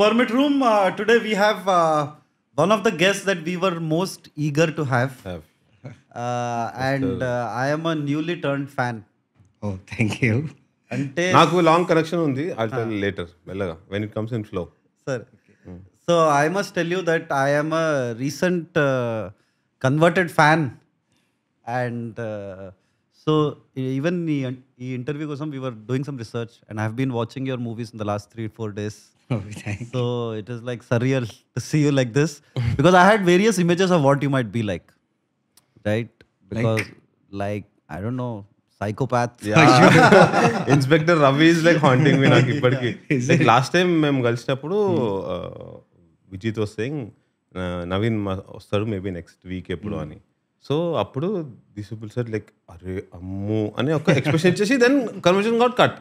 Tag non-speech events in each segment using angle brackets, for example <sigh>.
permit room, uh, today we have uh, one of the guests that we were most eager to have. have. and I am a newly turned fan. Oh, thank you. అంటే నాకు long connection ఉంది I tell later మెల్లగా when it comes in flow sir so I must tell you that I am a recent converted fan and so even ఈ interview కోసం we were doing some research and I been watching your movies in the last three four days so it is like surreal to see you like this because I had various images of what you might be like, right? Because like, like I don't know, psychopath. Yeah. Inspector Ravi is like haunting me now. Yeah. Like last time Vijit was saying, Vijit was saying Naveen వస్తాడు maybe next week ఎప్పుడు అని so అప్పుడు దిసుబుల్ sir like అరే అమ్ము అని ఒక expression ఇచ్చేసి then conversation got cut.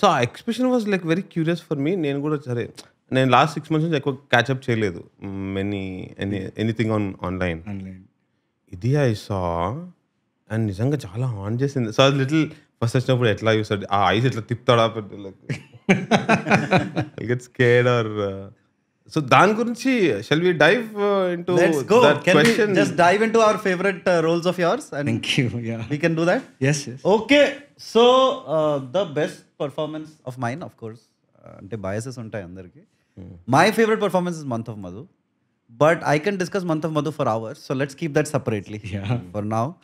So ఆ expression was like very curious for me నేను కూడా సరే నేను లాస్ట్ సిక్స్ మంత్స్ నుంచి ఎక్కువ క్యాచ్అప్ చేయలేదు many any anything on online ఇది ఐ సా అండ్ నిజంగా చాలా ఆన్ చేసింది సో అది లిటిల్ ఫస్ట్ వచ్చినప్పుడు ఎట్లా చూసాడు ఆ ఐస్ ఎట్లా తిప్తాడా గెట్ స్కేడ్ ఆర్ సో దాని గురించి shall we dive into question just dive into our favourite roles of yours and thank you can So uh, the best performance of mine, of course, uh, biases on time. My favorite performance is Month of Madhu. But I can discuss Month of Madhu for hours. So let's keep that separately for now.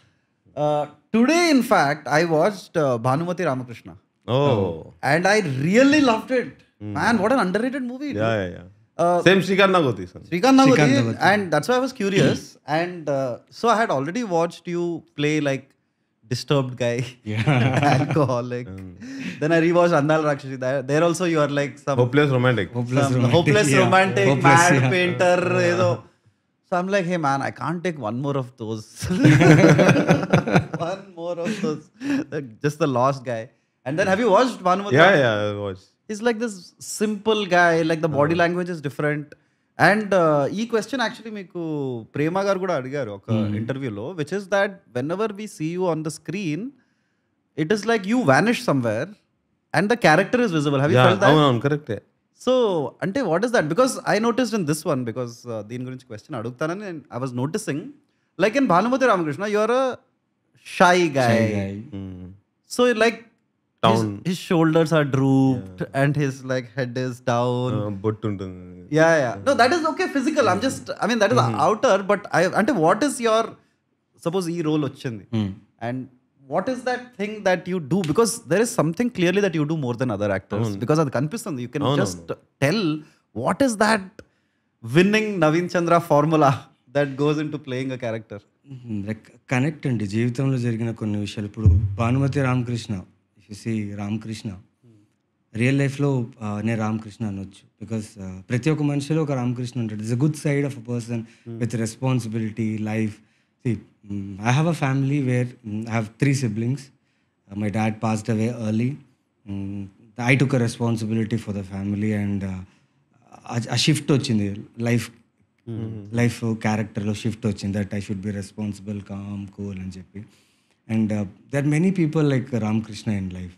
Uh, today, in fact, I watched uh, Ramakrishna. Oh. and I really loved it. Mm. Man, what an underrated movie. Yeah, yeah, yeah. Same Srikant Nagoti. Srikant Nagoti. And that's why I was curious. <clears throat> and so I had already watched you play like disturbed guy, yeah. <laughs> alcoholic. Um. Then I rewatched Andal Rakshasi. There, also you are like some hopeless romantic, hopeless some romantic, hopeless yeah. romantic mad yeah. painter. So I'm like, hey man, I can't take one more of those. <laughs> one more of those. Just the lost guy. And then have you watched more? Yeah, yeah, I watched. He's like this simple guy. Like the body uh-huh. language is different. And ఈ question actually మీకు ప్రేమ గారు కూడా అడిగారు ఒక ఇంటర్వ్యూలో which is that whenever we see you on the screen it is like you vanish somewhere and the character is visible have you కరెక్టే so అంటే what is that because I noticed in this one because దీని గురించి question అడుగుతానని I was noticing like in Bhanumathi Ramakrishna you are shy guy so like down his, his shoulders are drooped yeah. and his like head is down uh, yeah yeah no that is okay physical i'm just i mean that is mm-hmm. outer but i అంటే what is your suppose ee role వచ్చింది and what is that thing that you do because there is something clearly that you do more than other actors mm. because అది కనిపిస్తుంది you can oh, just no, tell what is that winning naveen chandra formula that goes into playing a character character connect అండి జీవితంలో జరిగిన కొన్ని విషయాలు ఇప్పుడు భానుమతి రామకృష్ణ వచ్చేసి Ramakrishna real లైఫ్లో నేను రామకృష్ణ అనొచ్చు బికాస్ ప్రతి ఒక్క మనిషిలో ఒక రామకృష్ణ ఉంటాడు it's a good side of a person hmm. With responsibility life I have a family where I have three siblings my dad passed away early I took a responsibility for the family and ఆ shift వచ్చింది life hmm. Life క్యారెక్టర్లో shift వచ్చింది that I should be responsible calm cool అని చెప్పి and there many people like Ramakrishna in life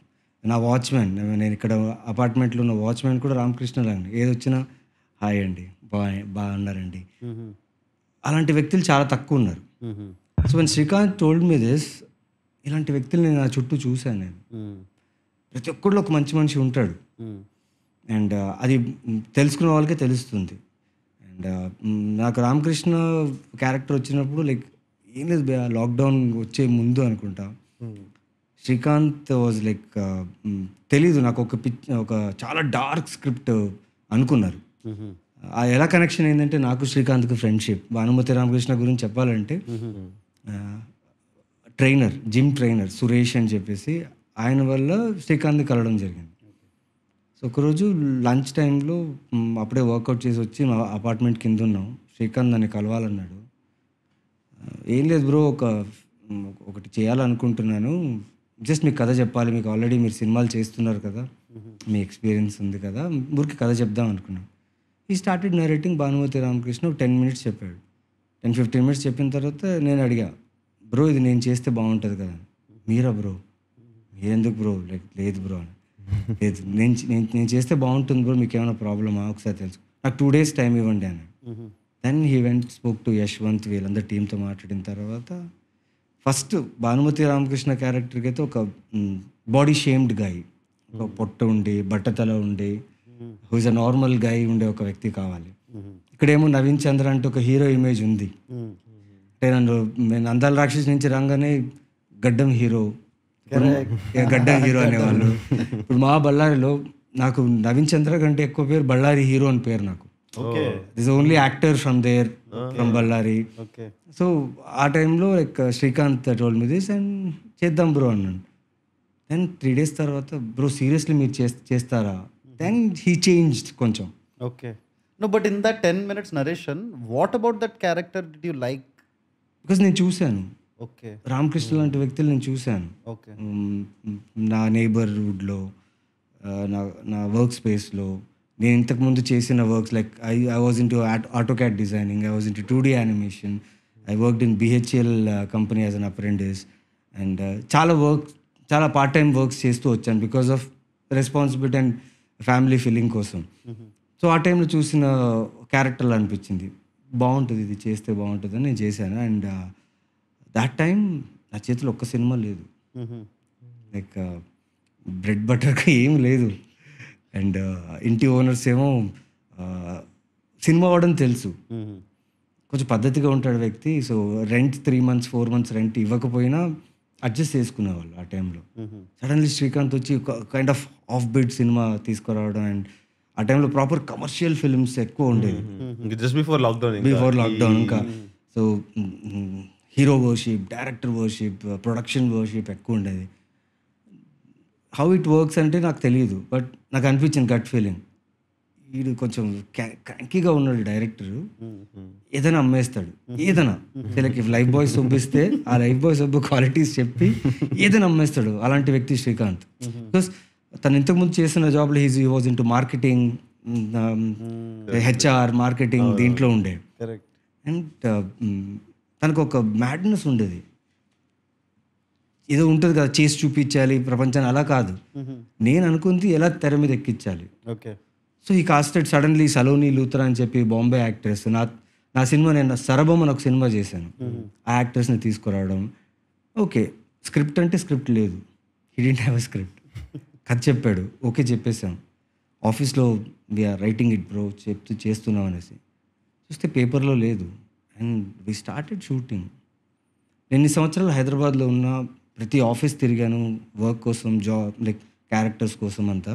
నా watchman నేను ఇక్కడ అపార్ట్మెంట్లో ఉన్న వాచ్మెన్ కూడా రామకృష్ణ లాగా ఏది వచ్చినా హాయ్ అండి బాయ్ బాగున్నారండి అలాంటి వ్యక్తులు చాలా తక్కువ ఉన్నారు సో నేను శ్రీకాంత్ టోల్డ్ మీ దిస్ ఇలాంటి వ్యక్తులు నేను నా చుట్టూ చూశాను నేను ప్రతి ఒక్కళ్ళు ఒక మంచి మనిషి ఉంటాడు అండ్ uh, అది తెలుసుకున్న వాళ్ళకే తెలుస్తుంది అండ్ uh, నాకు రామకృష్ణ క్యారెక్టర్ వచ్చినప్పుడు లైక్ ఏం లేదు భయ లాక్డౌన్ వచ్చే ముందు అనుకుంటా Srikanth was like uh, mm, తెలీదు నాకు ఒక పిచ్ ఒక చాలా డార్క్ స్క్రిప్ట్ అనుకున్నారు ఆ ఎలా కనెక్షన్ ఏంటంటే నాకు శ్రీకాంత్కి ఫ్రెండ్షిప్ భానుమతి రామకృష్ణ గురించి చెప్పాలంటే ట్రైనర్ జిమ్ ట్రైనర్ సురేష్ అని చెప్పేసి ఆయన వల్ల శ్రీకాంత్ కలవడం జరిగింది సో ఒకరోజు లంచ్ టైంలో అప్పుడే వర్కౌట్ చేసి వచ్చి మా అపార్ట్మెంట్ కింద ఉన్నాం శ్రీకాంత్ నన్ను కలవాలన్నాడు ఏం లేదు బ్రో ఒక ఒకటి చేయాలనుకుంటున్నాను జస్ట్ మీకు కథ చెప్పాలి మీకు ఆల్రెడీ మీరు సినిమాలు చేస్తున్నారు కదా మీ ఎక్స్పీరియన్స్ ఉంది కదా ఊరికి కథ చెప్దాం అనుకున్నాను he started narrating Bhanumathi Ramakrishna ten minutes చెప్పాడు టెన్ ఫిఫ్టీన్ మినిట్స్ చెప్పిన తర్వాత నేను అడిగా బ్రో ఇది నేను చేస్తే బాగుంటుంది కదా మీరా బ్రో మీరెందుకు బ్రో లైక్ లేదు బ్రో అని లేదు నేను నేను చేస్తే బాగుంటుంది బ్రో మీకు ఏమైనా ప్రాబ్లమా ఒకసారి తెలుసు నాకు టూ డేస్ టైం ఇవ్వండి అని then he went spoke to Yashwanth వీళ్ళందరూ టీంతో మాట్లాడిన తర్వాత ఫస్ట్ భానుమతి రామకృష్ణ క్యారెక్టర్కి అయితే ఒక బాడీ షేమ్డ్ గాయ్ ఒక hmm. పొట్ట ఉండి బట్టతల ఉండి హూజ్ అ నార్మల్ గాయ్ ఉండే ఒక వ్యక్తి కావాలి hmm. ఇక్కడేమో నవీన్ చంద్ర అంటే ఒక హీరో ఇమేజ్ ఉంది hmm. అంటే నన్ను నేను అందాల రాక్షస్ నుంచి రాగానే గడ్డం హీరో గడ్డం హీరో అనేవాళ్ళు <laughs> ఇప్పుడు మా బళ్ళారిలో నాకు నవీన్ చంద్ర కంటే ఎక్కువ పేరు బళ్ళారి హీరో అని పేరు నాకు okay this only actor from there from Bellary so ఆ టైంలో like Srikanth told me this and చేద్దాం బ్రో అన్నాడు దెన్ త్రీ డేస్ తర్వాత బ్రో సీరియస్లీ మీరు చేస్తారా దెన్ హీ చేంజ్ కొంచెం okay no but in that ten minutes narration what about that character did you like because నేను చూశాను ఓకే రామకృష్ణ లాంటి వ్యక్తులు నేను చూశాను ఓకే నా నేబర్హుడ్లో uh, నా నా వర్క్ స్పేస్లో నేను ఇంతకుముందు చేసిన works like I I was into auto designing I was into two D animation I work in BHEL company as an apprentice and చాలా వర్క్ చాలా పార్ట్ టైం వర్క్స్ చేస్తూ వచ్చాను because of responsibility and family feeling కోసం so ఆ టైంలో చూసిన క్యారెక్టర్లు అనిపించింది బాగుంటుంది ఇది చేస్తే బాగుంటుంది అని నేను చేశాను అండ్ దాట్ టైం నా చేతిలో ఒక్క సినిమా లేదు లైక్ బ్రెడ్ బటర్గా ఏం లేదు అండ్ ఇంటి ఓనర్స్ ఏమో సినిమా వాడని తెలుసు కొంచెం పద్ధతిగా ఉంటాడు వ్యక్తి so rent three months four months rent ఇవ్వకపోయినా అడ్జస్ట్ చేసుకునేవాళ్ళు ఆ టైంలో సడన్లీ శ్రీకాంత్ వచ్చి kind of off beat cinema తీసుకురావడం అండ్ ఆ టైంలో ప్రాపర్ కమర్షియల్ ఫిల్మ్స్ ఎక్కువ ఉండేవి just before lockdown before lockdown ఇంకా so hero worship director worship production worship ఎక్కువ ఉండేది హౌ ఇట్ వర్క్స్ అంటే నాకు తెలియదు బట్ నాకు అనిపించింది గట్ ఫీలింగ్ వీడు కొంచెం క్రాంకీగా ఉన్నాడు డైరెక్టర్ ఏదైనా అమ్మేస్తాడు ఏదైనా వీళ్ళకి లైఫ్ బాయ్స్ చూపిస్తే ఆ లైఫ్ బాయ్స్ సబ్బు క్వాలిటీస్ చెప్పి ఏదైనా అమ్మేస్తాడు అలాంటి వ్యక్తి శ్రీకాంత్ బికాస్ తను ఇంతకుముందు చేసిన జాబ్లో he's he was into marketing HR marketing దీంట్లో ఉండే అండ్ తనకు ఒక మ్యాడ్నెస్ ఉండేది ఏదో ఉంటుంది కదా చేసి చూపించాలి ప్రపంచాన్ని అలా కాదు నేను అనుకుంది ఎలా తెర మీద ఎక్కించాలి okay so he casted suddenly Saloni Luthra అని చెప్పి బాంబే యాక్ట్రెస్ నా నా సినిమా నేను సరభం అని ఒక సినిమా చేశాను ఆ యాక్ట్రెస్ని తీసుకురావడం ఓకే స్క్రిప్ట్ అంటే స్క్రిప్ట్ లేదు హిడెంట్ హ్యావ్ స్క్రిప్ట్ కథ చెప్పాడు ఓకే చెప్పేశాం ఆఫీస్లో ఆర్ రైటింగ్ ఇట్ బ్రో చెప్తూ చేస్తున్నాం అనేసి చూస్తే పేపర్లో లేదు అండ్ వి స్టార్టెడ్ షూటింగ్ ఎన్ని సంవత్సరాలు హైదరాబాద్లో ఉన్న ప్రతి ఆఫీస్ తిరిగాను వర్క్ కోసం జాబ్ లైక్ క్యారెక్టర్స్ కోసం అంతా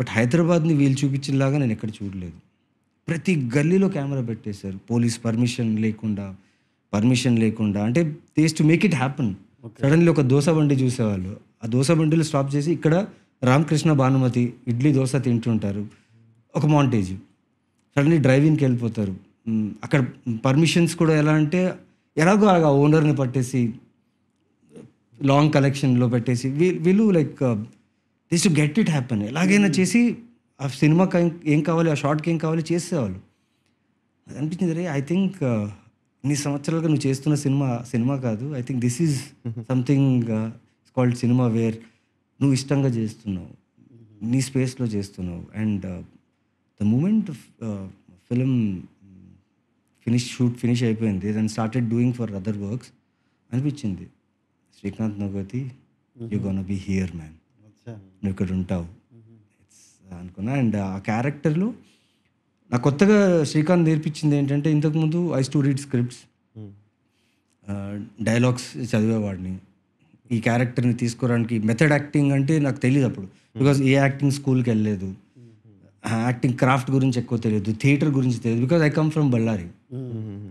బట్ హైదరాబాద్ని వీళ్ళు చూపించేలాగా నేను ఎక్కడ చూడలేదు ప్రతి గల్లీలో కెమెరా పెట్టేశారు పోలీస్ పర్మిషన్ లేకుండా పర్మిషన్ లేకుండా అంటే taste to make it happen suddenly ఒక దోశ బండి చూసేవాళ్ళు ఆ దోశ బండిలో స్టాప్ చేసి ఇక్కడ రామకృష్ణ భానుమతి ఇడ్లీ దోశ తింటుంటారు ఒక మాంటేజ్ సడన్లీ డ్రైవింగ్కి వెళ్ళిపోతారు అక్కడ పర్మిషన్స్ కూడా ఎలా అంటే ఎలాగో ఆ ఓనర్ని పట్టేసి లాంగ్ కలెక్షన్లో పెట్టేసి వీళ్ళు like this to get it happen ఎలాగైనా hmm. చేసి ఆ సినిమాకి ఏం కావాలి ఆ షార్ట్కి ఏం కావాలి చేసేవాళ్ళు అది అనిపించింది రే ఐ థింక్ uh, ఇన్ని సంవత్సరాలుగా నువ్వు చేస్తున్న సినిమా సినిమా కాదు I think this is something called cinema where నువ్వు ఇష్టంగా చేస్తున్నావు నీ స్పేస్లో చేస్తున్నావు and the moment film finish shoot finish అయిపోయింది దాన్ని started doing for other works అనిపించింది Srikanth Nagothi you gonna be here man నువ్వు ఇక్కడ ఉంటావు ఇట్స్ mm-hmm. uh, అనుకున్నా అండ్ uh, ఆ క్యారెక్టర్లు నాకు కొత్తగా శ్రీకాంత్ నేర్పించింది ఏంటంటే ఇంతకుముందు I to read scripts dialogues చదివేవాడిని ఈ క్యారెక్టర్ని తీసుకోవడానికి మెథడ్ యాక్టింగ్ అంటే నాకు తెలియదు అప్పుడు బికాజ్ mm. ఏ యాక్టింగ్ స్కూల్కి వెళ్ళలేదు యాక్టింగ్ mm-hmm. క్రాఫ్ట్ గురించి ఎక్కువ తెలియదు థియేటర్ గురించి తెలియదు because I come from Ballari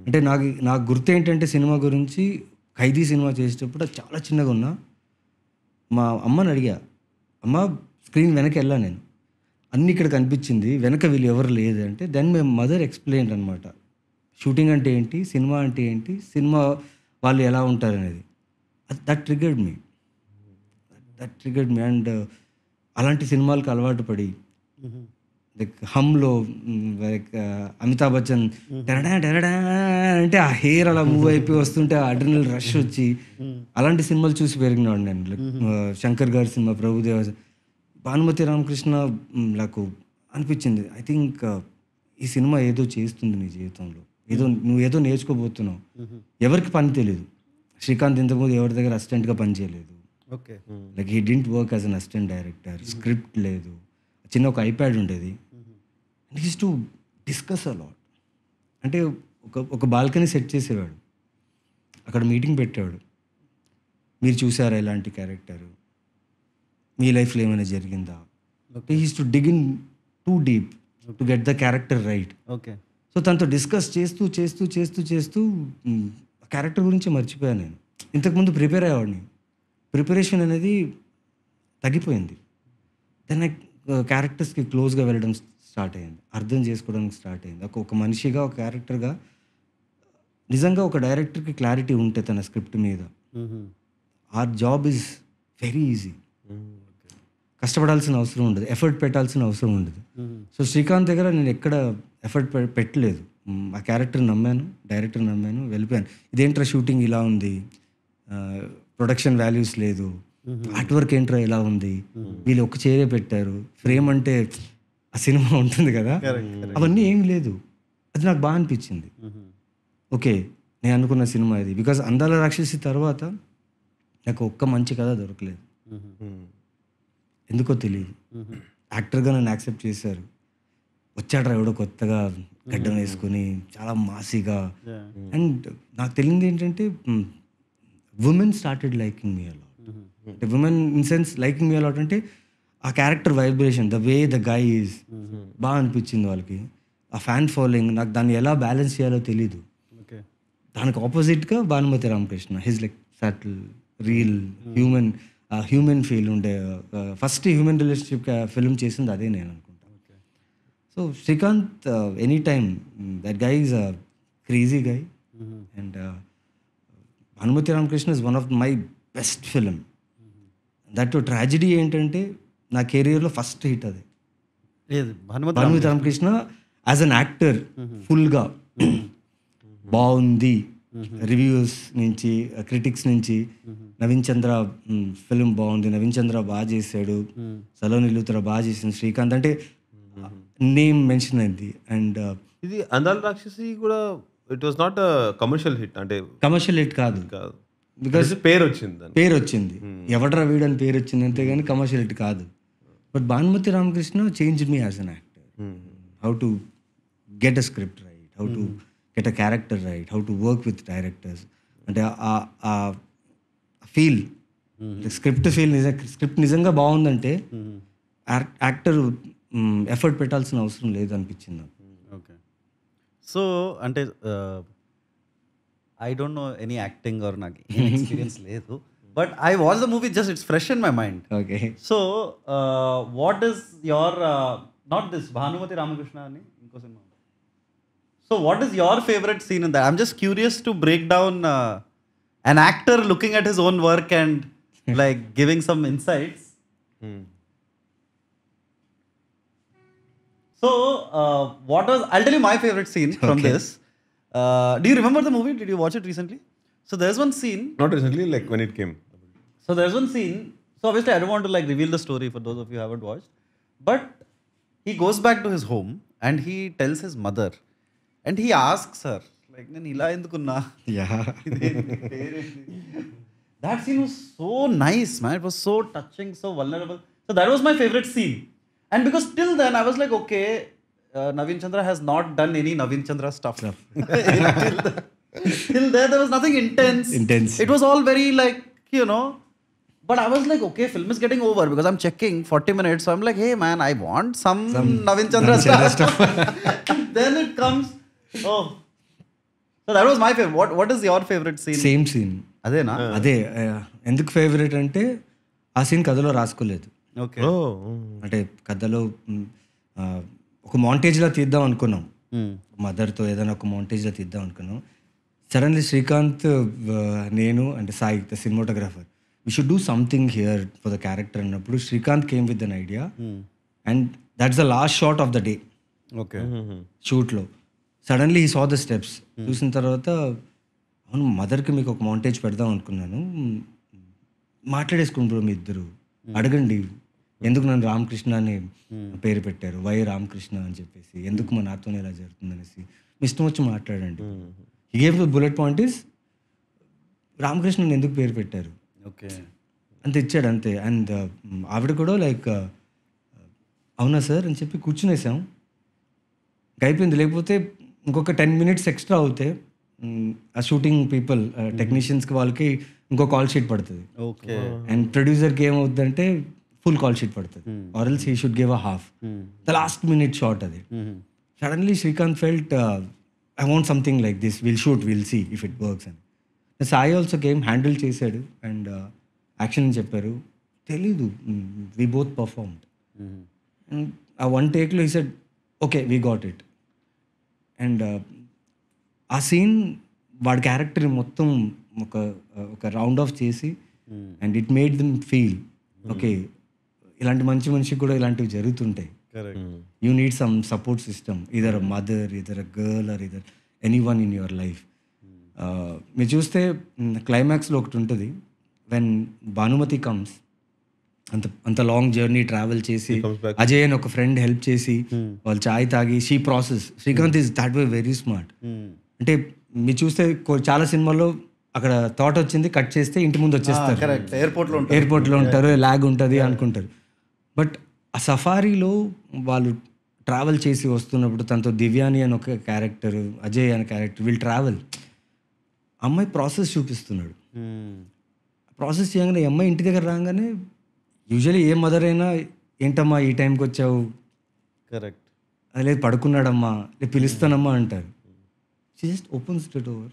అంటే నాకు నాకు గుర్తు ఏంటంటే సినిమా గురించి ఖైదీ సినిమా చేసేటప్పుడు చాలా చిన్నగా ఉన్నా మా అమ్మని అడిగా అమ్మ స్క్రీన్ వెనక వెళ్ళా నేను అన్ని ఇక్కడ కనిపించింది వెనక వీళ్ళు ఎవరు లేదు అంటే దెన్ మై మదర్ ఎక్స్ప్లెయిన్ అనమాట షూటింగ్ అంటే ఏంటి సినిమా అంటే ఏంటి సినిమా వాళ్ళు ఎలా ఉంటారు అనేది that triggered me that triggered me and అలాంటి సినిమాలకు అలవాటు పడి లైక్ హమ్లో లైక్ అమితాబ్ బచ్చన్ డెరడా డెరడా అంటే ఆ హెయిర్ అలా మూవ్ అయిపోయి వస్తుంటే ఆ అడ్రినల్ రష్ వచ్చి అలాంటి సినిమాలు చూసి పెరిగినాడు నేను లైక్ శంకర్ గారి సినిమా ప్రభుదేవ భానుమతి రామకృష్ణ నాకు అనిపించింది ఐ థింక్ ఈ సినిమా ఏదో చేస్తుంది నీ జీవితంలో ఏదో నువ్వు ఏదో నేర్చుకోబోతున్నావు ఎవరికి పని తెలియదు శ్రీకాంత్ ఇంతకుముందు ఎవరి దగ్గర అసిస్టెంట్గా పనిచేయలేదు okay like he didn't work as an assistant director script లేదు చిన్న ఒక ఐప్యాడ్ ఉండేది and is to discuss a lot అంటే ఒక ఒక బాల్కనీ సెట్ చేసేవాడు అక్కడ మీటింగ్ పెట్టాడు మీరు చూసారా ఇలాంటి క్యారెక్టర్ మీ లైఫ్లో ఏమైనా జరిగిందా okay he's to dig in too deep to get the character right okay so తనతో డిస్కస్ చేస్తూ చేస్తూ చేస్తూ చేస్తూ క్యారెక్టర్ గురించి మర్చిపోయాను నేను ఇంతకుముందు ప్రిపేర్ అయ్యేవాడిని ప్రిపరేషన్ అనేది తగ్గిపోయింది దాని క్యారెక్టర్స్కి క్లోజ్గా వెళ్ళడం స్టార్ట్ అయ్యింది అర్థం చేసుకోవడానికి స్టార్ట్ అయింది ఒక మనిషిగా ఒక క్యారెక్టర్గా నిజంగా ఒక డైరెక్టర్కి క్లారిటీ ఉంటే తన స్క్రిప్ట్ మీద our job is very easy కష్టపడాల్సిన అవసరం ఉండదు ఎఫర్ట్ పెట్టాల్సిన అవసరం ఉండదు సో శ్రీకాంత్ దగ్గర నేను ఎక్కడ ఎఫర్ట్ పెట్టలేదు ఆ క్యారెక్టర్ నమ్మాను డైరెక్టర్ నమ్మాను వెళ్ళిపోయాను ఇదేంట్రా షూటింగ్ ఇలా ఉంది ప్రొడక్షన్ వాల్యూస్ లేదు ఆర్ట్ వర్క్ ఏంట్రా ఇలా ఉంది వీళ్ళు ఒక చీరే పెట్టారు ఫ్రేమ్ అంటే ఆ సినిమా <laughs> ఉంటుంది కదా అవన్నీ ఏం లేదు అది నాకు బాగా అనిపించింది ఓకే నేను అనుకున్న సినిమా ఇది బికాజ్ అందాల రాక్షసి తర్వాత నాకు ఒక్క మంచి కథ దొరకలేదు ఎందుకో తెలియదు యాక్టర్గా నన్ను యాక్సెప్ట్ చేశారు వచ్చాడు ఎవడో కొత్తగా గడ్డం వేసుకొని చాలా మాసిగా అండ్ నాకు తెలియంది ఏంటంటే women started liking me a lot అంటే women in sense liking me a lot అంటే ఆ character vibration the way the guy is బాగా అనిపించింది వాళ్ళకి ఆ ఫ్యాన్ ఫాలోయింగ్ నాకు దాన్ని ఎలా బ్యాలెన్స్ చేయాలో తెలియదు దానికి ఆపోజిట్గా Bhanumathi Ramakrishna his like subtle real human human feel ఉండే ఫస్ట్ హ్యూమన్ రిలేషన్షిప్ ఫిల్మ్ చేసింది అదే నేను అనుకుంటాను so Srikanth any time that guy is a crazy guy and Bhanumathi Ramakrishna is one of my best film that tragedy ఏంటంటే నా కెరీర్లో ఫస్ట్ హిట్ అది Bhanumathi Ramakrishna as an actor ఫుల్గా బాగుంది రివ్యూస్ నుంచి క్రిటిక్స్ నుంచి నవీన్ చంద్ర ఫిల్మ్ బాగుంది నవీన్ చంద్ర బాగా చేశాడు సలో నిలుతర బాగా చేసింది శ్రీకాంత్ అంటే నేమ్ మెన్షన్ అయింది అండ్ uh, ఇది అందాల రాక్షసి కూడా it was not commercial hit అంటే కమర్షియల్ హిట్ కాదు బికాస్ పేరు వచ్చింది పేరు వచ్చింది ఎవడరా వీడని పేరు వచ్చింది అంతే కానీ కమర్షియల్ హిట్ కాదు but Bhanumathi Ramakrishna change me as an actor how to get a script right how to get a character right how to work with directors అంటే ఆ ఫీల్ స్క్రిప్ట్ ఫీల్ నిజ స్క్రిప్ట్ నిజంగా బాగుందంటే యాక్టర్ ఎఫర్ట్ పెట్టాల్సిన అవసరం లేదు అనిపించింది నాకు ఓకే సో అంటే I don't know any acting or నాకు ఎక్స్పీరియన్స్ లేదు but I watched the movie just it's fresh in my mind. Okay. So uh, what is your uh, not this Bhanumati Ramakrishna So what is your favorite scene in that? I'm just curious to break down uh, an actor looking at his own work and <laughs> like giving some insights. Hmm. So uh, what was I'll tell you my favorite scene from okay. this. Uh, do you remember the movie? Did you watch it recently? So there's one scene. Not recently, like when it came. So there's one scene. So obviously, I don't want to like reveal the story for those of you who haven't watched. But he goes back to his home and he tells his mother, and he asks her, like, "Nen ila endukunna?" Yeah. <laughs> that scene was so nice, man. It was so touching, so vulnerable. So that was my favorite scene. And because till then I was like, okay, uh, Chandra has not done any Navin Chandra stuff. <laughs> No. till there there was nothing intense intense it was all very like you know but i was like okay film is getting over because i'm checking 40 minutes so i'm like hey man i want some, some navin chandra, navin chandra stuff then it comes oh so that was my favorite what what is your favorite scene same same scene అదేనా అదే ఆ, ఎందుకు favourite అంటే ఆ scene కథలో రాసుకోలేదు okay అంటే కథలో మ్, ఆ, ఒక montage లా తీద్దాం అనుకున్నాం మదర్తో ఏదైనా ఒక montage లా తీద్దాం అనుకున్నాం సడన్లీ శ్రీకాంత్ నేను and Sai the cinematographer we should do something here for the character అన్నప్పుడు Srikanth came with an idea and that's the last shot of the day okay షూట్లో suddenly he saw the steps చూసిన తర్వాత అవును మదర్కి మీకు ఒక మౌంటేజ్ పెడదాం అనుకున్నాను మాట్లాడేసుకుని బ్రో మీ ఇద్దరు hmm. అడగండి hmm. ఎందుకు నన్ను రామకృష్ణ అని hmm. పేరు పెట్టారు వై రామకృష్ణ అని చెప్పేసి ఎందుకు మా నాతోనే ఇలా జరుగుతుంది అనేసి మీ ఇష్టం వచ్చి మాట్లాడండి he gave the bullet point is Ramakrishna ఎందుకు పేరు పెట్టారు ఓకే అంత ఇచ్చాడు అంతే అండ్ ఆవిడ కూడా లైక్ uh, అవునా సార్ అని చెప్పి కూర్చునేసాం అయిపోయింది లేకపోతే ఇంకొక టెన్ మినిట్స్ ఎక్స్ట్రా అవుతే ఆ షూటింగ్ పీపుల్ టెక్నీషియన్స్కి వాళ్ళకి ఇంకో కాల్ షీట్ పడుతుంది ఓకే అండ్ ప్రొడ్యూసర్కి అంటే ఫుల్ కాల్ షీట్ పడుతుంది ఆర్ఎల్స్ he should give a half the last minute shot అది suddenly Srikanth felt I want something like this will shoot will see if it works అని సాయి ఆల్సో గేమ్ హ్యాండిల్ చేశాడు and action చెప్పారు తెలీదు we both performed and ఆ one టేక్లో he said okay we got it and ఆ scene వాడి character మొత్తం ఒక ఒక రౌండ్ ఆఫ్ చేసి and it made them feel okay ఇలాంటి మంచి మనిషికి కూడా ఇలాంటివి జరుగుతుంటాయి you need some support system either mother either girl or either any one in your life మీరు చూస్తే క్లైమాక్స్లో ఒకటి ఉంటుంది వెన్ భానుమతి కమ్స్ అంత అంత లాంగ్ జర్నీ ట్రావెల్ చేసి అజయ్ అని ఒక ఫ్రెండ్ హెల్ప్ చేసి hmm. వాళ్ళు చాయ్ తాగి she process Srikanth is that way very smart అంటే మీరు చూస్తే చాలా సినిమాల్లో అక్కడ థాట్ వచ్చింది కట్ చేస్తే ఇంటి ముందు ah, వచ్చేస్తారు ఎయిర్పోర్ట్లో ఎయిర్పోర్ట్లో hmm. ఉంటారు లాగ్ ఉంటుంది అనుకుంటారు బట్ ఆ సఫారీలో వాళ్ళు ట్రావెల్ చేసి వస్తున్నప్పుడు తనతో దివ్యాని అని ఒక క్యారెక్టర్ అజయ్ అనే క్యారెక్టర్ వీళ్ళు ట్రావెల్ అమ్మాయి ప్రాసెస్ చూపిస్తున్నాడు hmm. ప్రాసెస్ చేయగానే అమ్మాయి ఇంటి దగ్గర రాగానే యూజువలీ ఏ మదర్ అయినా ఏంటమ్మా ఈ టైంకి వచ్చావు కరెక్ట్ అది లేదు పడుకున్నాడమ్మా లేదు పిలుస్తానమ్మా hmm. అంటారు she just opens the door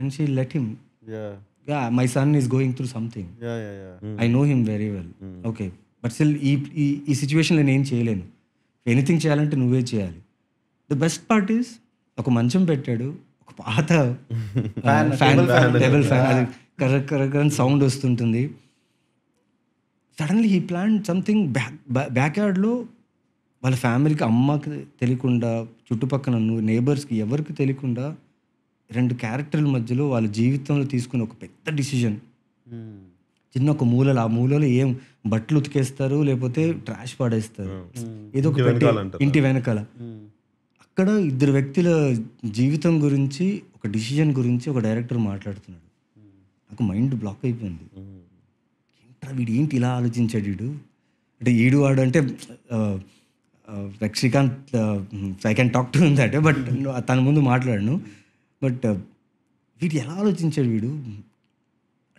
and she let him my son is going through something I know him very well okay but still ఈ ఈ ఈ సిచ్యువేషన్లో నేను చేయలేను ఎనీథింగ్ చేయాలంటే నువ్వే చేయాలి ద బెస్ట్ పార్ట్ ఈస్ ఒక మంచం పెట్టాడు ఒక పాత ఫ్యాన్ టేబుల్ ఫ్యాన్ అది కర్ర కర్ర సౌండ్ వస్తుంటుంది సడన్లీ ఈ ప్లాన్ సంథింగ్ బ్యాక్ బ్యాక్ యార్డ్లో వాళ్ళ ఫ్యామిలీకి అమ్మకి తెలియకుండా చుట్టుపక్కల నేబర్స్కి ఎవరికి తెలియకుండా రెండు క్యారెక్టర్ల మధ్యలో వాళ్ళ జీవితంలో తీసుకున్న ఒక పెద్ద డిసిజన్ చిన్న ఒక మూలలు ఆ మూలలో ఏం బట్టలు ఉతికేస్తారు లేకపోతే ట్రాష్ పాడేస్తారు ఏదో ఒక ఇంటి వెనకాల అక్కడ ఇద్దరు వ్యక్తుల జీవితం గురించి ఒక డిసిజన్ గురించి ఒక డైరెక్టర్ మాట్లాడుతున్నాడు నాకు మైండ్ బ్లాక్ అయిపోయింది ఏంట్రా వీడు ఏంటి ఇలా ఆలోచించాడు వీడు అంటే ఈడు వాడు అంటే Srikanth I can talk to అంటే బట్ తన ముందు మాట్లాడను బట్ వీడు ఎలా ఆలోచించాడు వీడు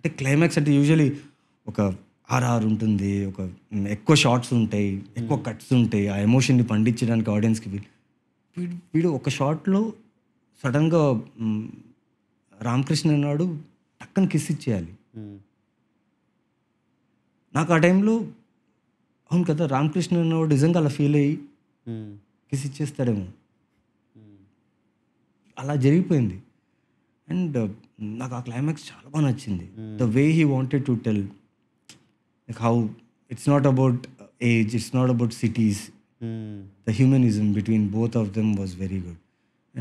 అంటే క్లైమాక్స్ అంటే యూజువలీ ఒక ఆర్ఆర్ ఉంటుంది ఒక ఎక్కువ షార్ట్స్ ఉంటాయి ఎక్కువ కట్స్ hmm. ఉంటాయి ఆ ఎమోషన్ని పండించడానికి ఆడియన్స్కి వీడు వీడు ఒక షార్ట్లో సడన్గా రామకృష్ణ అన్నాడు టక్కన కిస్ ఇచ్చేయాలి hmm. నాకు ఆ టైంలో అవును కదా రామకృష్ణ అన్నవాడు నిజంగా అలా ఫీల్ అయ్యి కిస్ hmm. ఇచ్చేస్తాడేమో అలా జరిగిపోయింది అండ్ నాకు ఆ క్లైమాక్స్ చాలా బాగా నచ్చింది the way he wanted to tell like how it's not about age it's not about cities the humanism between both of them was very good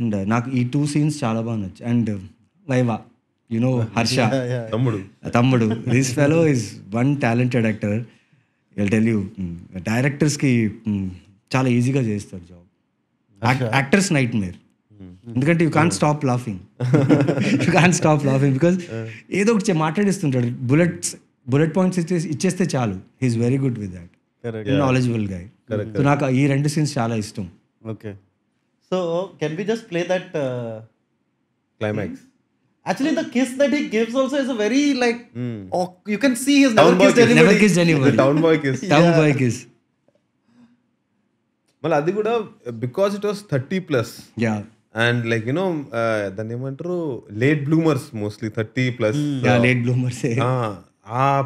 and నాకు ఈ టూ సీన్స్ చాలా బాగా నచ్చాయి అండ్ లైవా యునో హర్ష తమ్ముడు uh, తమ్ముడు this fellow is one talented actor tell you డైరెక్టర్స్కి చాలా ఈజీగా చేస్తారు job actors nightmare Hmm. ఎందుకంటే you can't stop laughing you can't stop laughing because ఏదో ఒకటి మాట్లాడిస్తుంటాడు బుల్లెట్స్ బుల్లెట్ పాయింట్స్ ఇచ్చేసి ఇచ్చేస్తే చాలు he's very good with that knowledgeable guy so నాకు ఈ రెండు సీన్స్ చాలా ఇష్టం okay so can be just play that climax Actually, the kiss that he gives also is a very like mm. oh, you can see he's never kissed kiss. anybody. Never kissed anybody. The town boy kiss. <laughs> town yeah. boy kiss. మళ్ళీ అది కూడా because it was thirty plus yeah and like you know దాన్ని ఏమంటారు late bloomers mostly thirty plus late bloomers ఆ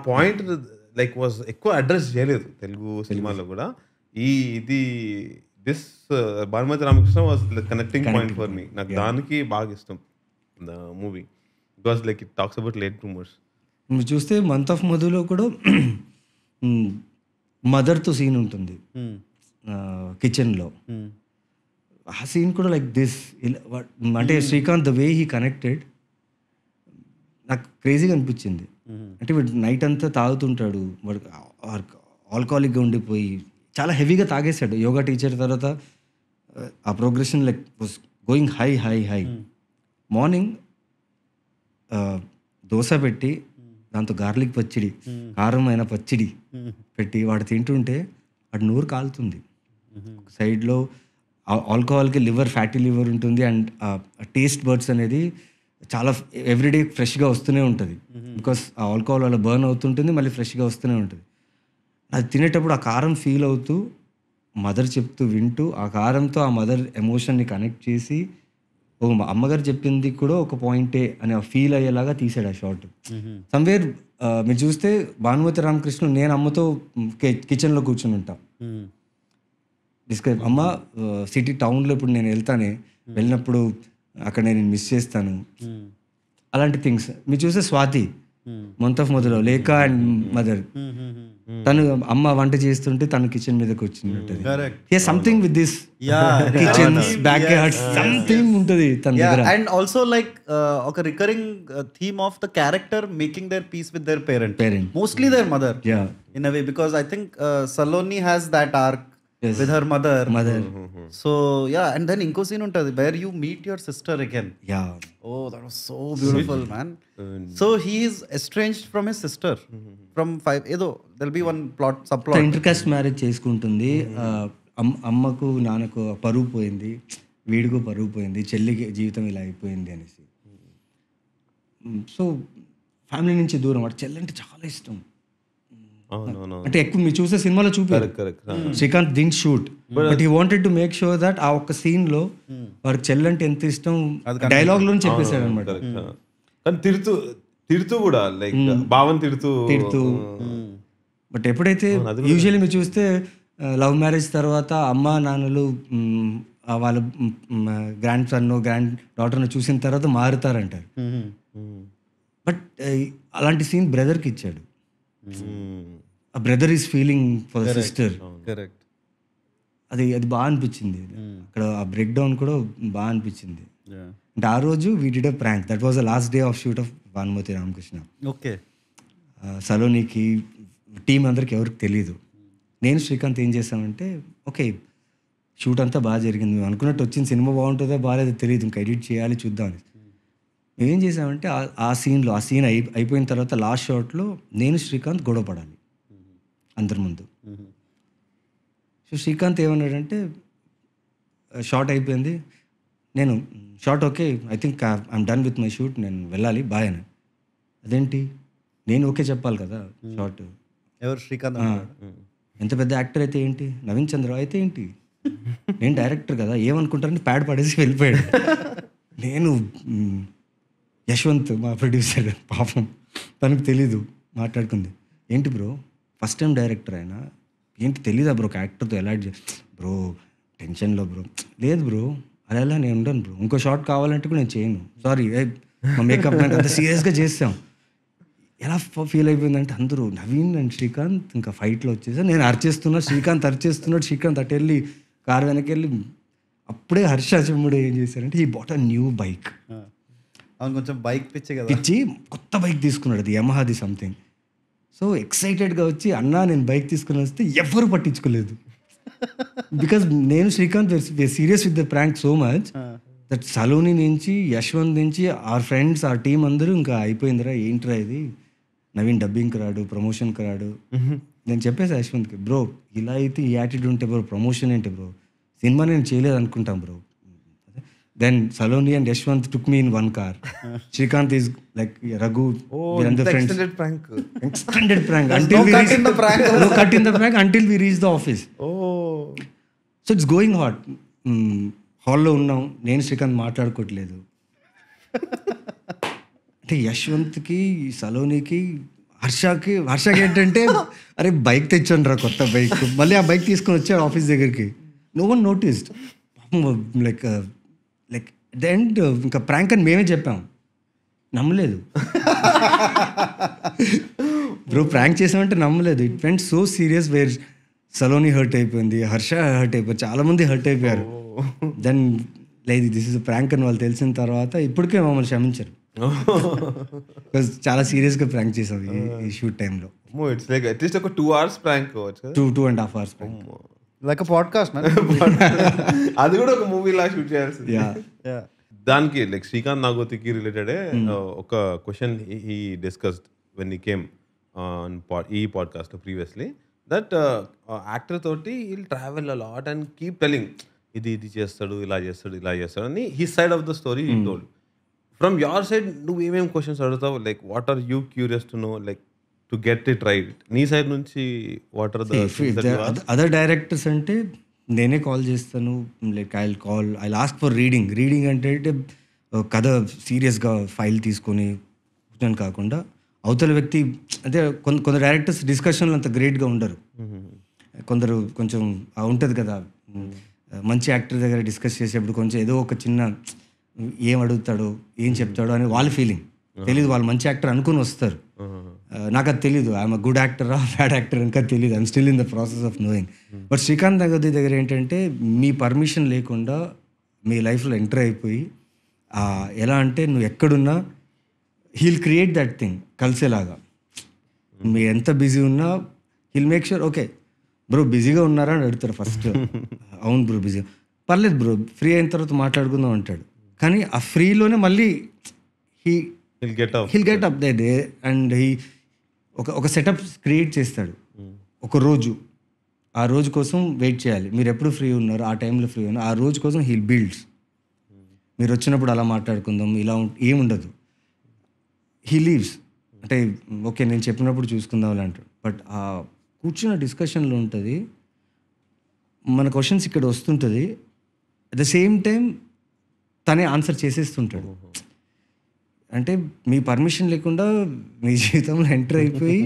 point like was ఎక్కువ address చేయలేదు తెలుగు సినిమాలో కూడా ఈ ఇది this uh, Bhanumathi Ramakrishna was connecting point for me నాకు దానికి బాగా ఇష్టం movie because like it talks about late bloomers నువ్వు చూస్తే మంత్ ఆఫ్ మధులో కూడా <clears throat> మదర్తో సీన్ ఉంటుంది కిచెన్లో hmm. ఆ సీన్ కూడా లైక్ దిస్ అంటే hmm. Srikanth the way he connected నాకు క్రేజీగా అనిపించింది hmm. అంటే వీడు నైట్ అంతా తాగుతుంటాడు వాడు ఆల్కహాలిక్గా ఉండిపోయి చాలా హెవీగా తాగేశాడు యోగా టీచర్ తర్వాత ఆ progression like was going high high high morning dosa పెట్టి hmm. దాంతో గార్లిక్ పచ్చడి కారమైన పచ్చడి పెట్టి వాడు తింటుంటే వాడు నూరు కాలుతుంది సైడ్లో ఆల్కహాల్కి లివర్ ఫ్యాటీ లివర్ ఉంటుంది అండ్ టేస్ట్ బర్డ్స్ అనేది చాలా ఎవ్రీడే ఫ్రెష్గా వస్తూనే ఉంటుంది బికాస్ ఆల్కహాల్ అలా బర్న్ అవుతుంటుంది మళ్ళీ ఫ్రెష్గా వస్తూనే ఉంటుంది అది తినేటప్పుడు ఆ కారం ఫీల్ అవుతూ మదర్ చెప్తూ వింటూ ఆ కారంతో ఆ మదర్ ఎమోషన్ని కనెక్ట్ చేసి ఒక అమ్మగారు చెప్పింది కూడా ఒక పాయింటే అని ఫీల్ అయ్యేలాగా తీసాడు ఆ షార్ట్ సమ్వేర్ మీరు చూస్తే భానుమతి రామకృష్ణ నేను అమ్మతో కిచెన్లో కూర్చుని ఉంటాం డిస్క్రైబ్ అమ్మ సిటీ టౌన్లో ఇప్పుడు నేను వెళ్తానే వెళ్ళినప్పుడు అక్కడ నేను మిస్ చేస్తాను అలాంటి థింగ్స్ మీరు చూస్తే స్వాతి మంత్ ఆఫ్ మదర్లో లేక అండ్ మదర్ తను అమ్మ వంట చేస్తుంటే తను కిచెన్ మీదకి వచ్చినట్టు something with this kitchen backyard something ఉంటుంది తన దగ్గర అండ్ ఆల్సో లైక్ ఒక recurring theme of the character making their peace with their parent parent mostly their mother in a way because I think Saloni has that arc with her mother mother so yeah and then ఇంకో scene ఉంటుంది where you meet your sister again yeah oh that was so beautiful man so he's ఎస్ట్రేంజ్ from his sister from five ఏదో they'll be one plot subplot intercaste marriage చేసుకుంటుంది mm-hmm. అమ్మకు నాన్నకు పరువు పోయింది వీడికు పరువు పోయింది చెల్లికి జీవితం ఇలా అయిపోయింది అనేసి సో mm. ఫ్యామిలీ mm, నుంచి దూరం వాడు అంటే చాలా ఇష్టం అంటే ఎక్కువ మీరు చూసే సినిమాలో చూపారు Srikanth didn't shoot but he wanted to make sure that ఆ ఒక్క సీన్ లో వారి చెల్లంటే ఎంత ఇష్టం డైలాగ్ లో చెప్పేశాడు అనమాట కానీ తిడుతూ తిడుతూ కూడా లైక్ hmm. భావం తిడుతూ తిడుతూ బట్ ఎప్పుడైతే యూజువల్లీ మీరు చూస్తే లవ్ మ్యారేజ్ తర్వాత అమ్మ నాన్నలు వాళ్ళ గ్రాండ్ సన్ గ్రాండ్ డాటర్ను చూసిన తర్వాత మారుతారంటారు బట్ hmm. అలాంటి సీన్ బ్రదర్కి ఇచ్చాడు ఆ brother is feeling for the sister correct అది అది బాగా అనిపించింది hmm. అక్కడ ఆ బ్రేక్ డౌన్ కూడా బాగా అనిపించింది అంటే ఆ రోజు we did prank that was the last day of shoot of Bhanumathi Ramakrishna okay సలోనికి టీం అందరికి ఎవరికి తెలియదు నేను శ్రీకాంత్ ఏం చేశామంటే ఓకే షూట్ అంతా బాగా జరిగింది అనుకున్నట్టు వచ్చింది సినిమా బాగుంటుందో బాగాలేదో తెలియదు ఇంకా ఎడిట్ చేయాలి చూద్దాం ఏం చేసామంటే ఆ సీన్లో ఆ సీన్ అయి అయిపోయిన తర్వాత లాస్ట్ షాట్లో నేను శ్రీకాంత్ గొడవ పడాలి అందరి ముందు సో శ్రీకాంత్ ఏమన్నాడంటే షార్ట్ అయిపోయింది నేను shot okay I think I'm done with my shoot నేను వెళ్ళాలి బాయ్ అని అదేంటి నేను ఓకే చెప్పాలి కదా షార్ట్ ఎవరు శ్రీకాంత్ ఎంత పెద్ద యాక్టర్ అయితే ఏంటి నవీన్ చంద్ర అయితే ఏంటి నేను డైరెక్టర్ కదా ఏమనుకుంటారని ప్యాడ్ పడేసి వెళ్ళిపోయాడు <laughs> నేను యశ్వంత్ మా ప్రొడ్యూసర్ పాపం తనకు తెలీదు మాట్లాడుకుంది ఏంటి బ్రో ఫస్ట్ టైం డైరెక్టర్ అయినా ఏంటి తెలీదా బ్రో ఒక యాక్టర్తో ఎలా బ్రో టెన్షన్లో బ్రో లేదు బ్రో అలా ఎలా నేను ఉండను బ్రో ఇంకో షార్ట్ కావాలంటే కూడా నేను చేయను సారీ మా మేకప్ మ్యాన్ అంత సీరియస్గా చేస్తాం ఎలా ఫీల్ అయిపోయిందంటే అందరూ నవీన్ అండ్ శ్రీకాంత్ ఇంకా ఫైట్లో వచ్చేసి నేను అరిచేస్తున్నాడు శ్రీకాంత్ అరిచేస్తున్నాడు శ్రీకాంత్ అటు వెళ్ళి కారు వెనక్కి వెళ్ళి అప్పుడే హర్ష చెమ్ముడు ఏం చేశారంటే ఈ బాట్ అ న్యూ బైక్ అవును కొంచెం బైక్ పిచ్చి కదా పిచ్చి కొత్త బైక్ తీసుకున్నాడు అది యమహాది సంథింగ్ సో ఎక్సైటెడ్గా వచ్చి అన్నా నేను బైక్ తీసుకుని వస్తే ఎవ్వరు పట్టించుకోలేదు బికాజ్ <laughs> నేను Srikanth serious with the prank so much that Saloni నుంచి యశ్వంత్ నుంచి ఆర్ ఫ్రెండ్స్ ఆ టీం అందరూ ఇంకా అయిపోయిందిరా ఏంట్రా ఇది నవీన్ డబ్బింగ్కి రాడు ప్రమోషన్కి రాడు నేను చెప్పేసి యశ్వంత్కి బ్రో ఇలా అయితే ఈ యాటిట్యూడ్ ఉంటే బ్రో ప్రమోషన్ ఏంటి బ్రో సినిమా నేను చేయలేదు అనుకుంటాం bro then Saloni and Yashwanth took me in one car Srikanth is like Raghu until we reach the office so it's going hot హాల్లో ఉన్నాం నేను శ్రీకాంత్ మాట్లాడుకోవట్లేదు అంటే యశ్వంత్కి సలోనికి హర్షకి హర్షకి ఏంటంటే <laughs> అరే బైక్ తెచ్చాను రా కొత్త బైక్ మళ్ళీ ఆ బైక్ తీసుకొని వచ్చాడు ఆఫీస్ దగ్గరికి no one noticed like like దెంట్ ఎండ్ ఇంకా ప్రాంక్ అని మేమే చెప్పాం నమ్మలేదు బ్రో ప్రాంక్ చేసామంటే నమ్మలేదు it went so serious where Saloni hurt అయిపోయింది హర్ష హర్ట్ అయిపోయి చాలా మంది హర్ట్ అయిపోయారు దెన్ oh. లేదు దిస్ ఇస్ ప్రాంక్ అని వాళ్ళు తెలిసిన తర్వాత ఇప్పటికే మమ్మల్ని క్షమించారు <laughs> చాలా సీరియస్ గా ప్రాంక్ చేసాం ఈ షూట్ టైంలో ఇట్స్ లైక్ అట్లీస్ట్ ఒక two hours prank two two and half hours prank like podcast అది కూడా ఒక మూవీ లా షూట్ చేయాల్సింది దానికి లైక్ శ్రీకాంత్ నాగోతికి రిలేటెడే ఒక question he discussed when he came ఈ పాడ్కాస్ట్ ప్రీవియస్లీ దట్ యాక్టర్ తోటి will travel a lot and keep telling ఇది ఇది చేస్తాడు ఇలా చేస్తాడు ఇలా చేస్తాడు అని he side of the story told from your side నువ్వు ఏమేమి క్వశ్చన్స్ అడుగుతావు like what are you curious to know like to get it right నీ సైడ్ నుంచి వాట్ ఆర్ అదర్ డైరెక్టర్స్ అంటే నేనే కాల్ చేస్తాను like I call I lost for reading reading అంటే కథ సీరియస్గా ఫైల్ తీసుకొని కూర్చొని కాకుండా అవతల వ్యక్తి అంటే కొంత కొందరు డైరెక్టర్స్ డిస్కషన్లు అంత గ్రేట్గా ఉండరు mm-hmm. కొందరు కొంచెం ఉంటుంది కదా mm-hmm. మంచి యాక్టర్ దగ్గర డిస్కస్ చేసేప్పుడు కొంచెం ఏదో ఒక చిన్న ఏం అడుగుతాడో ఏం చెప్తాడో అని వాళ్ళ ఫీలింగ్ uh-huh. తెలియదు వాళ్ళు మంచి యాక్టర్ అనుకుని వస్తారు uh-huh. Uh, నాకు అది తెలీదు I'm good actor bad actor ఇంకా తెలియదు I'm still in the process of knowing but Srikanth Nagothi దగ్గర ఏంటంటే మీ పర్మిషన్ లేకుండా మీ లైఫ్లో ఎంటర్ అయిపోయి ఎలా అంటే నువ్వు ఎక్కడున్నా హీల్ క్రియేట్ దట్ థింగ్ కలిసేలాగా మీ ఎంత బిజీ ఉన్నా he'll make sure okay bro బిజీగా ఉన్నారా అని అడుగుతారు ఫస్ట్ <laughs> అవును బ్రో బిజీ పర్లేదు బ్రో ఫ్రీ అయిన తర్వాత మాట్లాడుకుందాం అంటాడు కానీ ఆ ఫ్రీలోనే మళ్ళీ he he'll get up the day and he ఒక ఒక సెటప్ క్రియేట్ చేస్తాడు ఒక రోజు ఆ రోజు కోసం వెయిట్ చేయాలి మీరు ఎప్పుడు ఫ్రీ ఉన్నారు ఆ టైంలో ఫ్రీ ఉన్నారు ఆ రోజు కోసం హీల్ బిల్డ్స్ మీరు వచ్చినప్పుడు అలా మాట్లాడుకుందాం ఇలా ఏముండదు హీ లీవ్స్ అంటే ఓకే నేను చెప్పినప్పుడు చూసుకుందాం అని అంటాడు బట్ ఆ కూర్చున్న డిస్కషన్లో ఉంటుంది మన క్వశ్చన్స్ ఇక్కడ వస్తుంటుంది అట్ ద సేమ్ టైం తనే ఆన్సర్ చేసేస్తుంటాడు అంటే మీ పర్మిషన్ లేకుండా మీ జీవితంలో ఎంటర్ అయిపోయి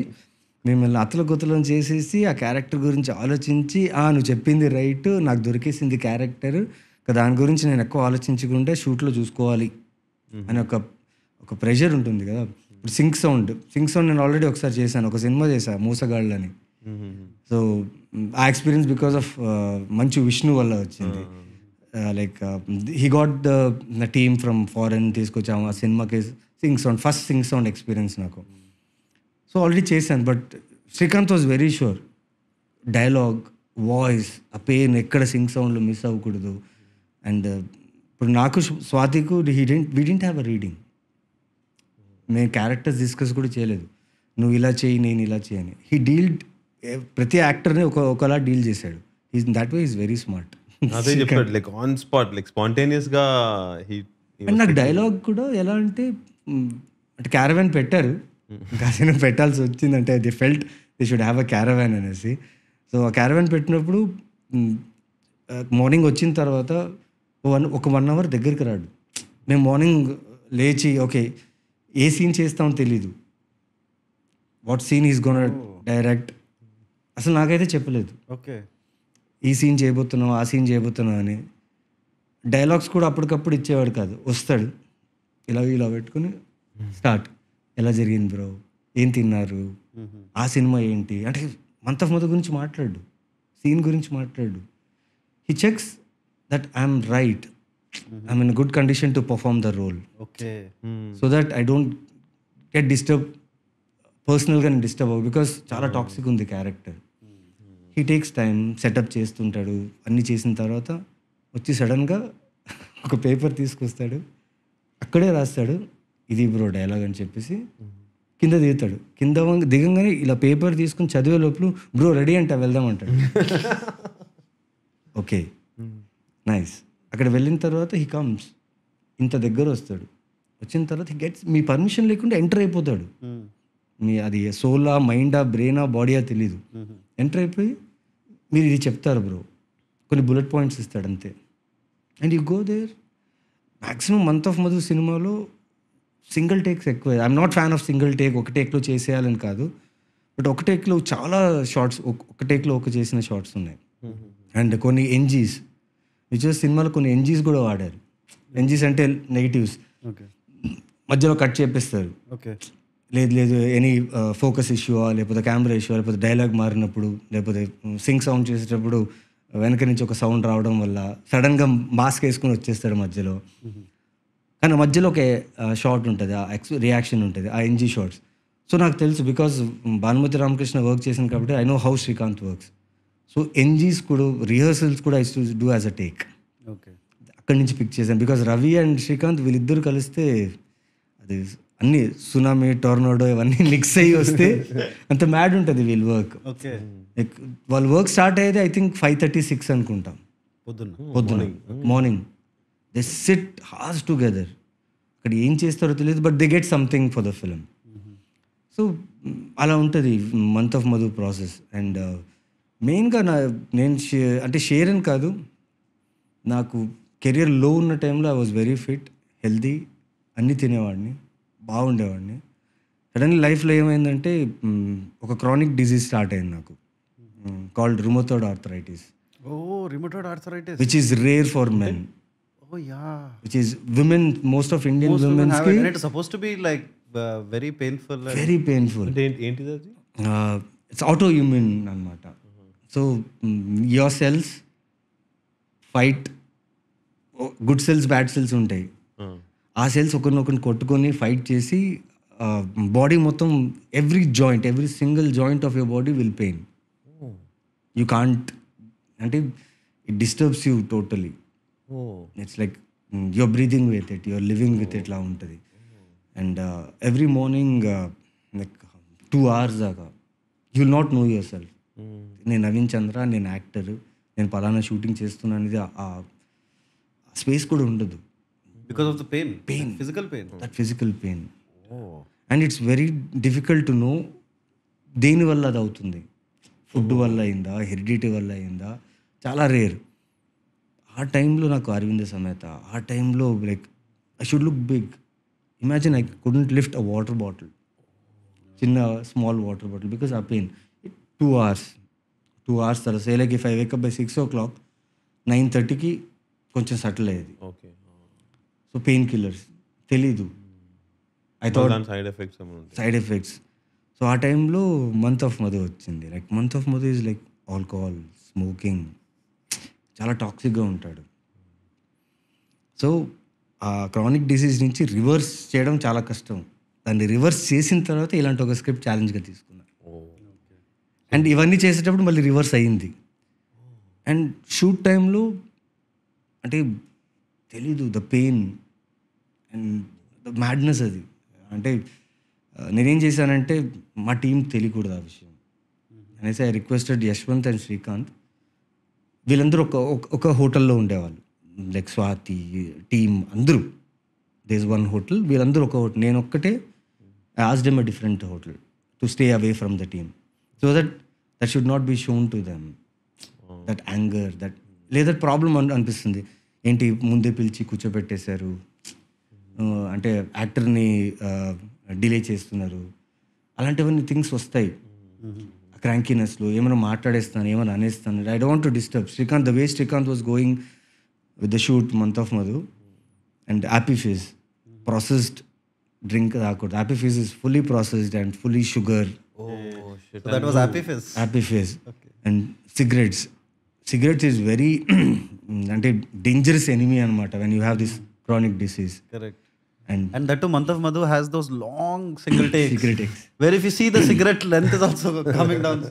మిమ్మల్ని అతల గుతలను చేసేసి ఆ క్యారెక్టర్ గురించి ఆలోచించి ఆ నువ్వు చెప్పింది రైట్ నాకు దొరికేసింది క్యారెక్టర్ దాని గురించి నేను ఎక్కువ ఆలోచించకుండా షూట్లో చూసుకోవాలి అని ఒక ఒక ప్రెషర్ ఉంటుంది కదా ఇప్పుడు సింక్ సౌండ్ సింక్ సౌండ్ నేను ఆల్రెడీ ఒకసారి చేశాను ఒక సినిమా చేశాను మూసగాళ్ళని సో ఆ experience because of Manchu Vishnu వల్ల వచ్చింది like he got the team from foreign తీసుకొచ్చాము ఆ సినిమాకి sync sound first sync sound experience నాకు సో ఆల్రెడీ చేశాను but Srikanth was very sure dialogue voice ఆ పెయిన్ ఎక్కడ సింగ్ సౌండ్లు మిస్ అవ్వకూడదు అండ్ uh, ఇప్పుడు నాకు స్వాతికు he didn't we didn't have a reading నేను క్యారెక్టర్స్ డిస్కస్ కూడా చేయలేదు నువ్వు ఇలా చేయి నేను ఇలా చేయని హీ డీల్డ్ ప్రతి యాక్టర్ని ఒక ఒకలా డీల్ చేశాడు is that way is very smart అదే చెప్పాడు like on spot like spontaneous గా నాకు డైలాగ్ కూడా ఎలా అంటే అంటే క్యారవాన్ పెట్టారు mm. కాసిన పెట్టాల్సి వచ్చింది అంటే they felt they should have a caravan అనేసి సో ఆ క్యారవాన్ పెట్టినప్పుడు మార్నింగ్ వచ్చిన తర్వాత వన్ ఒక వన్ అవర్ దగ్గరికి రాడు మేము మార్నింగ్ లేచి ఓకే ఏ సీన్ చేస్తామని తెలీదు what scene is gonna direct అసలు నాకైతే చెప్పలేదు ఓకే ఈ సీన్ చేయబోతున్నావు ఆ సీన్ చేయబోతున్నావు అని డైలాగ్స్ కూడా అప్పటికప్పుడు ఇచ్చేవాడు కాదు వస్తాడు ఇలా ఇలా పెట్టుకుని స్టార్ట్ ఎలా జరిగింది బ్రో ఏం తిన్నారు ఆ సినిమా ఏంటి అంటే మంత్ ఆఫ్ మధు గురించి మాట్లాడు సీన్ గురించి మాట్లాడు he checks that I'm right I'm in good condition to perform the role okay so that I don't get disturb పర్సనల్గా నేను డిస్టర్బ్ అవ్వ బికాస్ చాలా టాక్సిక్ ఉంది character he takes time setup చేస్తుంటాడు అన్నీ చేసిన తర్వాత వచ్చి సడన్గా ఒక పేపర్ తీసుకొస్తాడు అక్కడే రాస్తాడు ఇది బ్రో డైలాగ్ అని చెప్పేసి కింద దిగుతాడు కింద దిగంగానే ఇలా పేపర్ తీసుకుని చదివే లోపల బ్రో రెడీ అంట వెళ్దాం అంటాడు <laughs> ఓకే నైస్ అక్కడ వెళ్ళిన తర్వాత హీ కమ్స్ ఇంత దగ్గర వస్తాడు వచ్చిన తర్వాత హీ గెట్స్ మీ పర్మిషన్ లేకుండా ఎంటర్ అయిపోతాడు మీ అది సోలా మైండా బ్రెయినా బాడీయా తెలీదు ఎంటర్ అయిపోయి మీరు ఇది చెప్తారు బ్రో కొన్ని బుల్లెట్ పాయింట్స్ ఇస్తాడు అంతే and you go there maximum month of Madhu సినిమాలో సింగిల్ టేక్స్ ఎక్కువ I'm not fan of single take ఒక టేక్లో చేసేయాలని కాదు బట్ ఒక టేక్లో చాలా షార్ట్స్ ఒక టేక్లో ఒక చేసిన షార్ట్స్ ఉన్నాయి అండ్ కొన్ని ఎన్జీస్ నిజ సినిమాలో కొన్ని ఎన్జీస్ కూడా వాడారు ఎన్జీస్ అంటే నెగిటివ్స్ మధ్యలో కట్ చేపిస్తారు ఓకే లేదు లేదు ఎనీ ఫోకస్ ఇష్యూ లేకపోతే కెమెరా ఇష్యూ లేకపోతే డైలాగ్ మారినప్పుడు లేకపోతే సింగ్ um, సౌండ్ చేసేటప్పుడు వెనక నుంచి ఒక సౌండ్ రావడం వల్ల సడన్గా మాస్క్ వేసుకుని వచ్చేస్తాడు మధ్యలో కానీ మధ్యలో ఒక షార్ట్ uh, ఉంటుంది ఆ ఎక్స్ రియాక్షన్ ఉంటుంది ఆ ఎన్జీ షార్ట్స్ సో నాకు తెలుసు బికాజ్ భానుమతి రామకృష్ణ వర్క్ చేసింది కాబట్టి I know how Srikanth works so NGs కూడా రిహర్సల్స్ కూడా I do as a take okay అక్కడి నుంచి పిక్ చేశాను బికాస్ రవి అండ్ శ్రీకాంత్ వీళ్ళిద్దరు కలిస్తే అది అన్ని సునామీ టోర్నోడో ఇవన్నీ మిక్స్ <laughs> అయ్యి వస్తే <laughs> అంత మ్యాడ్ ఉంటుంది వీళ్ళు వర్క్ లైక్ వాళ్ళు వర్క్ స్టార్ట్ అయ్యేది I think five thirty six అనుకుంటాం పొద్దున్న పొద్దున్న morning they sit hours together అక్కడ ఏం చేస్తారో తెలియదు but they get something for the film so అలా ఉంటుంది month of Madhu process and మెయిన్గా నా నేను అంటే షేర్ అని కాదు నాకు కెరియర్ లో ఉన్న టైంలో I was very fit healthy అన్నీ తినేవాడిని బాగుండేవాడిని సడన్లీ లైఫ్లో ఏమైందంటే ఒక క్రానిక్ డిజీజ్ స్టార్ట్ అయింది నాకు called rheumatoid arthritis oh rheumatoid arthritis which is rare for men which is women most of Indian women's suppose to be like very painful very painful ఏంటిది it's autoimmune అన్నమాట so your cells fight good cells bad cells ఉంటాయి ఆ cells ఒకరినొకరిని కొట్టుకొని fight చేసి body మొత్తం every joint every single joint of your body will pain you can't అంటే it disturbs you totally it's like your breathing with it your living with ఇట్లా ఉంటుంది and every morning like two hours దాకా you will not know yourself నేను నవీన్ చంద్ర నేను actor నేను పలానా shooting చేస్తున్నా అనేది ఆ స్పేస్ కూడా ఉండదు because of the pain pain physical pain that physical pain and it's very difficult to know దేనివల్ల అది అవుతుంది ఫుడ్ వల్ల అయిందా హెరిడిటీ వల్ల అయిందా చాలా రేర్ ఆ టైంలో నాకు అరవింద సమేత ఆ టైంలో like I should look big imagine I couldn't lift a water bottle చిన్న స్మాల్ వాటర్ బాటిల్ బికాస్ ఆ pain two hours two hours తర్వాత సేలకి five I wake up by six o'clock nine థర్టీకి కొంచెం సెటిల్ అయ్యేది ఓకే సో పెయిన్ కిల్లర్స్ తెలీదు I side effects side effects so ఆ టైంలో మంత్ ఆఫ్ మధు వచ్చింది like month of Madhu is like alcohol smoking చాలా టాక్సిక్గా ఉంటాడు సో ఆ క్రానిక్ డిసీజ్ నుంచి రివర్స్ చేయడం చాలా కష్టం దాన్ని రివర్స్ చేసిన తర్వాత ఇలాంటి ఒక స్క్రిప్ట్ ఛాలెంజ్గా తీసుకున్నాను అండ్ ఇవన్నీ చేసేటప్పుడు మళ్ళీ రివర్స్ అయ్యింది అండ్ షూట్ టైంలో అంటే తెలీదు the pain and the madness అది అంటే నేనేం చేశానంటే మా టీం తెలియకూడదు ఆ విషయం అనేసి I requested Yashwant and Srikanth వీళ్ళందరూ ఒక ఒక హోటల్లో ఉండేవాళ్ళు లైక్ స్వాతి టీమ్ అందరూ దేస్ వన్ హోటల్ వీళ్ళందరూ ఒక హోటల్ నేను ఒక్కటే as them a different hotel to stay away from the team so that that should not be shown to them that anger that లేదా ప్రాబ్లం అనిపిస్తుంది ఏంటి ముందే పిలిచి కూర్చోబెట్టేశారు అంటే యాక్టర్ని డిలే చేస్తున్నారు అలాంటివన్నీ థింగ్స్ వస్తాయి క్రాంకీనెస్లో ఏమైనా మాట్లాడేస్తాను ఏమైనా అనేస్తాను I don't to disturb Srikanth the way Srikanth was going with the shoot month of Madhu and Appy Fizz processed drink రాకూడదు Appy Fizz is fully processed and fully sugar Appy Fizz and cigarettes cigarettes is very అంటే dangerous enemy అనమాట when you have this chronic disease correct and and that month of Madhu has those long cigarette cigarette where if you see the cigarette length is also coming down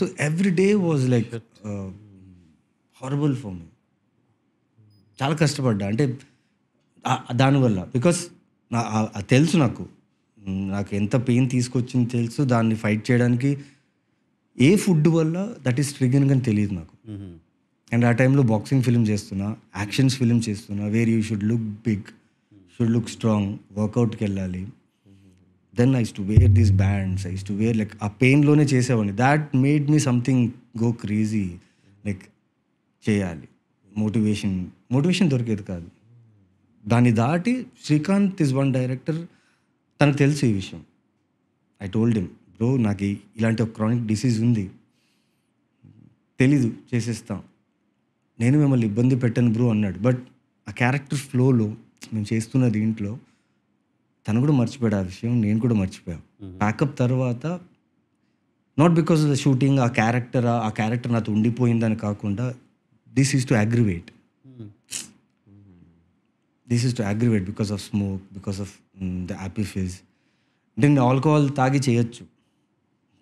so every day was like horrible for చాలా కష్టపడ్డా అంటే దానివల్ల because నా తెలుసు నాకు నాకు ఎంత pain తీసుకొచ్చింది తెలుసు దాన్ని ఫైట్ చేయడానికి ఏ ఫుడ్ వల్ల దట్ ఈస్ ట్రిగరింగ్ అని తెలియదు నాకు అండ్ ఆ టైంలో బాక్సింగ్ ఫిలిం చేస్తున్నా యాక్షన్స్ ఫిలిం చేస్తున్నా where you should look big should look strong వర్కౌట్కి వెళ్ళాలి then I used to wear these bands I used to wear like ఆ పెయిన్లోనే చేసేవాడిని that made me something go crazy like చేయాలి మోటివేషన్ మోటివేషన్ దొరికేది కాదు దాన్ని దాటి శ్రీకాంత్ ఇస్ వన్ డైరెక్టర్ తనకు తెలుసు ఈ విషయం ఐ టోల్డ్ హిమ్ బ్రో నాకు ఇలాంటి ఒక క్రానిక్ డిసీజ్ ఉంది తెలీదు చేసేస్తాం నేను మిమ్మల్ని ఇబ్బంది పెట్టను బ్రో అన్నాడు బట్ ఆ క్యారెక్టర్ ఫ్లోలో మేము చేస్తున్న దీంట్లో తను కూడా మర్చిపోయాడు ఆ విషయం నేను కూడా మర్చిపోయాను ప్యాకప్ తర్వాత not because of the shooting ఆ క్యారెక్టర్ ఆ క్యారెక్టర్ నాతో ఉండిపోయిందని కాకుండా this is to aggravate this is to aggravate because of smoke because of the Appy Fizz అంటే నేను ఆల్కహాల్ తాగి చేయొచ్చు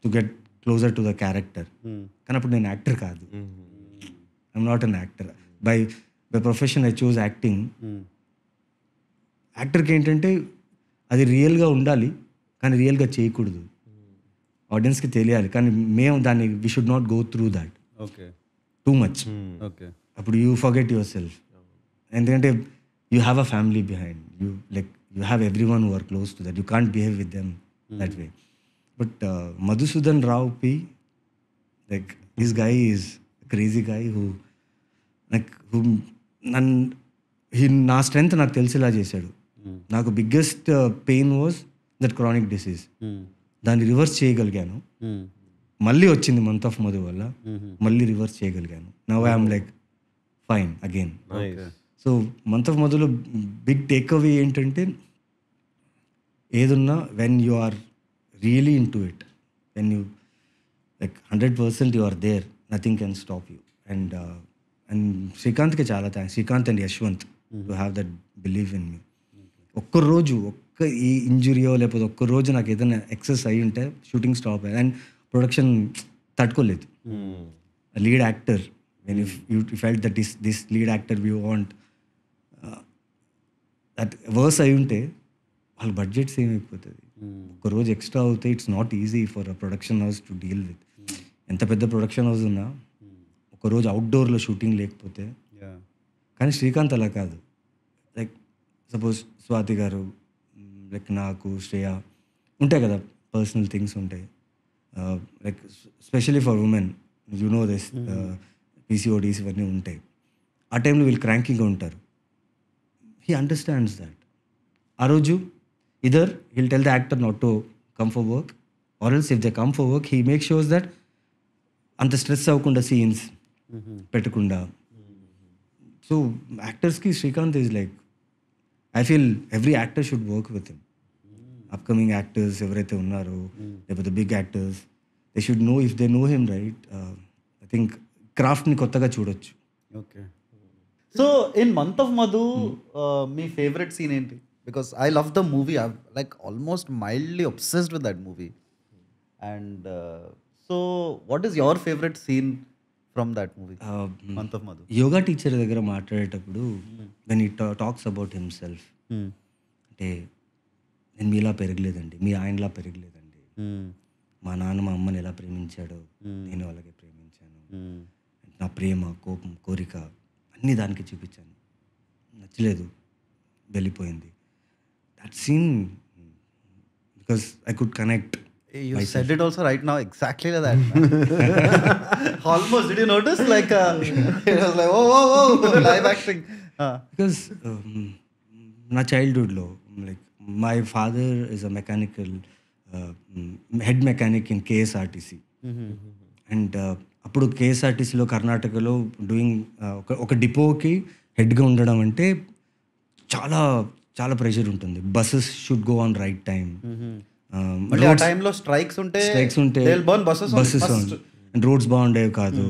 to get closer to the character కానీ అప్పుడు నేను యాక్టర్ కాదు I'm not an actor by by profession I choose acting యాక్టర్కి ఏంటంటే అది రియల్గా ఉండాలి కానీ రియల్గా చేయకూడదు ఆడియన్స్కి hmm. తెలియాలి కానీ మేము దాన్ని we should not go through that okay too much okay అప్పుడు యూ ఫర్గెట్ యువర్ సెల్ఫ్ ఎందుకంటే you have a family behind you like you have everyone work close to that you can't behave with them that way but Madhusudan Rao P like this guy is crazy guy who like who నన్ను he నా strength నాకు తెలిసేలా చేశాడు hmm. నాకు biggest pain was that chronic disease దాన్ని reverse చేయగలిగాను hmm. మళ్ళీ వచ్చింది మంత్ ఆఫ్ మధు వల్ల hmm. మళ్ళీ రివర్స్ చేయగలిగాను now I'm like fine again so month of మధులో బిగ్ టేక్ అవే ఏంటంటే ఏదున్నా when you are really into it when you like hundred percent you are there nothing can stop you. And uh, and Srikanth కి చాలా thanks Srikanth and Yashwant to have that believe in me ఒక్క రోజు ఒక్క ఈ ఇంజురీయో లేకపోతే ఒక్క రోజు నాకు ఏదైనా ఎక్సెస్ అయి ఉంటే షూటింగ్ స్టాప్ అయ్యి అండ్ ప్రొడక్షన్ తట్టుకోలేదు lead actor when if you felt that this this lead actor you want that worse అయి ఉంటే వాళ్ళ బడ్జెట్ సేమ్ అయిపోతుంది ఒక రోజు ఎక్స్ట్రా అవుతే it's not easy for a production house to deal with ఎంత పెద్ద ప్రొడక్షన్ హౌస్ ఉన్నా ఒకరోజు అవుట్డోర్లో షూటింగ్ లేకపోతే కానీ శ్రీకాంత్ అలా కాదు లైక్ సపోజ్ స్వాతి గారు లైక్ నాకు శ్రేయ ఉంటాయి కదా పర్సనల్ థింగ్స్ ఉంటాయి like specially for women you know this PCODs ఇవన్నీ ఉంటాయి ఆ టైంలో వీళ్ళు క్రాంకింగ్గా ఉంటారు హీ అండర్స్టాండ్స్ దాట్ ఆ రోజు either he'll tell the actor not to come for work or else if they come for work he make sure that అంత stress అవ్వకుండా సీన్స్ పెట్టకుండా సో యాక్టర్స్కి Srikanth is like I feel every actor should work with him upcoming actors ఎవరైతే ఉన్నారో లేకపోతే big actors they should know if they know him right I think క్రాఫ్ట్ని కొత్తగా చూడొచ్చు okay so in month of Madhu me favourite scene ఏంటి because I love the movie I like almost mildly obsessed with that movie and so what is your favourite scene from that movie month of Madhu yoga teacher దగ్గర మాట్లాడేటప్పుడు when ఈ talks about himself అంటే నేను మీలా పెరగలేదండి మీ ఆయనలా పెరగలేదండి hmm. మా నాన్న మా అమ్మని ఎలా ప్రేమించాడో hmm. నేను అలాగే ప్రేమించాను hmm. నా ప్రేమ కోపం కోరిక అన్నీ దానికి చూపించాను నచ్చలేదు వెళ్ళిపోయింది that scene because I could connect You myself. said it also right now exactly like that. Almost. Did you notice? Like uh, it was like oh oh oh live acting. Uh. Because um, my childhood low like my father is a mechanical uh, head mechanic in KSRTC. Mm-hmm. And అప్పుడు కేఎస్ఆర్టీసీలో కర్ణాటకలో doing ఒక డిపోకి హెడ్గా ఉండడం అంటే చాలా చాలా pressure ఉంటుంది buses should go on right time strikes um, ఉంటే బస్సెస్ రోడ్స్ బాగుండేవి కాదు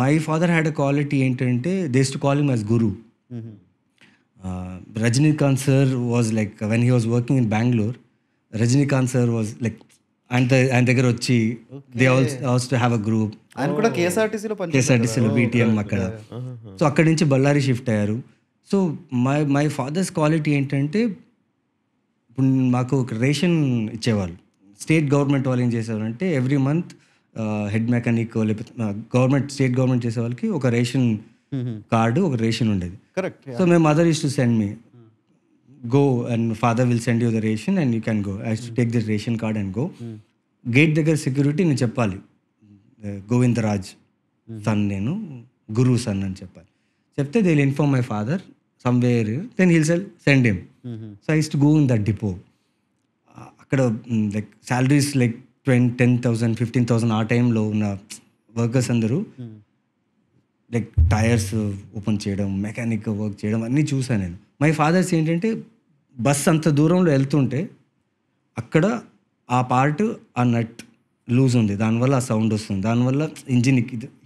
my father had a quality ఏంటంటే they used to call as guru Rajinikanth sir was like when he was working in Bangalore Rajinikanth sir was like ఆయన ఆయన దగ్గర వచ్చి they to have a group ఆయన కూడా కేఎస్ఆర్టీసీలో కేఎస్ఆర్టీసీలో బీటీఎం అక్కడ సో uh-huh. అక్కడి నుంచి బళ్ళారి షిఫ్ట్ అయ్యారు so my my father's quality ఏంటంటే ఇప్పుడు మాకు రేషన్ ఇచ్చేవాళ్ళు స్టేట్ గవర్నమెంట్ వాళ్ళు ఏం చేసేవాళ్ళంటే ఎవ్రీ మంత్ హెడ్ మెకానిక్ లేకపోతే గవర్నమెంట్ స్టేట్ గవర్నమెంట్ చేసే వాళ్ళకి ఒక రేషన్ కార్డు ఒక రేషన్ ఉండేది కరెక్ట్ సో మేము mother is to send me go and father will send you the ration and you can go I to take the ration card and go gate దగ్గర security నేను చెప్పాలి Govindaraj sun నేను గురువు sun అని చెప్పాలి చెప్తే they will inform my father somewhere then he'll sell send him so I's to go in that depot అక్కడ like salaries like twenty ten thousand fifteen thousand ఆ టైంలో ఉన్న వర్కర్స్ అందరూ లైక్ టైర్స్ ఓపెన్ చేయడం mechanic work చేయడం అన్నీ చూసాను నేను మై ఫాదర్స్ ఏంటంటే బస్ అంత దూరంలో వెళ్తుంటే అక్కడ ఆ పార్ట్ ఆ నట్ లూజ్ ఉంది దానివల్ల ఆ సౌండ్ వస్తుంది దానివల్ల ఇంజిన్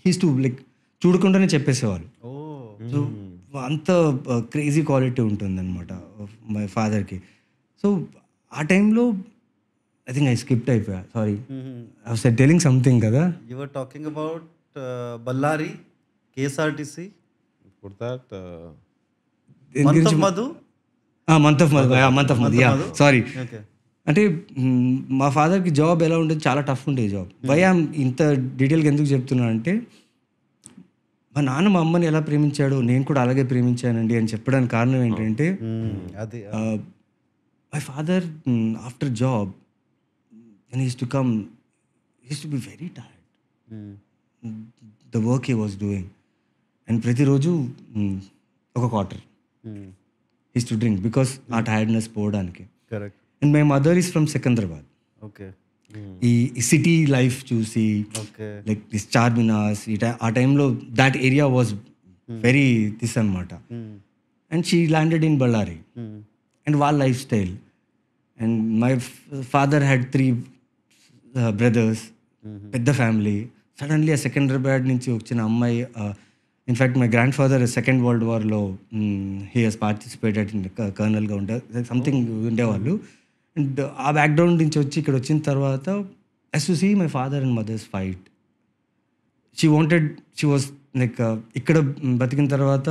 హీస్ టు లైక్ చూడకుండానే చెప్పేసేవాళ్ళు సో అంత క్రేజీ క్వాలిటీ ఉంటుందన్నమాట మై ఫాదర్కి సో ఆ టైంలో ఐ థింక్ ఐ స్కిప్ట్ అయిపోయా sorry I said telling something కదా your talking about Ballari KSRTC month of Madhu month of Madhu sorry అంటే మా ఫాదర్కి జాబ్ ఎలా ఉండేది చాలా టఫ్ ఉండేది జాబ్ వై ఆమ్ ఇంత డీటెయిల్గా ఎందుకు చెప్తున్నా అంటే మా నాన్న మా అమ్మని ఎలా ప్రేమించాడో నేను కూడా అలాగే ప్రేమించానండి అని చెప్పడానికి కారణం ఏంటంటే అది my father after job he's is to come is to be very tired the work he was doing and ప్రతిరోజు ఒక quarter is to drink because ఆ టైర్డ్నెస్ పోవడానికి and my mother is from Secunderabad okay ఈ city life చూసి like this Charminars ఈ ఆ టైంలో that area was very this అనమాట and she landed in Ballari and వాళ్ళ lifestyle and my father had three brothers పెద్ద ఫ్యామిలీ సడన్లీ ఆ సెకండ్ బ్యాడ్ నుంచి వచ్చిన అమ్మాయి in fact my grandfather second world వార్లో హీ హాస్ పార్టిసిపేటెడ్ ఇన్ కర్నల్గా ఉండే సంథింగ్ ఉండేవాళ్ళు hmm. అండ్ ఆ బ్యాక్గ్రౌండ్ నుంచి వచ్చి ఇక్కడ వచ్చిన తర్వాత as to see my father and mother's fight she wanted she was like ఇక్కడ బతికిన తర్వాత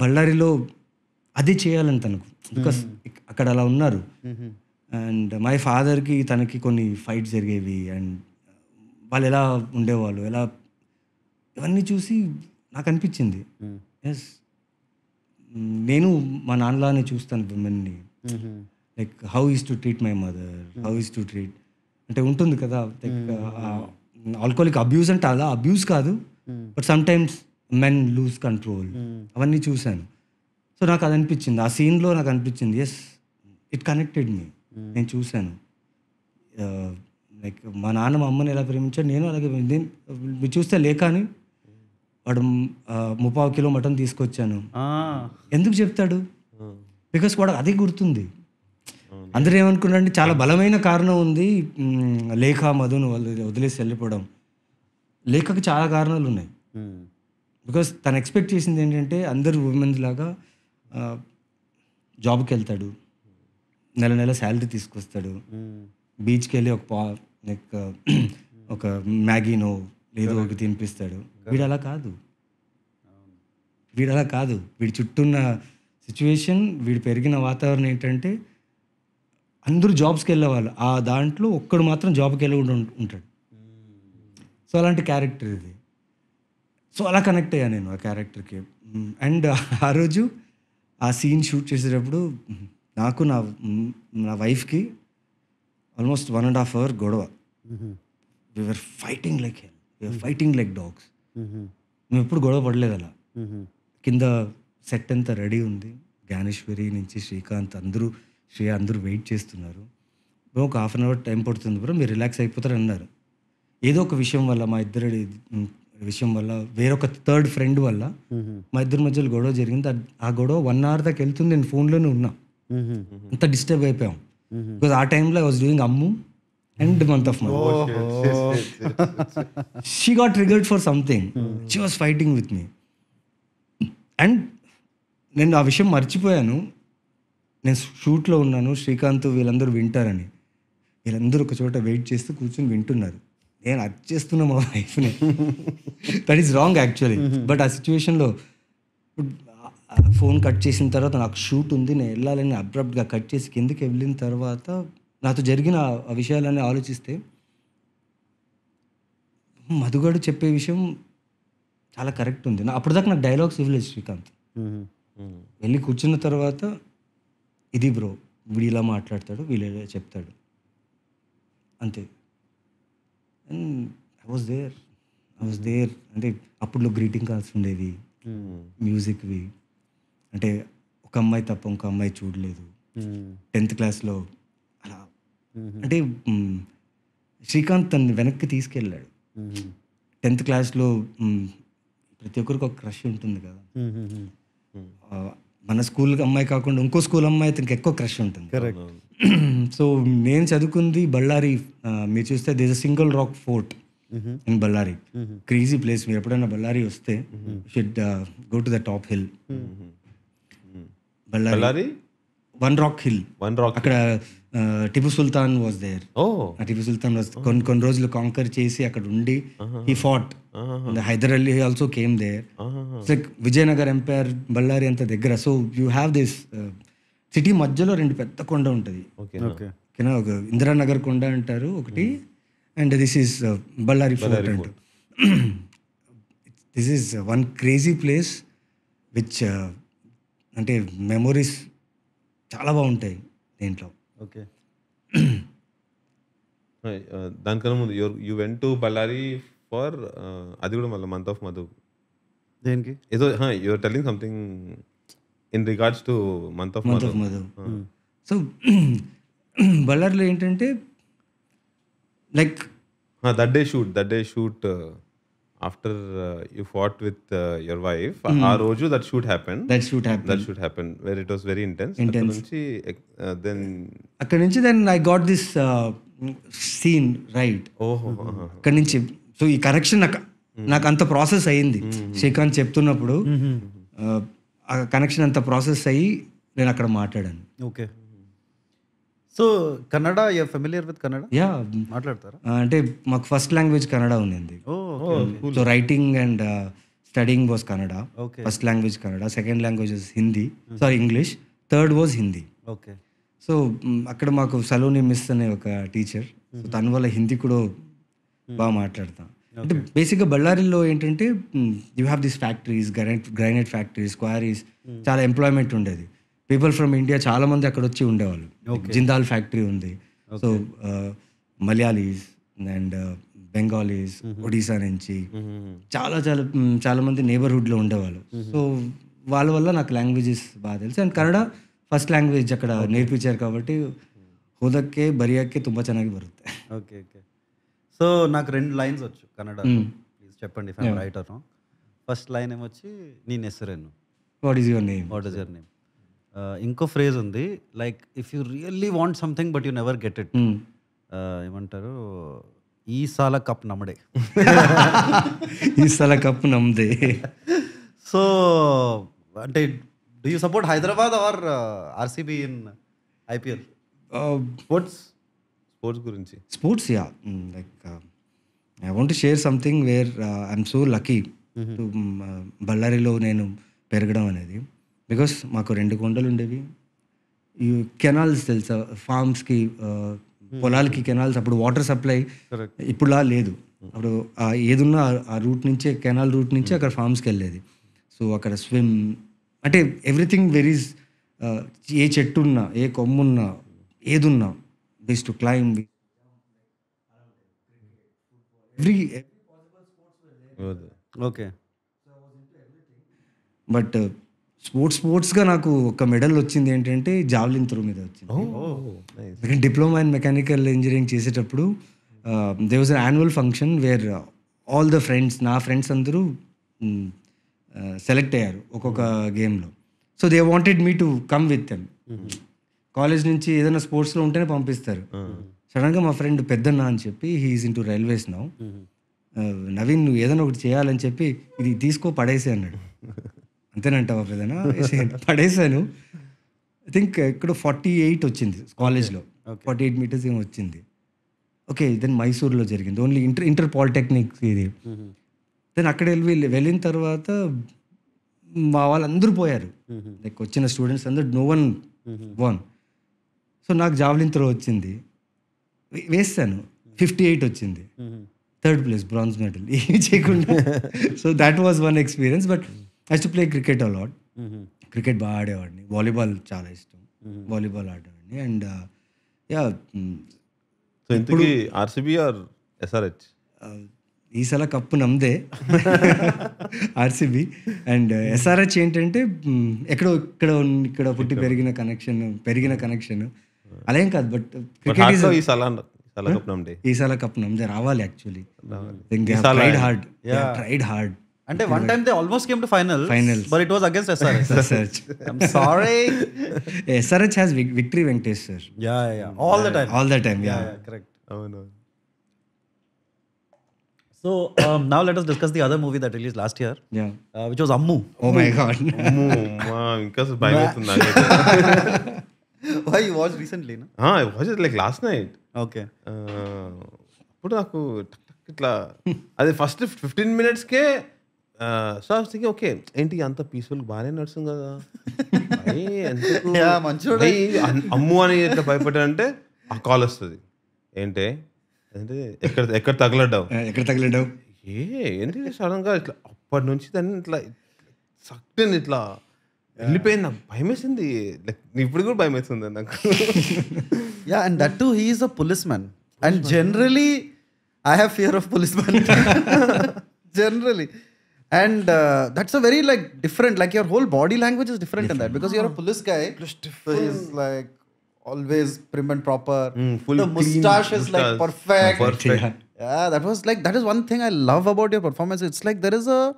బళ్ళారిలో అది చేయాలని తనకు బికాస్ hmm. అక్కడ అలా ఉన్నారు అండ్ మై ఫాదర్కి తనకి కొన్ని ఫైట్స్ జరిగేవి అండ్ వాళ్ళు ఎలా ఉండేవాళ్ళు ఎలా ఇవన్నీ చూసి నాకు అనిపించింది ఎస్ hmm. నేను మా నాన్నలానే చూస్తాను విమెన్ని like how is to treat my mother how is to treat అంటే ఉంటుంది కదా లైక్ ఆల్కహాలిక్ అబ్యూస్ అంటే అలా అబ్యూస్ కాదు but sometimes men lose control అవన్నీ చూశాను సో నాకు అది అనిపించింది ఆ సీన్లో నాకు అనిపించింది ఎస్ ఇట్ కనెక్టెడ్ మీ నేను చూశాను లైక్ మా నాన్న మా అమ్మని ఎలా ప్రేమించాడు నేను అలాగే మీరు చూస్తే కానీ వాడు ముప్పావు కిలో మటన్ తీసుకొచ్చాను ఎందుకు చెప్తాడు బికాస్ hmm. వాడు అదే గుర్తుంది అందరూ ఏమనుకున్నారంటే చాలా బలమైన కారణం ఉంది లేఖ మధును వాళ్ళు వదిలేసి వెళ్ళిపోవడం లేఖకు చాలా కారణాలు ఉన్నాయి బికాస్ తను ఎక్స్పెక్ట్ చేసింది ఏంటంటే అందరు ఉమెన్స్ లాగా జాబ్కి వెళ్తాడు నెల నెల శాలరీ తీసుకొస్తాడు బీచ్కి వెళ్ళి ఒక పా లైక్ <clears throat> ఒక మ్యాగీనో లేదో ఒకటి తినిపిస్తాడు వీడు అలా కాదు వీడు అలా కాదు వీడి చుట్టూ ఉన్న సిచ్యువేషన్ వీడు పెరిగిన వాతావరణం ఏంటంటే అందరూ జాబ్స్కి వెళ్ళేవాళ్ళు ఆ దాంట్లో ఒక్కడు మాత్రం జాబ్కి వెళ్ళకుండా ఉంటాడు సో అలాంటి క్యారెక్టర్ ఇది సో అలా కనెక్ట్ అయ్యా నేను ఆ క్యారెక్టర్కి అండ్ ఆ రోజు ఆ సీన్ షూట్ చేసేటప్పుడు నాకు నా నా వైఫ్కి almost one and half hour గొడవ we're fighting like hell we're fighting like dogs మేము ఎప్పుడు గొడవ పడలేదు అలా కింద సెట్ అంతా రెడీ ఉంది జ్ఞానేశ్వరి నుంచి శ్రీకాంత్ అందరూ శ్రేయ అందరూ వెయిట్ చేస్తున్నారు ఒక హాఫ్ అన్ అవర్ టైం పడుతుంది బ్రో మీరు రిలాక్స్ అయిపోతారు అన్నారు ఏదో ఒక విషయం వల్ల మా ఇద్దరు విషయం వల్ల వేరొక థర్డ్ ఫ్రెండ్ వల్ల మా ఇద్దరి మధ్యలో గొడవ జరిగింది ఆ గొడవ వన్ అవర్ దాకా వెళ్తుంది నేను ఫోన్లోనే ఉన్నా అంత డిస్టర్బ్ అయిపోయాం బికాజ్ ఆ టైంలో I was doing Ammu and month of she got triggered for something she was fighting with me అండ్ నేను ఆ విషయం మర్చిపోయాను నేను షూట్లో ఉన్నాను శ్రీకాంత్ వీళ్ళందరూ వింటారని వీళ్ళందరూ ఒక చోట వెయిట్ చేస్తూ కూర్చొని వింటున్నారు నేను అర్చ్ చేస్తున్నా మా వైఫ్ని that is wrong actually but ఆ సిచ్యువేషన్లో ఫోన్ కట్ చేసిన తర్వాత నాకు షూట్ ఉంది నేను వెళ్ళాలని అబ్రప్ట్గా కట్ చేసి కిందకి వెళ్ళిన తర్వాత నాతో జరిగిన ఆ విషయాలన్నీ ఆలోచిస్తే మధుగడు చెప్పే విషయం చాలా కరెక్ట్ ఉంది నా అప్పటిదాకా నాకు డైలాగ్స్ ఇవ్వలేదు శ్రీకాంత్ mm-hmm. Mm-hmm. వెళ్ళి కూర్చున్న తర్వాత ఇది బ్రో వీడు ఇలా మాట్లాడతాడు వీళ్ళు చెప్తాడు అంతే and I was there I was there అంటే అప్పుడు గ్రీటింగ్ కార్డ్స్ ఉండేవి మ్యూజిక్వి hmm. అంటే ఒక అమ్మాయి తప్ప ఇంకో అమ్మాయి చూడలేదు hmm. టెన్త్ క్లాస్లో అలా hmm. అంటే శ్రీకాంత్ తను వెనక్కి తీసుకెళ్ళాడు టెన్త్ క్లాస్లో ప్రతి ఒక్కరికి ఒక క్రష్ ఉంటుంది కదా మన స్కూల్ అమ్మాయి కాకుండా ఇంకో స్కూల్ అమ్మాయి అతనికి ఎక్కువ క్రష్ ఉంటుంది <clears throat> సో నేను చదువుకుంది బళ్ళారి మీరు చూస్తే this a single rock fort in Ballari crazy place మీరు ఎప్పుడైనా బళ్ళారి వస్తే should go to the top hill Ballari one rock hill one rock అక్కడ Tipu Sultan was there Tipu Sultan was కొన్ని కొన్ని రోజులు కాంకర్ చేసి అక్కడ ఉండి ఈ fort Hyder Ali also came there like Vijayanagar empire Ballari అంత దగ్గర so you have this city మధ్యలో రెండు పెద్ద కొండ ఉంటుంది ఓకేనా ఒక ఇందిరానగర్ కొండ అంటారు ఒకటి and this is Ballari fort అంట this is one crazy place which అంటే మెమొరీస్ చాలా బాగుంటాయి దీంట్లో Okay. Right, uh, దానికన్నా ముందు your you went to Ballari for అది కూడా మళ్ళీ మంత్ ఆఫ్ మధు దేనికి ఏదో your telling something in regards to month of month of Madhu so బళ్ళారిలో ఏంటంటే like that day shoot that day shoot after you fought with your wife ఆ రోజు that shoot happen that shoot happen that shoot happen where it was very intense intense నుంచి then uh, అక్కడ నుంచి then I got this scene right ఓహో hmm. అక్కడ నుంచి so ఈ correction నాకు hmm. నాకు అంత ప్రాసెస్ అయ్యింది hmm. శ్రీకాంత్ చెప్తున్నప్పుడు ఆ కనెక్షన్ అంత ప్రాసెస్ అయ్యి నేను అక్కడ మాట్లాడాను okay so Kannada familiar with Kannada yeah మాట్లాడతారు uh, అంటే మాకు ఫస్ట్ లాంగ్వేజ్ కన్నడ ఉంది so writing and studying was Kannada first language Kannada second language Hindi sorry English third was Hindi okay so అక్కడ మాకు సలోని మిస్ అనే ఒక టీచర్ సో తన వల్ల హిందీ కూడా hmm. బాగా మాట్లాడతాం అంటే బేసిక్గా బళ్ళారిలో ఏంటంటే you have these factories granite factories quarries చాలా ఎంప్లాయ్మెంట్ ఉండేది పీపుల్ ఫ్రమ్ ఇండియా చాలా మంది అక్కడ వచ్చి ఉండేవాళ్ళు జిందాల్ ఫ్యాక్టరీ ఉంది సో మలయాళీస్ అండ్ బెంగాలీస్ ఒడిశా నుంచి mm-hmm. చాలా చాలా mm, చాలా మంది నేబర్హుడ్లో ఉండేవాళ్ళు సో mm-hmm. వాళ్ళ వల్ల నాకు లాంగ్వేజెస్ బాగా తెలుసు అండ్ కన్నడ ఫస్ట్ లాంగ్వేజ్ అక్కడ నేర్పించారు కాబట్టి హోదక్కే బరియాకే ತುಂಬ చెన్నాగి ఓకే ఓకే సో నాకు రెండు లైన్స్ వచ్చు కన్నడ ప్లీజ్ mm. చెప్పండి రైటర్ ఫస్ట్ లైన్ ఏమొచ్చి ఎస్ నెసరేను what is your name what is your name Uh, ఇంకో ఫ్రేజ్ ఉంది like if you really want something but you never get it ఏమంటారు ఈ సాల కప్ నమ్మడే <laughs> ఈ సాల కప్ నమ్మదే సో <laughs> అంటే do you support Hyderabad or RCB in IPL sports sports గురించి sports yeah like I want share something where I'm so lucky బళ్ళారిలో నేను పెరగడం అనేది బికాస్ మాకు రెండు కొండలు ఉండేవి ఈ కెనాల్స్ తెలుసా ఫార్మ్స్కి పొలాలకి కెనాల్స్ అప్పుడు వాటర్ సప్లై ఇప్పుడులా లేదు అప్పుడు ఏదున్నా ఆ రూట్ నుంచే కెనాల్ రూట్ నుంచే అక్కడ ఫార్మ్స్కి వెళ్ళేది సో అక్కడ స్విమ్ అంటే ఎవ్రీథింగ్ వెరీస్ ఏ చెట్టు ఉన్నా ఏ కొమ్మున్నా ఏదున్నా బీస్ to claim every okay but sports స్పోర్ట్స్గా నాకు ఒక మెడల్ వచ్చింది ఏంటంటే జావ్లిన్ త్రో మీద వచ్చింది డిప్లొమా ఇన్ మెకానికల్ ఇంజనీరింగ్ చేసేటప్పుడు they was annual function where all the friends నా ఫ్రెండ్స్ అందరూ సెలెక్ట్ అయ్యారు ఒక్కొక్క గేమ్లో so they wanted me to come with them college నుంచి ఏదైనా స్పోర్ట్స్లో ఉంటేనే పంపిస్తారు సడన్గా మా ఫ్రెండ్ పెద్దన్న అని చెప్పి హీఈస్ ఇన్ టు రైల్వేస్ నవ్వు నవీన్ నువ్వు ఏదైనా ఒకటి చేయాలని చెప్పి ఇది తీసుకో పడేసే అన్నాడు <laughs> అంతేనంటావా ప్రధాన పడేశాను ఐ థింక్ ఇక్కడ ఫార్టీ ఎయిట్ వచ్చింది కాలేజ్లో ఫార్టీ ఎయిట్ మీటర్స్ ఏమి వచ్చింది ఓకే దెన్ మైసూర్లో జరిగింది ఓన్లీ ఇంటర్ ఇంటర్ పాలిటెక్నిక్ ఇది దెన్ అక్కడ వెళ్ళి వెళ్ళిన తర్వాత మా వాళ్ళందరూ పోయారు లైక్ వచ్చిన స్టూడెంట్స్ అందరు నో వన్ వన్ సో నాకు జావలిన్ త్రో వచ్చింది వేస్తాను ఫిఫ్టీ ఎయిట్ వచ్చింది థర్డ్ ప్లేస్ బ్రాంజ్ మెడల్ ఏమి చేయకుండా so that was one experience but I's to play cricket a lot cricket బాగా ఆడేవాడిని వాలీబాల్ చాలా ఇష్టం వాలీబాల్ mm-hmm. ఆడేవాడిని అండ్ యా సో ఎస్ఆర్హెచ్ ఈ సల కప్పు నమ్దే ఆర్సీబీ అండ్ ఎస్ఆర్హెచ్ ఏంటంటే mm, ఎక్కడో ఇక్కడ ఇక్కడ పుట్టి పెరిగిన కనెక్షన్ పెరిగిన కనెక్షన్ mm-hmm. mm-hmm. అలాం కాదు బట్ uh, క్రికెట్ ఈ సల కప్పు నమ్మదే రావాలి actually hard tried hard And one అంటే one time they almost came to final final but it was SRH SRH SRH I'm sorry SRH has victory Venkatesh yeah, yeah yeah all the time all the yeah correct. Oh, no. So um, now let us discuss the other movie that released last year. Yeah. Uh, which was Ammu. Oh my god. Ammu. Wow. Because of Why you watched recently, no? Ah, I watched it like last night. Okay. Uh, అప్పుడు నాకు ఇట్లా అది first fifteen మినిట్స్కే so thinking okay ఏంటి అంత peaceful బాగానే నడుస్తుంది కదా మంచిగా అమ్ము అని ఎట్లా అంటే ఆ కాల్ వస్తుంది ఏంటే అంటే ఎక్కడ ఎక్కడ తగలడ్డావు ఎక్కడ తగలడ్డావు ఏ ఏంటి సడన్ గా ఇట్లా అప్పటి నుంచి దాన్ని ఇట్లా సక్టెన్ ఇట్లా వెళ్ళిపోయింది నాకు భయం వేసింది ఇప్పుడు కూడా భయం వేస్తుంది నాకు yeah and that to he's a policeman and generally I have fear of policeman generally and uh, that's a very like different like your whole body language is different, different. in that because you're a ah. police guy So he's like always prim and proper mm, the mustache is mustache. like perfect, perfect. Yeah. yeah that was like that is one thing i love about your performance it's like there is a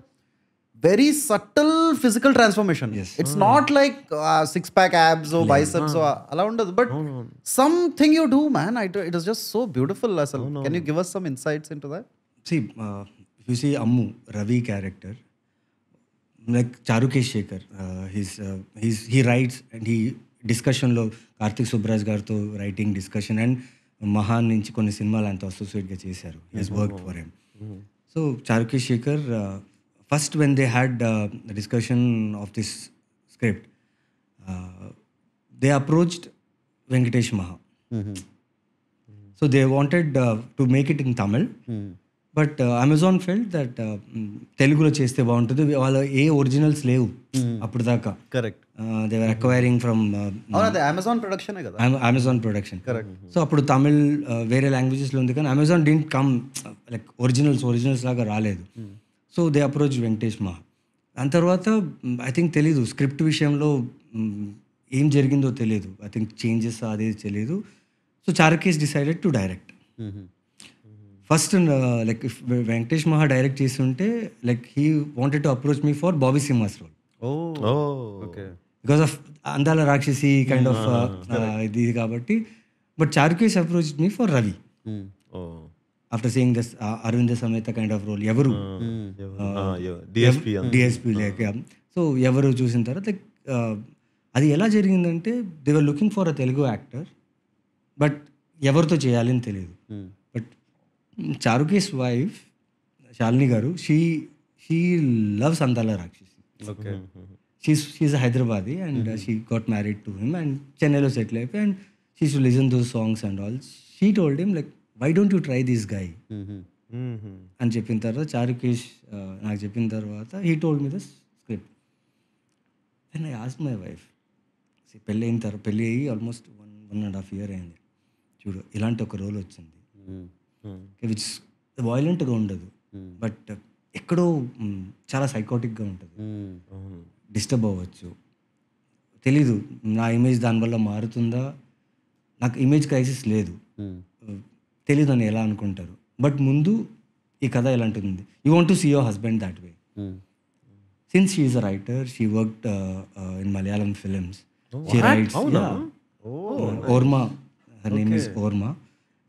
very subtle physical transformation. Yes. It's not like uh, six pack abs or yeah. biceps no. or around us, but no, no. something you do, man. I, it is just so beautiful, no. Can you give us some insights into that? See, uh, you see Ammu, Ravi character, like Charukesh Shekhar, uh, he's, uh, he's, he writes and he డిస్కషన్లో కార్తిక్ సుబ్రాజ్ గారితో writing discussion and మహాన్ నుంచి కొన్ని సినిమాలు ఆయనతో అసోసియేట్గా చేశారు he's work for him so చారుకి Sekhar first when they had discussion of this script they approached Venkatesh Maha so they wanted to make it in Tamil but Amazon felt that తెలుగులో చేస్తే బాగుంటుంది వాళ్ళ ఏ ఒరిజినల్స్ లేవు hmm. అప్పుడు దాకా correct they were acquiring from Amazon production కదా Amazon production correct so అప్పుడు Tamil uh, వేరే లాంగ్వేజెస్ లో ఉంది కానీ Amazon didn't come like originals originals లాగా రాలేదు సో దే అప్రోచ్ వెంకటేష్ మా దాని తర్వాత ఐ mm, థింక్ తెలీదు స్క్రిప్ట్ విషయంలో mm, ఏం జరిగిందో తెలియదు ఐ థింక్ చేంజెస్ అదే తెలియదు so Charukesh decided to direct first like Venkatesh Maha direct చేసి ఉంటే like he wanted to approach me for Bobby Simha's role because of Andala Rakshasi kind of ఇది కాబట్టి but Charukesh approach me for Ravi after seeing this Aravinda Sametha kind of role ఎవరు DSP hmm. లేక so ఎవరు చూసిన తర్వాత like అది ఎలా జరిగిందంటే they were looking for a Telugu actor but ఎవరితో చేయాలని తెలియదు hmm. చారుకేష్ వైఫ్ శాలిని గారు she she loves Andala Rakshasi okay she's she and she got married to him and చెన్నైలో సెటిల్ అయిపోయి అండ్ షీ షు listen those songs and all she told him like why don't you try this guy అని చెప్పిన తర్వాత చారుకేష్ నాకు చెప్పిన తర్వాత he told me the script and I ఆస్ మై వైఫ్ పెళ్ళి అయిన తర్వాత పెళ్ళి అయ్యి almost one one and half year అయింది చూడు ఇలాంటి ఒక రోల్ వచ్చింది ఇట్స్ hmm. వైలెంట్గా ఉండదు బట్ hmm. ఎక్కడో hmm, చాలా సైకోటిక్గా ఉంటుంది డిస్టర్బ్ అవ్వచ్చు తెలీదు నా ఇమేజ్ దానివల్ల మారుతుందా నాకు ఇమేజ్ క్రైసిస్ లేదు తెలీదు అని ఎలా అనుకుంటారు బట్ ముందు ఈ కథ ఎలా ఉంటుంది you want to see your husband that way since she's a writer she work in Malayalam films she writes Orma her name is Orma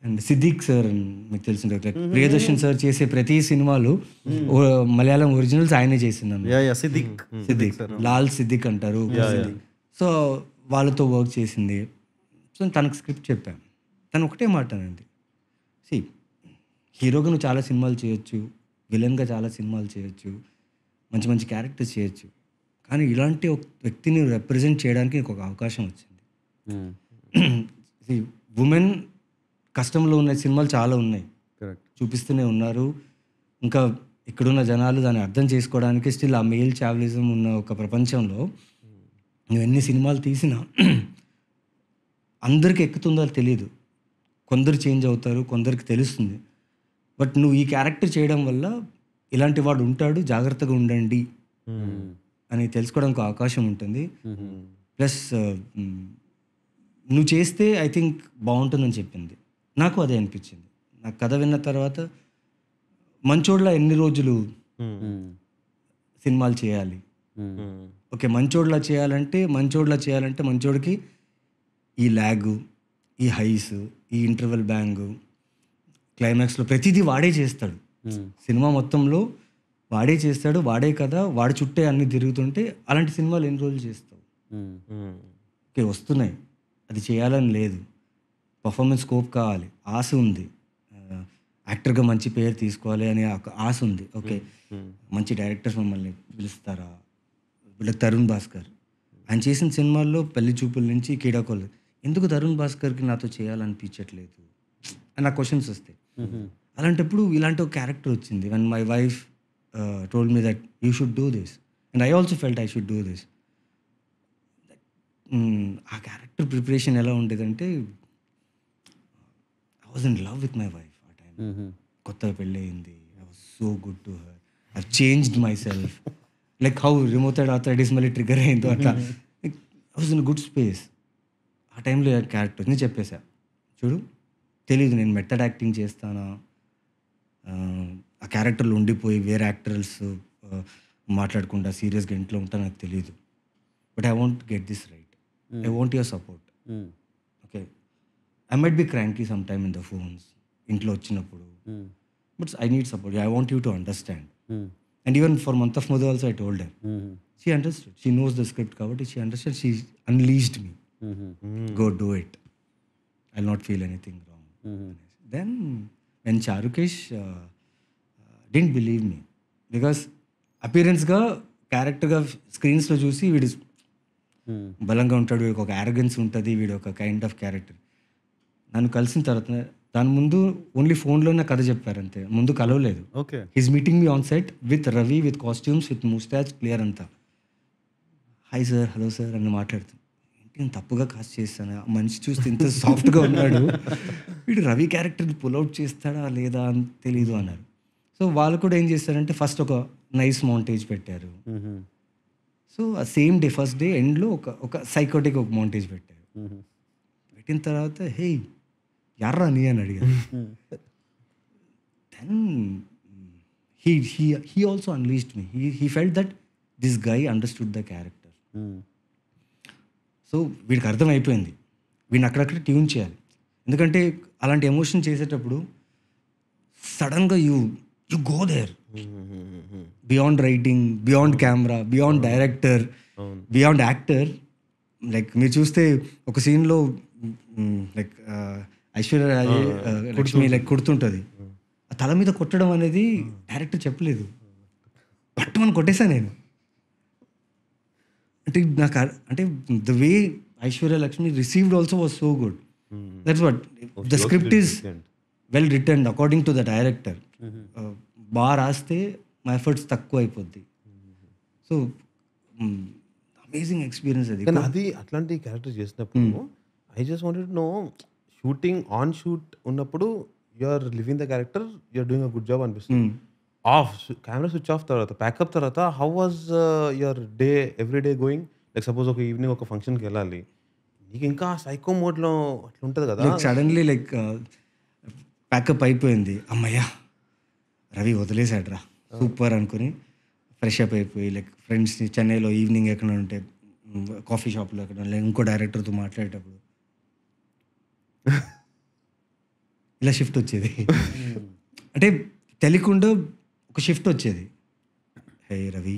and Siddique sir మీకు తెలిసిన ప్రియదర్శన్ సార్ చేసే ప్రతి సినిమాలు మలయాళం ఒరిజినల్స్ ఆయనే చేసింది సిద్దిక్ సిద్దిక్ లాల్ సిద్దిక్ అంటారు సో వాళ్ళతో వర్క్ చేసింది సో తనకు స్క్రిప్ట్ చెప్పాను తను ఒకటే మాట అండి సి హీరోగా నువ్వు చాలా సినిమాలు చేయొచ్చు విలన్గా చాలా సినిమాలు చేయొచ్చు మంచి మంచి క్యారెక్టర్స్ చేయొచ్చు కానీ ఇలాంటి ఒక వ్యక్తిని రిప్రజెంట్ చేయడానికి నీకు ఒక అవకాశం వచ్చింది ఉమెన్ కష్టంలో ఉన్న సినిమాలు చాలా ఉన్నాయి చూపిస్తూనే ఉన్నారు ఇంకా ఇక్కడున్న జనాలు దాన్ని అర్థం చేసుకోవడానికి స్టిల్ ఆ మెయిల్ చావలిజం ఉన్న ఒక ప్రపంచంలో hmm. నువ్వు ఎన్ని సినిమాలు తీసినా <clears throat> అందరికి ఎక్కుతుందో అది తెలియదు కొందరు చేంజ్ అవుతారు కొందరికి తెలుస్తుంది బట్ నువ్వు ఈ క్యారెక్టర్ చేయడం వల్ల ఇలాంటి వాడు ఉంటాడు జాగ్రత్తగా ఉండండి hmm. అని తెలుసుకోవడానికి అవకాశం ఉంటుంది ప్లస్ hmm. uh, mm, నువ్వు చేస్తే ఐ థింక్ బాగుంటుందని చెప్పింది నాకు అదే అనిపించింది నాకు కథ విన్న తర్వాత మంచోడ్లా ఎన్ని రోజులు సినిమాలు చేయాలి ఓకే మంచోడ్లా చేయాలంటే మంచోడ్లా చేయాలంటే మంచోడికి ఈ ల్యాగు ఈ హైస్ ఈ ఇంటర్వెల్ బ్యాంగు క్లైమాక్స్లో ప్రతిదీ వాడే చేస్తాడు సినిమా మొత్తంలో వాడే చేస్తాడు వాడే కదా వాడి చుట్టే అన్ని తిరుగుతుంటే అలాంటి సినిమాలు ఎన్ని రోజులు చేస్తావు ఓకే వస్తున్నాయి అది చేయాలని లేదు పర్ఫార్మెన్స్ స్కోప్ కావాలి ఆశ ఉంది యాక్టర్గా మంచి పేరు తీసుకోవాలి అనే ఒక ఆశ ఉంది ఓకే మంచి డైరెక్టర్స్ మమ్మల్ని పిలుస్తారా వీళ్ళకి తరుణ్ భాస్కర్ ఆయన చేసిన సినిమాల్లో పెళ్లి చూపుల నుంచి కీడాకోలు ఎందుకు తరుణ్ భాస్కర్కి నాతో చేయాలనిపించట్లేదు అని నా క్వశ్చన్స్ వస్తాయి అలాంటప్పుడు ఇలాంటి ఒక క్యారెక్టర్ వచ్చింది and my wife told me that you should do this and I also felt I should do this ఆ క్యారెక్టర్ ప్రిపరేషన్ ఎలా ఉండేదంటే I was in love with my wife ఆ టైం కొత్తగా పెళ్ళి అయింది I was so good to her I changed myself like how third arthritis మళ్ళీ trigger అయిందో అట్లా I was in good space ఆ టైంలో క్యారెక్టర్ నేను చెప్పేశా చూడు తెలీదు నేను మెథడ్ యాక్టింగ్ చేస్తానా ఆ క్యారెక్టర్లు ఉండిపోయి వేరే యాక్టర్స్ మాట్లాడకుండా సీరియస్గా ఇంట్లో ఉంటా నాకు తెలియదు but I want get this right I want your support I might be cranky some time in the phones ఇంట్లో వచ్చినప్పుడు but I need support I want you to understand and even for month of Madhu also I told him she understood she knows the script కాబట్టి she understand she unleashed me go do it I not feel anything wrong then when Charukesh didn't believe me because అపీరెన్స్గా క్యారెక్టర్గా స్క్రీన్స్లో చూసి వీడు బలంగా ఉంటాడు వీడికి ఒక యారగెన్స్ ఉంటుంది వీడు ఒక కైండ్ ఆఫ్ క్యారెక్టర్ నన్ను కలిసిన తర్వాత దాని ముందు ఓన్లీ ఫోన్లోనే కథ చెప్పారు అంతే ముందు కలవలేదు okay his meeting me on set with Ravi with costumes with moustache clear అంతా హాయ్ సార్ హలో సార్ అని మాట్లాడుతుంది నేను తప్పుగా కాస్ట్ చేస్తాను మనిషి చూస్తే ఇంత సాఫ్ట్గా ఉన్నాడు వీడు రవి క్యారెక్టర్ని పుల్అవుట్ చేస్తాడా లేదా అని తెలీదు అన్నారు సో వాళ్ళు కూడా ఏం చేస్తారంటే ఫస్ట్ ఒక నైస్ మౌంటేజ్ పెట్టారు సో ఆ సేమ్ డే ఫస్ట్ డే ఎండ్లో ఒక ఒక సైకోటిక్ ఒక మౌంటేజ్ పెట్టారు పెట్టిన తర్వాత హే ఎర్రా నీ అని అడిగాను then he he he also unleashed me he he felt that this guy understood the character so వీడికి అర్థమైపోయింది వీడిని అక్కడక్కడ ట్యూన్ చేయాలి ఎందుకంటే అలాంటి ఎమోషన్ చేసేటప్పుడు సడన్గా you you go there beyond writing beyond camera beyond director beyond actor like మీరు చూస్తే ఒక సీన్లో లైక్ ఐశ్వర్యరాజే లక్ష్మి లైక్ కుడుతుంటుంది తల మీద కొట్టడం అనేది డైరెక్ట్ చెప్పలేదు బట్ మనం కొట్టేసా నేను అంటే నాకు అంటే the way Aishwarya Lekshmi received also was so good that's what the script is well written according to the director బాగా రాస్తే మా ఎఫర్ట్స్ తక్కువ అయిపోద్ది సో అమేజింగ్ ఎక్స్పీరియన్స్ అది అది అట్లాంటి క్యారెక్టర్ చేసినప్పుడు I just wanted no shooting on shoot ఉన్నప్పుడు you're living the character you're doing a good job అనిపిస్తుంది ఆఫ్ కెమెరా స్విచ్ ఆఫ్ తర్వాత ప్యాకప్ తర్వాత how was your day every day going like suppose ఒక evening ఒక ఫంక్షన్కి వెళ్ళాలి నీకు ఇంకా సైకో మోడ్లో అట్లా ఉంటుంది కదా సడన్లీ లైక్ ప్యాకప్ అయిపోయింది అమ్మయ్యా రవి వదిలేసాడు రా సూపర్ అనుకుని ఫ్రెష్ అప్ అయిపోయి లైక్ ఫ్రెండ్స్ని చెన్నైలో ఈవినింగ్ ఎక్కడ ఉంటే కాఫీ షాప్లో ఎక్కడ లేక ఇంకో డైరెక్టర్తో మాట్లాడేటప్పుడు <laughs> ఇలా షిఫ్ట్ వచ్చేది అంటే తెలియకుండా ఒక షిఫ్ట్ వచ్చేది హే రవి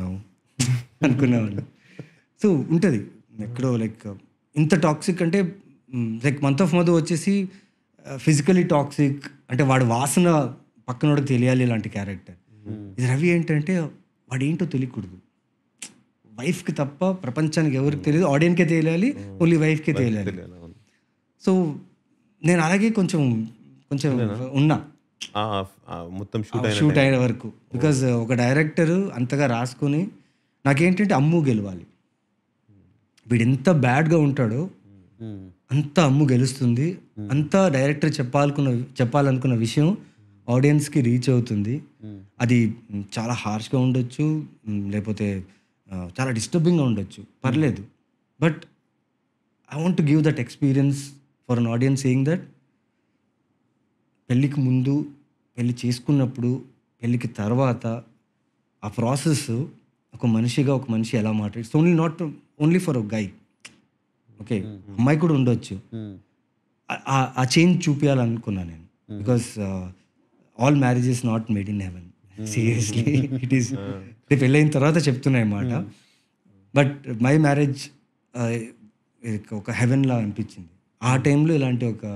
నౌ <laughs> అనుకునేవాళ్ళు సో ఉంటుంది ఎక్కడో లైక్ ఇంత టాక్సిక్ అంటే లైక్ మంత్ ఆఫ్ మధు వచ్చేసి ఫిజికలీ uh, టాక్సిక్ అంటే వాడు వాసన పక్కనోడికి తెలియాలి ఇలాంటి క్యారెక్టర్ ఇది రవి ఏంటంటే వాడు ఏంటో తెలియకూడదు వైఫ్కి తప్ప ప్రపంచానికి ఎవరికి తెలియదు ఆడియన్కే తెలియాలి ఓన్లీ వైఫ్కే తెలియాలి సో నేను అలాగే కొంచెం కొంచెం ఉన్నా మొత్తం షూట్ షూట్ అయిన వరకు బికాజ్ ఒక డైరెక్టర్ అంతగా రాసుకుని నాకేంటంటే అమ్ము గెలవాలి వీడు ఎంత బ్యాడ్గా ఉంటాడో hmm. అంత అమ్ము గెలుస్తుంది hmm. అంత డైరెక్టర్ చెప్పాలనుకున్న చెప్పాలనుకున్న విషయం ఆడియన్స్కి రీచ్ అవుతుంది hmm. అది చాలా హార్ష్గా ఉండొచ్చు లేకపోతే చాలా డిస్టర్బింగ్గా ఉండొచ్చు పర్లేదు but I want give that experience for an audience saying that పెళ్ళికి ముందు పెళ్ళి చేసుకున్నప్పుడు పెళ్ళికి తర్వాత ఆ ప్రాసెస్ ఒక మనిషిగా ఒక మనిషి ఎలా మాట్లాడు it's only not only for ఒక గై ఓకే అమ్మాయి కూడా ఉండొచ్చు mm. ఆ చేంజ్ చూపించాలనుకున్నా నేను because all marriage is not made in heaven seriously it is పెళ్ళైన తర్వాత చెప్తున్నాయి అన్నమాట బట్ మై మ్యారేజ్ ఒక హెవెన్లా అనిపించింది ఆ టైంలో ఇలాంటి ఒక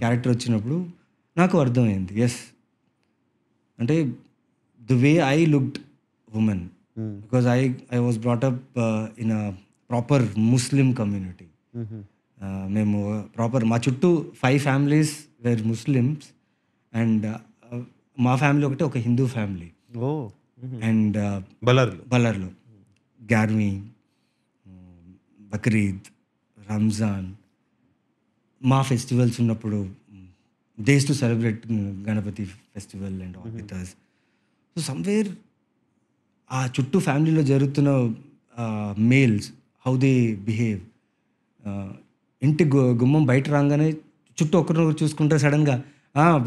క్యారెక్టర్ వచ్చినప్పుడు నాకు అర్థమైంది ఎస్ అంటే the way I looked women hmm. Because I I was brought up uh, in a proper Muslim community mm-hmm. uh, మేము ప్రాపర్ మా చుట్టూ five families where Muslims and uh, మా ఫ్యామిలీ ఒకటి ఒక హిందూ ఫ్యామిలీ అండ్ బలర్లు బలర్లు గార్మీ um, బక్రీద్ రంజాన్ మా ఫెస్టివల్స్ ఉన్నప్పుడు days to celebrate Ganapati festival and all with so somewhere ఆ చుట్టూ ఫ్యామిలీలో జరుగుతున్న మేల్స్ హౌ దే బిహేవ్ ఇంటి గుమ్మం బయట రాగానే చుట్టూ ఒకరినొకరు చూసుకుంటే సడన్గా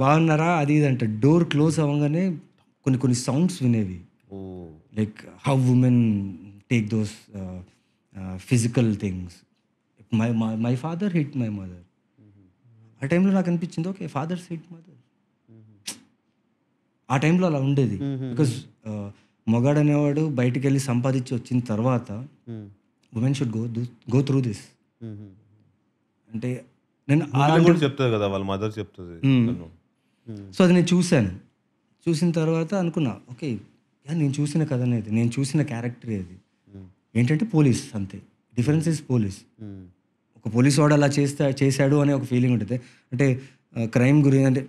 బాగున్నారా అది ఇది అంటే డోర్ క్లోజ్ అవ్వగానే కొన్ని కొన్ని సౌండ్స్ వినేవి like how women take those physical things my my father hit my mother ఆ టైంలో నాకు అనిపించింది ఓకే ఫాదర్ సీట్ మదర్ ఆ టైంలో అలా ఉండేది బికాస్ మొగాడు అనేవాడు బయటికి వెళ్ళి సంపాదించి వచ్చిన తర్వాత women should go go through this అంటే నేను చెప్తుంది కదా వాళ్ళ మదర్ చెప్తుంది సో అది నేను చూశాను చూసిన తర్వాత అనుకున్నా ఓకే నేను చూసిన కథ అనేది నేను చూసిన క్యారెక్టర్ ఇది ఏంటంటే పోలీస్ అంతే డిఫరెన్స్ ఇస్ పోలీస్ ఒక పోలీస్ వాడు అలా చేస్తా చేశాడు అనే ఒక ఫీలింగ్ ఉంటుంది అంటే క్రైమ్ గురించి అంటే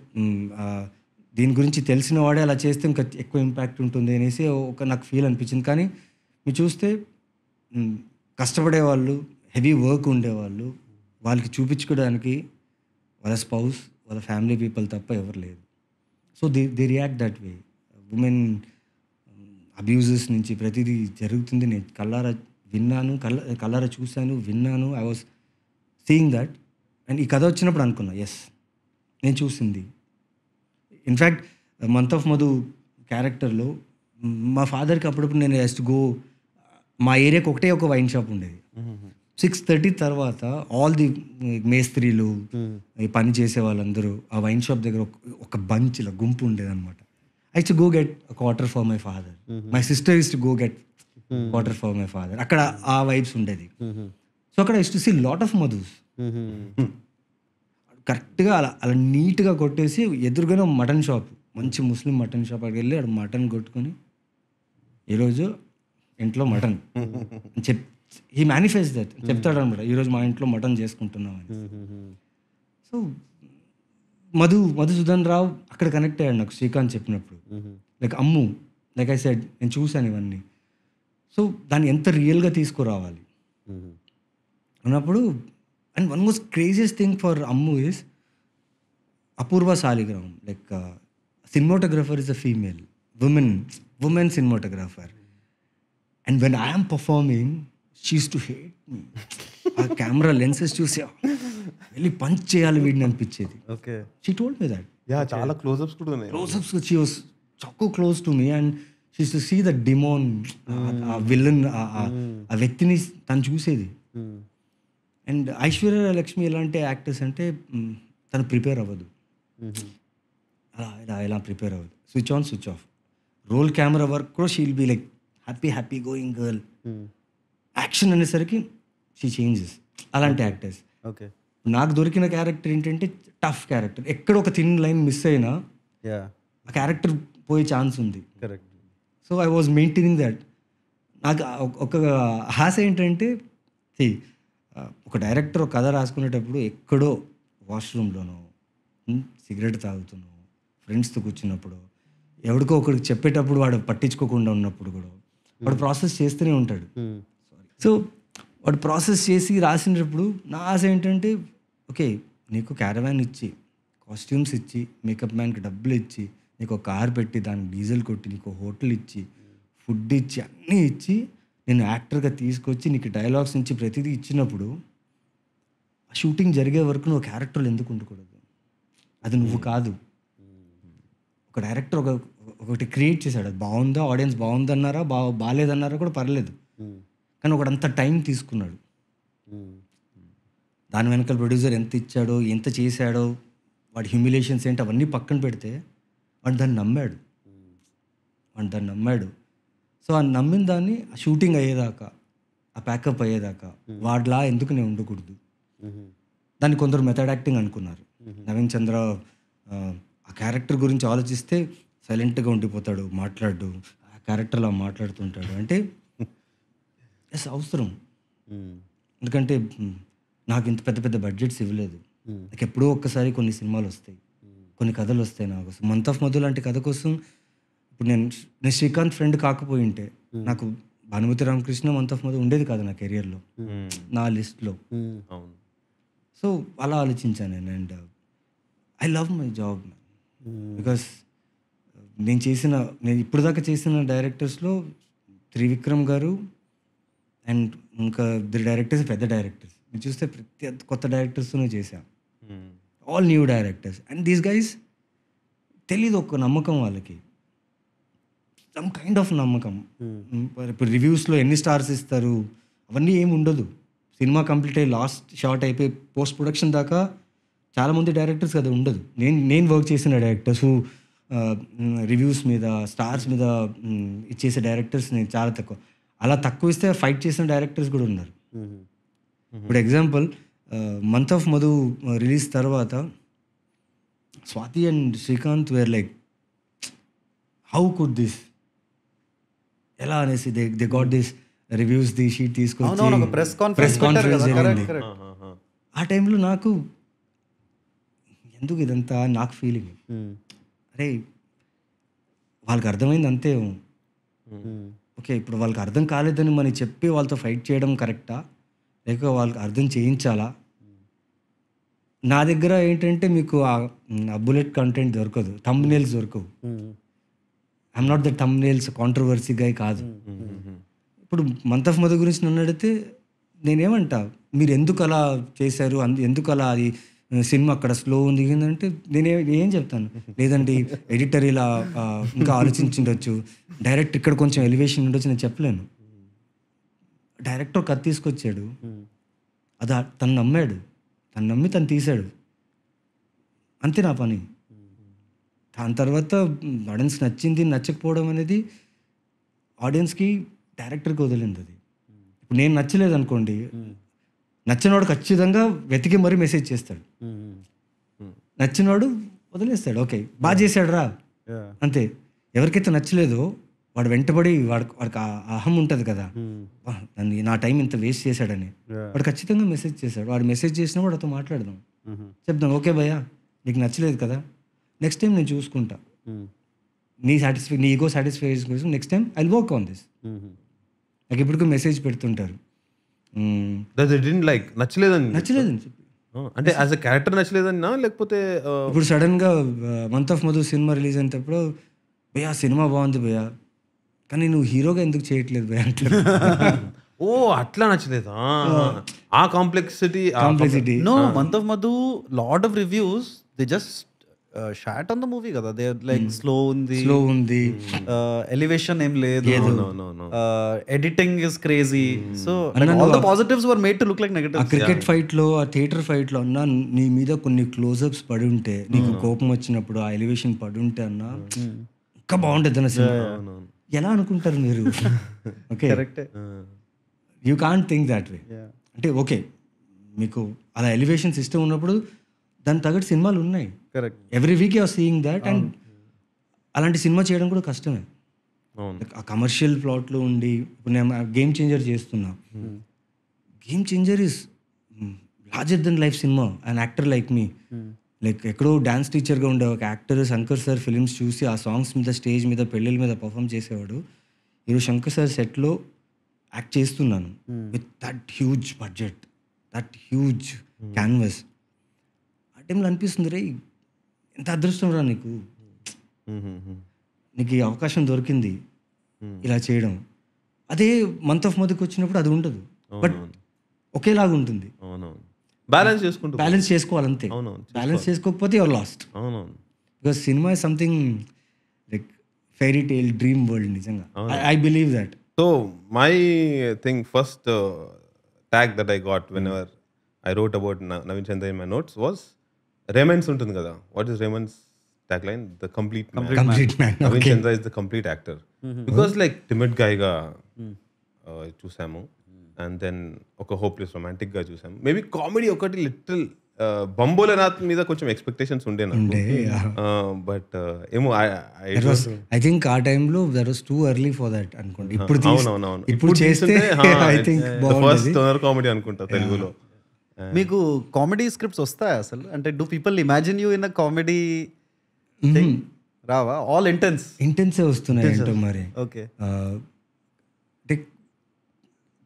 దీని గురించి తెలిసిన వాడే అలా చేస్తే ఇంకా ఎక్కువ ఇంపాక్ట్ ఉంటుంది అనేసి ఒక నాకు ఫీల్ అనిపించింది కానీ మీరు చూస్తే కష్టపడే వాళ్ళు హెవీ వర్క్ ఉండేవాళ్ళు వాళ్ళకి చూపించుకోవడానికి వాళ్ళ స్పౌస్ వాళ్ళ ఫ్యామిలీ పీపుల్ తప్ప ఎవరు లేదు so the they react that way women abuses నుంచి ప్రతిదీ జరుగుతుంది నేను కళ్ళారా విన్నాను కళ్ళ కళ్ళారా చూశాను విన్నాను I was seeing that and ఈ కథ వచ్చినప్పుడు అనుకున్నా ఎస్ నేను చూసింది ఇన్ఫ్యాక్ట్ మంత్ ఆఫ్ మధు క్యారెక్టర్లో మా ఫాదర్కి అప్పుడప్పుడు నేను జస్ట్ గో మా ఏరియాకి ఒకటే ఒక వైన్ షాప్ ఉండేది సిక్స్ mm-hmm. థర్టీ తర్వాత ఆల్ ది eh, మేస్త్రీలు mm. పని చేసే వాళ్ళందరూ ఆ వైన్ షాప్ దగ్గర ఒక బంచ్లో గుంపు అనమాట I to go get quarter for my father my sister is to go get quarter for my father అక్కడ ఆ వైబ్స్ ఉండేది mm-hmm. సో అక్కడ is the lot of Madhus కరెక్ట్గా అలా అలా నీట్గా కొట్టేసి ఎదురుగానే మటన్ షాప్ మంచి ముస్లిం మటన్ షాప్ అక్కడికి వెళ్ళి అక్కడ మటన్ కొట్టుకొని ఈరోజు ఇంట్లో మటన్ చెప్ ఈ మేనిఫెస్ట్ దట్ చెప్తాడు mm-hmm. అనమాట ఈరోజు మా ఇంట్లో మటన్ చేసుకుంటున్నాం అని సో mm-hmm. మధు మధుసూదన్ రావు అక్కడ కనెక్ట్ అయ్యాడు నాకు శ్రీకాంత్ చెప్పినప్పుడు like mm-hmm. Ammu like I said నేను చూశాను ఇవన్నీ సో దాన్ని ఎంత రియల్గా తీసుకురావాలి ఉన్నప్పుడు and one most craziest thing for Ammu is Apoorva Saligram like cinematographer is a female women women cinematographer and when I'm performing she's to hate me ఆ కెమెరా లెన్సెస్ చూసే వెళ్ళి పంచ్ చేయాలి వీడిని అనిపించేది okay she told me that yeah చాలా close ups కూడా ఉన్నాయి close ups she was chuck close to me and she to see the demon ఆ విలన్ hmm. ఆ వ్యక్తిని తను చూసేది hmm. అండ్ ఐశ్వర్య లక్ష్మి ఎలాంటి యాక్టర్స్ అంటే తను ప్రిపేర్ అవ్వదు అలా ఇలా ప్రిపేర్ అవ్వదు switch on switch off roll camera work కూడా she'll be like happy happy going girl action అనేసరికి షీ చేంజెస్ అలాంటి యాక్టర్స్ ఓకే నాకు దొరికిన క్యారెక్టర్ ఏంటంటే టఫ్ క్యారెక్టర్ ఎక్కడ ఒక థిన్ లైన్ మిస్ అయినా ఆ క్యారెక్టర్ పోయే ఛాన్స్ ఉంది correct so I was maintaining that నాకు ఒక ఆశ ఏంటంటే ఒక డైరెక్టర్ కథ రాసుకునేటప్పుడు ఎక్కడో వాష్రూమ్లోనో సిగరెట్ తాగుతున్నాను ఫ్రెండ్స్తో కూర్చున్నప్పుడు ఎవడికో ఒకరికి చెప్పేటప్పుడు వాడు పట్టించుకోకుండా ఉన్నప్పుడు కూడా వాడు ప్రాసెస్ చేస్తూనే ఉంటాడు సో వాడు ప్రాసెస్ చేసి రాసినప్పుడు నా ఆశ ఏంటంటే ఓకే నీకు క్యారవాన్ ఇచ్చి కాస్ట్యూమ్స్ ఇచ్చి మేకప్ మ్యాన్కి డబ్బులు ఇచ్చి నీకు ఒక కార్ పెట్టి దానికి డీజిల్ కొట్టి నీకు హోటల్ ఇచ్చి ఫుడ్ ఇచ్చి అన్నీ ఇచ్చి నేను యాక్టర్గా తీసుకొచ్చి నీకు డైలాగ్స్ నుంచి ప్రతిదీ ఇచ్చినప్పుడు షూటింగ్ జరిగే వరకు నువ్వు క్యారెక్టర్లు ఎందుకు ఉండకూడదు అది నువ్వు కాదు ఒక డైరెక్టర్ ఒక ఒకటి క్రియేట్ చేశాడు అది బాగుందా ఆడియన్స్ బాగుందన్నారా బా బాగాలేదన్నారా కూడా పర్లేదు కానీ ఒకడంత టైం తీసుకున్నాడు దాని వెనకాల ప్రొడ్యూసర్ ఎంత ఇచ్చాడో ఎంత చేశాడో వాడి హ్యూమిలేషన్స్ ఏంటి అవన్నీ పక్కన పెడితే వాడు దాన్ని నమ్మాడు వాడు దాన్ని నమ్మాడు సో ఆ నమ్మిన దాన్ని షూటింగ్ అయ్యేదాకా ఆ ప్యాకప్ అయ్యేదాకా వాడిలా ఎందుకు నేను ఉండకూడదు దాన్ని కొందరు మెథడ్ యాక్టింగ్ అనుకున్నారు నవీన్ చంద్ర ఆ క్యారెక్టర్ గురించి ఆలోచిస్తే సైలెంట్గా ఉండిపోతాడు మాట్లాడు ఆ క్యారెక్టర్లో మాట్లాడుతుంటాడు అంటే ఎస్ <laughs> అవసరం ఎందుకంటే నాకు ఇంత పెద్ద పెద్ద బడ్జెట్స్ ఇవ్వలేదు నాకు ఎప్పుడో ఒక్కసారి కొన్ని సినిమాలు వస్తాయి కొన్ని కథలు వస్తాయి నాకు మంత్ ఆఫ్ మధు లాంటి కథ కోసం ఇప్పుడు నేను నేను శ్రీకాంత్ ఫ్రెండ్ కాకపోయి ఉంటే నాకు భానుమతి రామకృష్ణ మంత్ ఆఫ్ మధు ఉండేది కాదు నా కెరియర్లో నా లిస్ట్లో సో అలా ఆలోచించాను నేను and I love my job because నేను చేసిన నేను ఇప్పుడు దాకా చేసిన డైరెక్టర్స్లో త్రివిక్రమ్ గారు అండ్ ఇంకా ఇద్దరు డైరెక్టర్స్ పెద్ద డైరెక్టర్స్ మీరు చూస్తే ప్రతి కొత్త డైరెక్టర్స్తోనే చేశాను all new directors and these guys తెలీదు ఒక నమ్మకం వాళ్ళకి సమ్ కైండ్ ఆఫ్ నమ్మకం hmm. Hmm, ఇప్పుడు రివ్యూస్లో ఎన్ని స్టార్స్ ఇస్తారు అవన్నీ ఏమి ఉండదు సినిమా కంప్లీట్ అయ్యి లాస్ట్ షార్ట్ అయిపోయి పోస్ట్ ప్రొడక్షన్ దాకా చాలామంది డైరెక్టర్స్ కదా ఉండదు నేను నేను వర్క్ చేసిన డైరెక్టర్స్ రివ్యూస్ మీద స్టార్స్ మీద ఇచ్చేసే డైరెక్టర్స్ నేను చాలా తక్కువ అలా తక్కువ ఇస్తే ఫైట్ చేసిన డైరెక్టర్స్ కూడా ఉన్నారు hmm. ఇప్పుడు example month of Madhu release తర్వాత Swathi and Srikanth where like how could this ఎలా అనేసి they they got this reviews the sheet తీసుకొచ్చి ప్రెస్ కాన్ఫరెన్స్ జరిగింది ఆ టైంలో నాకు ఎందుకు ఇదంతా నాకు ఫీలింగ్ hmm. అరే వాళ్ళకి అర్థమైంది అంతే hmm. ఓకే ఇప్పుడు వాళ్ళకి అర్థం కాలేదని మనం చెప్పి వాళ్ళతో ఫైట్ చేయడం కరెక్టా లేక వాళ్ళకి అర్థం చేయించాలా hmm. నా దగ్గర ఏంటంటే మీకు ఆ బుల్లెట్ కంటెంట్ దొరకదు నెల్స్ దొరకవు ఐఎమ్ నాట్ ద టమ్ నేల్స్ కాంట్రవర్సీ గాయ కాదు ఇప్పుడు మంత్ ఆఫ్ మధు గురించి నన్ను అడిగితే నేనేమంటా మీరు ఎందుకు అలా చేశారు ఎందుకు అలా అది సినిమా అక్కడ స్లో ఉంది అంటే నేను ఏం చెప్తాను లేదండి ఎడిటర్ ఇలా ఇంకా ఆలోచించుండొచ్చు డైరెక్ట్ ఇక్కడ కొంచెం ఎలివేషన్ ఉండొచ్చు నేను చెప్పలేను డైరెక్టర్ కథ తీసుకొచ్చాడు అది తను నమ్మాడు తను నమ్మి తను తీశాడు అంతే నా పని దాని తర్వాత ఆడియన్స్ నచ్చింది నచ్చకపోవడం అనేది ఆడియన్స్కి డైరెక్టర్కి వదిలింది అది ఇప్పుడు నేను నచ్చలేదు అనుకోండి నచ్చినవాడు ఖచ్చితంగా వెతికి మరీ మెసేజ్ చేస్తాడు నచ్చినవాడు వదిలేస్తాడు ఓకే బాగా చేశాడు రా అంతే ఎవరికైతే నచ్చలేదో వాడు వెంటబడి వాడు వాడికి అహం ఉంటుంది కదా నన్ను నా టైం ఇంత వేస్ట్ చేశాడని వాడు ఖచ్చితంగా మెసేజ్ చేశాడు వాడు మెసేజ్ చేసినా వాడు అతను మాట్లాడదాం చెప్దాం ఓకే భయ్యా నీకు నచ్చలేదు కదా నెక్స్ట్ టైం నేను చూసుకుంటా నీ సాటిస్ఫై నీ ఈగో సాటిస్ఫైషన్ కోసం next time I work on this నాకు ఇప్పుడు మెసేజ్ పెడుతుంటారు లైక్ నచ్చలేదని నచ్చలేదని చెప్పి అంటే యాజ్ అ క్యారెక్టర్ నచ్చలేదన్నా లేకపోతే ఇప్పుడు సడన్ గా month of Madhu cinema release అయినప్పుడు భయ్యా సినిమా బాగుంది భయ్యా కానీ నువ్వు హీరోగా ఎందుకు చేయట్లేదు భయ్యా అంటే <laughs> ఓ అట్లా నచ్చలేదు ఆ complexity complexity no month of Madhu lot of reviews they just shot on the movie కదా దే లైక్ స్లో ఉంది స్లో ఉంది ఎలివేషన్ hmm. uh, ఏం లేదు editing is crazy so all the positives were made to look like negative cricket fight లో ఆ theatre fight లో అన్న నీ మీద కొన్ని క్లోజప్స్ పడి ఉంటే నీకు hmm. కోపం వచ్చినప్పుడు ఆ ఎలివేషన్ పడి ఉంటే అన్న hmm. ఇంకా బాగుంటుంది అన్న సినిమా ఎలా అనుకుంటారు మీరు okay correct you can't think that way అంటే ఓకే మీకు అలా ఎలివేషన్ సిస్టమ్ ఉన్నప్పుడు దాని తగ్గట్టు సినిమాలు ఉన్నాయి correct every week are seeing that and అలాంటి సినిమా చేయడం కూడా కష్టమే ఆ కమర్షియల్ ప్లాట్లో ఉండి ఇప్పుడు నేను గేమ్ చేంజర్ చేస్తున్నా game changer is larger than life cinema and actor like me like ఎక్కడో డ్యాన్స్ టీచర్గా ఉండే ఒక యాక్టర్ శంకర్ సార్ ఫిలిమ్స్ చూసి ఆ సాంగ్స్ మీద స్టేజ్ మీద పెళ్ళిళ్ళ మీద పర్ఫామ్ చేసేవాడు ఈరోజు శంకర్ సార్ సెట్లో యాక్ట్ చేస్తున్నాను with that huge budget that huge canvas ఆ టైంలో అనిపిస్తుంది రే ఎంత అదృష్టం రా నీకు నీకు ఈ అవకాశం దొరికింది ఇలా చేయడం అదే మంత్ ఆఫ్ మధ్యకి వచ్చినప్పుడు అది ఉండదు బట్ ఒకేలాగా ఉంటుంది బ్యాలెన్స్ చేసుకుంటూ బ్యాలెన్స్ చేసుకోవాలంతే బ్యాలెన్స్ చేసుకోకపోతే your lost because cinema something like fairy tale dream world నిజంగా I believe that so my thing first tag that I got whenever I wrote about Naveen Chandra my notes was romance ఉంటుంది కదా what is romance tag line the complete complete Naveen Chandra is the complete actor because like timid గాయగా చూసాము and then ఒక hopeless romantic గా చూసాము maybe comedy ఒకటి little Bambolanath uh, మీద కొంచెం ఎక్స్పెక్టేషన్స్ ఉండే బట్ mm. uh, uh, ఏమో ఐ థింక్ ఆ టైంలో there was too early for that అనుకోండి uh-huh. ఇప్పుడు ఇప్పుడు చేస్తే ఐ థింక్ ఫస్ట్ కామెడీ అనుకుంటా తెలుగులో మీకు కామెడీ స్క్రిప్ట్స్ వస్తాయి అసలు అంటే do people imagine you in a comedy రావా ఆల్ ఇంటెన్స్ ఇంటెన్సే వస్తున్నాయి ఏంటో మరి ఓకే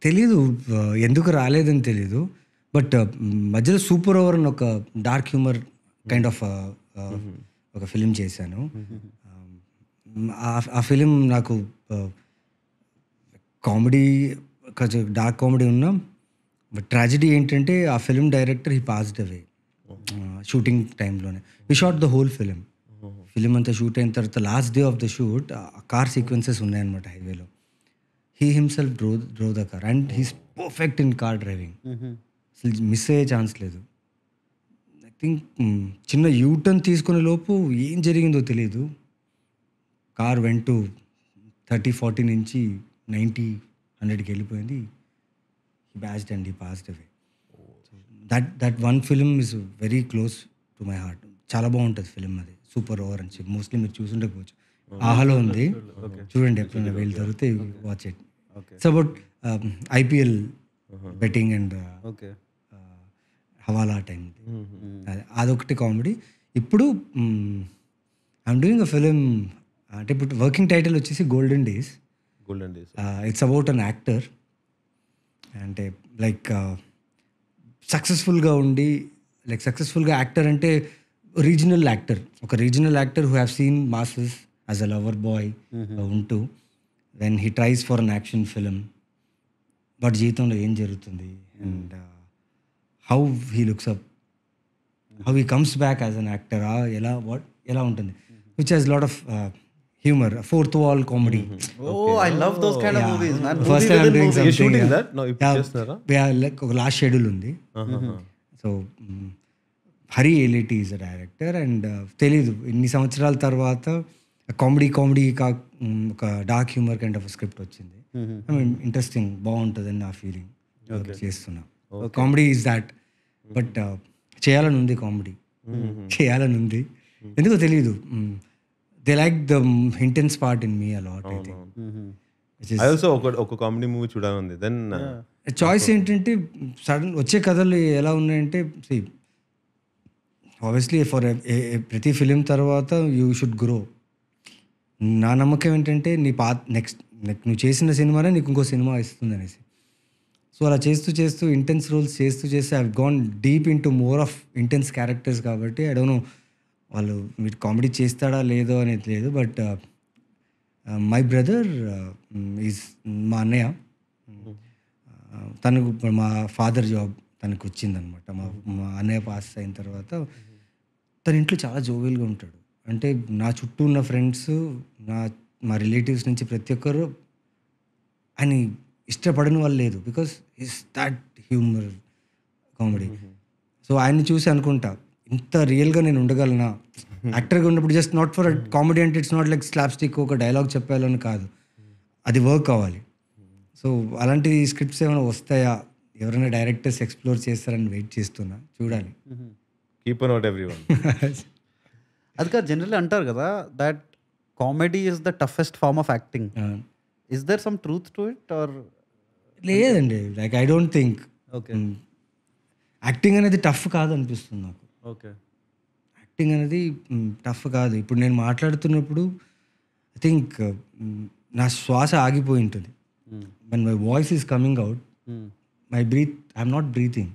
తెలీదు ఎందుకు రాలేదని తెలీదు బట్ మధ్యలో సూపర్ ఓవర్ అని ఒక డార్క్ హ్యూమర్ కైండ్ ఆఫ్ ఒక ఫిలిం చేశాను ఆ ఫిలిం నాకు కామెడీ కొంచెం డార్క్ కామెడీ ఉన్నా బట్ ట్రాజిడీ ఏంటంటే ఆ film director he passed away shooting టైంలోనే we shot the whole film film అంతా షూట్ అయిన తర్వాత last day of the shoot car sequences ఉన్నాయన్నమాట హైవేలో he himself drove drove the car and he's perfect in car driving అసలు miss అయ్యే chance లేదు I think mm, చిన్న U turn తీసుకునే లోపు ఏం జరిగిందో తెలియదు కార్ వెంటూ థర్టీ ఫార్టీ నుంచి నైంటీ హండ్రెడ్కి వెళ్ళిపోయింది బ్యాస్డ్ and he passed away that that one film is very close to my heart చాలా బాగుంటుంది ఫిలిం అది సూపర్ ఓవర్ అని చెప్పి మోస్ట్లీ మీరు చూసుండకపోవచ్చు ఆహాలో ఉంది చూడండి ఎప్పుడైనా వీళ్ళు దొరికితే watch it it's about IPL betting and hawala time అదొకటి కామెడీ ఇప్పుడు ఐఎమ్ డూయింగ్ అ ఫిలిం అంటే ఇప్పుడు వర్కింగ్ టైటిల్ వచ్చేసి golden days golden days it's about an actor అంటే లైక్ సక్సెస్ఫుల్గా ఉండి లైక్ సక్సెస్ఫుల్గా యాక్టర్ అంటే రీజనల్ యాక్టర్ ఒక regional actor who have seen masses as a lover boy ఉంటూ then he tries for an action film but జీవితంలో ఏం జరుగుతుంది and how he looks up how he comes back as an actor ఎలా what ఎలా ఉంటుంది which has lot of humor, fourth wall comedy. Oh, okay. I love those kind yeah. of movies, man. First time I'm doing movie. something. You're shooting yeah. that? No, yeah, just, yeah, like last schedule ఉంది. So Hari Yeleti is a director and తెలీదు ఇన్ని సంవత్సరాల తర్వాత comedy comedy కా ఒక dark humour kind of script వచ్చింది I mean interesting బాగుంటుందని నా ఫీలింగ్ చేస్తున్నా కామెడీ ఈజ్ దాట్ బట్ చేయాలని ఉంది కామెడీ చేయాలని ఉంది ఎందుకో తెలియదు they like the intense part in me a lot I also ఒక ఒక కామెడీ మూవీ ఉంది దెన్ చాయిస్ ఏంటంటే సడన్ వచ్చే కథలు ఎలా ఉన్నాయంటే సి ఆబ్వియస్లీ ఫర్ ప్రతి ఫిలిం తర్వాత యూ షుడ్ గ్రో నా నమ్మకం ఏంటంటే నీ పాత నెక్స్ట్ నువ్వు చేసిన సినిమానే నీకు ఇంకో సినిమా ఇస్తుంది అనేసి సో అలా చేస్తూ చేస్తూ ఇంటెన్స్ రోల్స్ చేస్తూ చేస్తే I gone deep in more of intense characters కాబట్టి ఐ డోంట్ నో వాళ్ళు మీరు కామెడీ చేస్తాడా లేదో అనేది లేదు బట్ మై బ్రదర్ ఈజ్ మా అన్నయ్య uh, తనకు మా ఫాదర్ జాబ్ తనకు వచ్చిందనమాట మా మా అన్నయ్య పాస్ అయిన తర్వాత తన ఇంట్లో చాలా జోవెల్గా ఉంటాడు అంటే నా చుట్టూ ఉన్న ఫ్రెండ్స్ నా మా రిలేటివ్స్ నుంచి ప్రతి ఒక్కరు ఆయన ఇష్టపడని వాళ్ళు లేదు because is that humour comedy so ఆయన్ని చూసి అనుకుంటా ఇంత రియల్గా నేను ఉండగలనా యాక్టర్గా <laughs> ఉన్నప్పుడు జస్ట్ నాట్ ఫర్ కామెడీ అంటే it's not like slapstick ఒక డైలాగ్ చెప్పాలని కాదు అది వర్క్ అవ్వాలి సో అలాంటి స్క్రిప్ట్స్ ఏమైనా వస్తాయా ఎవరైనా డైరెక్టర్స్ ఎక్స్ప్లోర్ చేస్తారని వెయిట్ చేస్తున్నా చూడాలి కీప్ అవుట్ ఎవ్రీ వన్ అది కాదు జనరల్ అంటారు కదా that comedy is the toughest form of acting is there some truth to it or లేదండి like I don't think okay acting అనేది టఫ్ కాదు అనిపిస్తుంది నాకు ఓకే యాక్టింగ్ అనేది టఫ్ కాదు ఇప్పుడు నేను మాట్లాడుతున్నప్పుడు ఐ థింక్ నా శ్వాస ఆగిపోయి ఉంటుంది one my voice is coming out my breath I'm not breathing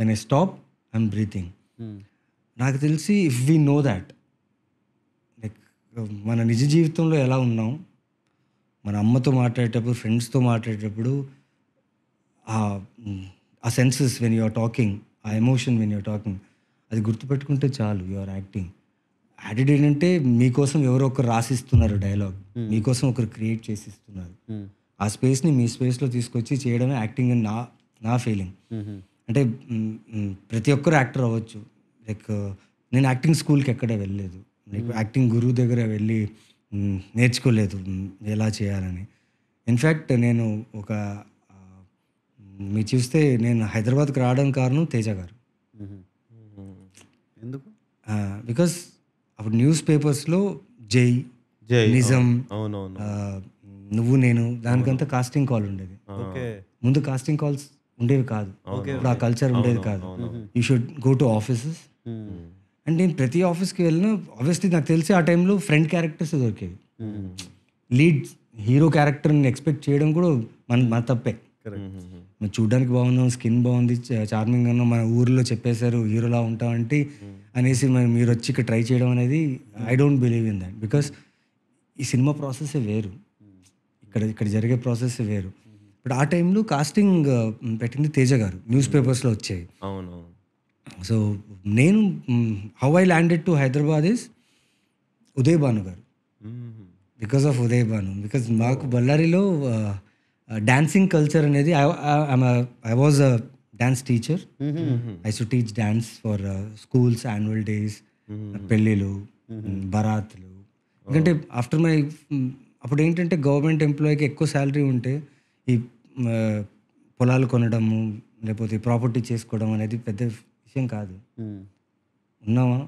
when I stop I'm breathing నాకు తెలిసి if we know that like మన నిజ జీవితంలో ఎలా ఉన్నాం మన అమ్మతో మాట్లాడేటప్పుడు ఫ్రెండ్స్తో మాట్లాడేటప్పుడు ఆ సెన్సెస్ వెన్ యూఆర్ టాకింగ్ ఆ ఎమోషన్ వెన్ యూఆర్ టాకింగ్ అది గుర్తుపెట్టుకుంటే చాలు యువర్ యాక్టింగ్ యాటిట్యూడ్ ఏంటంటే మీకోసం ఎవరో ఒకరు రాసిస్తున్నారు డైలాగ్ hmm. మీకోసం ఒకరు క్రియేట్ చేసిస్తున్నారు hmm. ఆ స్పేస్ని మీ స్పేస్లో తీసుకొచ్చి చేయడమే యాక్టింగ్ అని నా నా ఫీలింగ్ hmm. అంటే ప్రతి ఒక్కరు యాక్టర్ అవ్వచ్చు లైక్ నేను యాక్టింగ్ స్కూల్కి ఎక్కడ వెళ్ళలేదు లైక్ యాక్టింగ్ గురువు దగ్గర వెళ్ళి నేర్చుకోలేదు ఎలా చేయాలని ఇన్ఫ్యాక్ట్ నేను ఒక మీరు చూస్తే నేను హైదరాబాద్కి రావడం కారణం తేజ గారు ఎందుకు బికాస్ అప్పుడు న్యూస్ పేపర్స్లో జై జై నిజం అవునవును నువ్వు నేను దానికంతా కాస్టింగ్ కాల్ ఉండేది ముందు కాస్టింగ్ కాల్స్ ఉండేవి కాదు ఇప్పుడు ఆ కల్చర్ ఉండేది కాదు you should go to offices and నేను ప్రతి ఆఫీస్కి వెళ్ళినా ఆబ్వియస్లీ నాకు తెలిసి ఆ టైంలో ఫ్రెండ్ క్యారెక్టర్స్ దొరికేవి లీడ్ హీరో క్యారెక్టర్ని ఎక్స్పెక్ట్ చేయడం కూడా మన మన తప్పే చూడడానికి బాగున్నాం స్కిన్ బాగుంది చార్మింగ్ అన్న మన ఊర్లో చెప్పేశారు హీరోలా ఉంటామంటే అనేసి మరి మీరు వచ్చి ఇక్కడ ట్రై చేయడం అనేది I don't believe in that because ఈ సినిమా ప్రాసెస్ వేరు ఇక్కడ ఇక్కడ జరిగే ప్రాసెస్ వేరు బట్ ఆ టైంలో కాస్టింగ్ పెట్టింది తేజ గారు న్యూస్ పేపర్స్లో వచ్చాయి అవును సో నేను how I landed to Hyderabad is Uday Bhanu garu because of Uday Bhanu because మాకు బళ్ళారిలో డాన్సింగ్ uh, కల్చర్ అనేది I was a dance teacher I సు teach dance for schools annual days పెళ్ళిళ్ళు mm-hmm. mm, బరాత్లు oh. ఎందుకంటే ఆఫ్టర్ మై mm, అప్పుడు ఏంటంటే గవర్నమెంట్ ఎంప్లాయీకి ఎక్కువ శాలరీ ఉంటే ఈ పొలాలు కొనడము లేకపోతే ప్రాపర్టీ చేసుకోవడం అనేది పెద్ద విషయం కాదు mm. ఉన్నామా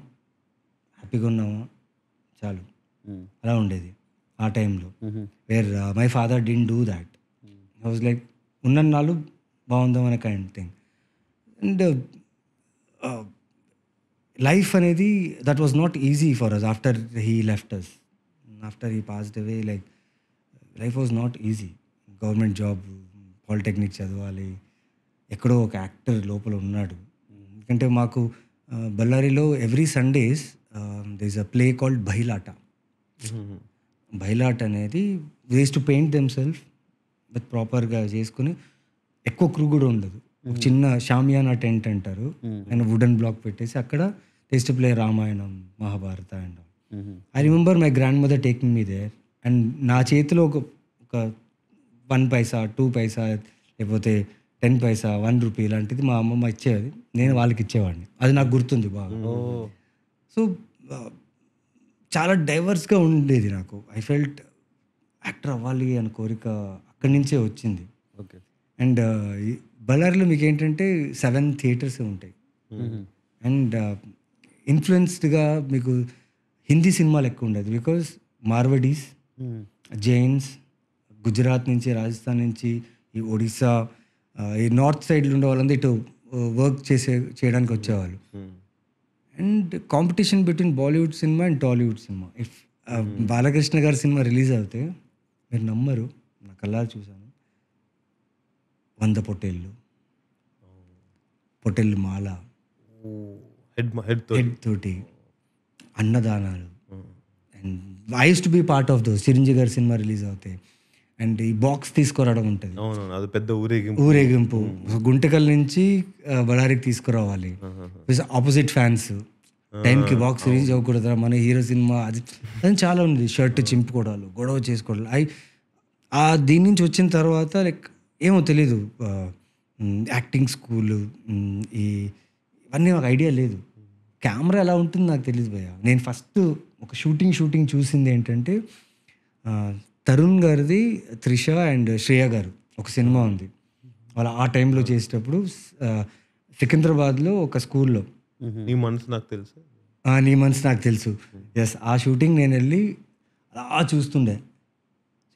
హ్యాపీగా ఉన్నామా చాలు అలా ఉండేది ఆ టైంలో where my father didn't do that I was like ఉన్నన్నాళ్ళు బాగుందాం అనే కైండ్ థింగ్ అండ్ లైఫ్ అనేది that was not easy for us after he left us after he passed away like life was not easy government job polytechnic చదవాలి ఎక్కడో ఒక actor లోపల ఉన్నాడు ఎందుకంటే మాకు బళ్ళారిలో every Sundays this a play called Bayalata Bayalat అనేది was to paint them self with ప్రాపర్గా చేసుకుని ఎక్కువ క్రూ కూడా ఉండదు ఒక చిన్న షామియానా టెంట్ అంటారు ఆయన వుడెన్ బ్లాక్ పెట్టేసి అక్కడ test play Ramayanam Mahabharata and I remember my grandmother taking me there and నా చేతిలో ఒక ఒక వన్ పైసా టూ పైసా లేకపోతే టెన్ పైసా వన్ రూపీ ఇలాంటిది మా అమ్మమ్మ ఇచ్చేది నేను వాళ్ళకి ఇచ్చేవాడిని అది నాకు గుర్తుంది బాగా సో చాలా డైవర్స్గా ఉండేది నాకు ఐ ఫెల్ట్ యాక్టర్ అవ్వాలి అని కోరిక అక్కడి నుంచే వచ్చింది ఓకే అండ్ బళ్ళారిలో మీకు ఏంటంటే సెవెన్ థియేటర్స్ ఉంటాయి అండ్ ఇన్ఫ్లుయెన్స్డ్గా మీకు హిందీ సినిమాలు ఎక్కువ ఉండదు బికాస్ మార్వడీస్ జైన్స్ గుజరాత్ నుంచి రాజస్థాన్ నుంచి ఈ ఒడిస్సా ఈ నార్త్ సైడ్లో ఉండే వాళ్ళంతా ఇటు వర్క్ చేసే చేయడానికి వచ్చేవాళ్ళు and competition between Bollywood cinema and Tollywood cinema if Balakrishna garu cinema release అవుతే మీరు నమ్మరు నా కళ్ళారు చూశాను వంద పొట్టేళ్ళు పొట్టేళ్ళు మాల హెడ్ హెడ్ హెడ్ తోటి అన్నదానాలు and was to be part of those Chiranjeevi garu cinema release అవుతాయి అండ్ ఈ బాక్స్ తీసుకురావడం ఉంటుంది అది పెద్ద ఊరేగింపు ఊరేగింపు గుంటకల్ నుంచి బళారికి తీసుకురావాలి ఆపోజిట్ ఫ్యాన్స్ టైంకి బాక్స్ రిలీజ్ అవ్వకూడదు మన హీరో సినిమా అది చాలా ఉంది షర్ట్ చింపుకోవడాలు గొడవ చేసుకోవడాలు ఐ ఆ దీని నుంచి వచ్చిన తర్వాత లైక్ ఏమో తెలీదు యాక్టింగ్ స్కూల్ ఈ ఇవన్నీ నాకు ఐడియా లేదు కెమెరా ఎలా ఉంటుంది నాకు తెలియదు భయ్య నేను ఫస్ట్ ఒక షూటింగ్ షూటింగ్ చూసింది ఏంటంటే తరుణ్ గారిది త్రిష అండ్ శ్రేయ గారు ఒక సినిమా ఉంది వాళ్ళు ఆ టైంలో చేసేటప్పుడు సికింద్రాబాద్లో ఒక స్కూల్లో నీ మనసు నాకు తెలుసు నీ మనసు నాకు తెలుసు ఎస్ ఆ షూటింగ్ నేను వెళ్ళి అలా చూస్తుండే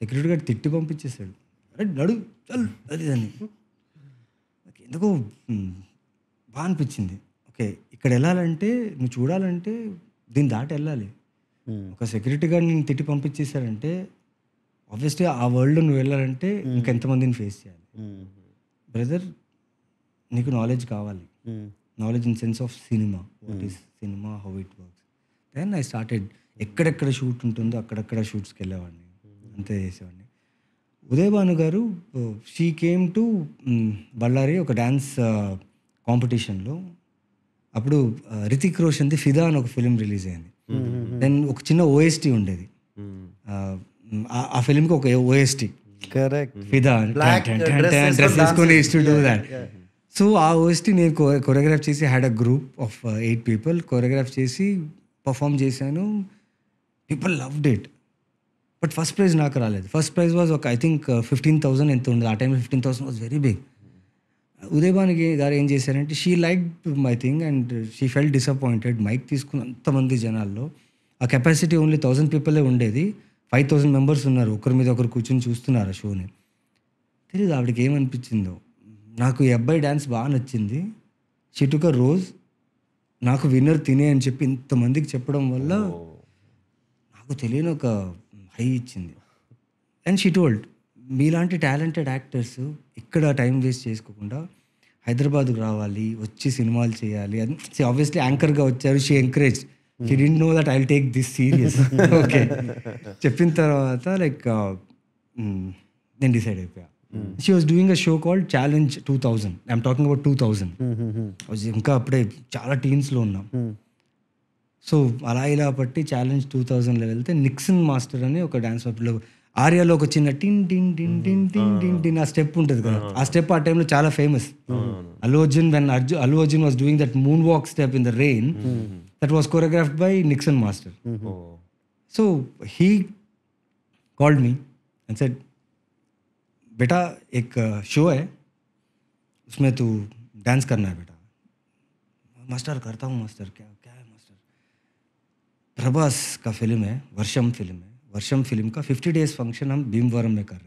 సెక్యూరిటీ గార్డ్ తిట్టి పంపించేశాడు అరే నడు చల్ అది అని ఎందుకో బాగా అనిపించింది ఓకే ఇక్కడ వెళ్ళాలంటే నువ్వు చూడాలంటే దీన్ని దాటి వెళ్ళాలి ఒక సెక్యూరిటీ గార్డ్ నేను తిట్టి పంపించేశారంటే ఆబ్వియస్లీ ఆ వరల్డ్ నువ్వు వెళ్ళాలంటే ఇంకెంతమందిని ఫేస్ చేయాలి బ్రదర్ నీకు నాలెడ్జ్ కావాలి knowledge in sense of cinema what is cinema how it works then I started ఎక్కడెక్కడ షూట్ ఉంటుందో అక్కడక్కడ షూట్స్కి వెళ్ళేవాడిని అంతే చేసేవాడిని ఉదయభాను గారు షీ కేమ్ టు బళ్ళారి ఒక డ్యాన్స్ కాంపిటీషన్లో అప్పుడు రితిక్ రోషన్ది ఫిదా అని ఒక ఫిలిం రిలీజ్ అయింది దెన్ ఒక చిన్న ఓఎస్టి ఉండేది ఆ ఫిలింకి ఒక ఓఎస్టి ఫిదా సో ఆ ఓఎస్టి నేను కొరియోగ్రాఫ్ చేసి had a group of eight people choreograph చేసి పర్ఫామ్ చేశాను people loved it but first prize నాకు రాలేదు ఫస్ట్ ప్రైజ్ వాజ్ ఒక ఐ థింక్ ఫిఫ్టీన్ థౌసండ్ ఎంత ఉండదు ఆ టైంలో fifteen thousand was very big ఉదయభానికి గారు ఏం చేశారంటే she like my thing and she fell disappointed mic తీసుకున్న అంతమంది జనాల్లో ఆ కెపాసిటీ ఓన్లీ థౌసండ్ పీపులే ఉండేది ఫైవ్ థౌసండ్ మెంబర్స్ ఉన్నారు ఒకరి మీద ఒకరు కూర్చొని చూస్తున్నారు ఆ షోని తెలియదు ఆవిడకి ఏమనిపించిందో నాకు ఈ అబ్బాయి డ్యాన్స్ బాగా నచ్చింది చిటుక రోజ్ నాకు విన్నర్ తినే అని చెప్పి ఇంతమందికి చెప్పడం వల్ల నాకు తెలియని ఒక హై ఇచ్చింది అండ్ షీ టోల్డ్ మీలాంటి టాలెంటెడ్ యాక్టర్స్ ఇక్కడ టైం వేస్ట్ చేసుకోకుండా హైదరాబాద్కు రావాలి వచ్చి సినిమాలు చేయాలి అని ఆబ్వియస్లీ యాంకర్గా వచ్చారు she encourage she did know that I take this serious okay చెప్పిన తర్వాత లైక్ నేను డిసైడ్ అయిపోయా she was doing a show called challenge two thousand I'm talking about two thousand ఇంకా అప్పుడే చాలా టీమ్స్లో ఉన్నాం mm. సో అలా ఇలా పట్టి ఛాలెంజ్ టూ థౌజండ్లో వెళ్తే నిక్సన్ మాస్టర్ అని ఒక డాన్స్ పబ్లో ఆర్యాలో ఒక చిన్న టిన్ టిన్ టిన్ టిన్ టిన్ టిన్ టిన్ ఆ స్టెప్ ఉంటుంది కదా ఆ స్టెప్ ఆ టైంలో చాలా famous Allu Arjun when Arjun Allu Arjun was doing that moonwalk step in the rain that was choreographed by Nixon master so he called me and said बेटा एक शो है उसमें तू डांस करना है बेटा मास्टर करता हूँ मास्टर क्या ప్రభాస్ కా film Varsham film Varsham film కా ఫిఫ్టీ డేస్ ఫంక్షన్ హమ్ భీమవరం మే కర్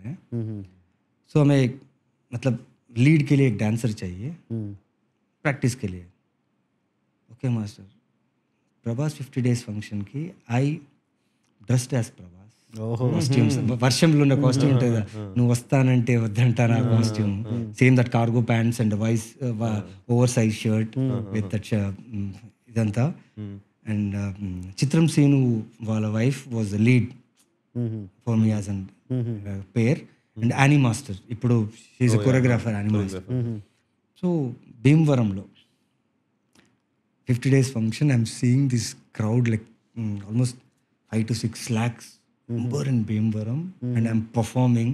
సో మే మతలబ్ లీడ్ కే లియే ఏక్ డాన్సర్ చాయే ప్రాక్టీస్ కే లియే okay master Prabhas fifty days function కి I dressed as Prabhas costumes వర్షంలో ఉన్న కాస్ట్యూమ్ ఉంటుంది నువ్వు వస్తానంటే వద్దంటా నా costume same that cargo pants and వైస్ over size shirt with that ఇదంతా అండ్ చిత్రం సీను వాళ్ళ wife was the lead for me as and pair and Annie master ఇప్పుడు she's choreographer Annie master so భీమవరంలో fifty days function I'm seeing this crowd like almost five to six lakhs number in Bhimavaram and I'm performing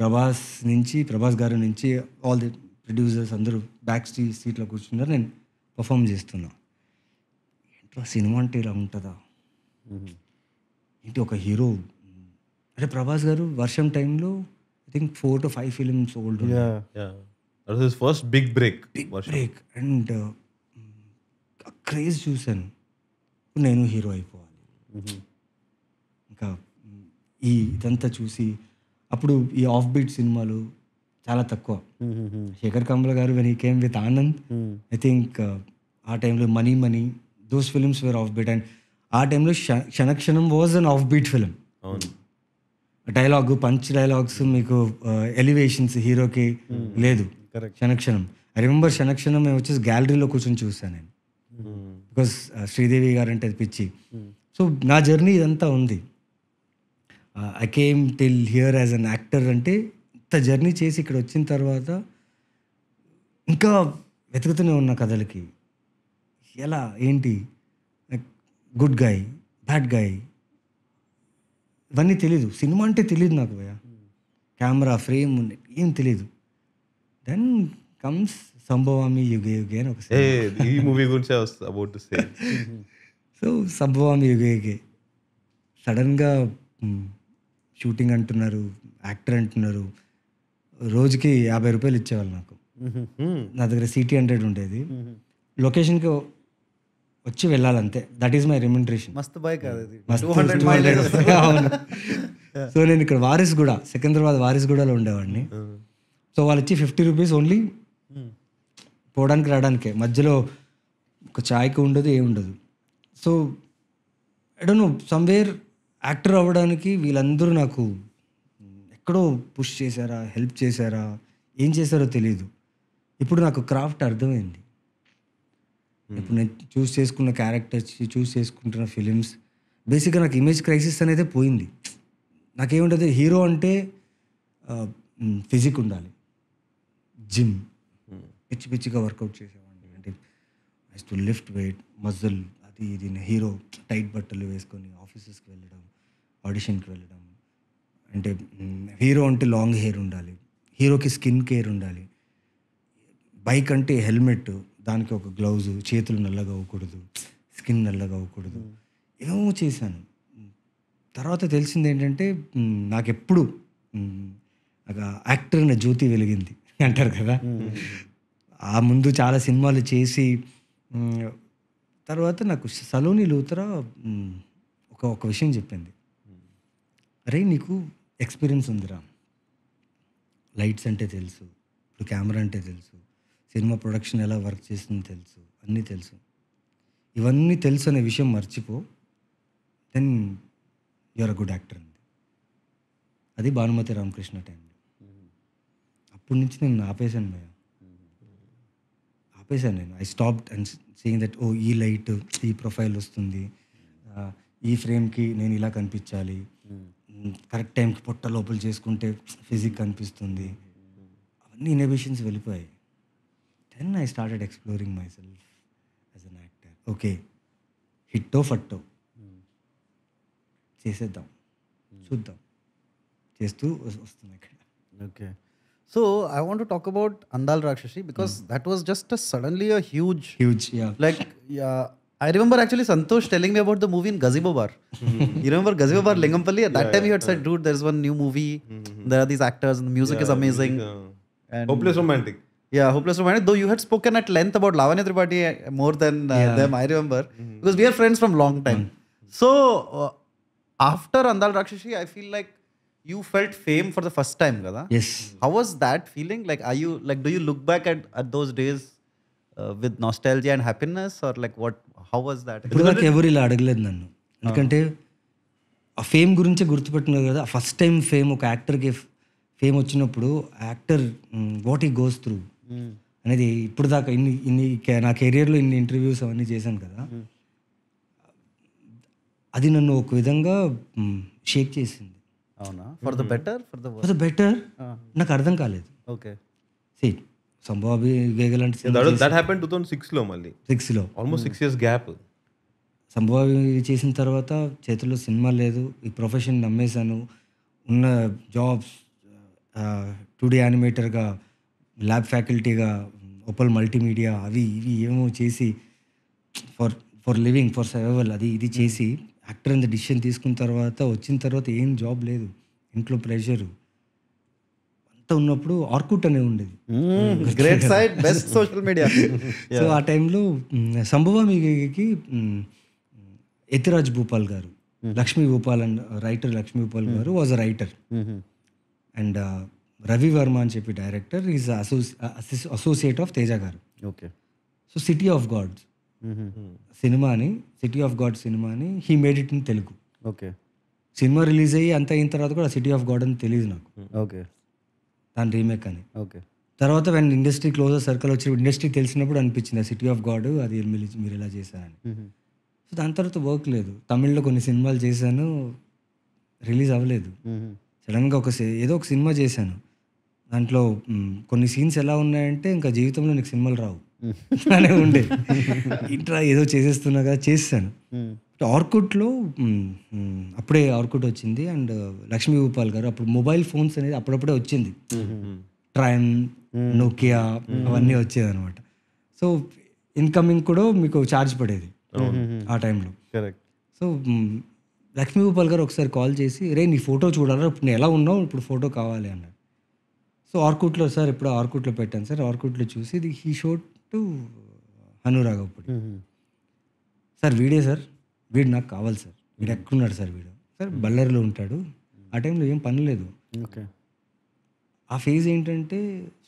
Prabhas నుంచి ప్రభాస్ గారి నుంచి all the producers అందరూ back సీట్లో కూర్చున్నారు నేను perform చేస్తున్నాను ఇట్లా సినిమా అంటే ఇలా ఉంటుందా ఏంటి ఒక హీరో అంటే ప్రభాస్ గారు వర్షం టైంలో I think four to five films old first big break break and craze చూశాను నేను హీరో అయిపోవాలి mm-hmm. ఇంకా ఈ ఇదంతా చూసి అప్పుడు ఈ ఆఫ్ బీట్ సినిమాలు చాలా తక్కువ mm-hmm. Sekhar Kammula garu when he came with Anand I think ఆ టైంలో money money those films were offbeat and ఆ టైంలో Kshanakshanam was an offbeat film dialogue punch dialogues మీకు ఎలివేషన్స్ uh, హీరోకి hmm. లేదు క్షణక్షణం ఐ రిమెంబర్ క్షణక్షణం మేము వచ్చేసి గ్యాలరీలో కూర్చొని చూసాను నేను బికాస్ hmm. శ్రీదేవి uh, గారు అంటే పిచ్చి సో hmm. నా జర్నీ ఇదంతా ఉంది I came till here as an actor అంటే ఇంత జర్నీ చేసి ఇక్కడ వచ్చిన తర్వాత ఇంకా వెతుకుతూనే ఉన్న కథలకి ఎలా ఏంటి గుడ్ గాయ్ బ్యాడ్ గాయ్ ఇవన్నీ తెలీదు సినిమా అంటే తెలియదు నాకు భయ కెమెరా ఫ్రేమ్ ఏం తెలీదు దెన్ కమ్స్ సంభవామి యుగే యుగే అని ఒక ఈ మూవీ గురించి అబౌట్ సో సంభవామి యుగే యుగే సడన్గా షూటింగ్ అంటున్నారు యాక్టర్ అంటున్నారు రోజుకి యాభై రూపాయలు ఇచ్చేవాళ్ళు నాకు నా దగ్గర సిటీ హండ్రెడ్ ఉండేది లొకేషన్కి వచ్చి వెళ్ళాలంతే దట్ ఈస్ మై రిమండ్రేషన్ మస్తు బైక్ <laughs> సో నేను ఇక్కడ వారిస్ కూడా సికింద్రాబాద్ వారిస్ కూడాలో ఉండేవాడిని సో వాళ్ళు వచ్చి ఫిఫ్టీ రూపీస్ ఓన్లీ పోవడానికి రావడానికే మధ్యలో ఒక ఛాయ్కి ఉండదు ఏమి ఉండదు so I don't know somewhere actor అవ్వడానికి వీళ్ళందరూ నాకు ఎక్కడో పుష్ చేశారా హెల్ప్ చేశారా ఏం చేశారో తెలియదు ఇప్పుడు నాకు క్రాఫ్ట్ అర్థమైంది ఇప్పుడు నేను చూస్ చేసుకున్న క్యారెక్టర్స్ చూస్ చేసుకుంటున్న ఫిలిమ్స్ బేసిక్గా నాకు ఇమేజ్ క్రైసిస్ అనేది పోయింది నాకేముంటుంది హీరో అంటే ఫిజిక్ ఉండాలి జిమ్ పిచ్చి పిచ్చిగా వర్కౌట్ చేసేవాడిని అంటే I used to lift weight muscle అది ఇది హీరో టైట్ బట్టలు వేసుకొని ఆఫీసెస్కి వెళ్ళడం ఆడిషన్కి వెళ్ళడం అంటే హీరో అంటే లాంగ్ హెయిర్ ఉండాలి హీరోకి స్కిన్ కేర్ ఉండాలి బైక్ అంటే హెల్మెట్ దానికి ఒక గ్లౌజ్ చేతులు నల్లగా అవ్వకూడదు స్కిన్ నల్లగా అవ్వకూడదు ఏమో చేశాను తర్వాత తెలిసింది ఏంటంటే నాకెప్పుడు యాక్టర్ నా జ్యోతి వెలిగింది <laughs> అంటారు కదా ఆ ముందు చాలా సినిమాలు చేసి తర్వాత నాకు సలోని లూతరా ఒక ఒక విషయం చెప్పింది అరే నీకు ఎక్స్పీరియన్స్ ఉందిరా లైట్స్ అంటే తెలుసు ఇప్పుడు కెమెరా అంటే తెలుసు సినిమా ప్రొడక్షన్ ఎలా వర్క్ చేస్తుందో తెలుసు అన్నీ తెలుసు ఇవన్నీ తెలుసు అనే విషయం మర్చిపో then you're a good actor అంది అది భానుమతి రామకృష్ణ టైంలో అప్పటి నుంచి నేను ఆపేశాను మేము ఆపేశాను నేను I stop and saying that ఓ ఈ లైట్ ఈ ప్రొఫైల్ వస్తుంది ఈ ఫ్రేమ్కి నేను ఇలా కనిపించాలి కరెక్ట్ టైంకి పొట్ట లోపల చేసుకుంటే ఫిజిక్ కనిపిస్తుంది అవన్నీ ఇన్హిబిషన్స్ వెళ్ళిపోయాయి then I started exploring myself as an actor. Okay, హిట్టో ఫట్టో చేసేద్దాం చూద్దాం చేస్తూ వస్తుంది ఇక్కడ okay so I want talk about Andala Rakshasi because that was just suddenly a huge huge like I remember actually Santosh telling me about the movie in Gazebo bar you remember Gazebo bar Lingampally that time you had set dude there is one new movie there are these actors music is amazing and hopeless romantic Yeah, Hopeless Romantic. Though you had spoken at length about Lavanya Tripathi more than uh, yeah. them, I remember. Mm-hmm. Because we are friends from long time. Mm-hmm. So, uh, after Andal Rakshashi, I feel like you felt fame for the first time, Gada. Yes. How was that feeling? Like, are you, like, do you look back at, at those days uh, with nostalgia and happiness? Or, like, what, how was that? ఇప్పటివరకు ఎవరు ఇలా అడగలేదు నన్ను ఎందుకంటే ఆ fame గురించే గుర్తుపెట్టున్నారు కదా first time fame ఒక యాక్టర్కి ఫేమ్ వచ్చినప్పుడు actor what he goes through అనేది ఇప్పుడు దాకా ఇన్ని ఇన్ని నా కెరియర్లో ఇన్ని ఇంటర్వ్యూస్ అవన్నీ చేశాను కదా అది నన్ను ఒక విధంగా షేక్ చేసింది అవునా for the better for the better నాకు అర్థం కాలేదు ఓకే సీ సంభావి గేగల్ అంటే హ్యాపెన్ టూ థౌసండ్ సిక్స్లో మళ్ళీ సిక్స్లో ఆల్మోస్ట్ సిక్స్ ఇయర్స్ గ్యాప్ సంభావి చేసిన తర్వాత చేతిలో సినిమా లేదు ఈ ప్రొఫెషన్ నమ్మేశాను ఉన్న జాబ్స్ టూ డే యానిమేటర్గా ల్యాబ్ ఫ్యాకల్టీగా ఓపల్ మల్టీమీడియా అవి ఇవి ఏమో చేసి for for living for survival అది ఇది చేసి యాక్టర్ అంత డిసిషన్ తీసుకున్న తర్వాత వచ్చిన తర్వాత ఏం జాబ్ లేదు ఇంట్లో ప్రెషరు అంతా ఉన్నప్పుడు ఆర్కుట్ అనేది ఉండేది great best social media so ఆ టైంలో సంభవ మిగికి Ethiraj Bhupal garu Lakshmi Bhupal and writer Lakshmi Bhupal garu was a writer and Ravivarma అని చెప్పి director is associate of Teja garu okay so city of gods సినిమాని సిటీ ఆఫ్ గాడ్ సినిమాని he made it in Telugu okay cinema release అయ్యి అంత అయిన తర్వాత కూడా సిటీ ఆఫ్ గాడ్ అని తెలియదు నాకు ఓకే దాని రీమేక్ అని ఓకే తర్వాత వెన్ ఇండస్ట్రీ క్లోజర్ సర్కిల్ వచ్చి ఇండస్ట్రీ తెలిసినప్పుడు అనిపించింది సిటీ ఆఫ్ గాడ్ అది మీరు ఇలా చేశారని సో దాని తర్వాత వర్క్ లేదు తమిళ్లో కొన్ని సినిమాలు చేశాను రిలీజ్ అవ్వలేదు సడన్గా ఒక ఏదో ఒక సినిమా చేశాను దాంట్లో కొన్ని సీన్స్ ఎలా ఉన్నాయంటే ఇంకా జీవితంలో నీకు సినిమాలు రావు అనే ఉండే ఇంట్రా ఏదో చేసేస్తున్నా కదా చేస్తాను ఆర్కుట్లో అప్పుడే ఆర్కుట్ వచ్చింది అండ్ లక్ష్మీ గోపాల్ గారు అప్పుడు మొబైల్ ఫోన్స్ అనేది అప్పుడప్పుడే వచ్చింది ట్రైమ్ నోకియా అవన్నీ వచ్చేది అనమాట సో ఇన్కమింగ్ కూడా మీకు ఛార్జ్ పడేది ఆ టైంలో సో లక్ష్మీ గోపాల్ గారు ఒకసారి కాల్ చేసి రే నీ ఫోటో చూడాలి ఇప్పుడు నేను ఎలా ఉన్నావు ఇప్పుడు ఫోటో కావాలి అన్నాడు సో ఆర్కుట్లో సార్ ఇప్పుడు ఆర్కుట్లో పెట్టాను సార్ ఆర్కుట్లో చూసి ఇది హీ షోట్ టు అప్పుడు సార్ వీడే సార్ వీడు నాకు కావాలి సార్ వీడు ఎక్కడున్నాడు సార్ వీడు సార్ బల్లర్లో ఉంటాడు ఆ టైంలో ఏం పని లేదు ఓకే ఆ ఫేజ్ ఏంటంటే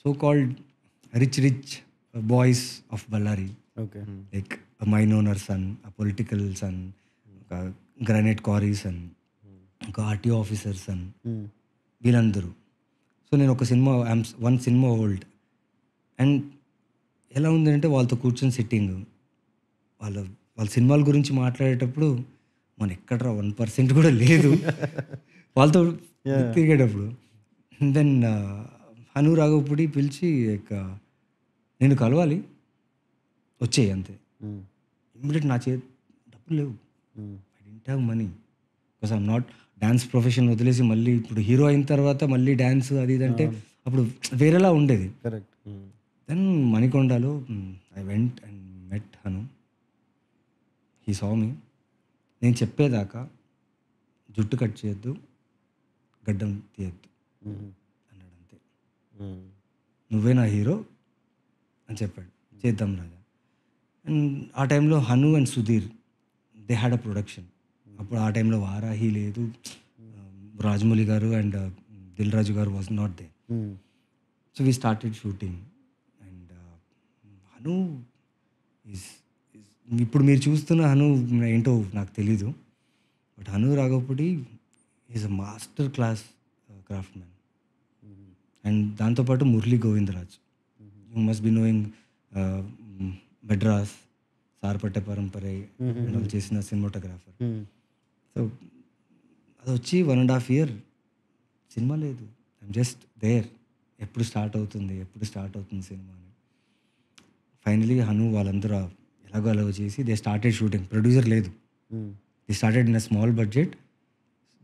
so called rich rich boys of Bellary okay like mine owner son ఆ పొలిటికల్ సన్ ఒక గ్రానైట్ క్వారీస్ సన్ ఒక ఆర్టీఓ ఆఫీసర్ సన్ వీళ్ళందరూ సో నేను ఒక cinema I'm one cinema old and ఎలా ఉంది అంటే వాళ్ళతో కూర్చొని సిట్టింగ్ వాళ్ళ వాళ్ళ సినిమాల గురించి మాట్లాడేటప్పుడు మన ఎక్కడ వన్ పర్సెంట్ కూడా లేదు <laughs> వాళ్ళతో తిరిగేటప్పుడు దెన్ uh, హను రాఘవపుడి పిలిచి ఇక నేను కలవాలి వచ్చేయి అంతే ఇమ్మీడియట్ hmm. నా చే డబ్బులు లేవు I didn't have money because I'm not dance profession వదిలేసి మళ్ళీ ఇప్పుడు హీరో అయిన తర్వాత మళ్ళీ డ్యాన్స్ అది ఇది అంటే అప్పుడు వేరేలా ఉండేది కరెక్ట్ దెన్ hmm. మణికొండలో I went and met Hanu he saw నేను చెప్పేదాకా జుట్టు కట్ చేయొద్దు గడ్డం తీయద్దు hmm. అన్నాడు అంతే hmm. నువ్వే నా హీరో అని చెప్పాడు చేద్దాం రాజా అండ్ ఆ టైంలో Hanu and Sudheer they had a production అప్పుడు ఆ టైంలో వారాహి లేదు రాజమౌళి గారు and uh, Dil Raju garu was not there so we started shooting and Hanu is ఇప్పుడు మీరు చూస్తున్న హను ఏంటో నాకు తెలీదు but Hanu Raghavapudi is a master class craft man and దాంతోపాటు Murali Govindaraj you must be knowing Madras Sarpatta Parambarai చేసిన సినిమాటోగ్రాఫర్ సో అది వచ్చి one and half year cinema లేదు ఐమ్ జస్ట్ దేర్ ఎప్పుడు స్టార్ట్ అవుతుంది ఎప్పుడు స్టార్ట్ అవుతుంది సినిమా అని ఫైనలీ హను వాళ్ళందరూ ఎలాగో అలాగో చేసి దే స్టార్టెడ్ షూటింగ్ ప్రొడ్యూసర్ లేదు they started in a small budget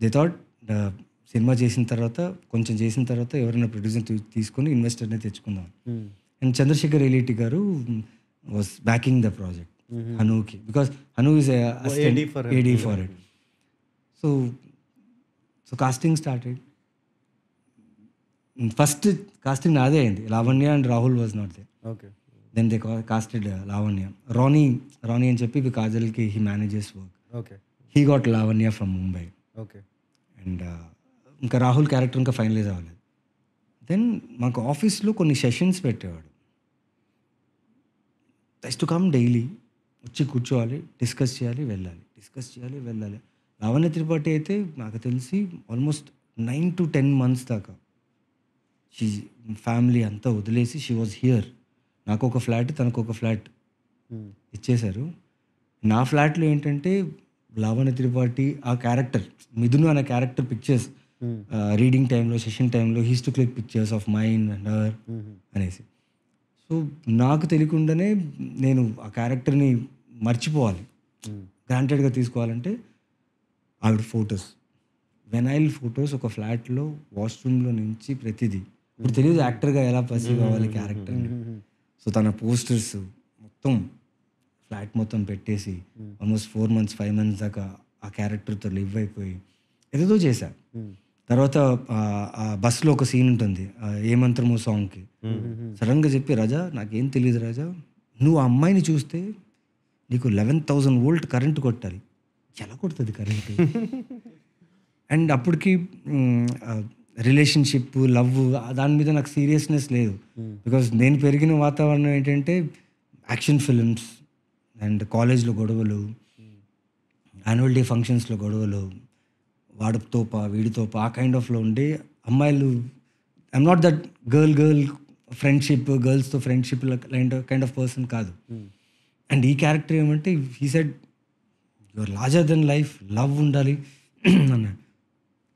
they thought cinema చేసిన తర్వాత కొంచెం చేసిన తర్వాత ఎవరైనా ప్రొడ్యూసర్ తీసుకొని ఇన్వెస్టర్నే తెచ్చుకుందాం and hmm. Chandrasekhar ఎలిటి garu was backing the project హనుకి because Hanu is AD for it So, so casting started. First casting Nade and Lavanya and Rahul was not there. Okay. Then they casted Lavanya. Ronnie, Ronnie and Chappi Kajal ke he manages work. Okay. He got Lavanya from Mumbai. Okay. And उनका Rahul character ఇంకా finalize అవ్వలేదు then మాకు ఆఫీస్లో కొన్ని sessions పెట్టేవాడు test to come daily వచ్చి కూర్చోవాలి discuss చేయాలి వెళ్ళాలి డిస్కస్ చేయాలి వెళ్ళాలి లావణ్య త్రిపాఠి అయితే నాకు తెలిసి almost nine to ten months దాకా షీ ఫ్యామిలీ అంతా వదిలేసి షీ వాజ్ హియర్ నాకు ఒక ఫ్లాట్ తనకు ఒక ఫ్లాట్ hmm. ఇచ్చేశారు నా ఫ్లాట్లో ఏంటంటే లావణ్య త్రిపాఠి ఆ క్యారెక్టర్ మిథును అనే క్యారెక్టర్ పిక్చర్స్ రీడింగ్ టైంలో సెషన్ టైంలో he's to click pictures of mind and our అనేసి సో నాకు తెలియకుండానే నేను ఆ క్యారెక్టర్ని మర్చిపోవాలి గ్రాంటెడ్గా hmm. తీసుకోవాలంటే ఆవిడ ఫొటోస్ వెనైల్ ఫొటోస్ ఒక ఫ్లాట్లో వాష్రూమ్లో నుంచి ప్రతిదీ ఇప్పుడు తెలియదు యాక్టర్గా ఎలా పర్సీవ్ అవ్వాలి క్యారెక్టర్ సో తన పోస్టర్స్ మొత్తం ఫ్లాట్ మొత్తం పెట్టేసి almost four months five months దాకా ఆ క్యారెక్టర్తో లివ్ అయిపోయి ఏదేదో చేశా తర్వాత బస్సులో ఒక సీన్ ఉంటుంది ఏ మంత్రమో సాంగ్కి సడన్గా చెప్పి రాజా నాకేం తెలియదు రాజా నువ్వు ఆ అమ్మాయిని చూస్తే నీకు లెవెన్ థౌజండ్ వోల్ట్ కరెంట్ కొట్టాలి ఎలా కొడుతుంది కరెంటు అండ్ అప్పటికి రిలేషన్షిప్ లవ్ దాని మీద నాకు సీరియస్నెస్ లేదు బికాజ్ నేను పెరిగిన వాతావరణం ఏంటంటే యాక్షన్ ఫిలిమ్స్ అండ్ కాలేజ్లో గొడవలు యాన్యువల్ డే ఫంక్షన్స్లో గొడవలు వాడితోప వీడితోప ఆ కైండ్ ఆఫ్లో ఉండి అమ్మాయిలు I'm not that girl girl friendship గర్ల్స్తో friendship kind kind of person కాదు అండ్ ఈ క్యారెక్టర్ ఏమంటే he said your larger than life love ఉండాలి అన్న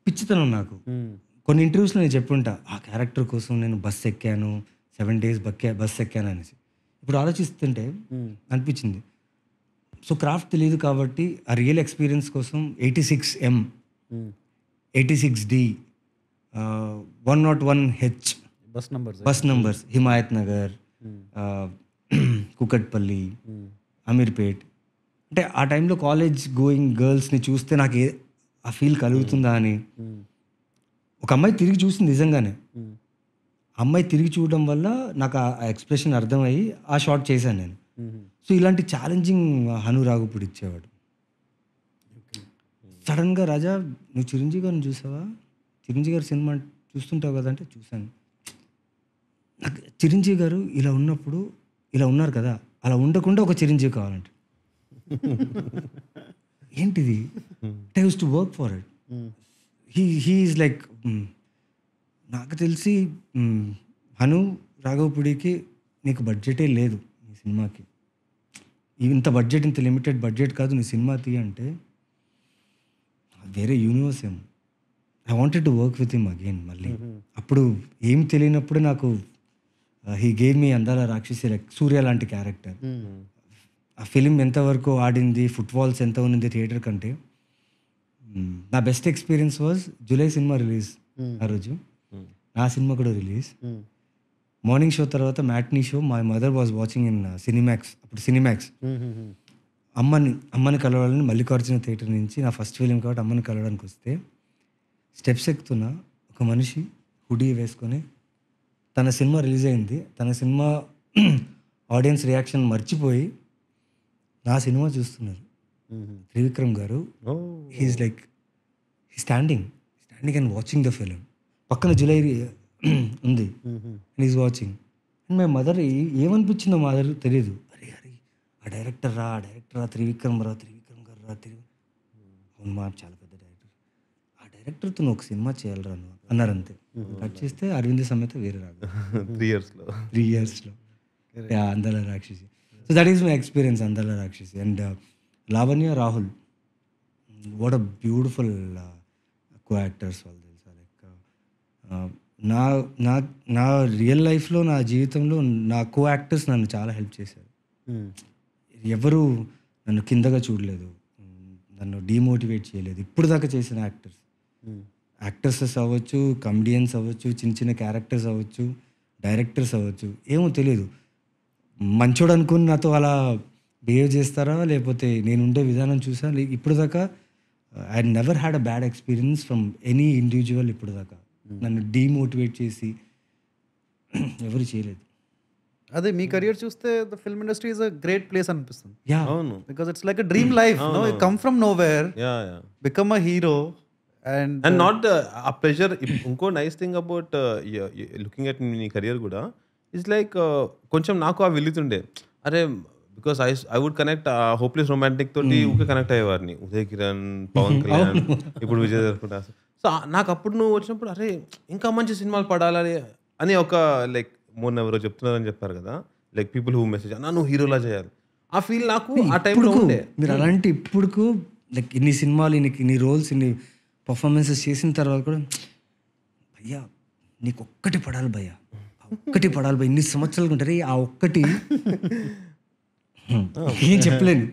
పిచ్చితనం నాకు hmm. కొన్ని ఇంటర్వ్యూస్లో నేను చెప్పుంటా ఆ క్యారెక్టర్ కోసం నేను బస్సు ఎక్కాను సెవెన్ డేస్ బక్కే బస్సు ఎక్కాను అనేసి ఇప్పుడు ఆలోచిస్తుంటే hmm. అనిపించింది సో క్రాఫ్ట్ తెలియదు కాబట్టి ఆ రియల్ ఎక్స్పీరియన్స్ కోసం eighty six M eighty six D one not one H bus numbers bus numbers Himayat Nagar Kukatpally Ameerpet అంటే ఆ టైంలో కాలేజ్ గోయింగ్ గర్ల్స్ని చూస్తే నాకు ఏ ఆ ఫీల్ కలుగుతుందా hmm. అని hmm. ఒక అమ్మాయి తిరిగి చూసింది నిజంగానే hmm. అమ్మాయి తిరిగి చూడడం వల్ల నాకు ఆ ఎక్స్ప్రెషన్ అర్థమయ్యి ఆ షార్ట్ చేశాను నేను సో ఇలాంటి ఛాలెంజింగ్ హనురాగు ఇప్పుడు ఇచ్చేవాడు సడన్గా రాజా నువ్వు చిరంజీవి గారిని చూసావా చిరంజీవి గారు సినిమా చూస్తుంటావు కదా అంటే చూశాను నాకు చిరంజీవి గారు ఇలా ఉన్నప్పుడు ఇలా ఉన్నారు కదా అలా ఉండకుండా ఒక చిరంజీవి కావాలంటే ఏంటిది I to work for it he he's like నాకు తెలిసి mm, హను రాఘవపుడికి నీకు బడ్జెటే లేదు నీ సినిమాకి ఇంత బడ్జెట్ ఇంత లిమిటెడ్ బడ్జెట్ కాదు నీ సినిమా తీ అంటే వేరే యూనివర్స్ ఏమో I wanted to work with him again మళ్ళీ అప్పుడు ఏం తెలియనప్పుడు నాకు హీ గేమ్ మీ అందాల రాక్షసి లైక్ సూర్య లాంటి క్యారెక్టర్ ఆ ఫిలిం ఎంతవరకు ఆడింది ఫుట్బాల్స్ ఎంత ఉన్నింది థియేటర్ కంటే నా best experience was Julayi cinema release ఆ రోజు నా సినిమా కూడా రిలీజ్ మార్నింగ్ షో తర్వాత matinee show my mother was watching in Cinemax అప్పుడు సినిమాక్స్ అమ్మని అమ్మని కలవాలని మల్లికార్జున థియేటర్ నుంచి నా ఫస్ట్ ఫిలిం కాబట్టి అమ్మని కలవడానికి వస్తే స్టెప్స్ ఎక్కుతున్న ఒక మనిషి హుడీ వేసుకొని తన సినిమా రిలీజ్ అయింది తన సినిమా <clears throat> ఆడియన్స్ రియాక్షన్ మర్చిపోయి నా సినిమా చూస్తున్నారు Trivikram garu he's like he standing standing and watching the film పక్కన జూలై <clears throat> ఉంది and is watching and my mother ఏమనిపించిందో మదర్ తెలియదు అరే అరే ఆ డైరెక్టర్ రా ఆ డైరెక్టర్ రా త్రివిక్రమ్ రా త్రివిక్రమ్ గారు రా త్రివి అవును మా చాలా పెద్ద డైరెక్టర్ ఆ డైరెక్టర్తో నువ్వు ఒక సినిమా చేయాలరా నువ్వు అన్నారు అంతే కట్ చేస్తే అరవింద్ సమేత వేరే రాదు త్రీ ఇయర్స్లో త్రీ ఇయర్స్లో అందరూ Rakshasi so that is my experience అందరిలో Rakshasi and Lavanya Rahul what a beautiful co actors వాళ్ళు తెలుసా లైక్ నా నా నా రియల్ లైఫ్లో నా జీవితంలో నా కో యాక్టర్స్ నన్ను చాలా హెల్ప్ చేశారు hmm. ఎవరు నన్ను కిందగా చూడలేదు నన్ను డిమోటివేట్ చేయలేదు ఇప్పుడు దాకా చేసిన యాక్టర్స్ యాక్టర్సెస్ hmm. అవ్వచ్చు కమెడియన్స్ అవ్వచ్చు చిన్న చిన్న క్యారెక్టర్స్ అవ్వచ్చు డైరెక్టర్స్ అవ్వచ్చు ఏమో తెలియదు మంచోడు అనుకుని నాతో అలా బిహేవ్ చేస్తారా లేకపోతే నేను ఉండే విధానం చూసా ఇప్పుడు దాకా I never had a bad experience from any individual ఇప్పుడు దాకా నన్ను డీమోటివేట్ చేసి <clears throat> ఎవరు చేయలేదు అదే మీ కెరియర్ చూస్తే the film industry is a great place అనిపిస్తుంది యా అవును because it's like a dream life no you come from nowhere yeah yeah become a hero and and not ఆ ప్రెషర్ ఇంకో nice thing about looking at మీ career కూడా it's like uh, కొంచెం నాకు ఆ వెళ్తుండే అరే because I I would connect ఆ హోప్లెస్ రొమాంటిక్ తోటి hmm. ఊకే కనెక్ట్ అయ్యేవారిని ఉదయ్ కిరణ్ పవన్ hmm. కళ్యాణ్ ఇప్పుడు విజయ్ దేవరకొండ సో నాకు అప్పుడు నువ్వు వచ్చినప్పుడు అరే ఇంకా మంచి సినిమాలు పడాలని అని ఒక లైక్ మొన్న ఎవరో చెప్తున్నారని చెప్పారు కదా లైక్ పీపుల్ హూ మెసేజ్ అన్న నువ్వు హీరోలా చేయాలి ఆ ఫీల్ నాకు ఆ టైంలో ఉండే మీరు hmm. అలాంటి ఇప్పుడు లైక్ ఇన్ని సినిమాలు ఇన్ని ఇన్ని రోల్స్ ఇన్ని పర్ఫార్మెన్సెస్ చేసిన తర్వాత కూడా భయ్యా నీకు ఒక్కటి పడాలి భయ్యా ఒక్కటి పడాలి భయ్ ఇన్ని సంవత్సరాలు ఉంటారు ఆ ఒక్కటి hmm. <laughs> ఏం చెప్పలేను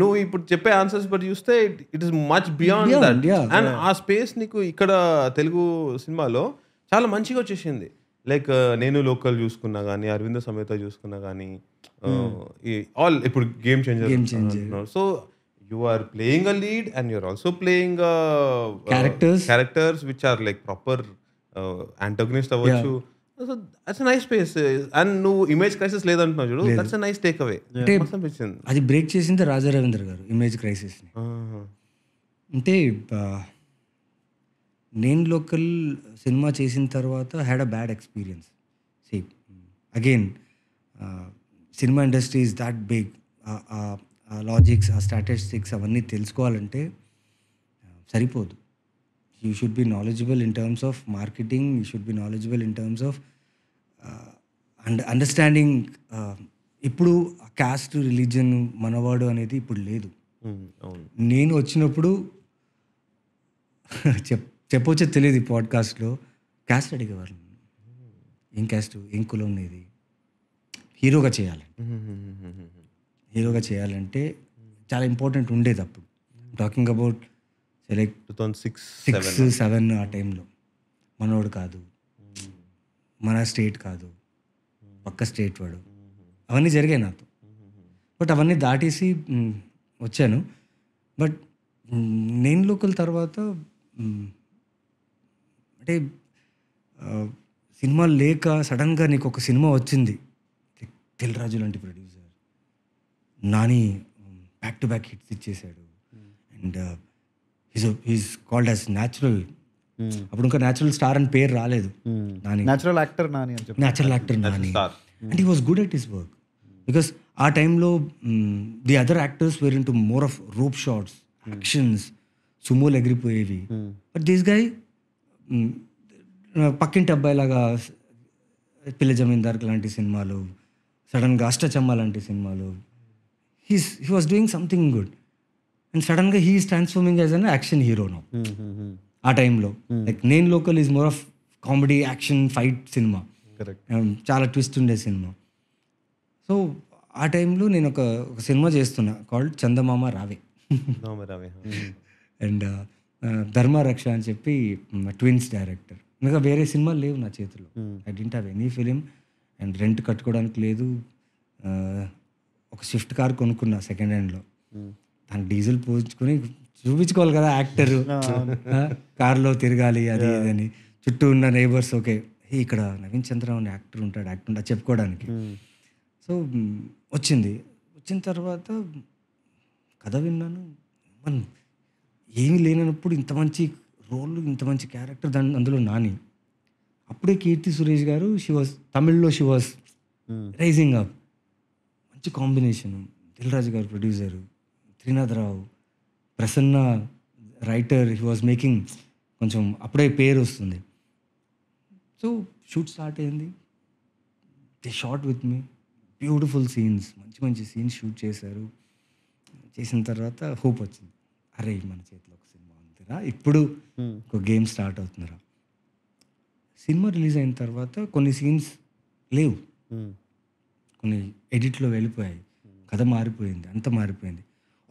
నువ్వు ఇప్పుడు చెప్పే ఆన్సర్స్ బట్ చూస్తే it is much beyond and ఆ స్పేస్ నీకు ఇక్కడ తెలుగు సినిమాలో చాలా మంచిగా వచ్చేసింది లైక్ uh, నేను లోకల్ చూసుకున్నా కానీ అరవింద సమేత చూసుకున్నా కానీ ఆల్ uh, hmm. ఇప్పుడు Game Changer so you are playing a lead and you're also playing characters characters which are like proper antagonist అవ్వచ్చు సో నైస్ స్పేస్ అండ్ నువ్వు ఇమేజ్ క్రైసిస్ లేదంటున్నావు చూడు దట్స్ నైస్ టేక్ అవే అనిపించింది అది break చేసింది రాజా రవీంద్ర గారు image crisis అంటే నేను లోకల్ సినిమా చేసిన తర్వాత had a bad experience same again cinema industry is that big ఆ లాజిక్స్ ఆ స్టాటిస్టిక్స్ అవన్నీ తెలుసుకోవాలంటే సరిపోదు you should be knowledgeable in terms of marketing you should be knowledgeable in terms of and uh, understanding uh, ఇప్పుడు caste religion మనవాడు అనేది ఇప్పుడు లేదు నేను వచ్చినప్పుడు చెప్ చెప్పొచ్చే తెలియదు ఈ పాడ్కాస్ట్లో క్యాస్ట్ అడిగేవారు ఏం క్యాస్ట్ ఏం కులం ఉండేది హీరోగా చేయాలి హీరోగా చేయాలంటే చాలా ఇంపార్టెంట్ ఉండేది అప్పుడు talking about select two thousand six six seven ఆ టైంలో మనోడు కాదు మన స్టేట్ కాదు పక్క స్టేట్ వాడు అవన్నీ జరిగాయి నాతో బట్ అవన్నీ దాటేసి వచ్చాను బట్ నేను లోకల్ తర్వాత అంటే సినిమా లేక సడన్గా నీకు ఒక సినిమా వచ్చింది తెలురాజు లాంటి producer Nani back to back hits ఇచ్చేసాడు and he's he's called as natural Hmm. అప్పుడు ఇంకా న్యాచురల్ స్టార్ అని పేరు రాలేదు hmm. Nani natural actor Nani అని natural actor Nani and he was good at his work because ఆ టైంలో the other actors were into more of rope shots actions సుమోలు ఎగిరిపోయేవి బట్ దిస్ గై పక్కింటి అబ్బాయిలాగా పిల్ల జమీందార్ లాంటి సినిమాలు సడన్గా అష్టచమ్మ లాంటి సినిమాలు he's he was doing something good and సడన్గా he is transforming as an action హీరోను ఆ టైంలో లైక్ hmm. నేను local is more of comedy action fight cinema చాలా ట్విస్ట్ ఉండే సినిమా సో ఆ టైంలో నేను ఒక ఒక సినిమా చేస్తున్నా called Chandamama Raave and hmm. uh, uh, Dharmaraksha అని చెప్పి ట్విన్స్ డైరెక్టర్ ఇంకా వేరే సినిమాలు లేవు నా చేతిలో I didn't have any film and rent కట్టుకోవడానికి లేదు uh, ఒక స్విఫ్ట్ కార్ కొనుక్కున్నా సెకండ్ హ్యాండ్లో hmm. దానికి డీజిల్ పోయించుకొని చూపించుకోవాలి కదా యాక్టర్ కార్లో తిరగాలి అది అని చుట్టూ ఉన్న నైబర్స్ ఓకే ఇక్కడ నవీన్ చంద్ర అని యాక్టర్ ఉంటాడు యాక్టర్ ఉంటాడు చెప్పుకోవడానికి సో hmm. వచ్చింది వచ్చిన తర్వాత కథ విన్నాను మనం ఏమీ లేనప్పుడు ఇంత మంచి రోల్ ఇంత మంచి క్యారెక్టర్ దాని అందులో నాని అప్పుడే కీర్తి సురేష్ గారు షీ వాస్ తమిళ్లో శివాస్ వాస్ రైజింగ్ అప్ మంచి combination Raju garu producer Trinath Rao Prasanna writer he was making కొంచెం అప్పుడే పేరు వస్తుంది సో షూట్ స్టార్ట్ అయింది the shot with me beautiful scenes మంచి మంచి సీన్స్ షూట్ చేశారు చేసిన తర్వాత హోప్ వచ్చింది అరే మన చేతిలో ఒక సినిమా ఉందిరా ఇప్పుడు hmm. ఒక గేమ్ స్టార్ట్ అవుతుందిరా సినిమా రిలీజ్ అయిన తర్వాత కొన్ని సీన్స్ లేవు hmm. కొన్ని ఎడిట్లో వెళ్ళిపోయాయి కథ మారిపోయింది అంత మారిపోయింది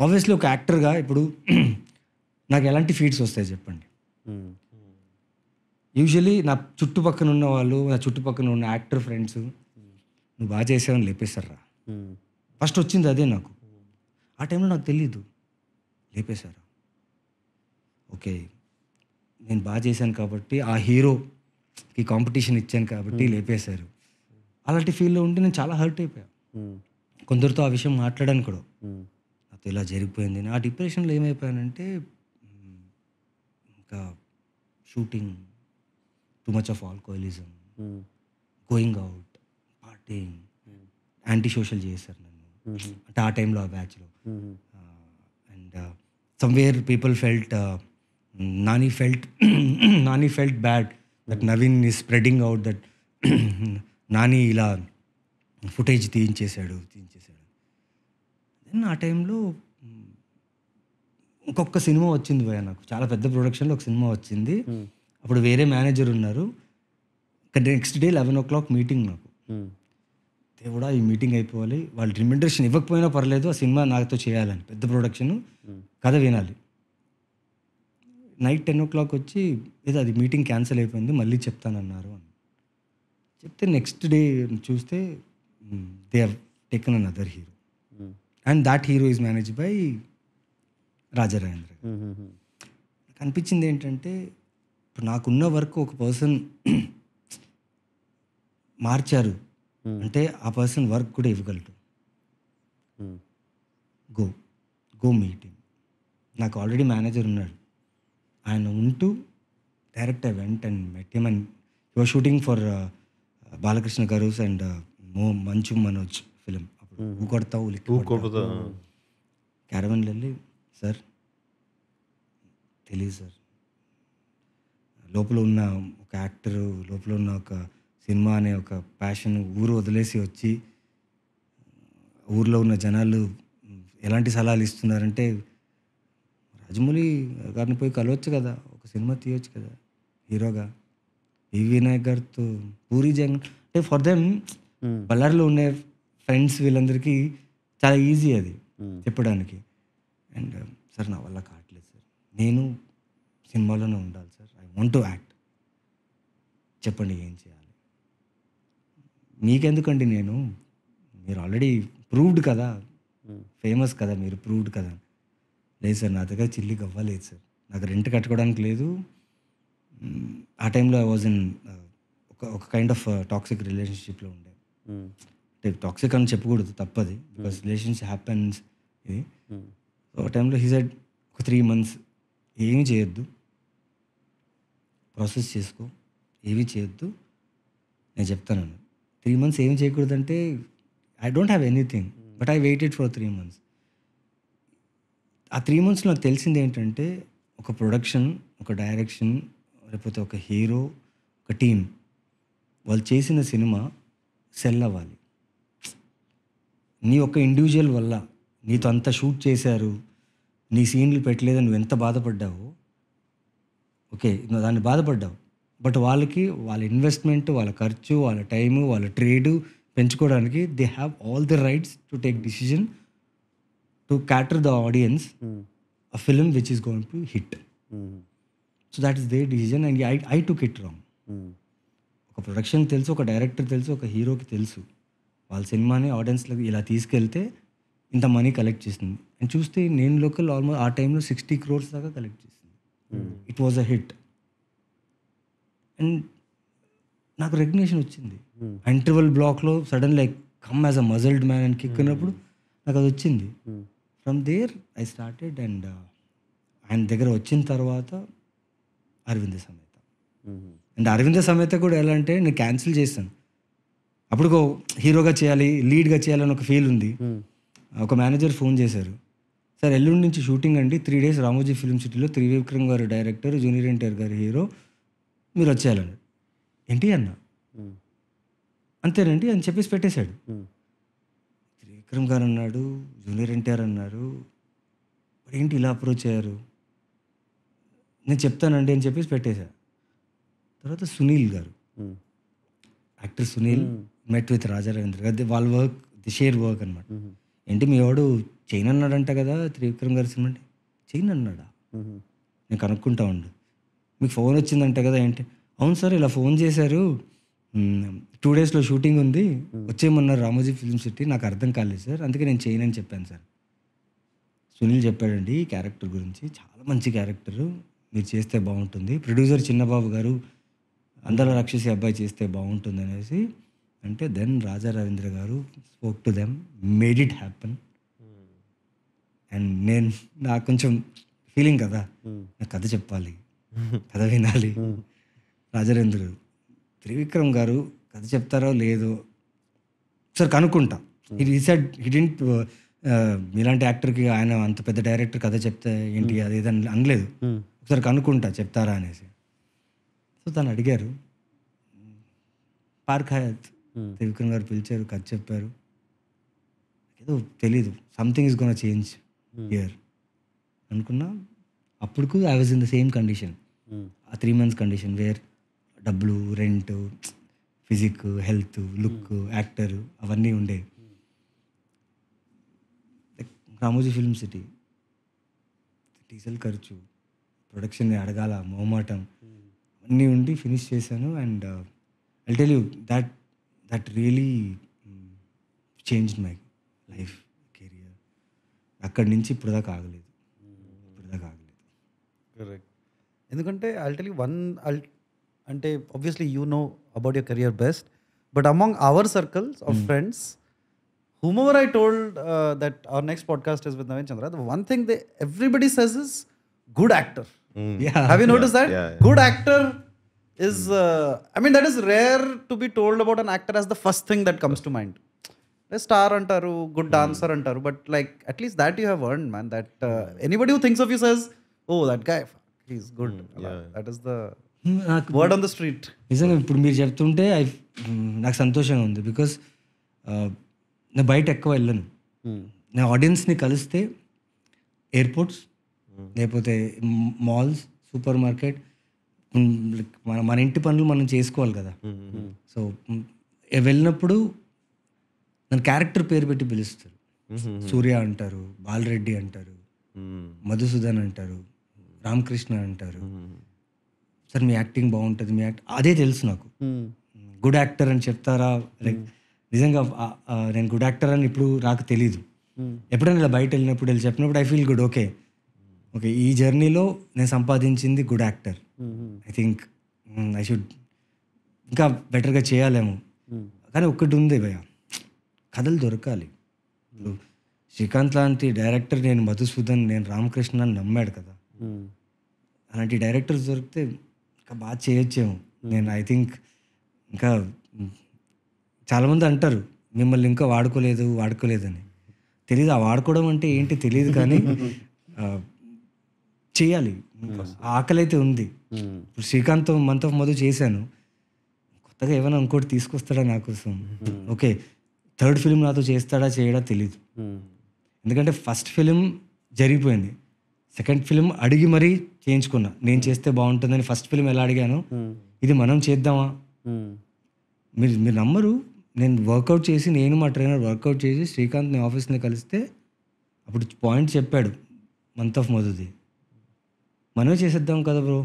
ఆబ్వియస్లీ ఒక యాక్టర్గా ఇప్పుడు <clears throat> నాకు ఎలాంటి ఫీడ్స్ వస్తాయి చెప్పండి యూజువలీ నా చుట్టుపక్కన ఉన్న వాళ్ళు నా చుట్టుపక్కన ఉన్న యాక్టర్ ఫ్రెండ్స్ నువ్వు బాగా చేసావని లేపేశారా ఫస్ట్ వచ్చింది అదే నాకు ఆ టైంలో నాకు తెలీదు లేపేశారా ఓకే నేను బాగా చేశాను కాబట్టి ఆ హీరోకి కాంపిటీషన్ ఇచ్చాను కాబట్టి లేపేశారు అలాంటి ఫీల్లో ఉంటే నేను చాలా హర్ట్ అయిపోయాను కొందరితో ఆ విషయం మాట్లాడాను కూడా నాతో ఇలా జరిగిపోయింది ఆ డిప్రెషన్లో ఏమైపోయానంటే ఇంకా shooting too much of alcoholism going out partying anti social చేశారు నన్ను అంటే ఆ టైంలో ఆ బ్యాచ్లో and somewhere people felt Nani felt <clears throat> Nani felt bad that Naveen is spreading out that <clears throat> Nani ఇలా ఫుటేజ్ తీయించేశాడు తీయించేశాడు దెన్ ఆ టైంలో ఇంకొక సినిమా వచ్చింది భయ నాకు చాలా పెద్ద ప్రొడక్షన్లో ఒక సినిమా వచ్చింది అప్పుడు వేరే మేనేజర్ ఉన్నారు next day eleven o'clock meeting నాకు దేవుడా ఈ మీటింగ్ అయిపోవాలి వాళ్ళు రిమెండేషన్ ఇవ్వకపోయినా పర్లేదు ఆ సినిమా నాతో చేయాలని పెద్ద ప్రొడక్షన్ కథ వినాలి నైట్ టెన్ ఓ క్లాక్ వచ్చి ఏదో అది మీటింగ్ క్యాన్సిల్ అయిపోయింది మళ్ళీ చెప్తానన్నారు అని చెప్తే నెక్స్ట్ డే చూస్తే they have another hero and that hero is manage by Rajarajendra అనిపించింది ఏంటంటే ఇప్పుడు నాకున్న వర్క్ ఒక పర్సన్ <clears throat> మార్చారు అంటే ఆ పర్సన్ వర్క్ కూడా ఇవ్వగలడు గో గో మీటింగ్ నాకు ఆల్రెడీ మేనేజర్ ఉన్నాడు ఆయన ఉంటూ direct I went and met him and your shooting for Balakrishna garu and మో మంచు మనోజ్ ఫిలిం ಹೂ ಕೊಡ್ತಾ వెళ్ళి సార్ తెలియదు సార్ లోపల ఉన్న ఒక యాక్టర్ లోపల ఉన్న ఒక సినిమా అనే ఒక ప్యాషన్ ఊరు వదిలేసి వచ్చి ఊర్లో ఉన్న జనాలు ఎలాంటి సలహాలు ఇస్తున్నారంటే రాజమౌళి గారిని పోయి కలవచ్చు కదా ఒక సినిమా తీయవచ్చు కదా హీరోగా ఈ వినాయక్ గారితో పూరి జంగ్ అంటే ఫర్ దెమ్ బళ్ళారిలో ఉండే ఫ్రెండ్స్ వీళ్ళందరికీ చాలా ఈజీ అది hmm. చెప్పడానికి అండ్ సార్ నా వల్ల కావట్లేదు సార్ నేను సినిమాలోనే ఉండాలి sir I want to act చెప్పండి ఏం చేయాలి మీకెందుకండి నేను మీరు ఆల్రెడీ ప్రూవ్డ్ కదా hmm. ఫేమస్ కదా మీరు ప్రూవ్డ్ కదా లేదు సార్ నా దగ్గర చిల్లి అవ్వలేదు సార్ నాకు రెంట్ కట్టుకోవడానికి లేదు ఆ టైంలో ఐ వాజ్ ఇన్ ఒక ఒక కైండ్ ఆఫ్ టాక్సిక్ రిలేషన్షిప్లో ఉండే hmm. లైక్ టాక్సిక్ అని చెప్పకూడదు తప్పది బికాస్ రిలేషన్స్ హ్యాపెన్స్ ఇది సో hmm. ఆ టైంలో హీ ఒక త్రీ మంత్స్ ఏమి చేయొద్దు ప్రాసెస్ చేసుకో ఏవి చేయొద్దు నేను చెప్తాను త్రీ మంత్స్ ఏం చేయకూడదు అంటే I don't have anything but I waited for three months ఆ త్రీ మంత్స్లో నాకు తెలిసింది ఏంటంటే ఒక ప్రొడక్షన్ ఒక డైరెక్షన్ లేకపోతే ఒక హీరో ఒక టీం వాళ్ళు చేసిన సినిమా సెల్ అవ్వాలి నీ ఒక్క ఇండివిజువల్ వల్ల నీతో అంత షూట్ చేశారు నీ సీన్లు పెట్టలేదు నువ్వు ఎంత బాధపడ్డావు ఓకే నువ్వు దాన్ని బాధపడ్డావు బట్ వాళ్ళకి వాళ్ళ ఇన్వెస్ట్మెంట్ వాళ్ళ ఖర్చు వాళ్ళ టైము వాళ్ళ ట్రేడు పెంచుకోవడానికి they have all the rights to take decision to cater the audience a film which is going to hit so that is their decision and I I took it wrong ఒక production తెలుసు ఒక director తెలుసు ఒక హీరోకి తెలుసు వాళ్ళ సినిమాని ఆడియన్స్లకు ఇలా తీసుకెళ్తే ఇంత మనీ కలెక్ట్ చేసింది అండ్ చూస్తే నేను లోకల్ ఆల్మోస్ట్ ఆ టైంలో సిక్స్టీ క్రోర్స్ దాకా కలెక్ట్ చేసింది it was a hit and నాకు రెగ్నేషన్ వచ్చింది ఇంటర్వల్ బ్లాక్లో sudden like come as a muscled man అని కిక్ అన్నప్పుడు నాకు అది వచ్చింది from there I started and ఆయన దగ్గర వచ్చిన తర్వాత అరవింద సమేత అండ్ hmm. అరవింద సమేత కూడా ఎలా అంటే నేను క్యాన్సిల్ చేశాను అప్పుడు హీరోగా చేయాలి లీడ్గా చేయాలని ఒక ఫీల్ ఉంది ఒక మేనేజర్ ఫోన్ చేశారు సార్ ఎల్లుండి నుంచి షూటింగ్ అండి త్రీ డేస్ రామోజీ ఫిలిం సిటీలో త్రివిక్రమ్ గారు డైరెక్టర్ జూనియర్ ఎన్టీఆర్ గారు హీరో మీరు వచ్చేయాలండి ఏంటి అన్న అంతేనండి అని చెప్పేసి పెట్టేశాడు త్రివిక్రమ్ గారు అన్నాడు జూనియర్ ఎన్టీఆర్ అన్నారు ఏంటి ఇలా అప్రోచ్ అయ్యారు నేను చెప్తానండి అని చెప్పేసి పెట్టేశా తర్వాత Sunil garu actor Sunil met with Raja Ravindra అది వాళ్ళ వర్క్ ది షేర్ వర్క్ అనమాట ఏంటి మీ వాడు చైన్ అన్నాడంట కదా త్రివిక్రమ్ గారి సినిమా అంటే చైన్ అన్నాడా నేను కనుక్కుంటా ఉండు మీకు ఫోన్ వచ్చిందంట కదా ఏంటి అవును సార్ ఇలా ఫోన్ చేశారు టూ డేస్లో షూటింగ్ ఉంది వచ్చేయమన్నారు రామోజీ ఫిల్మ్ సిటీ నాకు అర్థం కాలేదు సార్ అందుకే నేను చైన్ అని చెప్పాను సార్ సునీల్ చెప్పాడండి ఈ క్యారెక్టర్ గురించి చాలా మంచి క్యారెక్టరు మీరు చేస్తే బాగుంటుంది ప్రొడ్యూసర్ చిన్నబాబు గారు అందరూ రక్షసి అబ్బాయి చేస్తే బాగుంటుంది అనేసి అంటే then Raja Ravindra garu spoke to them made it happen and నేను నాకు కొంచెం ఫీలింగ్ కదా నాకు కథ చెప్పాలి కథ వినాలి రాజా గారు త్రివిక్రమ్ గారు కథ చెప్తారో లేదో సార్ కనుక్కుంటా ఈ సైడ్ హీ ఇంట్ ఇలాంటి యాక్టర్కి ఆయన అంత పెద్ద డైరెక్టర్ కథ చెప్తే ఏంటి hmm. అది ఏదని అనలేదు hmm. ఒకసారి కనుక్కుంటా చెప్తారా అనేసి సో తను అడిగారు పార్క్ హయాత్ Hmm. త్రివిక్రమ్ గారు పిలిచారు కథ చెప్పారు ఏదో తెలీదు something is gonna change year అనుకున్నా అప్పుడుకు I was in the same condition ఆ త్రీ మంత్స్ కండిషన్ వేర్ డబ్బులు rent physique health look actor అవన్నీ ఉండే రామోజీ ఫిల్మ్ సిటీ డీజిల్ ఖర్చు ప్రొడక్షన్ అడగాల మొహమాటం hmm. అన్నీ ఉండి ఫినిష్ చేశాను and I tell you that that really change my life career అక్కడి నుంచి ఇప్పుడు దాకా ఆగలేదు ఇప్పుడు దాకా ఆగలేదు ఎందుకంటే అల్టలీ వన్ అల్ అంటే obviously you know about your career best but among our circles of friends whomever I told that our next podcast is with Naveen Chandra one thing they everybody says is good actor have you notice that good actor is uh, I mean that is rare to be told about an actor as the first thing that comes to mind. A star antaru, good dancer antaru, but like at least that you have earned, man. That uh, anybody who thinks of you says, "Oh, that guy, fuck, he's good." yeah. That is the word on the street నిజంగా ఇప్పుడు మీరు చెప్తుంటే I నాకు సంతోషంగా ఉంది because నేను బయట ఎక్కువ వెళ్ళను నా ఆడియన్స్ని కలిస్తే ఎయిర్పోర్ట్స్ లేకపోతే మాల్స్ సూపర్ మార్కెట్ మన మన ఇంటి పనులు మనం చేసుకోవాలి కదా సో వెళ్ళినప్పుడు నన్ను క్యారెక్టర్ పేరు పెట్టి పిలుస్తారు సూర్య అంటారు బాలరెడ్డి అంటారు మధుసూదన్ అంటారు రామకృష్ణ అంటారు సార్ మీ యాక్టింగ్ బాగుంటుంది మీ యాక్ట్ అదే తెలుసు నాకు గుడ్ యాక్టర్ అని చెప్తారా లైక్ నిజంగా నేను గుడ్ యాక్టర్ అని ఇప్పుడు నాకు తెలియదు ఎప్పుడైనా ఇలా బయట వెళ్ళినప్పుడు వెళ్ళి చెప్పినప్పుడు I feel good okay okay ఈ జర్నీలో నేను సంపాదించింది good actor I think I should ఇంకా బెటర్గా చేయాలేమో కానీ ఒక్కటి ఉంది భయ కథలు దొరకాలి ఇప్పుడు శ్రీకాంత్ లాంటి డైరెక్టర్ నేను మధుసూదన్ నేను రామకృష్ణ అని నమ్మాడు కదా అలాంటి డైరెక్టర్స్ దొరికితే ఇంకా బాగా చేయొచ్చేమో నేను ఐ థింక్ ఇంకా చాలామంది అంటారు మిమ్మల్ని ఇంకా వాడుకోలేదు వాడుకోలేదని తెలియదు ఆ వాడుకోవడం అంటే ఏంటి తెలియదు కానీ <laughs> చేయాలి ఆకలి అయితే ఉంది ఇప్పుడు శ్రీకాంత్ మంత్ ఆఫ్ మధు చేశాను కొత్తగా ఏమైనా ఇంకోటి తీసుకొస్తాడా నా కోసం ఓకే థర్డ్ ఫిలిం నాతో చేస్తాడా చేయడా తెలీదు ఎందుకంటే ఫస్ట్ ఫిలిం జరిగిపోయింది సెకండ్ ఫిలిం అడిగి మరీ చేయించుకున్నా నేను చేస్తే బాగుంటుందని ఫస్ట్ ఫిలిం ఎలా అడిగాను ఇది మనం చేద్దామా మీరు మీరు నమ్మరు నేను వర్కౌట్ చేసి నేను మా ట్రైనర్ వర్కౌట్ చేసి శ్రీకాంత్ని ఆఫీస్ని కలిస్తే అప్పుడు పాయింట్ చెప్పాడు మంత్ ఆఫ్ మధుది మనమే చేసేద్దాం కదా బ్రో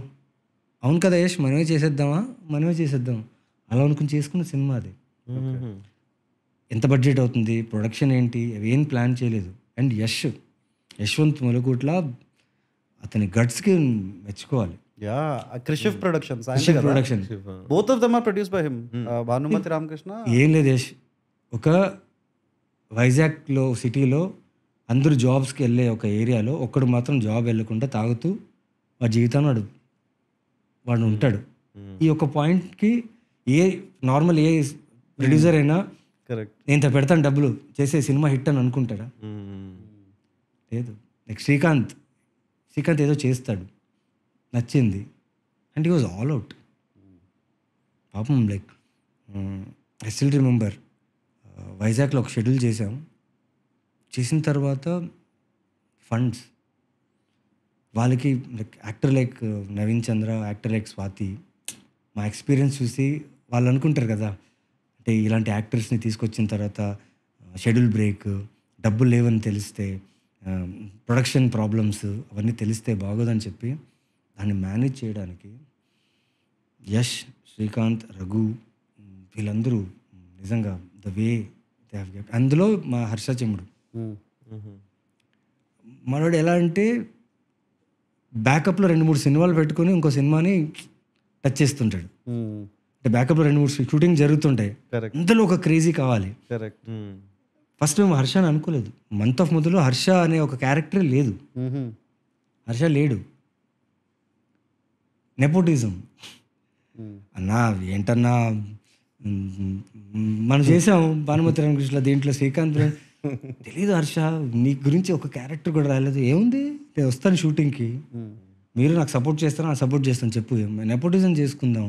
అవును కదా యష్ మనమే చేసేద్దామా మనమే చేసేద్దాం అలా అనుకుని చేసుకున్న సినిమా అది ఎంత బడ్జెట్ అవుతుంది ప్రొడక్షన్ ఏంటి అవి ఏం ప్లాన్ చేయలేదు అండ్ యష్ యశ్వంత్ మలుగుట్ల అతని గట్స్కి మెచ్చుకోవాలి yeah productions production both of them produce by Bhanumathi Ramakrishna ఏం లేదు యష్ ఒక వైజాగ్లో సిటీలో అందరూ జాబ్స్కి వెళ్ళే ఒక ఏరియాలో ఒక్కడు మాత్రం జాబ్ వెళ్ళకుండా తాగుతూ వాడి జీవితాన్ని వాడు వాడు ఉంటాడు ఈ ఒక పాయింట్కి ఏ నార్మల్ ఏ ప్రొడ్యూసర్ అయినా నేను పెడతాను డబ్బులు చేసే సినిమా హిట్ అని అనుకుంటాడా లేదు లైక్ శ్రీకాంత్ శ్రీకాంత్ ఏదో చేస్తాడు నచ్చింది అండ్ ఈ వాజ్ ఆల్ అవుట్ పాపం లైక్ ఐ స్టిల్ రిమెంబర్ వైజాగ్లో ఒక షెడ్యూల్ చేసాం చేసిన తర్వాత ఫండ్స్ వాళ్ళకి like actor like uh, Naveen Chandra actor like Swathi మా ఎక్స్పీరియన్స్ చూసి వాళ్ళు అనుకుంటారు కదా అంటే ఇలాంటి యాక్టర్స్ని తీసుకొచ్చిన తర్వాత uh, షెడ్యూల్ బ్రేక్ డబ్బులు లేవని తెలిస్తే um, ప్రొడక్షన్ ప్రాబ్లమ్స్ అవన్నీ తెలిస్తే బాగోదని చెప్పి దాన్ని మేనేజ్ చేయడానికి యష్ శ్రీకాంత్ రఘు వీళ్ళందరూ నిజంగా ద వే దే హ్యావ్ అందులో మా హర్ష చెముడు మనోడు ఎలా అంటే బ్యాకప్లో రెండు మూడు సినిమాలు పెట్టుకుని ఇంకో సినిమాని టచ్ చేస్తుంటాడు అంటే బ్యాకప్లో రెండు మూడు షూటింగ్ జరుగుతుంటాయి ఇంతలో ఒక క్రేజీ కావాలి ఫస్ట్ మేము హర్ష అని అనుకోలేదు మంత్ ఆఫ్ మొదలు హర్ష అనే ఒక క్యారెక్టర్ లేదు హర్ష లేడు నెపోటిజం అన్నా ఏంటన్నా మనం చేసాం భానుమతి రామకృష్ణ దీంట్లో శ్రీకాంత్ తెలీదు హర్ష నీ గురించి ఒక క్యారెక్టర్ కూడా రాలేదు ఏముంది నేను వస్తాను షూటింగ్కి మీరు నాకు సపోర్ట్ చేస్తాను నాకు సపోర్ట్ చేస్తాను చెప్పు నెపోటిజం చేసుకుందాం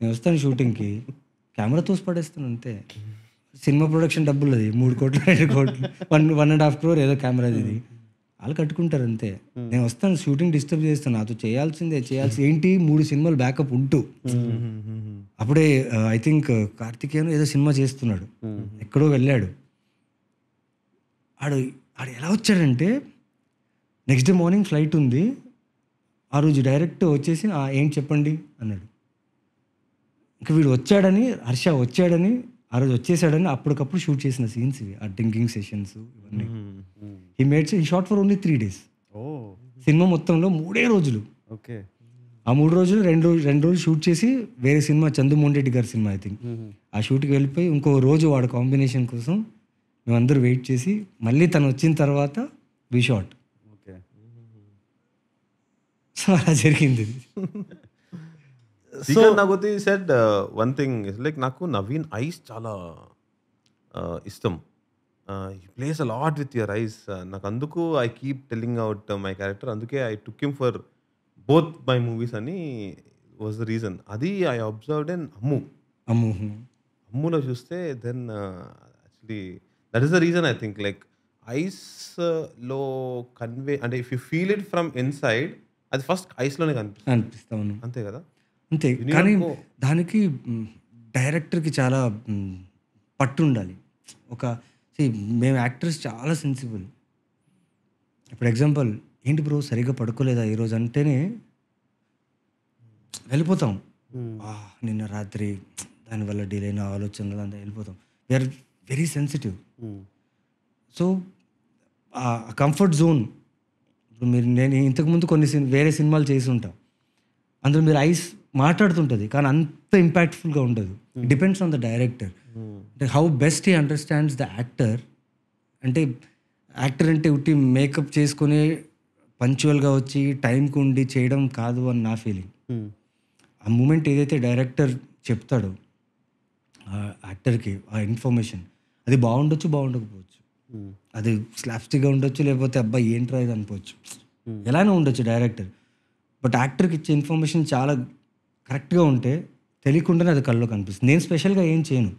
నేను వస్తాను షూటింగ్కి కెమెరా తోసి పడేస్తాను అంతే సినిమా ప్రొడక్షన్ డబ్బులు అది మూడు కోట్లు రెండు కోట్లు one one and half crore ఏదో కెమెరాది ఇది వాళ్ళు కట్టుకుంటారు అంతే నేను వస్తాను షూటింగ్ డిస్టర్బ్ చేస్తాను నాతో చేయాల్సిందే చేయాల్సి ఏంటి మూడు సినిమాలు బ్యాకప్ ఉంటూ అప్పుడే ఐ థింక్ కార్తికేయను ఏదో సినిమా చేస్తున్నాడు ఎక్కడో వెళ్ళాడు ఆడు ఆడు ఎలా వచ్చాడంటే నెక్స్ట్ డే మార్నింగ్ ఫ్లైట్ ఉంది ఆ రోజు డైరెక్ట్ వచ్చేసి ఏం చెప్పండి అన్నాడు ఇంకా వీడు వచ్చాడని హర్ష వచ్చాడని ఆ రోజు వచ్చేసాడని అప్పటికప్పుడు షూట్ చేసిన సీన్స్ ఇవి ఆ డ్రింకింగ్ సెషన్స్ ఇవన్నీ ఈ మేడ్స్ ఈ short for only three days సినిమా మొత్తంలో మూడే రోజులు ఓకే ఆ మూడు రోజులు రెండు రోజు రెండు రోజులు షూట్ చేసి వేరే సినిమా చందుమోహన్ రెడ్డి గారి సినిమా ఐ థింక్ ఆ షూట్కి వెళ్ళిపోయి ఇంకో రోజు వాడు కాంబినేషన్ కోసం మేమందరూ వెయిట్ చేసి మళ్ళీ తను వచ్చిన తర్వాత వి షాట్ ఓకే సో అలా జరిగింది సో నాకు సెడ్ వన్ థింగ్ లైక్ నాకు నవీన్ ఐస్ చాలా uh, ఇష్టం ఈ place a lot with your eyes నాకు అందుకు I keep telling out my character అందుకే I took him for both my movies అని వాజ్ ద రీజన్ అది I observed and Ammu Ammu అమ్ములో చూస్తే then actually uh, that is the reason I think like ఐస్లో convey అంటే if you feel it from inside అది first ఐస్లోనే కనిపిస్తుంది అనిపిస్తాను అంతే కదా అంతే కానీ దానికి డైరెక్టర్కి చాలా పట్టు ఉండాలి ఒక మేము యాక్టర్స్ చాలా సెన్సిబుల్ ఇప్పుడు ఎగ్జాంపుల్ ఏంటి బ్రో సరిగ్గా పడుకోలేదా ఈరోజు అంటేనే వెళ్ళిపోతాం నిన్న రాత్రి దానివల్ల డిలే అయిన ఆలోచనలు అంతా వెళ్ళిపోతాం we are very sensitive hmm. So ఆ కంఫర్ట్ జోన్ ఇప్పుడు మీరు నేను ఇంతకుముందు కొన్ని సిని వేరే సినిమాలు చేసి ఉంటా అందులో మీరు ఐస్ మాట్లాడుతుంటుంది కానీ అంత ఇంపాక్ట్ఫుల్గా ఉండదు డిపెండ్స్ ఆన్ ద డైరెక్టర్ అంటే how best he understands the actor అంటే యాక్టర్ అంటే ఉట్టి మేకప్ చేసుకుని పంచువల్గా వచ్చి టైంకి ఉండి చేయడం కాదు అని నా ఫీలింగ్ hmm. ఆ మూమెంట్ ఏదైతే డైరెక్టర్ చెప్తాడో ఆ యాక్టర్కి ఆ ఇన్ఫర్మేషన్ అది బాగుండొచ్చు బాగుండకపోవచ్చు అది స్లాప్స్టిక్గా ఉండొచ్చు లేకపోతే అబ్బాయి ఏంటి ఇది అనుకోవచ్చు ఎలానే ఉండొచ్చు డైరెక్టర్ బట్ యాక్టర్కి ఇచ్చే ఇన్ఫర్మేషన్ చాలా కరెక్ట్గా ఉంటే తెలియకుండానే అది కళ్ళలో కనిపిస్తుంది నేను స్పెషల్గా ఏం చేయను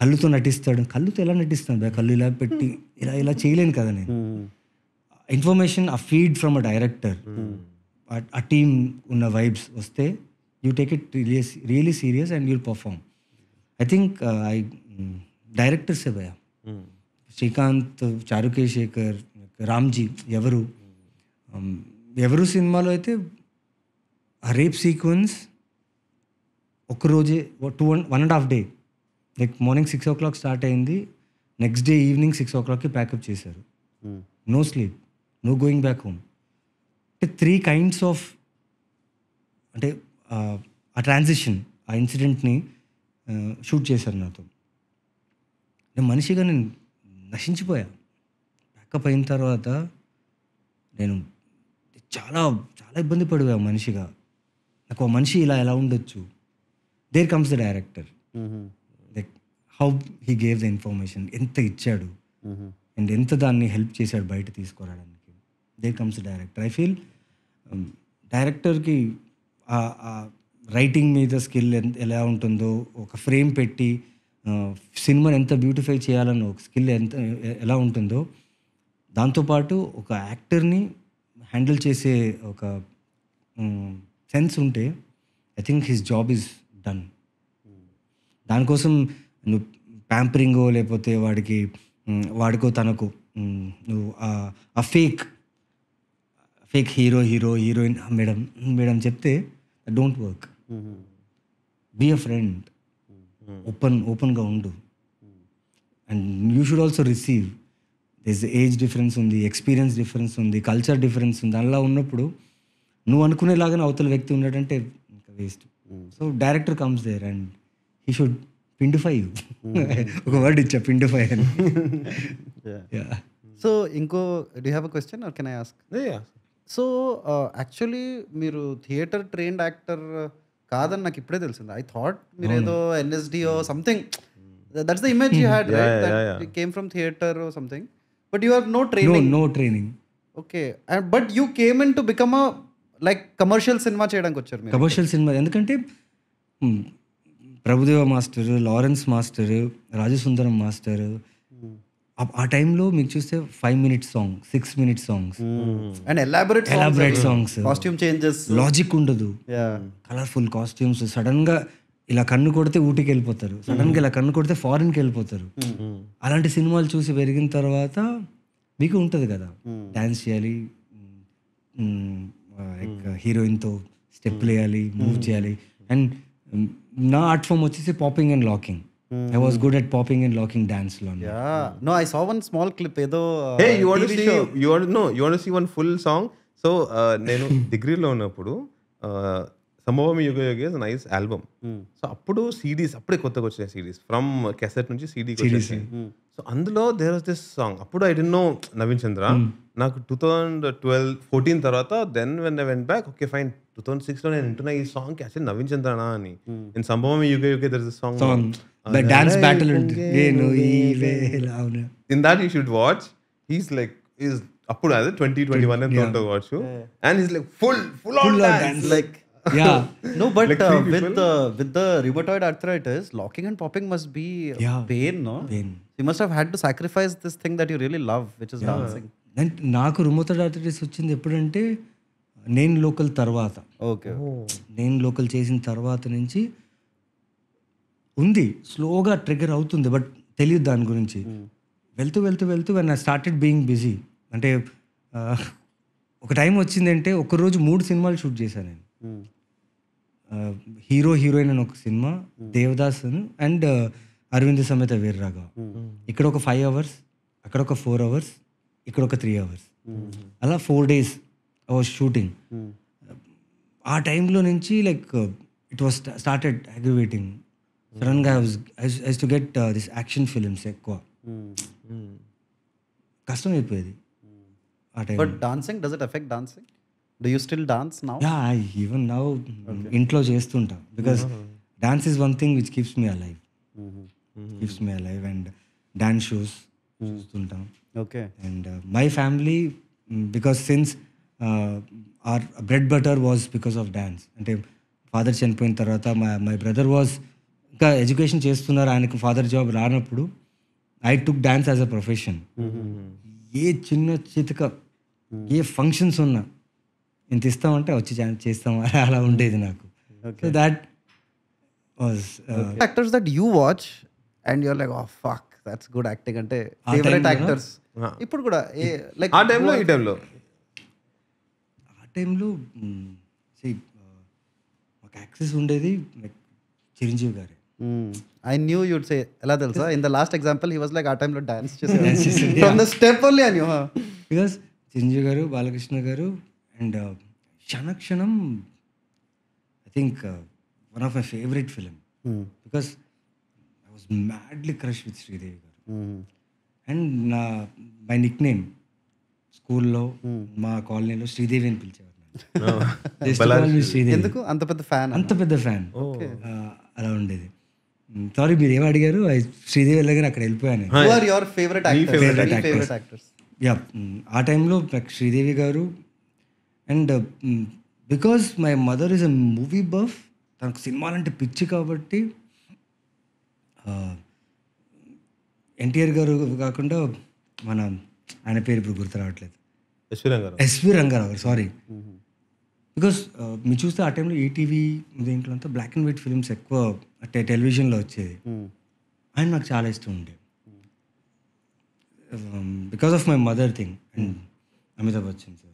కళ్ళుతో నటిస్తాడు కళ్ళుతో ఎలా నటిస్తాను బా కళ్ళు ఇలా పెట్టి ఇలా ఇలా చేయలేను కదా నేను ఇన్ఫర్మేషన్ ఆ ఫీడ్ ఫ్రమ్ అ డైరెక్టర్ ఆ టీమ్ ఉన్న వైబ్స్ వస్తే you take it really really serious and you'll perform I think I directors భయ hmm. శ్రీకాంత్ చారుకేశేఖర్ రామ్జీ ఎవరు um, ఎవరు సినిమాలో అయితే రేప్ సీక్వెన్స్ ఒకరోజే two one and half day like morning six o'clock start అయింది నెక్స్ట్ డే ఈవినింగ్ సిక్స్ ఓ క్లాక్కి ప్యాకప్ చేశారు hmm. No sleep no going back home అంటే త్రీ కైండ్స్ ఆఫ్ అంటే ఆ ట్రాన్సిషన్ ఆ ఇన్సిడెంట్ని షూట్ చేశారు నాతో నేను మనిషిగా నేను నశించిపోయా బ్యాకప్ అయిన తర్వాత నేను చాలా చాలా ఇబ్బంది పడిపోయా మనిషిగా నాకు ఒక మనిషి ఇలా ఎలా ఉండొచ్చు there comes the director like how he gave the information ఎంత ఇచ్చాడు అండ్ ఎంత దాన్ని హెల్ప్ చేశాడు బయట తీసుకురావడానికి there comes the director I feel డైరెక్టర్కి రైటింగ్ మీద స్కిల్ ఎలా ఉంటుందో ఒక ఫ్రేమ్ పెట్టి సినిమాని ఎంత బ్యూటిఫై చేయాలని ఒక స్కిల్ ఎంత ఎలా ఉంటుందో దాంతోపాటు ఒక యాక్టర్ని హ్యాండిల్ చేసే ఒక సెన్స్ ఉంటే I think his job is done దానికోసం నువ్వు ప్యాంపరింగో లేకపోతే వాడికి వాడికో తనకు నువ్వు ఆ fake fake hero hero heroine madam madam చెప్తే don't work be a friend open hmm. ఓపెన్గా ఉండు and you should also receive this age difference ఉంది ఎక్స్పీరియన్స్ డిఫరెన్స్ ఉంది కల్చర్ డిఫరెన్స్ ఉంది అలా ఉన్నప్పుడు నువ్వు అనుకునేలాగానే అవతల వ్యక్తి ఉన్నాడంటే ఇంకా waste so director comes there and he should పిండిఫై యూ ఒక వర్డ్ ఇచ్చా పిండిఫై అని సో ఇంకో డి have a question or can I ask so actually మీరు థియేటర్ ట్రైన్డ్ యాక్టర్ కాదని నాకు ఇప్పుడే తెలిసింది ఐ థాట్ మీరు ఏదో NSD or something that's the image you had right came from theatre something but you are no training no training okay but you came in to become a like commercial సినిమా చేయడానికి వచ్చారు commercial సినిమా ఎందుకంటే Prabhudeva master Lawrence master Rajasundaram master ఆ టైంలో మీకు చూస్తే five minute song six minute songs and elaborate elaborate songs costume changes logic ఉండదు కలర్ఫుల్ కాస్ట్యూమ్స్ సడన్ గా ఇలా కన్ను కొడితే ఊటికి వెళ్ళిపోతారు సడన్ గా ఇలా కన్ను కొడితే ఫారిన్కి వెళ్ళిపోతారు hmm. అలాంటి సినిమాలు చూసి పెరిగిన తర్వాత మీకు ఉంటుంది కదా డాన్స్ hmm. చేయాలి హీరోయిన్తో స్టెప్లు వేయాలి మూవ్ చేయాలి అండ్ um, నా ఆర్ట్ ఫామ్ వచ్చేసి popping and locking Mm. I was good at popping and locking dance alone. Yeah. Mm. No, I saw one small clip. Edo, uh, hey, you want TV to see? Show. You want no? You want to see one full song? So uh, నేను <laughs> డిగ్రీలో ఉన్నప్పుడు uh, సంభవం యుగ యోగి is nice album so అప్పుడు CDs అప్పుడే కొత్తగా వచ్చినాయి సీడీస్ ఫ్రమ్ కెసెట్ నుంచి సీడీకి వచ్చేసాయి సో mm. అందులో దేర్ వాస్ దిస్ సాంగ్ అప్పుడు I didn't know Naveen Chandra నాకు టూ థౌజండ్ ట్వెల్వ్ ఫోర్టీన్ తర్వాత then when I went back okay fine two thousand సిక్స్లో నేను వింటున్నా ఈ సాంగ్ క్యాసెట్ నవీన్ చంద్రనా అని నేను mm. సంభవం యుగ యుగే there song the dance battle ఉంటుంది నేను అవును in that you should watch he's like is అప్పుడు అదే ట్వంటీ ట్వంటీ వన్ ఎంతో కావచ్చు and is like full full on dance like yeah no but like uh, with the uh, with the rheumatoid arthritis locking and popping must be yeah. pain no pain you must have had to sacrifice this thing that you really love which is yeah. dancing then నాకు రుమోటైడ్ arthritis వచ్చింది ఎప్పుడంటే నేను local తర్వాత okay నేను local చేసిన తర్వాత నుంచి ఉంది స్లోగా ట్రిగర్ అవుతుంది బట్ తెలియదు దాని గురించి hmm. వెళ్తూ వెళ్తూ వెళ్తూ when I started being busy అంటే ఒక టైం వచ్చిందంటే ఒకరోజు మూడు సినిమాలు షూట్ చేశాను నేను hmm. హీరో హీరోయిన్ అని ఒక సినిమా hmm. దేవదాస్ అండ్ అరవింద్ సమేత వీర్రాఘవ ఇక్కడ ఒక ఫైవ్ అవర్స్ అక్కడ ఒక ఫోర్ అవర్స్ ఇక్కడ ఒక త్రీ అవర్స్ అలా ఫోర్ డేస్ అవర్ షూటింగ్ ఆ టైంలో నుంచి like it was started aggravating sudden గా eyes to get this action films ఎక్కువ కష్టం అయిపోయేది but dancing does it affect dancing do you still dance now yeah even now ఇంట్లో చేస్తుంటా because dance is one thing which keeps me alive keeps me alive and dance shows చూస్తుంటాం okay and my family because since are bread butter was because of dance అంటే father చనిపోయిన తర్వాత my my brother was ఇంకా education చేస్తున్నారు ఆయనకు father job రానప్పుడు I took dance as a profession ఏ చిన్న చితక ఏ ఫంక్షన్స్ ఉన్నా ఇంత ఇస్తామంటే వచ్చి చేస్తాం <laughs> అలా ఉండేది నాకు so that actors that you watch and you're like of fuck that's good acting అంటే ఫేవరెట్ యాక్టర్స్ ఇప్పుడు కూడా లైక్ ఆ టైంలో ఈ టైంలో ఆ టైంలో uh, మాకు యాక్సెస్ ఉండేది లైక్ చిరంజీవి గారే ఐ న్యూ యుడ్ సే ఎలా తెలుసా in the last example he was like ఆ టైంలో డాన్స్ ఫ్రమ్ స్టెప్ ఓన్లీ అని బికాస్ చింజు garu Balakrishna garu and Kshana Kshanam I think one of my favourite film because I was madly crush with Sridevi garu and hmm. నా my nick name స్కూల్లో మా కాలనీలో శ్రీదేవి అని పిలిచేవారు oh. ఎందుకు అంత పెద్ద ఫ్యాన్ అంత పెద్ద ఫ్యాన్ oh. అలా ఉండేది సారీ మీరు ఏమి అడిగారు శ్రీదేవి దగ్గర అక్కడ వెళ్ళిపోయాను ఫేవరెట్ ఆ టైంలో Sridevi garu and because my mother is a movie buff తనకు సినిమాలంటే పిచ్చి కాబట్టి ఎన్టీఆర్ గారు కాకుండా మన ఆయన పేరు ఇప్పుడు గుర్తు రావట్లేదు SV Rangarao SV Rangarao sorry because uh, మీరు చూస్తే ఆ టైంలో ఈటీవీ e దీంట్లో అంతా బ్లాక్ అండ్ వైట్ ఫిలిమ్స్ ఎక్కువ అంటే టెలివిజన్లో వచ్చేది hmm. ఆయన నాకు చాలా ఇష్టం ఉండే because of my mother thing and Amitabh Bachchan sir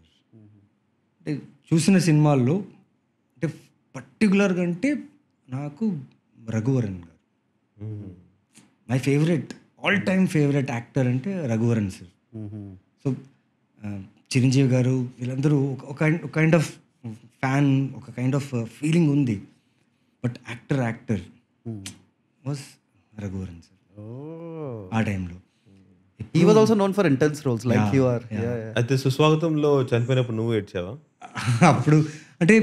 అంటే చూసిన సినిమాల్లో అంటే పర్టికులర్గా అంటే నాకు Raghuvaran garu my favourite all time favourite actor అంటే Raghuvaran sir so hmm. uh, Chiranjeevi garu వీళ్ళందరూ ఒక కైండ్ ఆఫ్ ఫ్యాన్ ఒక కైండ్ ఆఫ్ ఫీలింగ్ ఉంది but actor actor was Raghuvaran sir ఆ టైంలో he was also known for intense roles like you are అయితే సుస్వాగతంలో చనిపోయినప్పుడు నువ్వు ఏడ్చావా <laughs> అప్పుడు అంటే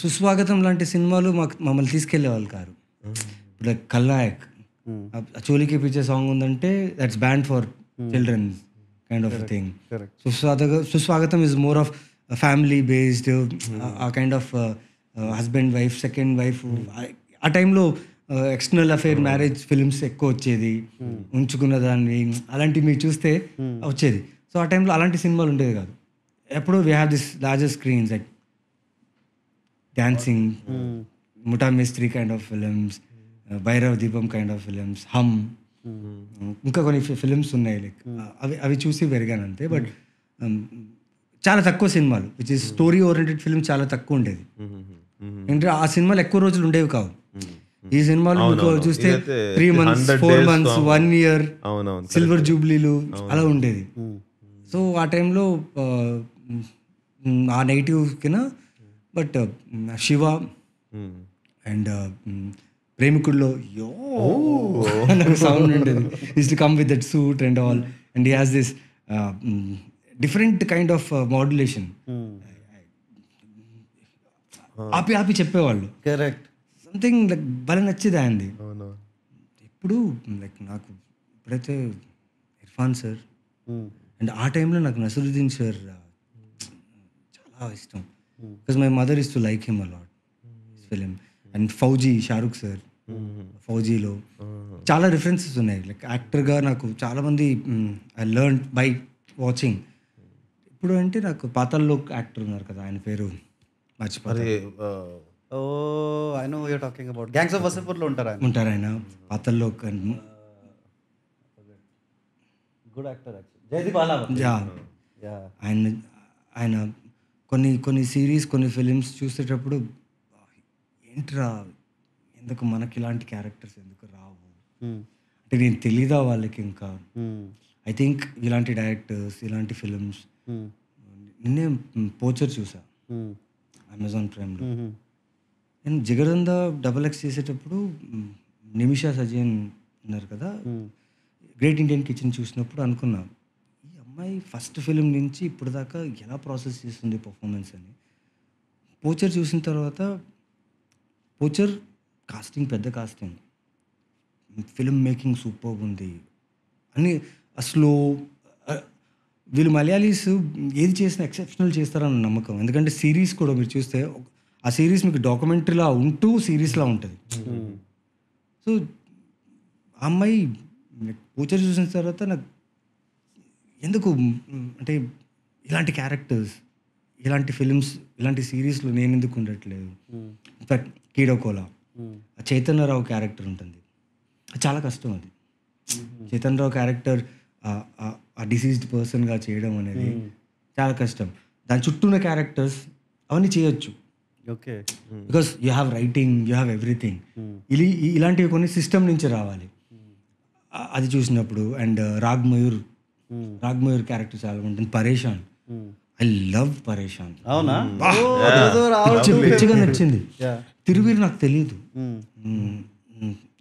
సుస్వాగతం లాంటి సినిమాలు మాకు మమ్మల్ని తీసుకెళ్లే వాళ్ళు కారు ఇప్పుడు hmm. Like Khalnayak hmm. చోలికి పిచ్చే సాంగ్ ఉందంటే that's band for children kind of thing Susvagatham Susvagatham is more of family based ఆ kind of husband wife second wife ఆ టైంలో ఎక్స్టర్నల్ అఫేర్ మ్యారేజ్ ఫిల్మ్స్ ఎక్కువ వచ్చేది hmm. ఉంచుకున్న దాన్ని అలాంటివి మీరు చూస్తే hmm. వచ్చేది సో ఆ టైంలో అలాంటి సినిమాలు ఉండేది కాదు ఎప్పుడూ we have this largest screens like dancing Mutha Mestri kind of films Bhairava Dweepam kind of films హమ్ ఇంకా కొన్ని ఫిలిమ్స్ ఉన్నాయి లైక్ hmm. అవి అవి చూసి పెరిగాను అంతే బట్ చాలా తక్కువ సినిమాలు which is story oriented film చాలా తక్కువ ఉండేది అంటే ఆ సినిమాలు ఎక్కువ రోజులు ఉండేవి కావు ఈ సినిమాలు చూస్తే three months four months one year silver జూబ్లీలు అలా ఉండేది సో ఆ టైంలో ఆ నెగిటివ్ కింద బట్ శివ అండ్ uh, ప్రేమికుడిలో యో సౌండ్ ఉండేది is come with that suit and all and he has this different kind of modulation uh, hmm. ఆపి ఆపి చెప్పేవాళ్ళు కరెక్ట్ సంథింగ్ లైక్ భలే నచ్చేది ఆయనది ఇప్పుడు లైక్ నాకు ఇప్పుడైతే ఇర్ఫాన్ సార్ hmm. అండ్ ఆ టైంలో నాకు నసరుద్దీన్ సార్ uh, చాలా ఇష్టం because my mother is to like him a lot film and Fauji Shahrukh sir ఫౌజీలో చాలా రిఫరెన్సెస్ ఉన్నాయి లైక్ యాక్టర్గా నాకు చాలామంది ఐ లెర్న్ బై వాచింగ్ ఇప్పుడు అంటే నాకు పాతల్లో యాక్టర్ ఉన్నారు కదా ఆయన పేరు మర్చిపోయి oh talking about gangs of ఉంటారు ఆయన ఉంటారు ఆయన పాతల్లో గుడ్ uh, ఆయన ఆయన కొన్ని కొన్ని సిరీస్ కొన్ని ఫిలిమ్స్ చూసేటప్పుడు ఏంట్రా ఎందుకు మనకి ఇలాంటి క్యారెక్టర్స్ ఎందుకు రావు hmm. అంటే నేను తెలీదా వాళ్ళకి ఇంకా ఐ hmm. థింక్ ఇలాంటి డైరెక్టర్స్ ఇలాంటి ఫిలిమ్స్ నిన్నే పోచర్ చూసా అమెజాన్ ప్రైమ్లో నేను జగరంద డబల్ ఎక్స్ చేసేటప్పుడు నిమిషా సజయన్ ఉన్నారు కదా గ్రేట్ ఇండియన్ కిచెన్ చూసినప్పుడు అనుకున్నా ఈ అమ్మాయి ఫస్ట్ ఫిలిం నుంచి ఇప్పుడు దాకా ఎలా ప్రాసెస్ చేస్తుంది పర్ఫార్మెన్స్ అని పోచర్ చూసిన తర్వాత పోచర్ కాస్టింగ్ పెద్ద కాస్టింగ్ ఫిలిం మేకింగ్ సూపర్గా ఉంది అని స్లో వీళ్ళు మలయాళీస్ ఏది చేసినా ఎక్సెప్షనల్ చేస్తారన్న నమ్మకం ఎందుకంటే సిరీస్ కూడా మీరు చూస్తే ఆ సిరీస్ మీకు డాక్యుమెంటరీలా ఉంటూ సిరీస్లా ఉంటుంది సో అమ్మాయి పూచర్ చూసిన తర్వాత నాకు ఎందుకు అంటే ఇలాంటి క్యారెక్టర్స్ ఇలాంటి ఫిలిమ్స్ ఇలాంటి సిరీస్లో నేను ఎందుకు ఉండట్లేదు in fact hmm. Keedaa Cola hmm. Chaitanya Rao character ఉంటుంది చాలా కష్టం అది hmm. చైతన్యరావు క్యారెక్టర్ ఆ డిసీజ్డ్ పర్సన్గా చేయడం అనేది hmm. చాలా కష్టం దాని చుట్టూ ఉన్న క్యారెక్టర్స్ అవన్నీ చేయొచ్చు okay because you have writing you have everything ఇలి ఇలాంటివి కొన్ని సిస్టమ్ నుంచి రావాలి hmm. అది చూసినప్పుడు and uh, Rag Mayur hmm. Rag Mayur character చాలా ఉంటుంది పరేషాన్ ఐ లవ్ పరేషాన్ అవునా నచ్చింది తిరువీరు నాకు తెలియదు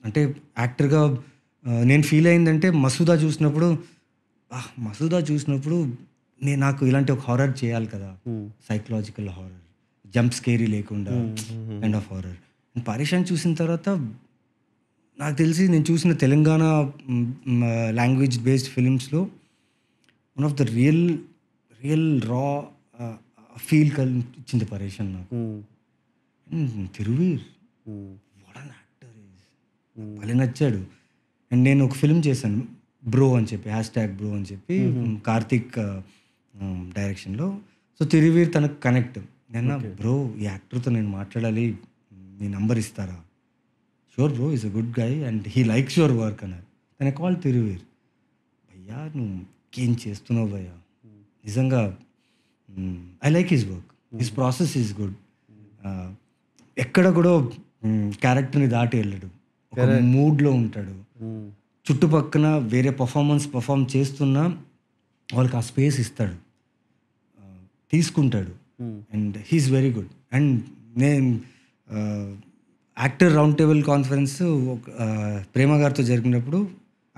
అంటే యాక్టర్గా uh, నేను ఫీల్ అయిందంటే మసూదా చూసినప్పుడు మసూదా చూసినప్పుడు నేను నాకు ఇలాంటి ఒక హారర్ చేయాలి కదా సైకలాజికల్ హారర్ జంప్ స్కేరీ లేకుండా ఎండ్ ఆఫ్ హారర్ పరేషాన్ చూసిన తర్వాత నాకు తెలిసి నేను చూసిన తెలంగాణ లాంగ్వేజ్ బేస్డ్ ఫిలిమ్స్లో one of the real real raw feel ఇచ్చింది పరేషన్ నాకు తిరువీర్ వాట్ అన్ యాక్టర్ భలే నచ్చాడు అండ్ నేను ఒక ఫిల్మ్ చేశాను బ్రో అని చెప్పి హ్యాష్ ట్యాగ్ బ్రో అని చెప్పి కార్తీక్ డైరెక్షన్లో సో తిరువీర్ తనకు కనెక్ట్ నేను బ్రో ఈ యాక్టర్తో నేను మాట్లాడాలి నీ నంబర్ ఇస్తారా sure bro is a good guy and he likes your work అన్నారు తన కాల్ తిరువీర్ భయ్యా నువ్వు ఏం చేస్తున్నావు భయ్యా నిజంగా I like his work his process is good ఎక్కడ కూడా క్యారెక్టర్ని దాటి వెళ్ళడు మూడ్లో ఉంటాడు చుట్టుపక్కల వేరే పర్ఫార్మెన్స్ పర్ఫామ్ చేస్తున్నా వాళ్ళకి ఆ స్పేస్ ఇస్తాడు తీసుకుంటాడు and he's very good and నేను actor round table conference Prema గారితో జరిగినప్పుడు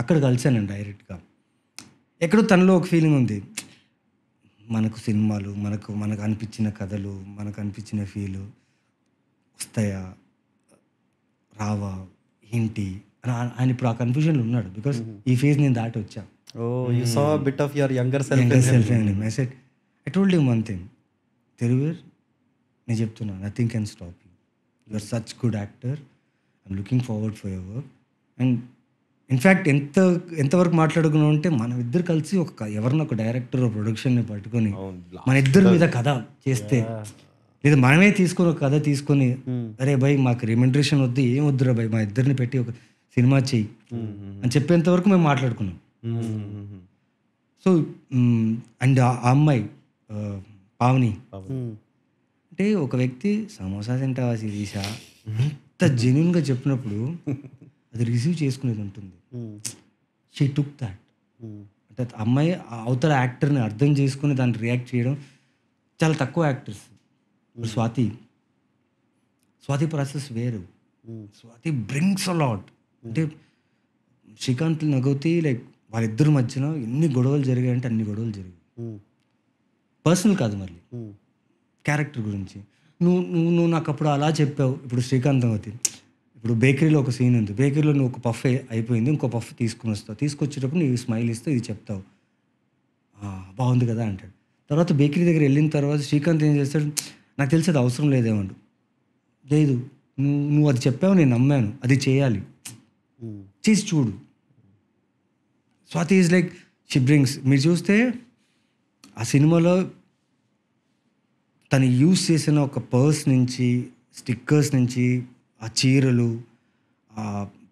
అక్కడ కలిశానండి డైరెక్ట్గా ఎక్కడో తనలో ఒక ఫీలింగ్ ఉంది మనకు సినిమాలు మనకు మనకు అనిపించిన కథలు మనకు అనిపించిన ఫీలు వస్తాయా రావా ఏంటి ఆయన ఇప్పుడు ఆ కన్ఫ్యూజన్లో ఉన్నాడు బికాస్ ఈ ఫేజ్ నేను దాటి వచ్చా oh you saw bit of your younger self younger self and I said I told him one thing తెలుగుర్ నేను చెప్తున్నా nothing can stop you you are such good actor I'm looking forward for your work and in fact ఎంత ఎంతవరకు మాట్లాడుకున్నా అంటే మనం ఇద్దరు కలిసి ఒక ఎవరిని ఒక డైరెక్టర్ ప్రొడక్షన్ని పట్టుకొని మన ఇద్దరి మీద కథ చేస్తే లేదా మనమే తీసుకొని ఒక కథ తీసుకొని hmm. అరే భయ్ మాకు రిమెండరేషన్ వద్దు ఏం వద్దురా భయ్ మా ఇద్దరిని పెట్టి ఒక సినిమా చెయ్యి అని చెప్పేంత వరకు మేము మాట్లాడుకున్నాం సో అండ్ ఆ అమ్మాయి పావని అంటే ఒక వ్యక్తి సమోసా తింటావా శిరీషా ఎంత జెన్యున్గా చెప్పినప్పుడు అది రిసీవ్ చేసుకునేది ఉంటుంది షీ టుక్ దాట్ అంటే అమ్మాయి అవతల యాక్టర్ని అర్థం చేసుకుని దాన్ని రియాక్ట్ చేయడం చాలా తక్కువ యాక్టర్స్ స్వాతి స్వాతి ప్రాసెస్ వేరు స్వాతి బ్రింగ్స్ అలాట్ అంటే శ్రీకాంత్ నగౌతి లైక్ వాళ్ళిద్దరి మధ్యన ఎన్ని గొడవలు జరిగాయంటే అన్ని గొడవలు జరిగాయి పర్సనల్ hmm. కాదు మళ్ళీ క్యారెక్టర్ hmm. గురించి నువ్వు నువ్వు నువ్వు నాకు అప్పుడు అలా చెప్పావు ఇప్పుడు శ్రీకాంత్ నగౌతి ఇప్పుడు బేకరీలో ఒక సీన్ ఉంది బేకరీలో నువ్వు ఒక పఫ్ అయిపోయింది ఇంకో పఫ్ తీసుకుని వస్తావు తీసుకొచ్చేటప్పుడు నువ్వు స్మైల్ ఇస్తే ఇది చెప్తావు బాగుంది కదా అంటాడు తర్వాత బేకరీ దగ్గర వెళ్ళిన తర్వాత శ్రీకాంత్ ఏం చేస్తాడు నాకు తెలిసి అది అవసరం లేదేమండు లేదు నువ్వు నువ్వు అది చెప్పావు నేను నమ్మాను అది చేయాలి చీజ్ చూడు Swathi is like she brings మీరు చూస్తే ఆ సినిమాలో తను యూస్ చేసిన ఒక పర్స్ నుంచి స్టిక్కర్స్ నుంచి ఆ చీరలు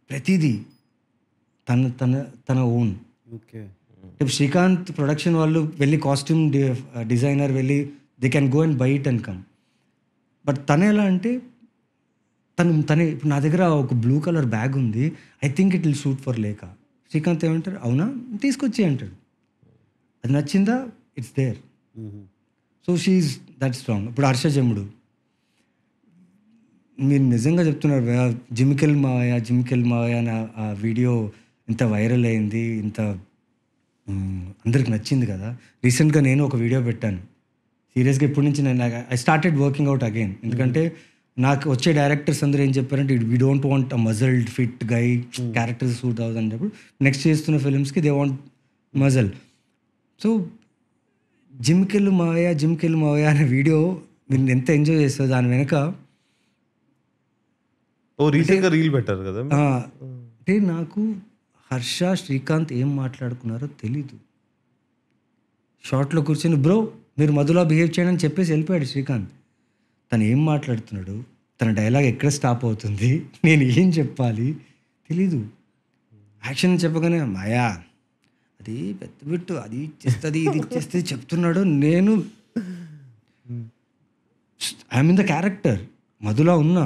ప్రతిదీ తన తన తన ఓన్ ఓకే ఇప్పుడు శ్రీకాంత్ ప్రొడక్షన్ వాళ్ళు వెళ్ళి కాస్ట్యూమ్ డిజైనర్ వెళ్ళి they can go and buy it and come but తను ఎలా అంటే తను తన ఇప్పుడు నా దగ్గర ఒక బ్లూ కలర్ బ్యాగ్ ఉంది I think it will suit for లేక శ్రీకాంత్ ఏమంటారు అవునా తీసుకొచ్చి అంటాడు అది నచ్చిందా it's there so she's that strong ఇప్పుడు హర్ష జముడు మీరు నిజంగా చెప్తున్నారు జిమికెల్ మావయ్య జిమికెల్ మావయ్య అని ఆ వీడియో ఇంత వైరల్ అయింది ఇంత అందరికి నచ్చింది కదా రీసెంట్గా నేను ఒక వీడియో పెట్టాను సీరియస్గా ఇప్పటి నుంచి నేను I started working out again ఎందుకంటే నాకు వచ్చే డైరెక్టర్స్ అందరూ ఏం చెప్పారంటే we don't want a muscled fit guy character suit అవుతుంది అన్నప్పుడు నెక్స్ట్ చేస్తున్న ఫిల్మ్స్కి దే వాంట్ మజల్ సో జిమ్కెళ్ళు మావయ్య జిమ్కెళ్ళు మావయ్య అనే వీడియో నేను ఎంత ఎంజాయ్ చేస్తారు దాని వెనక ఓ రీల్ పెట్టారు కదా అంటే నాకు హర్ష శ్రీకాంత్ ఏం మాట్లాడుకున్నారో తెలీదు షార్ట్లో కూర్చొని బ్రో మీరు మధులా బిహేవ్ చేయండి అని చెప్పేసి వెళ్ళిపోయాడు శ్రీకాంత్ తను ఏం మాట్లాడుతున్నాడు తన డైలాగ్ ఎక్కడ స్టాప్ అవుతుంది నేను ఏం చెప్పాలి తెలీదు యాక్షన్ చెప్పగానే మాయా అది పెద్ద బిట్టు అది ఇచ్చేస్తుంది ఇది ఇచ్చేస్తుంది చెప్తున్నాడు నేను ఐఎమ్ ఇన్ ద క్యారెక్టర్ మధులా ఉన్నా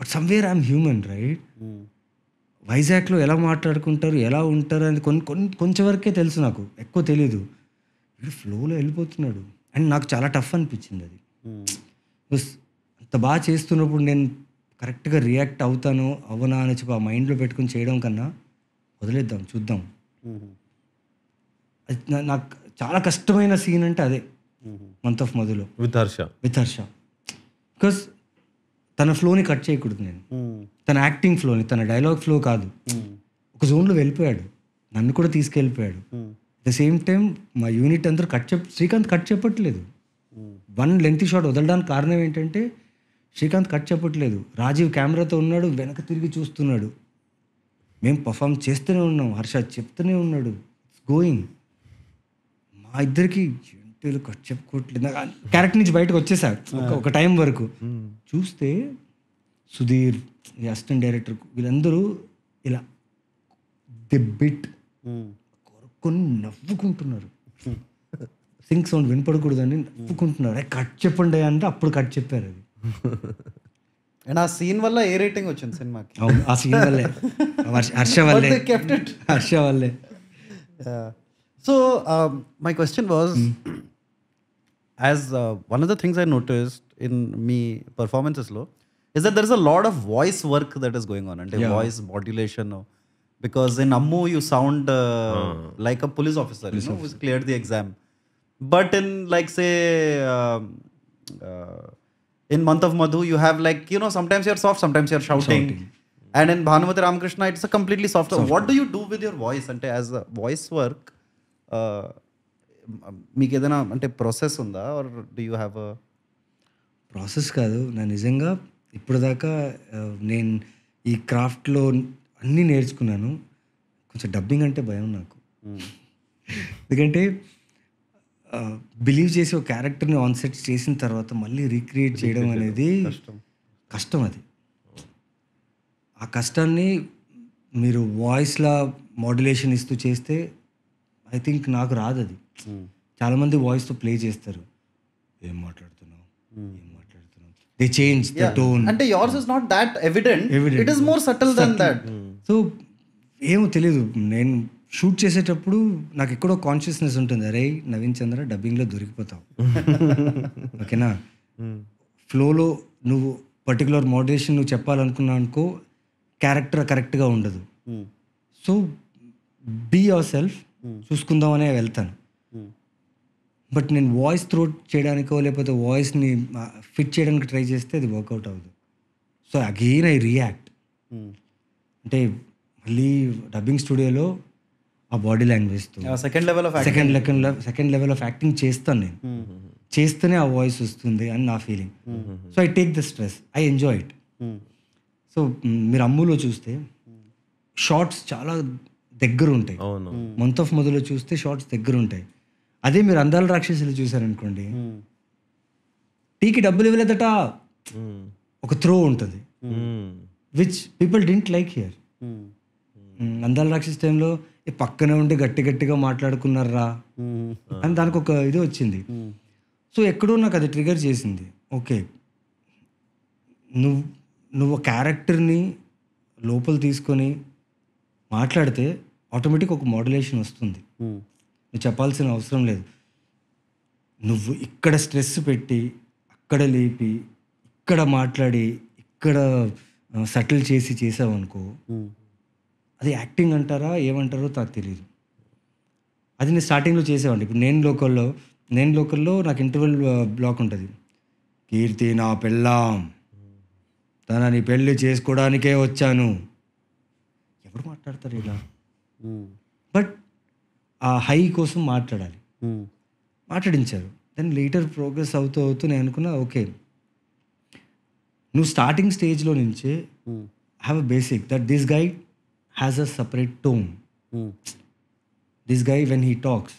but somewhere I'm human right వైజాగ్లో ఎలా మాట్లాడుకుంటారు ఎలా ఉంటారు అని కొన్ని కొన్ని కొంచెం వరకే తెలుసు నాకు ఎక్కువ తెలీదు ఫ్లోలో వెళ్ళిపోతున్నాడు అండ్ నాకు చాలా టఫ్ అనిపించింది అది అంత బాగా చేస్తున్నప్పుడు నేను కరెక్ట్గా రియాక్ట్ అవుతాను అవునా అని చెప్పి ఆ మైండ్లో పెట్టుకుని చేయడం కన్నా వదిలేద్దాం చూద్దాం నాకు చాలా కష్టమైన సీన్ అంటే అదే మంత్ ఆఫ్ మధులో విత్ హర్ష బికాస్ తన ఫ్లోని కట్ చేయకూడదు నేను తన యాక్టింగ్ ఫ్లోని తన డైలాగ్ ఫ్లో కాదు ఒక జోన్లో వెళ్ళిపోయాడు నన్ను కూడా తీసుకెళ్ళిపోయాడు ద సేమ్ టైం మా యూనిట్ అందరూ కట్ చెప్ శ్రీకాంత్ కట్ చెప్పట్లేదు వన్ లెంగ్త్ షాట్ వదలడానికి కారణం ఏంటంటే శ్రీకాంత్ కట్ చెప్పట్లేదు రాజీవ్ కెమెరాతో ఉన్నాడు వెనక తిరిగి చూస్తున్నాడు మేము పర్ఫామ్ చేస్తూనే ఉన్నాం హర్ష చెప్తూనే ఉన్నాడు ఇట్స్ గోయింగ్ మా ఇద్దరికి జంతువులు కట్ చెప్పుకోవట్లేదు క్యారెక్టర్ నుంచి బయటకు వచ్చేసారు ఒక టైం వరకు చూస్తే సుధీర్ అసిస్టెంట్ డైరెక్టర్ వీళ్ళందరూ ఇలా ది బిట్ నవ్వుకుంటున్నారు సింక్ సౌండ్ వినపడకూడదని ఒప్పుకుంటున్నాడు కట్ చెప్పండి అంటే అప్పుడు కట్ చెప్పారు అది అండ్ ఆ సీన్ వల్ల ఏ రేటింగ్ వచ్చింది సినిమాకి అవును ఆ సీన్ వల్లే హర్ష వల్లే హర్ష వల్లే so my question was as one of the things I noticed in మీ పర్ఫార్మెన్సెస్లో is that there is a lot of voice work that is going on అంటే voice modulation because in Ammu you sound like a police officer clear the exam but in like say in month of Madhu you have like you know sometimes your soft sometimes your shouting and in Bhanumathi Ramakrishna it's completely soft what do you do with your voice అంటే as a voice work మీకు ఏదైనా అంటే process ఉందా or do you have process కాదు నా నిజంగా ఇప్పుడు దాకా uh, నేను ఈ క్రాఫ్ట్లో అన్నీ నేర్చుకున్నాను కొంచెం డబ్బింగ్ అంటే భయం నాకు hmm. ఎందుకంటే బిలీవ్ చేసి ఒక క్యారెక్టర్ని ఆన్ సెట్ చేసిన తర్వాత మళ్ళీ రీక్రియేట్ చేయడం అనేది కష్టం అది ఆ కష్టాన్ని మీరు వాయిస్లా మోడ్యులేషన్ ఇస్తూ చేస్తే ఐ థింక్ నాకు రాదు అది hmm. చాలామంది వాయిస్తో ప్లే చేస్తారు ఏం మాట్లాడుతున్నావు hmm. ఏం మాట్లాడుతున్నావు దే చేంజ్ ద టోన్ అంటే yours is not that evident evident it is more subtle than that so ఏమో తెలియదు నేను షూట్ చేసేటప్పుడు నాకు ఎక్కడో కాన్షియస్నెస్ ఉంటుంది అరే నవీన్ చంద్ర డబ్బింగ్లో దొరికిపోతావు <laughs> ఓకేనా hmm. ఫ్లోలో నువ్వు పర్టికులర్ మోడరేషన్ నువ్వు చెప్పాలనుకున్నా అనుకో క్యారెక్టర్ కరెక్ట్గా ఉండదు సో బీ యువర్ సెల్ఫ్ చూసుకుందామనే వెళ్తాను బట్ hmm. నేను వాయిస్ త్రో చేయడానికో లేకపోతే వాయిస్ని ఫిట్ చేయడానికి ట్రై చేస్తే అది వర్కౌట్ అవ్వదు సో అగెయిన్ ఐ రియాక్ట్ అంటే మళ్ళీ డబ్బింగ్ స్టూడియోలో ఆ body language second level of second level second level of acting చేస్తాను నేను చేస్తేనే ఆ వాయిస్ వస్తుంది అని నా feeling so I take the stress I enjoy it so మీరు అమ్ములో చూస్తే షార్ట్స్ చాలా దగ్గర ఉంటాయి మంత్ ఆఫ్ మొదలు చూస్తే షార్ట్స్ దగ్గర ఉంటాయి అదే మీరు అందాల రాక్షసులు చూసారనుకోండి టీకి డబ్బులు ఇవ్వలేదట ఒక త్రో ఉంటుంది which people didn't like hear Andala Rakshas టైంలో పక్కనే ఉండి గట్టి గట్టిగా మాట్లాడుకున్నారా అని దానికి ఒక ఇది వచ్చింది సో ఎక్కడో నాకు అది ట్రిగర్ చేసింది ఓకే నువ్వు నువ్వు క్యారెక్టర్ని లోపల తీసుకొని మాట్లాడితే ఆటోమేటిక్ ఒక మోడ్యులేషన్ వస్తుంది నువ్వు చెప్పాల్సిన అవసరం లేదు నువ్వు ఇక్కడ స్ట్రెస్ పెట్టి అక్కడ లేపి ఇక్కడ మాట్లాడి ఇక్కడ సెటిల్ చేసి చేసావనుకో అది యాక్టింగ్ అంటారా ఏమంటారో నాకు తెలియదు అది నేను స్టార్టింగ్లో చేసేవాడిని ఇప్పుడు నేను లోకల్లో నేను లోకల్లో నాకు ఇంటర్వెల్ బ్లాక్ ఉంటుంది కీర్తి నా పెళ్ళాం తనని పెళ్ళి చేసుకోవడానికే వచ్చాను ఎవరు మాట్లాడతారు ఇలా బట్ ఆ హై కోసం మాట్లాడాలి మాట్లాడించారు దాన్ని లీటర్ ప్రోగ్రెస్ అవుతూ అవుతూ నేను అనుకున్నా ఓకే నువ్వు స్టార్టింగ్ స్టేజ్లో నుంచే have a basic that this guide has a separate tone this guy when he talks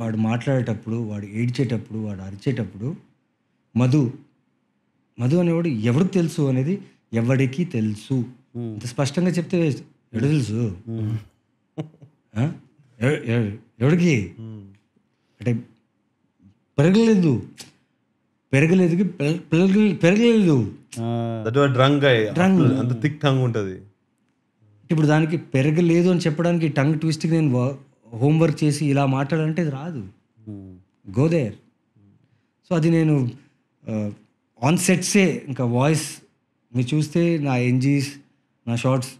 వాడు మాట్లాడేటప్పుడు వాడు ఏడ్చేటప్పుడు వాడు అరిచేటప్పుడు మధు మధు అనేవాడు ఎవరికి తెలుసు అనేది ఎవడికి తెలుసు hmm. ఇంత స్పష్టంగా చెప్తే ఎవడు తెలుసు hmm. ఎవడికి hmm. అంటే పెరగలేదు పెరగలేదు పెరగలేదు పెరగలేదు డ్రంగ్ అంత ఉంటుంది ఇప్పుడు దానికి పెరగలేదు అని చెప్పడానికి టంగ్ ట్విస్ట్కి నేను హోంవర్క్ చేసి ఇలా మాట్లాడాలంటే అది రాదు గోదేర్ సో అది నేను ఆన్ సెట్సే ఇంకా వాయిస్ మీరు చూస్తే నా ఎన్జీస్ నా షార్ట్స్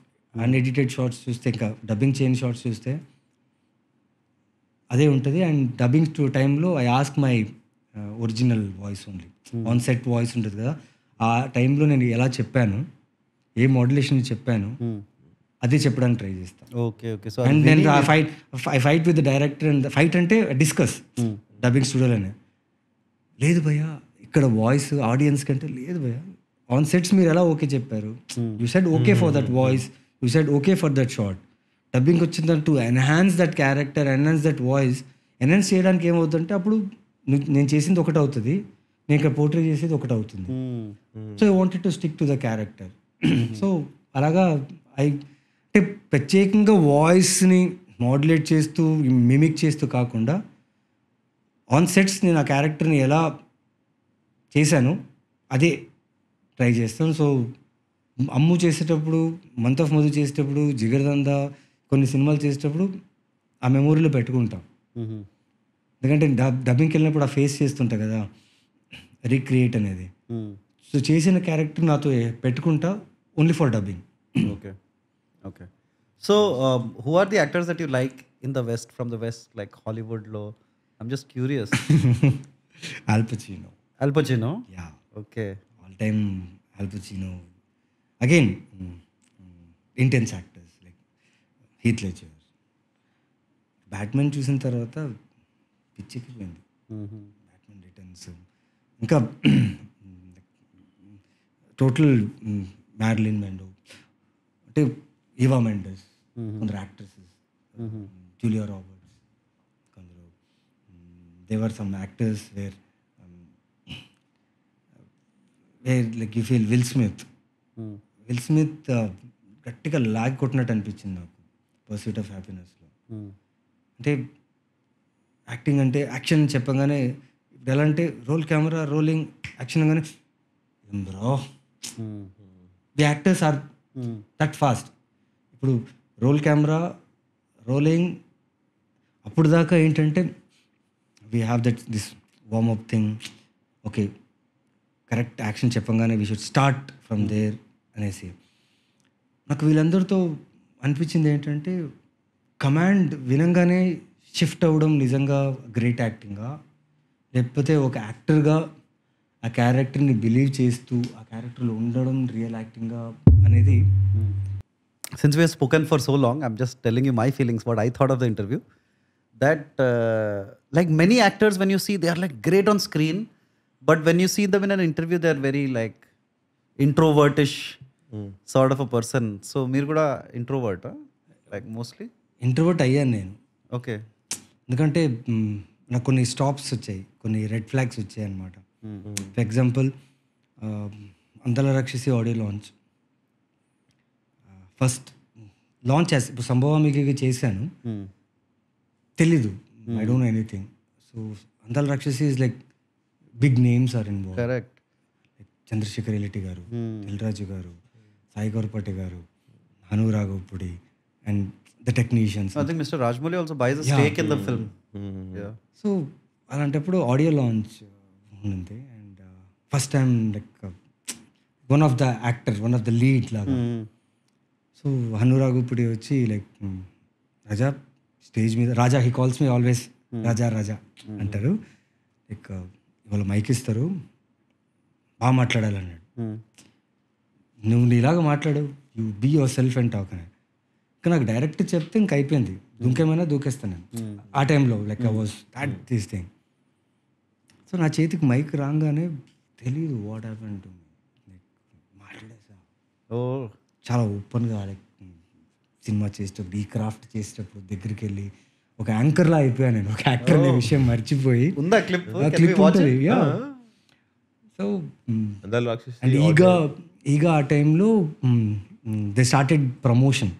ఎడిటెడ్ షార్ట్స్ చూస్తే ఇంకా డబ్బింగ్ చేయని షార్ట్స్ చూస్తే అదే ఉంటుంది అండ్ డబ్బింగ్ టు టైంలో I ask my original voice only on set voice ఉంటుంది కదా ఆ టైంలో నేను ఎలా చెప్పాను ఏ మోడ్యులేషన్ చెప్పాను hmm. అదే చెప్పడానికి ట్రై చేస్తాను ఓకే ఓకే సో అండ్ నేను fight I fight with director and fight అంటే డిస్కస్ డబ్బింగ్ స్టూడియోలోనే లేదు భయ ఇక్కడ వాయిస్ ఆడియన్స్ కంటే లేదు భయ ఆన్ సెట్స్ మీరు ఎలా ఓకే చెప్పారు you said okay for that voice you said okay for that short dubbing వచ్చిన to enhance that character enhance that voice enhance చేయడానికి ఏమవుతుందంటే అప్పుడు నేను చేసింది ఒకటి అవుతుంది నేను ఇక్కడ పోర్ట్రేట్ చేసేది ఒకటి అవుతుంది so I wanted to stick to the character so అలాగా ఐ అంటే ప్రత్యేకంగా వాయిస్ని మోడ్యులేట్ చేస్తూ మిమిక్ చేస్తూ కాకుండా ఆన్ సెట్స్ నేను ఆ క్యారెక్టర్ని ఎలా చేశాను అదే ట్రై చేస్తాను సో అమ్ము చేసేటప్పుడు మంత్ ఆఫ్ మధు చేసేటప్పుడు జిగర్దంద కొన్ని సినిమాలు చేసేటప్పుడు ఆ మెమోరీలో పెట్టుకుంటాం ఎందుకంటే డబ్ డబ్బింగ్కి వెళ్ళినప్పుడు ఆ ఫేస్ చేస్తుంటా కదా రీక్రియేట్ అనేది సో చేసిన క్యారెక్టర్ నాతో పెట్టుకుంటా only for dubbing okay okay so who are the actors that you like in the west from the west like హాలీవుడ్లో I'm just curious Al Pacino Al Pacino yeah okay all time Al Pacino again intense actors like heat లెచర్ Batman చూసిన తర్వాత పిచ్చెక్కిపోయింది Batman mm-hmm. Returns ఇంకా total మ్యాడ్లిన్ మెండో అంటే Eva Mendes mm-hmm. కొందరు యాక్ట్రెసెస్ జూలియా రాబర్ట్స్ కొందరు there were some actors where where like you feel will Smith Will Smith గట్టిగా లాగ్ కొట్టినట్టు అనిపించింది నాకు పర్సూట్ ఆఫ్ హ్యాపీనెస్లో అంటే యాక్టింగ్ అంటే యాక్షన్ చెప్పగానే ఇప్పుడు ఎలా అంటే రోల్ కెమెరా రోలింగ్ యాక్షన్ కానీ bro the actors are that fast ఇప్పుడు రోల్ కెమెరా రోలింగ్ అప్పుడు దాకా ఏంటంటే we have that this warm up thing okay correct action చెప్పంగానే we should start from there అనేసి నాకు వీళ్ళందరితో అనిపించింది ఏంటంటే కమాండ్ వినంగానే షిఫ్ట్ అవ్వడం నిజంగా గ్రేట్ యాక్టింగా లేకపోతే ఒక యాక్టర్గా ఆ క్యారెక్టర్ని బిలీవ్ చేస్తూ ఆ క్యారెక్టర్లో ఉండడం రియల్ యాక్టింగ్గా అనేది hmm. since we have spoken for so long, I'm just telling you my feelings, what I thought of the interview. That, uh, like many actors, when you see, they are like great on screen, but when you see them in an interview, they're very like introvertish mm. sort of a person. So, మీరు introvert, huh? like mostly? Introvert అయ్యాను నేను okay ఎందుకంటే నాకు కొన్ని stops వచ్చాయి కొన్ని red flags వచ్చాయి అనమాట for example Andala Rakshasi audio launch first launch చేస్తా ఇప్పుడు సంభవామికి చేశాను hmm. తెలీదు I don't anything so Andala Rakshasi is like big names are in correct Chandrashekhar ఎలిటి garu Dil Raju hmm. Garu Sai Gaurpati garu Hanu Raghavapudi and the technicians mister Rajamouli also by stake in the film so అలాంటప్పుడు audio launch ఉంది and first time like one of the actor one of the lead లాగా hmm. So ఇప్పుడు వచ్చి like Raja stage మీద Raja he calls me always Raja Raja hmm. అంటారు like ఇవాళ mic ఇస్తారు బాగా మాట్లాడాలన్నాడు hmm. నువ్వు నీలాగా మాట్లాడు you be your self and talk అని ఇంకా నాకు డైరెక్ట్ చెప్తే ఇంక అయిపోయింది దుంకేమైనా దూకేస్తాను నేను hmm. ఆ టైంలో like I was that this thing so నా చేతికి మైక్ రాగానే తెలియదు వాట్ హ్యాపెన్ టు లైక్ మాట్లాడేసా ఓ చాలా ఓపెన్గా సినిమా చేసేటప్పుడు ఈ క్రాఫ్ట్ చేసేటప్పుడు దగ్గరికి వెళ్ళి ఒక యాంకర్లా అయిపోయా నేను ఒక యాక్టర్ అనే విషయం మర్చిపోయి ఉందా క్లిప్ క్లిప్ సో ఈగ ఈగ ఆ టైంలో they started promotion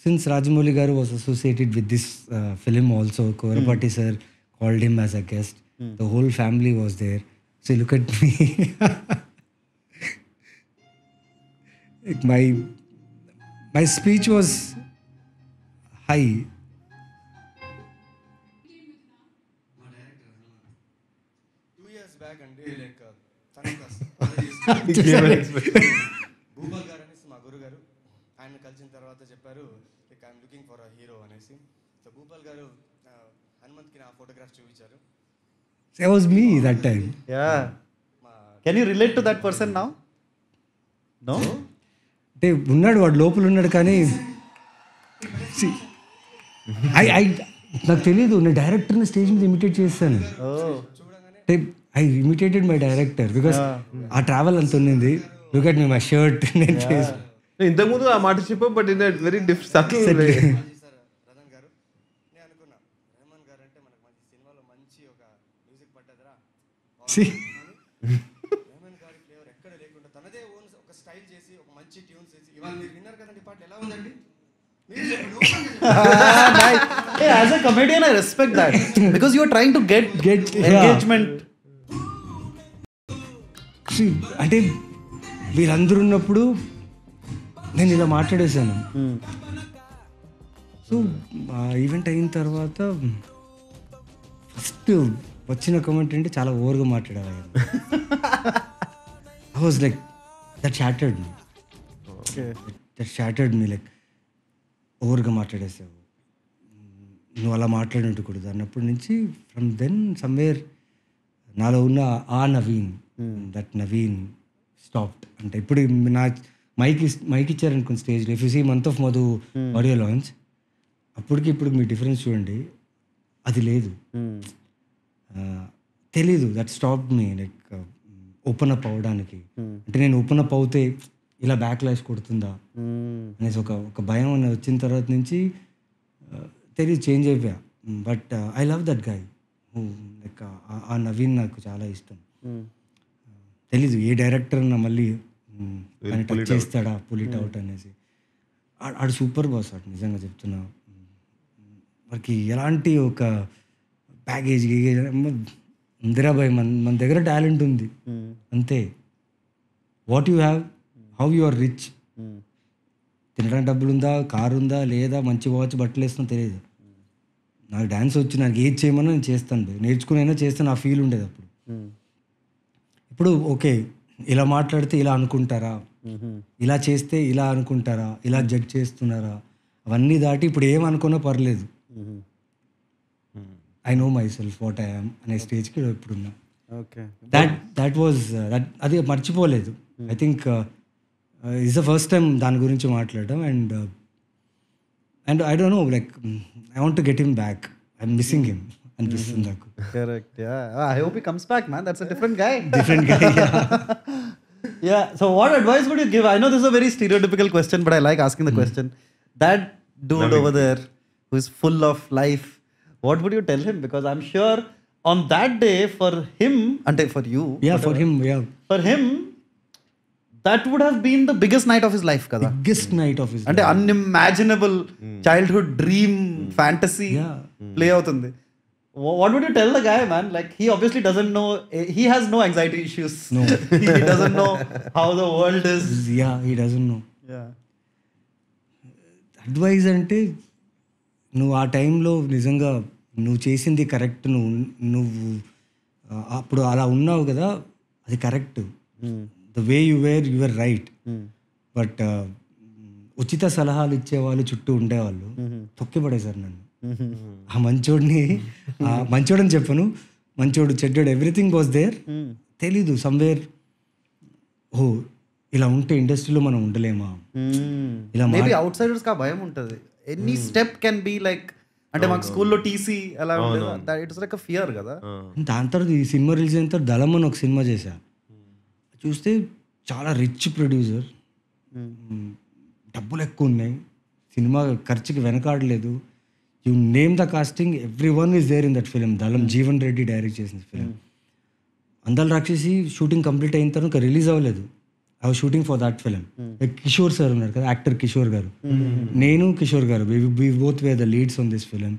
since Rajamouli garu was associated with this film also Korapati sir called him as a guest the whole family was there so look at me my my speech was high. Two years back, and they like Bhupal garu అనేసి మా గురువు గారు ఆయన కలిసిన తర్వాత చెప్పారు like I'm looking for a hero అనేసి సో భూపాల్ గారు హనుమంత్కి నా ఫోటోగ్రాఫ్ చూపించారు That was me that time. Yeah. Can you relate to that person now? No? అంటే ఉన్నాడు వాడు లోపల ఉన్నాడు కానీ ఐ ఐ నాకు తెలియదు నేను డైరెక్టర్ని స్టేజ్ మీద ఇమిటేట్ చేస్తాను అంటే I imitated my director because ఆ ట్రావెల్ అంత ఉన్నింది లుక్ మీ మై షర్ట్ నేను ఇంతకుముందు ఆ మాట చెప్పా but in very different subtle సి <laughs> hey, as a comedian, I respect that అంటే వీరందరూ ఉన్నప్పుడు నేను ఇలా మాట్లాడేశాను సో hmm. ఈవెంట్ అయిన తర్వాత ఫస్ట్ వచ్చిన కమెంట్ అంటే చాలా ఓవర్గా మాట్లాడాలి I was like that shattered me that shattered me like ఓవర్గా మాట్లాడేసావు నువ్వు అలా మాట్లాడి ఉండకూడదు అన్నప్పటి నుంచి ఫ్రమ్ దెన్ సమ్వేర్ నాలో ఉన్న ఆ Naveen that hmm. Naveen stopped అంటే ఇప్పుడు నా మైక్ మైక్ ఇచ్చారనుకున్న stage if you see month of Madhu audio launch అప్పటికి ఇప్పుడు మీ డిఫరెన్స్ చూడండి అది లేదు hmm. తెలీదు that stop me like open up అవ్వడానికి అంటే నేను ఓపెన్ అప్ అవుతే ఇలా బ్యాక్ లాష్ కొడుతుందా అనేసి ఒక ఒక భయం అనేది వచ్చిన తర్వాత నుంచి తెలియదు చేంజ్ అయిపోయా but I love that guy like ఆ నవీన్ నాకు చాలా ఇష్టం తెలీదు ఏ డైరెక్టర్ నా మళ్ళీ టచ్ చేస్తాడా పులిట్ అవుట్ అనేసి ఆడు సూపర్ బాస్ అటు నిజంగా చెప్తున్నా వారికి ఎలాంటి ఒక ప్యాకేజ్ ఇందిరాబాయ్ మన మన దగ్గర టాలెంట్ ఉంది అంతే what you have how you are rich తినడానికి డబ్బులు ఉందా కారు ఉందా లేదా మంచి వాచ్ బట్టలు వేస్తున్నా తెలియదు hmm. నాకు డ్యాన్స్ వచ్చి నాకు ఏది చేయమన్నా నేను చేస్తాను నేర్చుకునైనా చేస్తే నా ఫీల్ ఉండేది అప్పుడు hmm. ఇప్పుడు ఓకే ఇలా మాట్లాడితే ఇలా అనుకుంటారా hmm. ఇలా చేస్తే ఇలా అనుకుంటారా ఇలా జడ్జ్ చేస్తున్నారా అవన్నీ దాటి ఇప్పుడు ఏమనుకున్నా పర్లేదు I know my self what I am అనే స్టేజ్కి ఇప్పుడున్నా దాట్ దాట్ వాజ్ దట్ అది మర్చిపోలేదు I think it's the first time దాని గురించి మాట్లాడడం and and I don't know like I want get him back I'm missing him అనిపిస్తుంది నాకు correct yeah I hope he comes back man that's a different guy different guy yeah so what advice would you give I know this is a very stereotypical question but I like asking the question that dude over there who is full of life what would you tell him because I am sure on that day for him అంటే for you yeah for him yeah for him that would have been the biggest night of his life కదా biggest night of అంటే unimaginable childhood dream fantasy play అవుతుంది what would you tell the guy man like he obviously doesn't know he has no anxiety issues he doesn't know how the world is yeah he doesn't know advice అంటే నువ్వు ఆ టైంలో నిజంగా నువ్వు చేసింది correct నువ్వు నువ్వు అప్పుడు అలా ఉన్నావు కదా అది correct hmm. The way you were your right but ఉచిత సలహాలు ఇచ్చే వాళ్ళు చుట్టూ ఉండేవాళ్ళు hmm. తొక్కి పడేశారు నన్ను hmm. Hmm. ఆ మంచోడిని ఆ మంచోడని చెప్పను మంచోడు చెడ్డోడు ఎవ్రీథింగ్ వాజ్ దేర్ తెలీదు సమ్వేర్ ఓ ఇలా ఉంటే ఇండస్ట్రీలో మనం ఉండలేమా ఇలా అవుట్ సైడర్స్ కా భయం ఉంటుంది any step can be like అంటే మాకు స్కూల్లో టీసీ అలా ఇట్స్ లైక్ ఫియర్ కదా దాని తర్వాత ఈ సినిమా రిలీజ్ అయిన తర్వాత దళం అని ఒక సినిమా చేశాను చూస్తే చాలా రిచ్ ప్రొడ్యూసర్ hmm. డబ్బులు ఎక్కువ ఉన్నాయి సినిమా ఖర్చుకి వెనకాడలేదు you name the casting every one is there in that film Dalam Jeevan Reddy direct చేసిన ఫిలిం hmm. అందరు రాక్షసి షూటింగ్ కంప్లీట్ అయిన తర్వాత రిలీజ్ అవ్వలేదు I shooting for that film Kishore sir ఉన్నారు కదా యాక్టర్ కిషోర్ గారు hmm. నేను Kishore garu both way the leads on this film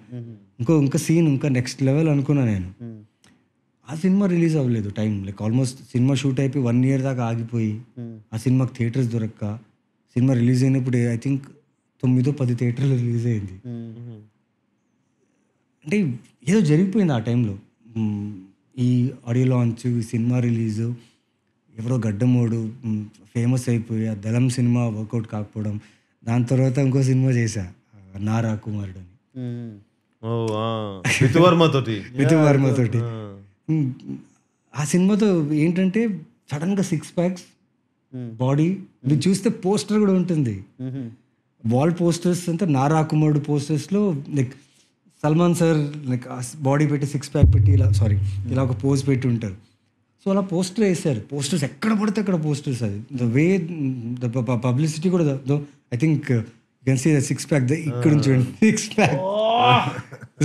ఇంకో ఇంకా సీన్ ఇంకా నెక్స్ట్ లెవెల్ అనుకున్నా నేను ఆ సినిమా రిలీజ్ అవ్వలేదు time like almost cinema shoot అయిపోయి వన్ ఇయర్ దాకా ఆగిపోయి hmm. ఆ సినిమాకి థియేటర్స్ దొరక్క సినిమా రిలీజ్ అయినప్పుడు ఐ థింక్ తొమ్మిదో పది థియేటర్లు రిలీజ్ అయింది hmm. అంటే ఏదో జరిగిపోయింది ఆ టైంలో hmm. ఈ ఆడియో లాంచ్ ఈ సినిమా రిలీజు ఎవరో గడ్డమోడు ఫేమస్ అయిపోయి ఆ దళం సినిమా వర్కౌట్ కాకపోవడం దాని తర్వాత ఇంకో సినిమా చేశా నారా కుమారుడు అని వర్మ తోటి <laughs> వర్మ తోటి ఆ సినిమాతో ఏంటంటే సడన్ గా సిక్స్ ప్యాక్స్ బాడీ మీరు hmm. చూస్తే పోస్టర్ కూడా ఉంటుంది వాల్ పోస్టర్స్ అంటే నారా పోస్టర్స్ పోస్టర్స్లో like Salman sir like body పెట్టి సిక్స్ ప్యాక్ పెట్టి ఇలా సారీ hmm. ఇలా ఒక పోజ్ పెట్టి ఉంటారు సో అలా పోస్టర్ వేశారు పోస్టర్స్ ఎక్కడ పడితే అక్కడ పోస్టర్స్ అది ద వే ద పబ్లిసిటీ కూడా I think can see the six pack the ఇక్కడ ah. నుంచి six pack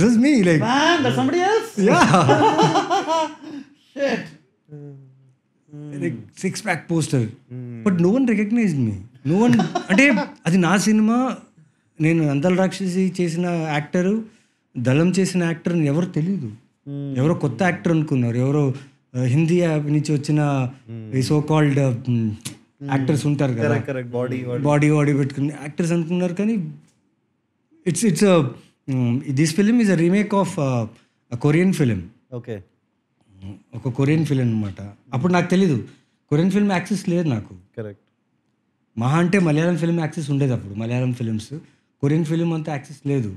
this me like Shit. Mm. like six pack poster. But no one recognized no one అంటే అది నా cinema నేను నందల రాక్షసి చేసిన actor దళం చేసిన యాక్టర్ ఎవరు తెలియదు mm. ఎవరో కొత్త యాక్టర్ అనుకున్నారు ఎవరో హిందీ యాప్ నుంచి వచ్చిన mm. ఈ సో కాల్డ్ యాక్టర్స్ ఉంటారు కదా బాడీ బాడీ పెట్టుకుని యాక్టర్స్ అనుకున్నారు కానీ it's it's this film is a remake of Korean film okay ఒక కొరియన్ ఫిల్మ్ అనమాట అప్పుడు నాకు తెలీదు కొరియన్ ఫిల్మ్ యాక్సెస్ లేదు నాకు కరెక్ట్ మహా అంటే మలయాళం ఫిల్మ్ యాక్సెస్ ఉండేది అప్పుడు మలయాళం ఫిల్మ్స్ కొరియన్ ఫిల్మ్ అంతా యాక్సెస్ లేదు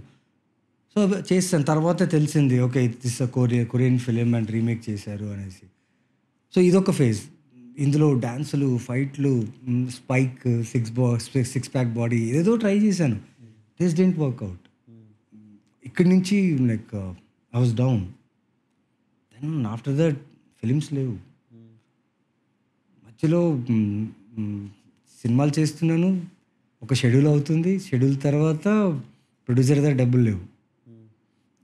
సో చేస్తాను తర్వాత తెలిసింది okay this Korea Korean film and remake చేశారు అనేసి సో ఇదొక ఫేజ్ ఇందులో డ్యాన్సులు ఫైట్లు స్పైక్ సిక్స్ బా సిక్స్ ప్యాక్ బాడీ ఏదో ట్రై చేశాను దిస్ డెంట్ వర్క్అవుట్ ఇక్కడి నుంచి like I was down then after that films లేవు మధ్యలో సినిమాలు చేస్తున్నాను ఒక షెడ్యూల్ అవుతుంది షెడ్యూల్ తర్వాత ప్రొడ్యూసర్ దగ్గర డబ్బులు లేవు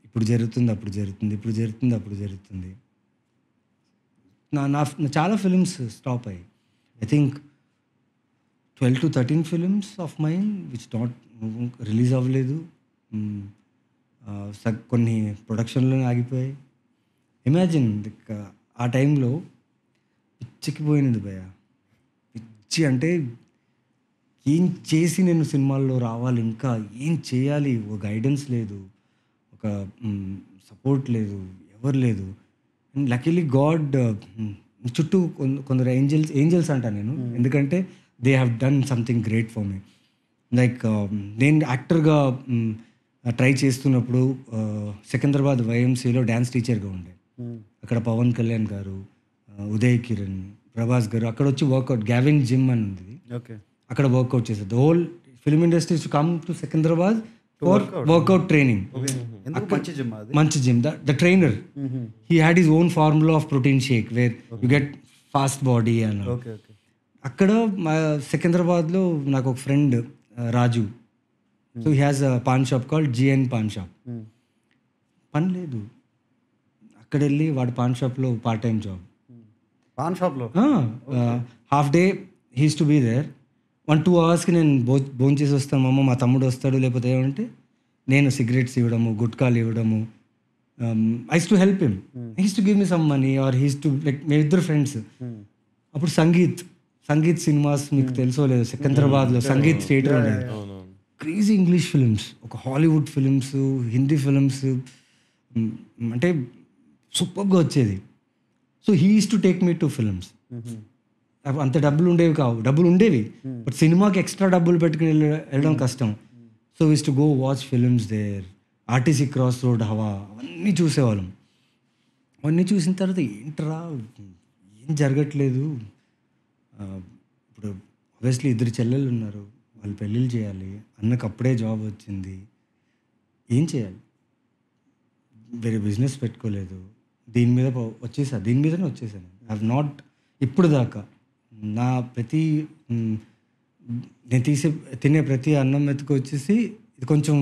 ఇప్పుడు జరుగుతుంది అప్పుడు జరుగుతుంది ఇప్పుడు జరుగుతుంది అప్పుడు జరుగుతుంది నా నా చాలా ఫిలిమ్స్ స్టాప్ అయ్యాయి I think twelve to thirteen films of mine which not release అవ్వలేదు కొన్ని ప్రొడక్షన్లో ఆగిపోయాయి ఇమాజిన్ uh, ఆ టైంలో పిచ్చికి పోయినది భయ పిచ్చి అంటే ఏం చేసి నేను సినిమాల్లో రావాలి ఇంకా ఏం చేయాలి ఒక గైడెన్స్ లేదు ఒక సపోర్ట్ లేదు ఎవరు లేదు అండ్ లక్కీలీ గాడ్ చుట్టూ కొందరు ఏంజల్స్ ఏంజల్స్ అంటాను నేను ఎందుకంటే they have done something great for me like నేను యాక్టర్గా ట్రై చేస్తున్నప్పుడు uh, సికింద్రాబాద్ వైఎంసీలో డ్యాన్స్ టీచర్గా ఉండే అక్కడ పవన్ కళ్యాణ్ గారు ఉదయ్ కిరణ్ ప్రభాస్ గారు అక్కడ వచ్చి వర్కౌట్ గ్యావింగ్ జిమ్ అని ఉంది ఓకే అక్కడ వర్కౌట్ చేసేది whole film industry come to Secunderabad for workout training మంచి gym the trainer he had his own formula of protein shake where you get fast body అని అక్కడ మా సికింద్రాబాద్లో నాకు ఒక friend Raju so he has paan shop call GN paan shop పని లేదు అక్కడ వెళ్ళి వాడు పాన్ షాప్లో పార్ట్ టైం జాబ్ పాన్ షాప్లో half day he's to be there one two అవర్స్కి నేను భో భోజనం చేసి వస్తాను అమ్మ మా తమ్ముడు వస్తాడు లేకపోతే ఏమంటే నేను సిగరెట్స్ ఇవ్వడము గుట్కాలు ఇవ్వడము he's to help him he's to give me some money or he's to like ఇద్దరు ఫ్రెండ్స్ hmm. అప్పుడు సంగీత్ సంగీత్ సినిమాస్ మీకు hmm. తెలుసో లేదు సికింద్రాబాద్లో hmm. సంగీత్ థియేటర్ ఉండేది క్రేజీ ఇంగ్లీష్ ఫిలిమ్స్ ఒక హాలీవుడ్ ఫిలిమ్స్ హిందీ ఫిలిమ్స్ అంటే సూపర్గా వచ్చేది so he is to take me to films అంత డబ్బులు ఉండేవి కావు డబ్బులు ఉండేవి బట్ సినిమాకి ఎక్స్ట్రా డబ్బులు పెట్టుకుని వెళ్ళడం కష్టం so is to go watch films there RTC cross road హవా అవన్నీ చూసేవాళ్ళం అవన్నీ చూసిన తర్వాత ఏంట్రా ఏం జరగట్లేదు ఇప్పుడు ఆబ్వియస్లీ ఇద్దరు చెల్లెలు ఉన్నారు వాళ్ళు పెళ్ళిళ్ళు చేయాలి అన్నకు అప్పుడే జాబ్ వచ్చింది ఏం చేయాలి వేరే బిజినెస్ పెట్టుకోలేదు దీని మీద వచ్చేసా దీని మీదనే వచ్చేసాను ఐ నాట్ ఇప్పుడు దాకా నా ప్రతి నేను తీసే తినే ప్రతి అన్నం మెతుకు వచ్చేసి ఇది కొంచెం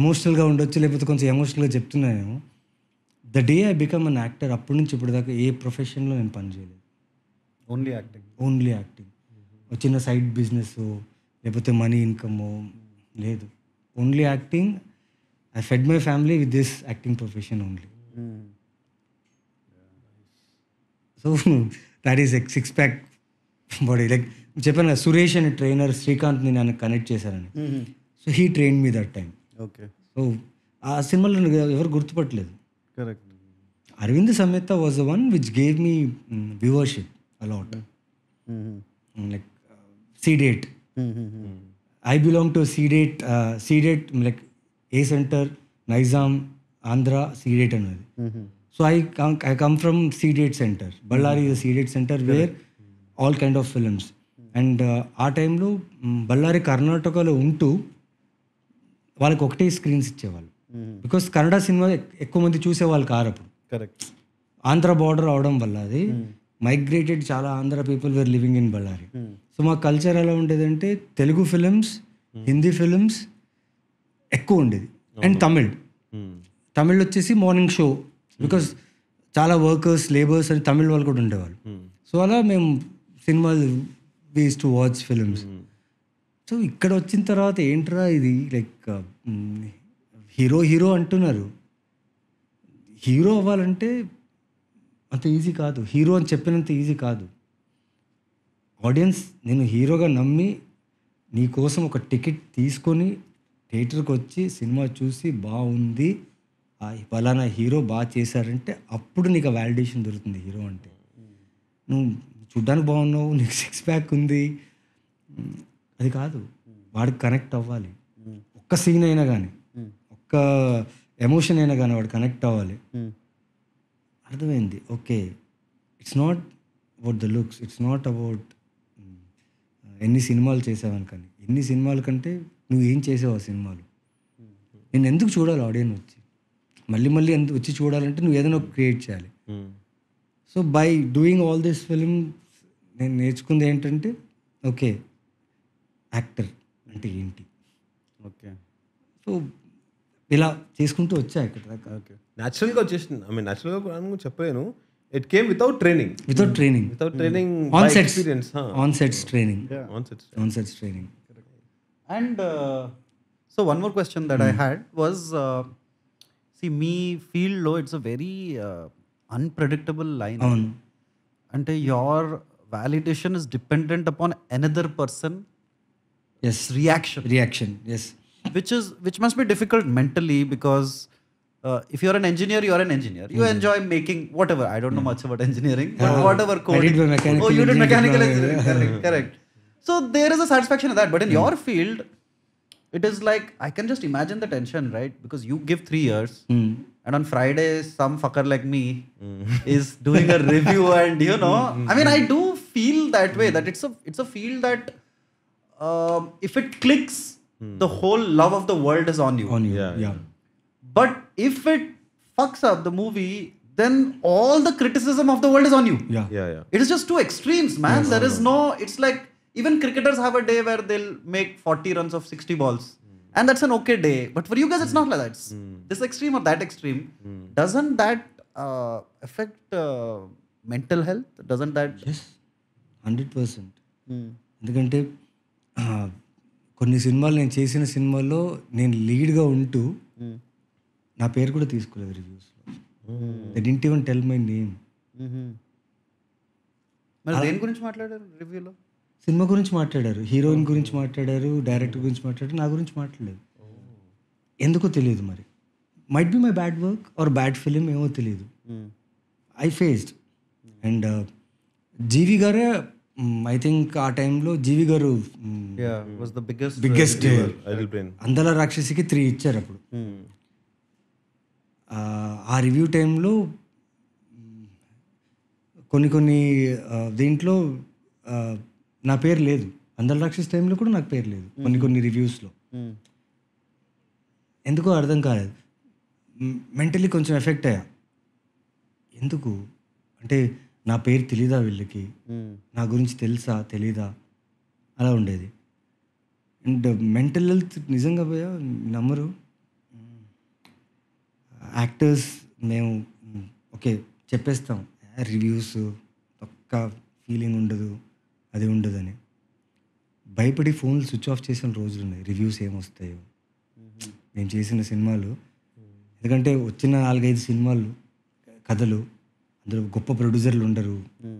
ఎమోషనల్గా ఉండొచ్చు లేకపోతే కొంచెం ఎమోషనల్గా చెప్తున్నానేమో the day I become an actor అప్పటి నుంచి ఇప్పుడు దాకా ఏ ప్రొఫెషన్లో నేను పనిచేయలేదు ఓన్లీ యాక్టింగ్ ఓన్లీ యాక్టింగ్ చిన్న సైడ్ బిజినెస్ లేకపోతే మనీ ఇన్కమ్ లేదు only acting I fed my family with this acting profession only so that is six pack body like చెప్పాను కదా సురేష్ అనే ట్రైనర్ శ్రీకాంత్ని నన్ను కనెక్ట్ చేశారని so he train me that time okay so ఆ సినిమాలో ఎవరు గుర్తుపట్టలేదు correct Arvind Sametha was the one which gave me viewership a lot like Ceded I belong to Ceded Ceded like A centre Nizam Andhra Ceded అనేది so I come I come from c centre Ballari Ballari is centre where all kind of all and uh, ఆ టైంలో బళ్ళారి కర్ణాటకలో ఉంటూ వాళ్ళకి ఒకటే screens ఇచ్చేవాళ్ళు because Kannada cinema ఎక్కువ మంది చూసేవాళ్ళు కారు అప్పుడు కరెక్ట్ ఆంధ్ర బార్డర్ అవడం వల్ల అది మైగ్రేటెడ్ చాలా Andhra people were living in Ballari so మా కల్చర్ ఎలా ఉండేదంటే తెలుగు ఫిలిమ్స్ హిందీ ఫిలిమ్స్ ఎక్కువ ఉండేది అండ్ తమిళ్ తమిళ్ వచ్చేసి మార్నింగ్ షో బికాస్ చాలా వర్కర్స్ లేబర్స్ అని తమిళ వాళ్ళు కూడా ఉండేవాళ్ళు సో hmm. అలా మేము సినిమాలు we's to watch films so ఇక్కడ వచ్చిన తర్వాత ఏంట్రా ఇది లైక్ హీరో హీరో అంటున్నారు హీరో అవ్వాలంటే అంత ఈజీ కాదు హీరో అని చెప్పినంత ఈజీ కాదు ఆడియన్స్ నేను హీరోగా నమ్మి నీ కోసం ఒక టికెట్ తీసుకొని థియేటర్కి వచ్చి సినిమా చూసి బాగుంది ఫలానా హీరో బాగా చేశారంటే అప్పుడు నీకు ఆ దొరుకుతుంది హీరో అంటే నువ్వు చూడ్డానికి బాగున్నావు నీకు సిక్స్ ప్యాక్ ఉంది అది కాదు వాడికి కనెక్ట్ అవ్వాలి ఒక్క సీన్ అయినా కానీ ఒక్క ఎమోషన్ అయినా కానీ వాడు కనెక్ట్ అవ్వాలి అర్థమైంది okay it's not about the looks it's not about ఎన్ని సినిమాలు చేసావని కానీ ఎన్ని సినిమాల కంటే నువ్వు ఏం చేసావు ఆ సినిమాలు నేను ఎందుకు చూడాలి ఆడియన్స్ వచ్చి మళ్ళీ మళ్ళీ ఎంత వచ్చి చూడాలంటే నువ్వు ఏదైనా క్రియేట్ చేయాలి so by doing all this film నేను నేర్చుకుంది ఏంటంటే ఓకే యాక్టర్ అంటే ఏంటి ఓకే సో ఇలా చేసుకుంటూ వచ్చా ఇక్కడ ఓకే న్యాచురల్గా వచ్చేసింది ఐ మీన్ న్యాచురల్గా చెప్పలేను it came without training without training without training on sets experience on sets training on sets on sets training and so one more question that I had was See see me ఫీల్డ్లో it's a very unpredictable line అంటే your validation is dependent upon another person's reaction Reaction. Yes. which is which must be difficult mentally because uh, if you're an engineer, you're an engineer. You mm-hmm. enjoy making whatever. I don't know much about engineering, but oh, whatever coding. oh, you mechanical engineering. correct, correct. So there is a satisfaction in that. But in mm-hmm. your field, it is like I can just imagine the tension, right? Because you give three years, mm. and on Friday, some fucker like me mm. is doing a review, <laughs> and you know, hmm. I mean, I hmm. do feel that way. That it's a it's a field that um, if it clicks, hmm. the whole love of the world is on you. On you, yeah, yeah. But if it fucks up the movie, then all the criticism of the world is on you. Yeah, yeah, yeah. It is just two extremes, man. Yes, there is oh, no. It's like Even cricketers have a day where they'll make 40 runs of 60 balls. And that's an okay day. But for you guys, it's not like that. It's this extreme or that extreme. Doesn't that uh, affect uh, mental health? Doesn't that. Yes, 100%. ఎందుకంటే కొన్ని సినిమాలు నేను చేసిన సినిమాల్లో నేను లీడ్గా ఉంటూ నా పేరు కూడా తీసుకోలేదు రివ్యూస్లో didn't even tell my name మరి దేని గురించి మాట్లాడారు రివ్యూలో సినిమా గురించి మాట్లాడారు హీరోయిన్ గురించి మాట్లాడారు డైరెక్టర్ గురించి మాట్లాడారు నా గురించి మాట్లాడలేదు ఎందుకో తెలియదు మరి might be my bad work or bad film ఏమో తెలియదు ఐ ఫేస్డ్ అండ్ జీవి గారే ఐ థింక్ ఆ టైంలో జీవి గారు బిగ్గెస్ట్ uh, అందల రాక్షసికి త్రీ ఇచ్చారు అప్పుడు hmm. ఆ రివ్యూ టైంలో కొన్ని కొన్ని uh, దీంట్లో uh, నా పేరు లేదు అందరు రాక్షస్ టైంలో కూడా నాకు పేరు లేదు కొన్ని కొన్ని రివ్యూస్లో ఎందుకో అర్థం కాలేదు మెంటలీ కొంచెం ఎఫెక్ట్ అయ్యా ఎందుకు అంటే నా పేరు తెలీదా వీళ్ళకి నా గురించి తెలుసా తెలీదా అలా ఉండేది అండ్ మెంటల్ హెల్త్ నిజంగా పోయా నమ్మరు యాక్టర్స్ మేము ఓకే చెప్పేస్తాం రివ్యూస్ ఒక్క ఫీలింగ్ ఉండదు అది ఉండదని భయపడి ఫోన్లు స్విచ్ ఆఫ్ చేసిన రోజులు ఉన్నాయి రివ్యూస్ ఏమొస్తాయో నేను చేసిన సినిమాలు ఎందుకంటే వచ్చిన నాలుగైదు సినిమాలు కథలు అందులో గొప్ప ప్రొడ్యూసర్లు ఉండరు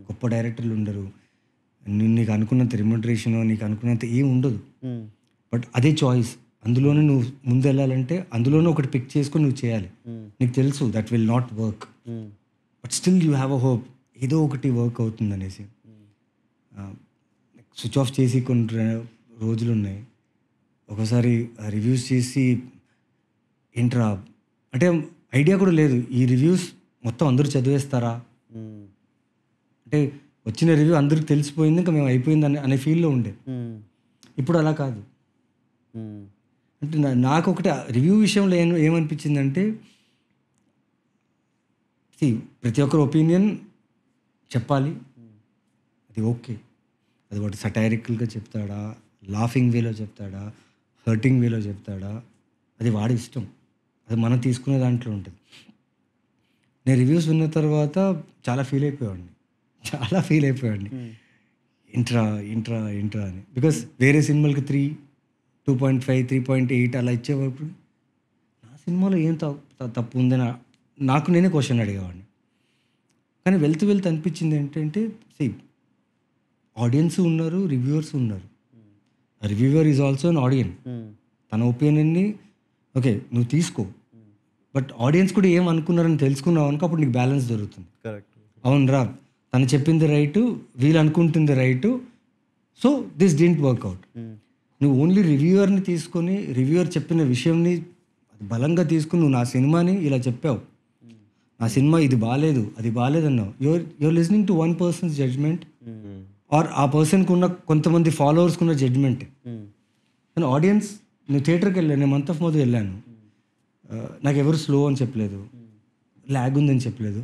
గొప్ప డైరెక్టర్లు ఉండరు నీకు అనుకున్నంత రిమ్యూనరేషన్ నీకు అనుకున్నంత ఏం ఉండదు బట్ అదే చాయిస్ అందులోనే నువ్వు ముందు వెళ్ళాలంటే అందులోనే ఒకటి పిక్ చేసుకొని నువ్వు చేయాలి నీకు తెలుసు that will not work but still you have a hope ఏదో ఒకటి వర్క్ అవుతుంది అనేసి స్విచ్ ఆఫ్ చేసి కొన్ని రోజులు ఉన్నాయి ఒకసారి రివ్యూస్ చేసి ఏంట్రా అంటే ఐడియా కూడా లేదు ఈ రివ్యూస్ మొత్తం అందరూ చదివేస్తారా అంటే వచ్చిన రివ్యూ అందరికి తెలిసిపోయింది ఇంకా మేము అయిపోయింది అనే అనే ఫీల్లో ఉండే ఇప్పుడు అలా కాదు అంటే నాకు ఒకటి రివ్యూ విషయంలో ఏం ఏమనిపించిందంటే ప్రతి ఒక్కరు ఒపీనియన్ చెప్పాలి ఇది ఓకే అది ఒకటి సటైరికల్గా చెప్తాడా లాఫింగ్ వేలో చెప్తాడా హర్టింగ్ వేలో చెప్తాడా అది వాడి ఇష్టం అది మనం తీసుకునే దాంట్లో ఉంటుంది నేను రివ్యూస్ విన్న తర్వాత చాలా ఫీల్ అయిపోయాడిని చాలా ఫీల్ అయిపోయాడిని hmm. ఇంట్రా ఇంట్రా ఇంట్రా అని బికాస్ వేరే సినిమాలకి three two point five three point eight అలా ఇచ్చేవాడు నా సినిమాలో ఏం తప్పు ఉందని నాకు నేనే క్వశ్చన్ అడిగేవాడిని కానీ వెళ్తూ వెళ్తూ అనిపించింది ఏంటంటే సి ఆడియన్స్ ఉన్నారు రివ్యూవర్స్ ఉన్నారు reviewer is also an audience తన ఒపీనియన్ని ఓకే నువ్వు తీసుకో బట్ ఆడియన్స్ కూడా ఏం అనుకున్నారని తెలుసుకున్నావు అనుకో అప్పుడు నీకు బ్యాలెన్స్ దొరుకుతుంది అవును రా తను చెప్పింది రైట్ వీళ్ళు అనుకుంటుంది right so this didn't work out నువ్వు ఓన్లీ రివ్యూవర్ని తీసుకొని రివ్యూవర్ చెప్పిన విషయంని బలంగా తీసుకుని నువ్వు నా సినిమాని ఇలా చెప్పావు hmm. నా సినిమా ఇది బాగాలేదు అది బాగాలేదన్నావు your your listening to one person's judgement or ఆ పర్సన్కి ఉన్న కొంతమంది ఫాలోవర్స్కి ఉన్న జడ్జ్మెంట్ కానీ hmm. ఆడియన్స్ నేను థియేటర్కి వెళ్ళాను నేను మంత్ ఆఫ్ మోదీ వెళ్ళాను hmm. నాకు ఎవరు స్లో అని చెప్పలేదు hmm. ల్యాగ్ ఉందని చెప్పలేదు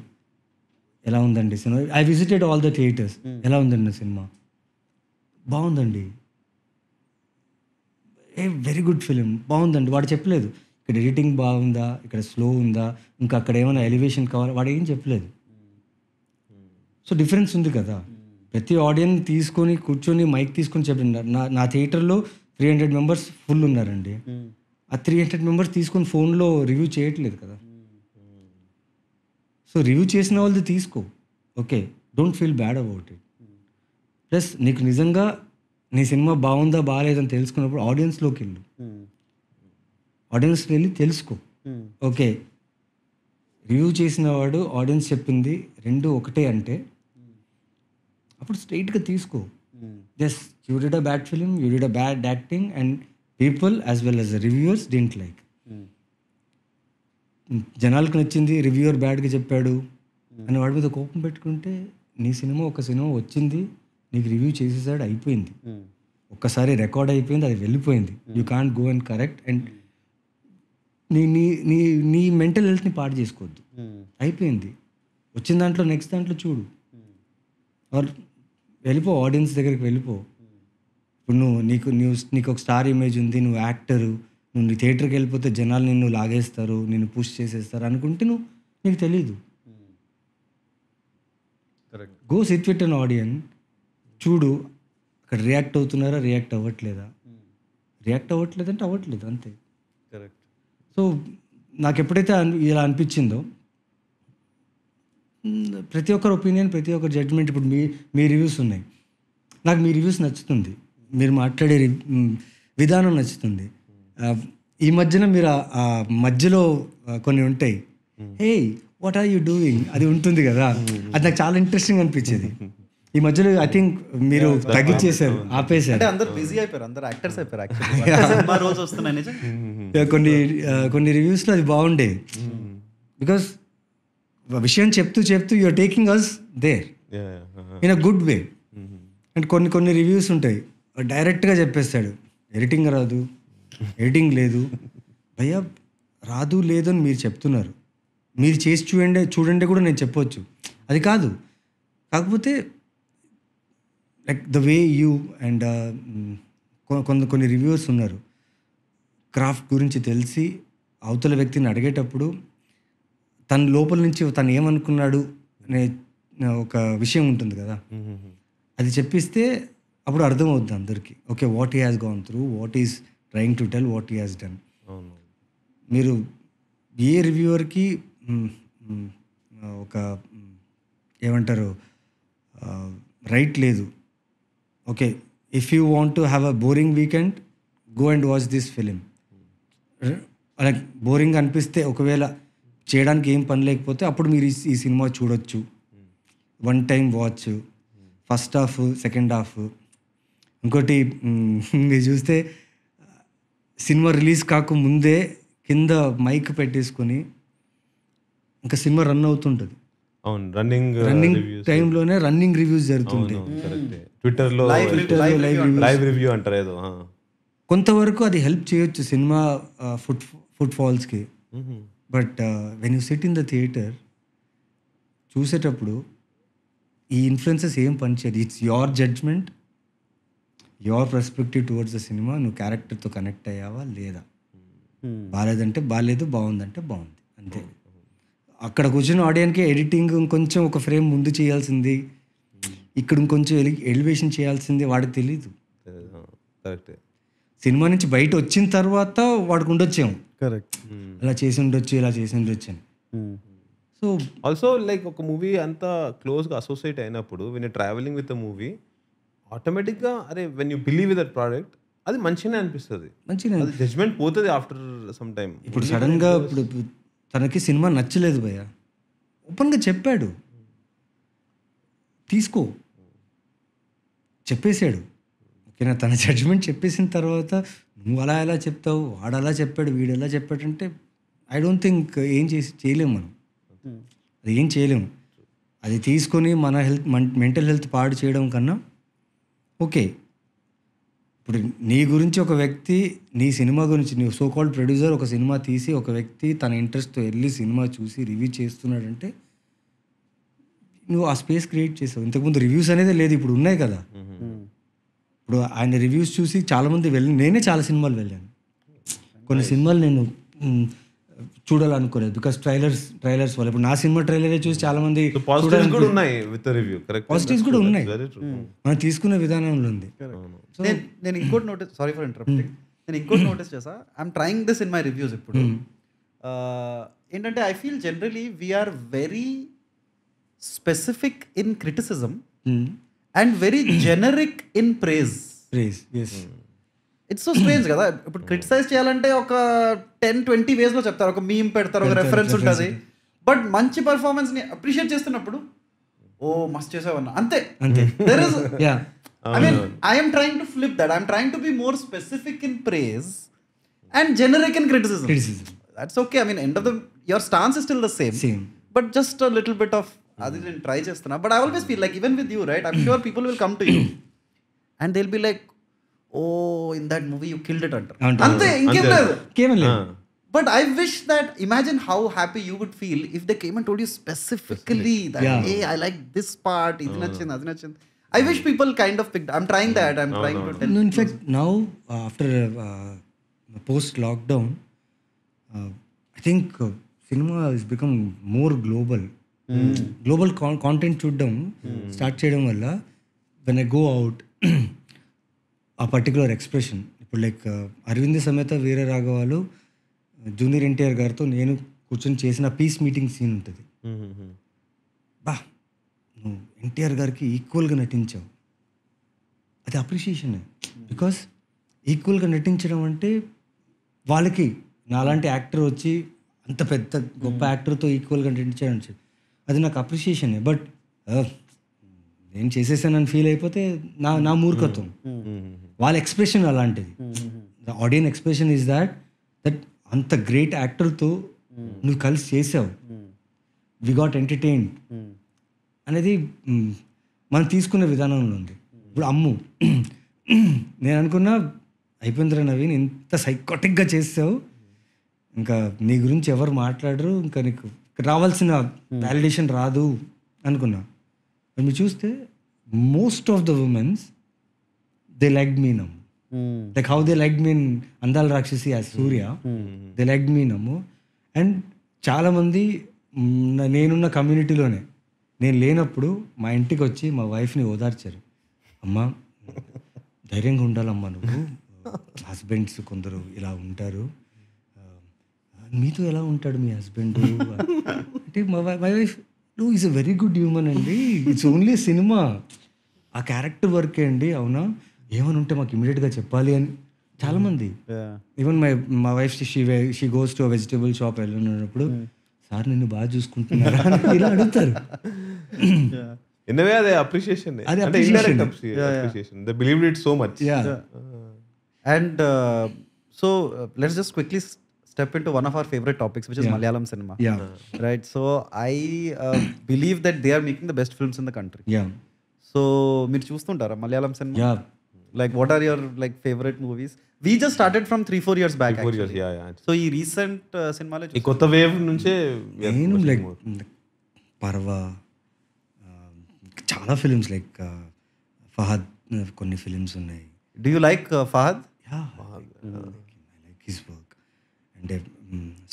ఎలా ఉందండి cinema I visited all the theatres ఎలా ఉందండి సినిమా బాగుందండి ఏ వెరీ గుడ్ ఫిలిం బాగుందండి వాడు చెప్పలేదు ఇక్కడ ఎడిటింగ్ బాగుందా ఇక్కడ స్లో ఉందా ఇంకా అక్కడ ఏమైనా ఎలివేషన్ కావాలా వాడు ఏం చెప్పలేదు సో డిఫరెన్స్ ఉంది కదా ప్రతి ఆడియన్స్ తీసుకొని కూర్చొని మైక్ తీసుకొని చెప్పిండారు నా నా థియేటర్లో త్రీ హండ్రెడ్ మెంబర్స్ ఫుల్ ఉన్నారండి ఆ త్రీ హండ్రెడ్ మెంబర్స్ తీసుకొని ఫోన్లో రివ్యూ చేయట్లేదు కదా సో రివ్యూ చేసిన వాళ్ళది తీసుకో okay don't feel bad about it plus నీకు నిజంగా నీ సినిమా బాగుందా బాగాలేదని తెలుసుకున్నప్పుడు ఆడియన్స్లోకి వెళ్ళు ఆడియన్స్కి వెళ్ళి తెలుసుకో ఓకే రివ్యూ చేసిన వాడు ఆడియన్స్ చెప్పింది రెండు ఒకటే అంటే అప్పుడు స్ట్రైట్గా తీసుకో just you did a bad film you did a bad acting and people as well as reviewers didn't like జనాలకు నచ్చింది రివ్యూవర్ బ్యాడ్గా చెప్పాడు hmm. అని వాడి మీద కోపం పెట్టుకుంటే నీ సినిమా ఒక సినిమా వచ్చింది నీకు రివ్యూ చేసేసాడు అయిపోయింది hmm. ఒక్కసారి రికార్డ్ అయిపోయింది అది వెళ్ళిపోయింది you can't go and correct and నీ నీ నీ నీ మెంటల్ హెల్త్ని పాడు చేసుకోవద్దు hmm. అయిపోయింది వచ్చిన దాంట్లో నెక్స్ట్ దాంట్లో చూడు ఆర్ వెళ్ళిపో ఆడియన్స్ దగ్గరికి వెళ్ళిపో ఇప్పుడు నువ్వు నీకు న్యూస్ నీకు ఒక స్టార్ ఇమేజ్ ఉంది నువ్వు యాక్టరు నువ్వు నీ థియేటర్కి వెళ్ళిపోతే జనాలు నిన్ను లాగేస్తారు నిన్ను పుష్ చేసేస్తారు అనుకుంటే నువ్వు నీకు తెలీదు go sit with an audience చూడు అక్కడ రియాక్ట్ అవుతున్నారా రియాక్ట్ అవ్వట్లేదా రియాక్ట్ అవ్వట్లేదంటే అవ్వట్లేదు అంతే కరెక్ట్ సో నాకు ఎప్పుడైతే ఇలా అనిపించిందో ప్రతి ఒక్కరు ఒపీనియన్ ప్రతి ఒక్కరు జడ్జ్మెంట్ ఇప్పుడు మీ మీ రివ్యూస్ ఉన్నాయి నాకు మీ రివ్యూస్ నచ్చుతుంది మీరు మాట్లాడే విధానం నచ్చుతుంది ఈ మధ్యన మీరు ఆ మధ్యలో కొన్ని ఉంటాయి hey what are you doing అది ఉంటుంది కదా అది నాకు చాలా ఇంట్రెస్టింగ్ అనిపించేది ఈ మధ్యలో ఐ థింక్ మీరు తగ్గించేశారు ఆపేశారు అందరూ బిజీ అయిపోయారు యాక్టర్స్ అయిపోయారు <laughs> కొన్ని కొన్ని రివ్యూస్లో అది బాగుండే బికాస్ విషయం చెప్తూ చెప్తూ you're taking us they in a good way and కొన్ని కొన్ని రివ్యూస్ ఉంటాయి డైరెక్ట్గా చెప్పేస్తాడు ఎడిటింగ్ రాదు ఎడిటింగ్ లేదు భయ్యా రాదు లేదు అని మీరు చెప్తున్నారు మీరు చేసి చూడండి చూడండి కూడా నేను చెప్పవచ్చు అది కాదు కాకపోతే like the way you and కొంత కొన్ని రివ్యూస్ ఉన్నారు క్రాఫ్ట్ గురించి తెలిసి అవతల వ్యక్తిని అడిగేటప్పుడు తన లోపల నుంచి తను ఏమనుకున్నాడు అనే ఒక విషయం ఉంటుంది కదా అది చెప్పిస్తే అప్పుడు అర్థమవుద్ది అందరికీ okay what he has gone through what is trying to tell what he has done మీరు ఏ రివ్యూవర్కి ఒక ఏమంటారు రైట్ లేదు okay if you want to have a boring weekend go and watch this film like boring అనిపిస్తే ఒకవేళ చేయడానికి ఏం పని లేకపోతే అప్పుడు మీరు ఈ సినిమా చూడొచ్చు one time watch first half second half ఇంకోటి మీరు చూస్తే సినిమా రిలీజ్ కాకముందే కింద మైక్ పెట్టేసుకొని ఇంకా సినిమా రన్ అవుతుంటుంది అవును రన్నింగ్ uh, రన్నింగ్ టైంలోనే రన్నింగ్ రివ్యూస్ జరుగుతుంటాయి ట్విట్టర్లో లైవ్ రివ్యూ అంటారు ఏదో కొంతవరకు అది హెల్ప్ చేయొచ్చు సినిమా ఫుట్ ఫుట్ ఫాల్స్కి but when you sit in the theatre చూసేటప్పుడు ఈ ఇన్ఫ్లుయెన్సెస్ ఏం పనిచేయదు it's your judgement your perspective towards the cinema నువ్వు క్యారెక్టర్తో కనెక్ట్ అయ్యావా లేదా hmm. బాగాలేదంటే బాగాలేదు బాగుందంటే బాగుంది అంతే అక్కడ కూర్చున్న ఆడియన్కి ఎడిటింగ్ ఇంకొంచెం ఒక ఫ్రేమ్ ముందు చేయాల్సింది ఇక్కడ ఇంకొంచెం ఎలి ఎలివేషన్ చేయాల్సింది వాడికి తెలీదు సినిమా నుంచి బయట వచ్చిన తర్వాత వాడికి ఉండొచ్చాము కరెక్ట్ అలా hmm. చేసి ఉండొచ్చు ఇలా చేసి ఉండొచ్చు అని సో ఆల్సో లైక్ ఒక మూవీ అంతా క్లోజ్గా అసోసియేట్ అయినప్పుడు when travelling with a movie ఆటోమేటిక్గా అరే when you believe with that product అది మంచిగానే అనిపిస్తుంది మంచిగా జడ్జ్మెంట్ పోతుంది ఆఫ్టర్ సమ్ టైం ఇప్పుడు సడన్గా ఇప్పుడు తనకి సినిమా నచ్చలేదు భయ్య ఓపెన్గా చెప్పాడు తీసుకో చెప్పేశాడు ఓకేనా తన జడ్జ్మెంట్ చెప్పేసిన తర్వాత నువ్వు అలా ఎలా చెప్తావు వాడు అలా చెప్పాడు వీడు ఎలా అంటే ఐ డోంట్ థింక్ ఏం చేసి చేయలేము మనం అది ఏం చేయలేము అది తీసుకొని మన హెల్త్ మెంటల్ హెల్త్ పాడు చేయడం కన్నా ఓకే ఇప్పుడు నీ గురించి ఒక వ్యక్తి నీ సినిమా గురించి నీ సో కాల్డ్ ప్రొడ్యూసర్ ఒక సినిమా తీసి ఒక వ్యక్తి తన ఇంట్రెస్ట్తో వెళ్ళి సినిమా చూసి రివ్యూ చేస్తున్నాడంటే నువ్వు ఆ స్పేస్ క్రియేట్ చేసావు ఇంతకుముందు రివ్యూస్ అనేది లేదు ఇప్పుడు ఉన్నాయి కదా ఇప్పుడు ఆయన రివ్యూస్ చూసి చాలామంది వెళ్ళి నేనే చాలా సినిమాలు వెళ్ళాను కొన్ని సినిమాలు నేను చూడాలనుకోలేదు బికాస్ ట్రైలర్స్ ట్రైలర్స్ వల్ల ఇప్పుడు నా సినిమా ట్రైలరే చూసి చాలా మంది పాజిటివ్స్ కూడా ఉన్నాయి hmm. మనం తీసుకునే విధానంలో ఉంది నేను ఇంకోటి నోటీస్ సారీ ఫర్ ఇంటరప్టింగ్ నేను ఇంకోటి నోటీస్ చేసా I'm trying this in my reviews ఇప్పుడు hmm. uh, ఏంటంటే I feel generally we're very specific in criticism and very generic in praise praise it's so strange కదా ఇప్పుడు క్రిటిసైజ్ చేయాలంటే ఒక ten twenty వేస్ లో చెప్తారు ఒక మీమ్ పెడతారు ఒక రెఫరెన్స్ ఉంటుంది బట్ మంచి పర్ఫార్మెన్స్ ని అప్రిషియేట్ చేస్తున్నప్పుడు ఓ మస్ట్ చేసేవన్న అంతే అంతే there is I mean I'm trying to flip that I'm trying to be more specific in praise and generic in criticism that's okay I mean end of the your stance is still the same but just a little bit of అది నేను try చేస్తున్నా but I always feel like even with you right I'm sure people will come to you and they'll be like oh in that movie you killed it అంటారు అంతే ఇంకేం లేదు but I wish that imagine how happy you would feel if they came and told you specifically that a I like this part ఇది నచ్చింది అది నచ్చింది I wish people kind of picked. I'm trying that. I'm no, trying no, to tell. No, in fact, now uh, after uh, post lockdown, uh, I think cinema has become more global. Global content చూడడం start చేయడం వల్ల when I go out a particular expression ఇప్పుడు like Aravind Sametha Veera రాఘవాలు junior NTR గారితో నేను కూర్చొని చేసిన piece meeting scene ఉంటుంది బా నువ్వు ఎన్టీఆర్ గారికి ఈక్వల్గా నటించావు అది అప్రిషియేషన్ బికాస్ ఈక్వల్గా నటించడం అంటే వాళ్ళకి నాలాంటి యాక్టర్ వచ్చి అంత పెద్ద గొప్ప యాక్టర్తో ఈక్వల్గా నటించాడు అది నాకు అప్రిషియేషన్ బట్ uh, నేను చేసేసానని ఫీల్ అయిపోతే నా నా మూర్ఖత్వం hmm. Hmm. Hmm. వాళ్ళ ఎక్స్ప్రెషన్ అలాంటిది the audience expression is that that అంత గ్రేట్ యాక్టర్తో నువ్వు కలిసి చేసావు వి గాట్ ఎంటర్టైన్ అనేది మనం తీసుకునే విధానంలో ఉంది ఇప్పుడు అమ్ము <clears throat> నేను అనుకున్నా అయిపోయింద్ర నవీన్ ఇంత సైకోటిక్గా చేసావు ఇంకా నీ గురించి ఎవరు మాట్లాడరు ఇంకా నీకు రావాల్సిన వ్యాలిడేషన్ hmm. రాదు అనుకున్నా మీరు చూస్తే most of the women's they like me నమ్ like how they like mean Andala Rakshasi as Surya they like me నమ్ము అండ్ చాలామంది నేనున్న కమ్యూనిటీలోనే నేను లేనప్పుడు మా ఇంటికి వచ్చి మా వైఫ్ని ఓదార్చారు అమ్మ ధైర్యంగా ఉండాలమ్మా నువ్వు హస్బెండ్స్ <laughs> కొందరు ఇలా ఉంటారు మీతో ఎలా ఉంటాడు మీ హస్బెండ్ అంటే మై వైఫ్ నువ్వు is a very good human అండి ఇట్స్ ఓన్లీ సినిమా ఆ క్యారెక్టర్ వర్కే అండి అవునా ఏమని ఉంటే మాకు ఇమీడియట్గా చెప్పాలి అని చాలామంది ఈవెన్ మై మా wife she she goes to vegetable shop వెళ్ళినప్పుడు సార్ నిన్ను బాగా చూసుకుంటున్నారా ఇలా అడుగుతారు అదే believed it so and so let's just quickly step into one of our favorite topics, which is Malayalam cinema. Right. So I uh, believe that they are making the best films in the country. Yeah. So you choose Malayalam cinema. Yeah. Like, what are your like favorite movies? We just started from three four years back. four years. Yeah, yeah. So recent uh, cinema. Like, e kota wave nunche. Yeah. Like, like, Parva. Chala um, films like uh, Fahad. Konni films unnai. Do you like uh, Fahad? Yeah. Fahad. Mm, like his work. అంటే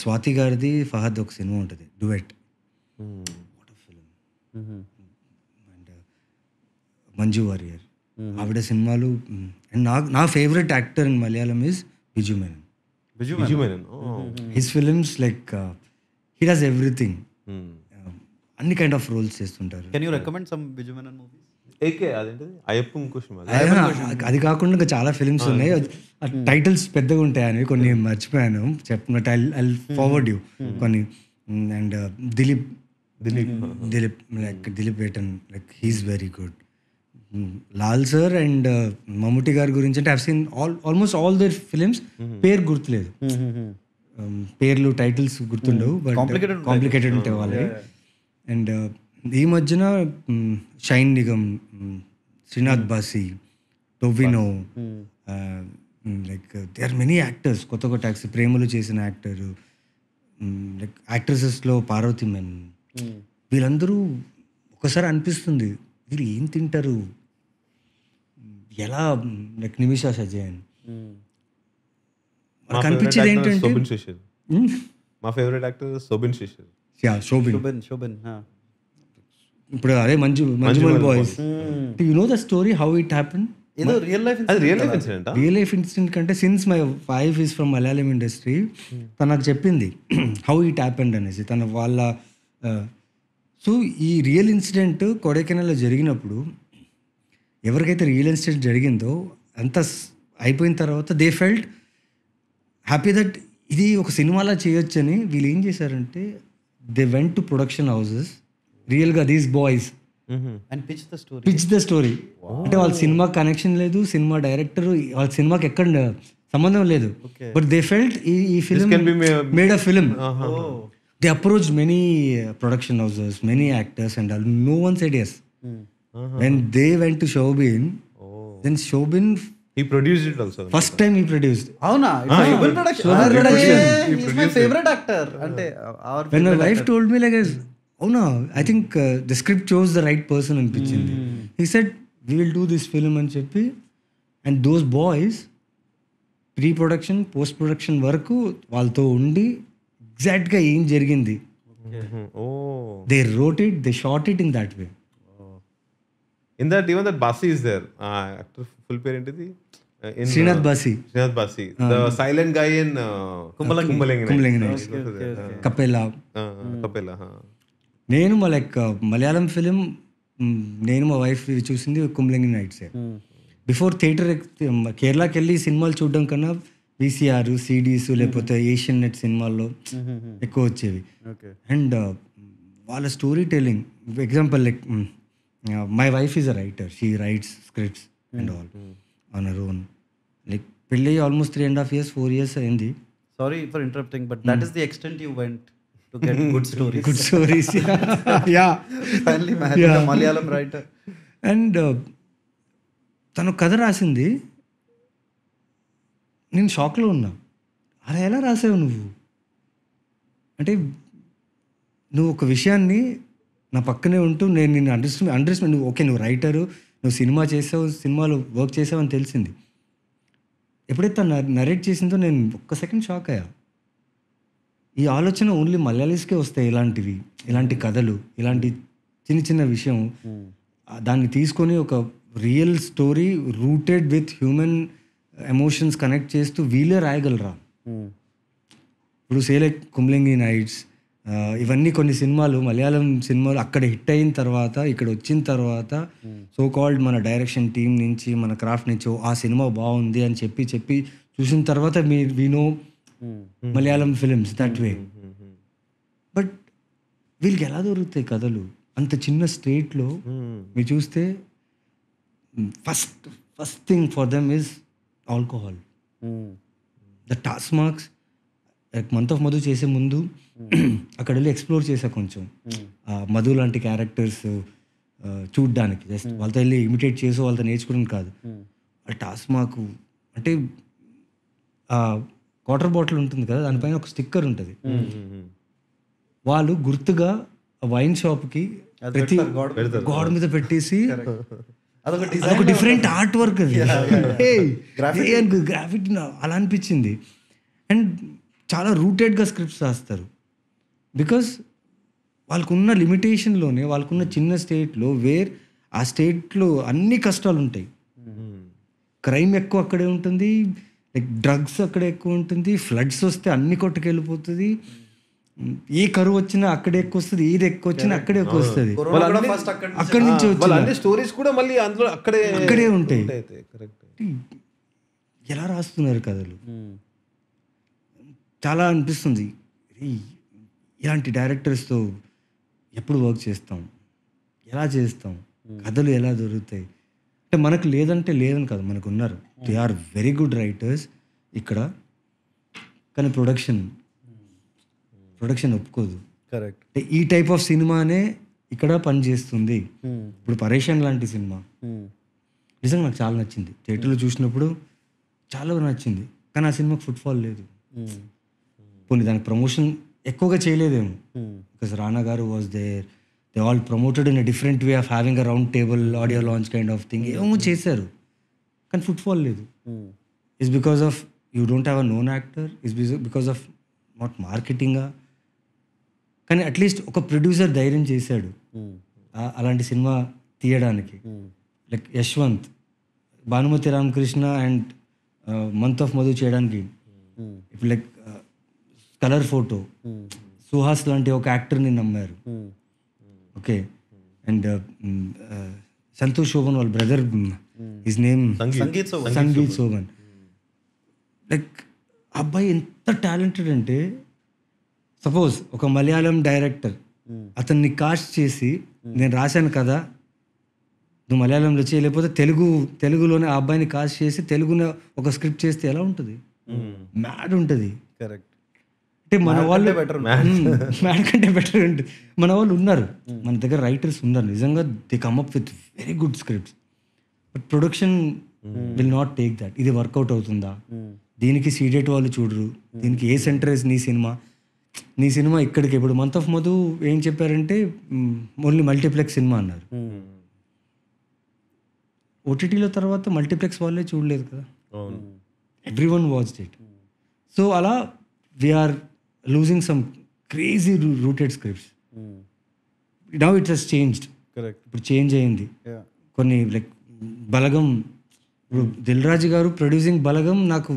స్వాతి గారిది ఫహద్ ఒక cinema ఉంటుంది duet film and Manju Warrier ఆవిడ సినిమాలు and నా నా favourite actor in Malayalam is Biju Menon his films like he does everything అన్ని kind of roles చేస్తుంటారు అది కాకుండా ఇంకా చాలా ఫిలిమ్స్ ఉన్నాయి టైటిల్స్ hmm. పెద్దగా ఉంటాయని కొన్ని hmm. మర్చిపోయాను చెప్పినట్టు ఐ ఐ ఫార్వర్డ్ యూ కొన్ని అండ్ దిలీప్ దిలీప్ దిలీప్ లైక్ దిలీప్ వేటన్ like he's very good Lal sir and Mammootty గారి గురించి అంటే I've seen all almost all their films పేరు గుర్తులేదు hmm. Um, పేర్లు టైటిల్స్ గుర్తుండవు బట్ కాంప్లికేటెడ్ uh, ఉంటాయి వాళ్ళవి అండ్ uh, ఈ మధ్యన Shane Nigam Sreenath Bhasi Tovino like they are many actors కొత్త కొత్త యాక్టర్స్ ప్రేమలు చేసిన యాక్టర్ లైక్ యాక్ట్రసెస్లో పార్వతి మెన్ mm. వీళ్ళందరూ ఒకసారి అనిపిస్తుంది వీళ్ళు ఏం తింటారు ఎలా లైక్ నిమిషా సజయన్ mm. అనిపించేది ఏంటంటే mm. మా favourite actor Soubin Shahir yeah Soubin Soubin Soubin ఇప్పుడు అదే Manju Manjummel boys you know the story how it happen ఏదో రియల్ లైఫ్ అది real life incident real life incident కంటే since my wife is from Malayalam industry తనకు చెప్పింది హౌ ఇట్ హ్యాపెండ్ అనేసి తన వాళ్ళ సో ఈ రియల్ ఇన్సిడెంట్ కొడైకెనాల్లో జరిగినప్పుడు ఎవరికైతే రియల్ ఇన్సిడెంట్ జరిగిందో అంత అయిపోయిన తర్వాత దే ఫెల్ట్ హ్యాపీ దట్ ఇది ఒక సినిమాలా చేయొచ్చని వీళ్ళు ఏం చేశారంటే they went to production houses రియల్గా these boys pitch the story అంటే వాళ్ళ సినిమా కనెక్షన్ లేదు సినిమా డైరెక్టర్ వాళ్ళ సినిమాకి ఎక్కడ సంబంధం లేదు బట్ దే ఫెల్ట్ ఈ film made a film they approach many production houses many actors and all no one said yes then they went to Soubin then Soubin He produced it also. First time he produced. అవునా favourite actor అంటే when my wife told me like అవునా I think the script chose the right person అనిపించింది he said we will do this film అని చెప్పి and those boys pre production post production వరకు వాళ్ళతో ఉండి ఎగ్జాక్ట్గా ఏం జరిగింది they wrote it they shot it in that way in that even that Bhasi is there actor full పేరు ఏంటిది Sreenath Bhasi Sreenath Bhasi the silent guy in Kumbalangi Kumbalangi Kappela Kappela నేను మా లైక్ మలయాళం ఫిలిం నేను మా వైఫ్ చూసింది కుమ్లింగి నైట్సే బిఫోర్ థియేటర్ కేరళకి వెళ్ళి సినిమాలు చూడడం కన్నా విసిఆర్ సిడీస్ లేకపోతే ఏషియన్ hmm. నెట్ సినిమాల్లో hmm. ఎక్కువ వచ్చేవి అండ్ uh, వాళ్ళ story telling example like my wife is a writer she writes scripts and all on her own like పెళ్ళి almost three and half years four years అయింది sorry for interrupting but that is the extent you went to get good stories good stories. Malayalam writer and తను కథ రాసింది నేను షాక్లో ఉన్నా అలా ఎలా రాసావు నువ్వు అంటే నువ్వు ఒక విషయాన్ని నా పక్కనే ఉంటూ నేను నిన్ను అండర్స్టా అండర్స్టాండ్ నువ్వు ఓకే నువ్వు రైటరు నువ్వు సినిమా చేసావు సినిమాలో వర్క్ చేసావు అని తెలిసింది ఎప్పుడైతే నరేట్ చేసిందో నేను ఒక్క సెకండ్ షాక్ అయ్యా ఈ ఆలోచన ఓన్లీ మలయాళీస్కే వస్తాయి ఇలాంటివి ఇలాంటి కథలు ఇలాంటి చిన్న చిన్న విషయం hmm. దాన్ని తీసుకొని ఒక real story rooted with human emotions connect చేస్తూ వీలే రాయగలరా hmm. ఇప్పుడు సేలే కుమ్లింగి నైట్స్ ఇవన్నీ కొన్ని సినిమాలు మలయాళం సినిమాలు అక్కడ హిట్ అయిన తర్వాత ఇక్కడ వచ్చిన తర్వాత సో hmm. కాల్డ్ మన డైరెక్షన్ టీం నుంచి మన క్రాఫ్ట్ నుంచి ఆ సినిమా బాగుంది అని చెప్పి చెప్పి చూసిన తర్వాత మీ వినో know Malayalam films that way but వీళ్ళకి ఎలా దొరుకుతాయి కథలు అంత చిన్న స్టేట్లో hmm. మీరు చూస్తే first first thing for them is alcohol hmm. The toss marks month of Madhu చేసే ముందు hmm. <clears throat> అక్కడ వెళ్ళి ఎక్స్ప్లోర్ చేసా కొంచెం మధు లాంటి క్యారెక్టర్స్ చూడ్డానికి జస్ట్ వాళ్ళతో వెళ్ళి ఇమిటేట్ చేసి వాళ్ళతో నేర్చుకోవడం కాదు ఆ టాస్ మాకు అంటే వాటర్ బాటిల్ ఉంటుంది కదా దానిపైన ఒక స్టిక్కర్ ఉంటుంది వాళ్ళు గుర్తుగా వైన్ షాప్కి ప్రతి గోడ మీద పెట్టేసి అదొక డిఫరెంట్ ఆర్ట్ వర్క్ అది గ్రాఫిక్ అలా అనిపించింది అండ్ చాలా రూటెడ్గా స్క్రిప్ట్స్ రాస్తారు బికాస్ వాళ్ళకున్న లిమిటేషన్లోనే వాళ్ళకున్న చిన్న స్టేట్లో వేర్ ఆ స్టేట్లో అన్ని కష్టాలు ఉంటాయి క్రైమ్ ఎక్కువ అక్కడే ఉంటుంది లైక్ డ్రగ్స్ అక్కడ ఎక్కువ ఉంటుంది ఫ్లడ్స్ వస్తే అన్ని కొట్టుకెళ్ళిపోతుంది ఏ కరువు వచ్చినా అక్కడే ఎక్కువ వస్తుంది ఏది ఎక్కువ వచ్చినా అక్కడే ఎక్కువ వస్తుంది అక్కడ నుంచి స్టోరీస్ కూడా మళ్ళీ అందులో అక్కడే అక్కడే ఉంటాయి ఎలా రాస్తున్నారు కథలు చాలా అనిపిస్తుంది ఇలాంటి డైరెక్టర్స్తో ఎప్పుడు వర్క్ చేస్తాం ఎలా చేస్తాం hmm. కథలు ఎలా దొరుకుతాయి అంటే మనకు లేదంటే లేదని కాదు మనకు ఉన్నారు they are very good writers ఇక్కడ కానీ ప్రొడక్షన్ ప్రొడక్షన్ hmm. ఒప్పుకోదు కరెక్ట్ అంటే ఈ టైప్ ఆఫ్ సినిమానే ఇక్కడ పనిచేస్తుంది hmm. ఇప్పుడు పరేషన్ లాంటి సినిమా hmm. నిజంగా నాకు చాలా నచ్చింది థియేటర్లో చూసినప్పుడు చాలా నచ్చింది కానీ ఆ సినిమాకి ఫుట్ఫాల్ లేదు పోనీ దానికి ప్రమోషన్ ఎక్కువగా చేయలేదేమో బికాస్ రానా గారు was there they all promoted in a different way of having a round table audio launch kind of thing ఏమో చేశారు కానీ ఫుట్ ఫాల్ లేదు is because of you don't have a known actor is because of not మార్కెటింగా కానీ at least ఒక producer ధైర్యం చేశాడు hmm. అలాంటి సినిమా తీయడానికి like hmm. Yashwanth Bhanumathi Ramakrishna and month of Madhu చేయడానికి ఇప్పుడు hmm. Like colour photo Suhas లాంటి ఒక యాక్టర్ని నమ్మారు ఓకే అండ్ సంతోష్ శోభన్ వాళ్ళ brother his name Sangeeth Sobhan like అబ్బాయి ఎంత టాలెంటెడ్ అంటే సపోజ్ ఒక మలయాళం డైరెక్టర్ hmm. అతన్ని కాస్ట్ చేసి hmm. నేను రాశాను కదా నువ్వు మలయాళంలో లేకపోతే తెలుగు తెలుగులోనే ఆ అబ్బాయిని కాస్ట్ చేసి తెలుగులో ఒక స్క్రిప్ట్ చేస్తే ఎలా ఉంటుంది మ్యాడ్ ఉంటుంది కరెక్ట్ అంటే మన వాళ్ళు బెటర్ మ్యాడ్ కంటే బెటర్ ఉంటుంది <laughs> మన వాళ్ళు ఉన్నారు మన దగ్గర రైటర్స్ ఉన్నారు నిజంగా they come up with very good scripts but production will not take that ఇది వర్కౌట్ అవుతుందా దీనికి సీడేట్ వాళ్ళు చూడరు దీనికి ఏ సెంటరేజ్ నీ సినిమా నీ సినిమా ఇక్కడికి ఇప్పుడు మంత్ ఆఫ్ మధు ఏం చెప్పారంటే ఓన్లీ మల్టీప్లెక్స్ సినిమా అన్నారు ఓటీటీలో తర్వాత మల్టీప్లెక్స్ వాళ్ళే చూడలేదు కదా every one watch it so అలా we are losing some crazy rooted scripts now it's has changed correct ఇప్పుడు చేంజ్ అయింది కొన్ని లైక్ బలగం ఇప్పుడు దిల్ రాజు గారు ప్రొడ్యూసింగ్ బలగం నాకు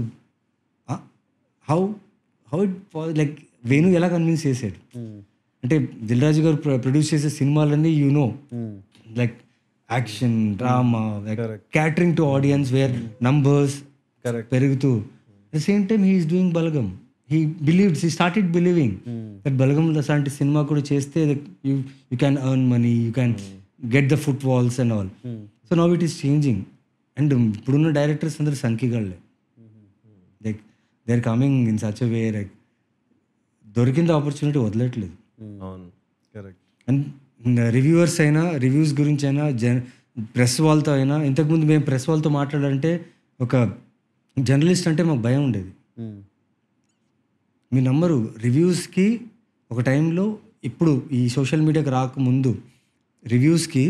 how how it like Venu ఎలా కన్విన్స్ చేశాడు hmm. అంటే దిల్ రాజు గారు ప్రొడ్యూస్ చేసే సినిమాలన్నీ you know like action drama like catering to audience where numbers పెరుగుతూ the same time he's doing Balagam he believe he it believing that Balagam లాంటి సినిమా కూడా చేస్తే you you can earn money you can get the footfalls and all so now it is changing and ఇప్పుడున్న directors అందరు సంఖ్యగాళ్ళే like they are coming in such way like దొరికింది opportunity వదలట్లేదు hmm. And reviewers అయినా reviews గురించి అయినా జ press వాళ్ళతో అయినా ఇంతకుముందు మేము ప్రెస్ వాళ్ళతో మాట్లాడాలంటే ఒక జర్నలిస్ట్ అంటే మాకు భయం ఉండేది hmm. మీ నంబరు రివ్యూస్కి ఒక టైంలో ఇప్పుడు ఈ సోషల్ మీడియాకి రాకముందు రివ్యూస్కి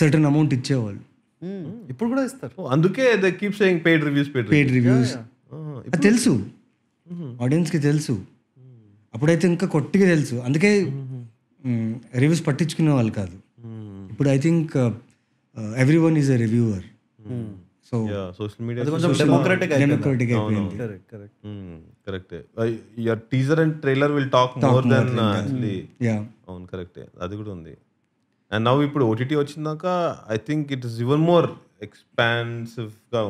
సర్టన్ అమౌంట్ ఇచ్చేవాళ్ళు ఇప్పుడు కూడా ఇస్తారు అందుకే keep saying paid reviews paid reviews తెలుసు ఆడియన్స్కి తెలుసు అప్పుడైతే ఇంకా కొట్టిగా తెలుసు అందుకే రివ్యూస్ పట్టించుకునే వాళ్ళు కాదు ఇప్పుడు I think every one is a reviewer social media కొంచెం టీజర్ అండ్ ట్రైలర్ విల్ అవును కరెక్ట్ అది కూడా ఉంది అండ్ ఇప్పుడు ఓటీటీ వచ్చినాక I think it is more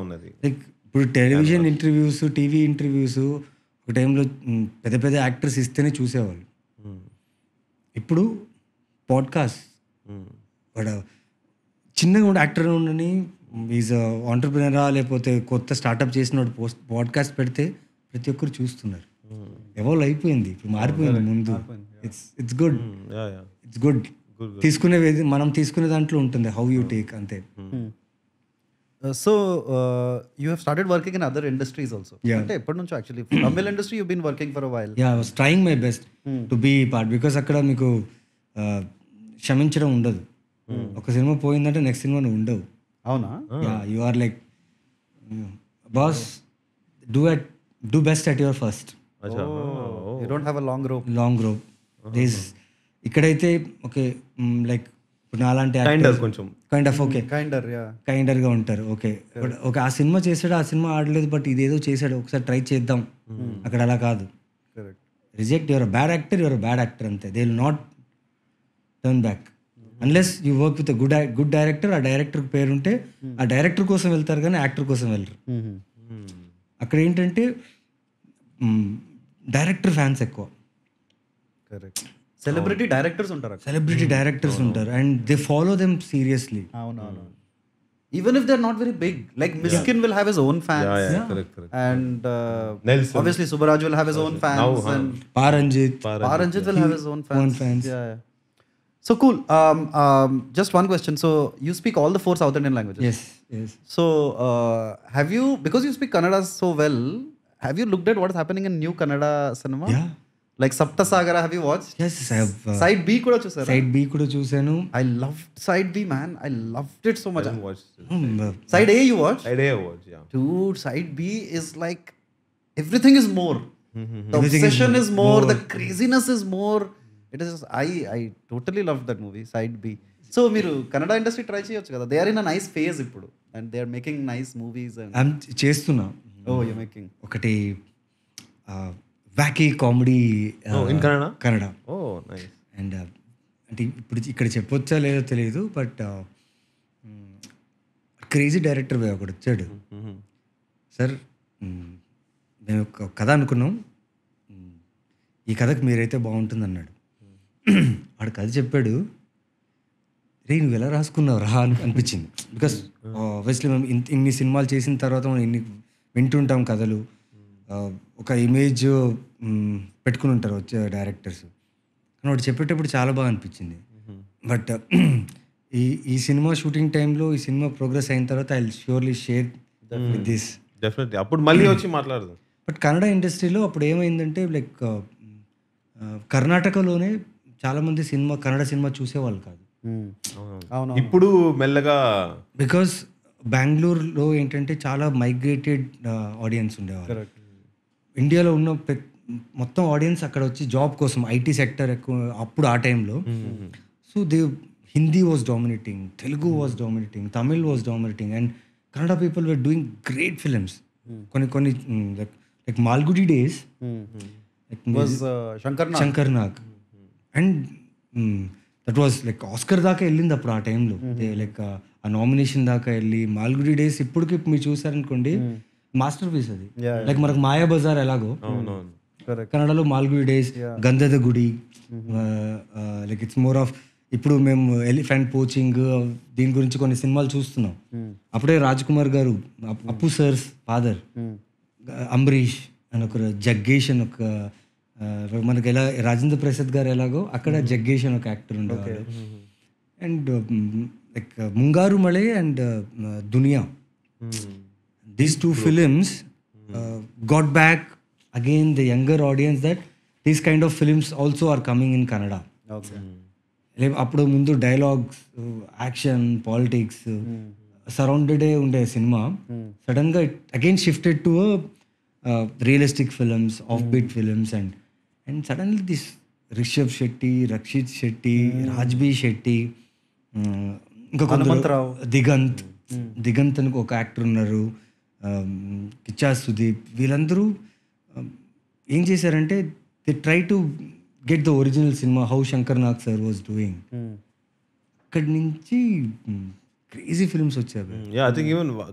ఉన్నది ఇప్పుడు టెలివిజన్ ఇంటర్వ్యూస్ టీవీ ఇంటర్వ్యూస్ ఒక టైంలో పెద్ద పెద్ద యాక్టర్స్ ఇస్తేనే చూసేవాళ్ళు hmm. ఇప్పుడు పాడ్కాస్ట్ hmm. చిన్నగా ఉండే యాక్టర్ ఉండని ఈజ్ ఆంటర్ప్రినరా లేకపోతే కొత్త స్టార్టప్ చేసిన వాడు పోస్ట్ పాడ్కాస్ట్ పెడితే ప్రతి ఒక్కరు చూస్తున్నారు hmm. ఎవరు అయిపోయింది ఇప్పుడు మారిపోయింది ముందు it's it's good it's good తీసుకునే మనం తీసుకునే దాంట్లో ఉంటుంది హౌ యూ టేక్ అంతే so you have started working in other industries also అంటే ఎప్పటి నుంచో actually Tamil industry you been working for while yeah was trying my best to be part because అక్కడ మీకు uh, క్షమించడం ఉండదు hmm. ఒక సినిమా పోయిందంటే నెక్స్ట్ సినిమా ఉండవు అవునా you are like boss do at do best at your first you long group long this ఇక్కడైతే okay like ఇప్పుడు కొంచెం kind of okay kinder kinder గా ఉంటారు ఓకే ఓకే ఆ సినిమా చేసాడు ఆ సినిమా ఆడలేదు బట్ ఇదేదో చేశాడు ఒకసారి ట్రై చేద్దాం mm. అక్కడ అలా కాదు reject your bad actor your bad actor అంతే they will not turn back unless you work with good good director ఆ డైరెక్టర్ పేరుంటే hmm. ఆ డైరెక్టర్ కోసం వెళ్తారు కానీ యాక్టర్ కోసం వెళ్ళరు hmm. అక్కడ ఏంటంటే డైరెక్టర్ ఫ్యాన్స్ ఎక్కువ సెలబ్రిటీ డైరెక్టర్స్ ఉంటారు సెలబ్రిటీ డైరెక్టర్స్ hmm. ఉంటారు and they follow them seriously అవునవును even if they are not very big like Mysskin will have his own fans and obviously Subbaraj will have his own fans and Paranjith Paranjith will have his own fans fans So cool. Um, um, just one question. So you speak all the four South Indian languages. Yes. Yes. So uh, have you, because you speak Kannada so well, have you looked at what's happening in new Kannada cinema? Yeah. Like Sapta Sagara, have you watched? Yes, I have. Uh, side B could have chosen. Side B could have chosen. I loved Side B, man. I loved it so much. I haven't watched um, uh, Side, A you watched? Side A I watched, yeah. Dude, Side B is like, everything is more. Mm-hmm, hmm, hmm. The everything obsession is more, the craziness is more. It is I I totally love that movie side B so మీరు Kannada industry try చేయొచ్చు కదా they are in nice phase ఇప్పుడు and they are making nice movies and చేస్తున్నా oh you making ఒకటి wacky comedy in Kannada Kannada oh nice and అంటే ఇప్పుడు ఇక్కడ చెప్పొచ్చా లేదో తెలియదు బట్ క్రేజీ డైరెక్టర్ ఒకటి వచ్చాడు సార్ mm-hmm. మేము ఒక కథ అనుకున్నాం ఈ కథకు మీరైతే బాగుంటుంది అన్నాడు వాడు కథ చెప్పాడు రే నువ్వు ఎలా రాసుకున్నావు రా అని అనిపించింది బికాస్ ఆబ్వియస్లీ మనం ఇన్ని సినిమాలు చేసిన తర్వాత మనం ఇన్ని వింటుంటాం కథలు uh, ఒక ఇమేజ్ పెట్టుకుని ఉంటారు వచ్చే డైరెక్టర్స్ కానీ వాడు చెప్పేటప్పుడు చాలా బాగా అనిపించింది బట్ ఈ ఈ సినిమా షూటింగ్ టైంలో ఈ సినిమా ప్రోగ్రెస్ అయిన తర్వాత I surely share with this definitely అప్పుడు మళ్ళీ వచ్చి మాట్లాడదాం బట్ కన్నడ ఇండస్ట్రీలో అప్పుడు ఏమైందంటే లైక్ uh, uh, కర్ణాటకలోనే చాలా మంది సినిమా కన్నడ సినిమా చూసేవాళ్ళు కాదు ఇప్పుడు మెల్లగా బికాస్ బెంగళూరులో ఏంటంటే చాలా మైగ్రేటెడ్ ఆడియన్స్ ఉండేవాళ్ళు ఇండియాలో ఉన్న మొత్తం ఆడియన్స్ అక్కడ వచ్చి జాబ్ కోసం ఐటీ సెక్టర్ ఎక్కువ అప్పుడు ఆ టైంలో so they Hindi was dominating Telugu was dominating Tamil was dominating and Kannada people were doing great films కొన్ని కొన్ని like like Malgudi days Shankar Nag and that was like Oscar దాకా వెళ్ళింది అప్పుడు ఆ టైంలో లైక్ ఆ నామినేషన్ దాకా వెళ్ళి మాల్గుడి డేస్ ఇప్పటికి మీరు చూసారనుకోండి మాస్టర్ పీస్ అది లైక్ మనకు మాయా బజార్ ఎలాగో కన్నడలో మాల్గుడి డేస్ గంధద గుడి లైక్ ఇట్స్ మోర్ ఆఫ్ ఇప్పుడు మేము ఎలిఫెంట్ పోచింగ్ దీని గురించి కొన్ని సినిమాలు చూస్తున్నాం అప్పుడే రాజ్ కుమార్ గారు అప్పు సర్స్ ఫాదర్ అంబరీష్ అని ఒక జగ్గేష్ అని ఒక మనకి ఎలా రాజేంద్ర ప్రసాద్ గారు ఎలాగో అక్కడ జగ్గేష్ అని ఒక యాక్టర్ ఉండేవాడు and like Mungaru Male and Duniya these two films got back again the younger audience that these kind of films also are coming in Kannada అప్పుడు ముందు డైలాగ్స్ యాక్షన్ పాలిటిక్స్ సరౌండెడ్ ఉండే సినిమా సడన్గా it again shifted to realistic films off beat films and and suddenly this Rishab Shetty Rakshit Shetty Raj B Shetty ఇంకా Hanumantharao దిగంత్ hmm. దిగంత్ అని ఒక actor ఉన్నారు Kichcha um, Sudeep వీళ్ళందరూ um, ఏం చేశారంటే they try to get the original cinema how Shankar Nag sir was doing అక్కడి నుంచి క్రేజీ hmm, ఫిల్మ్స్ వచ్చాయి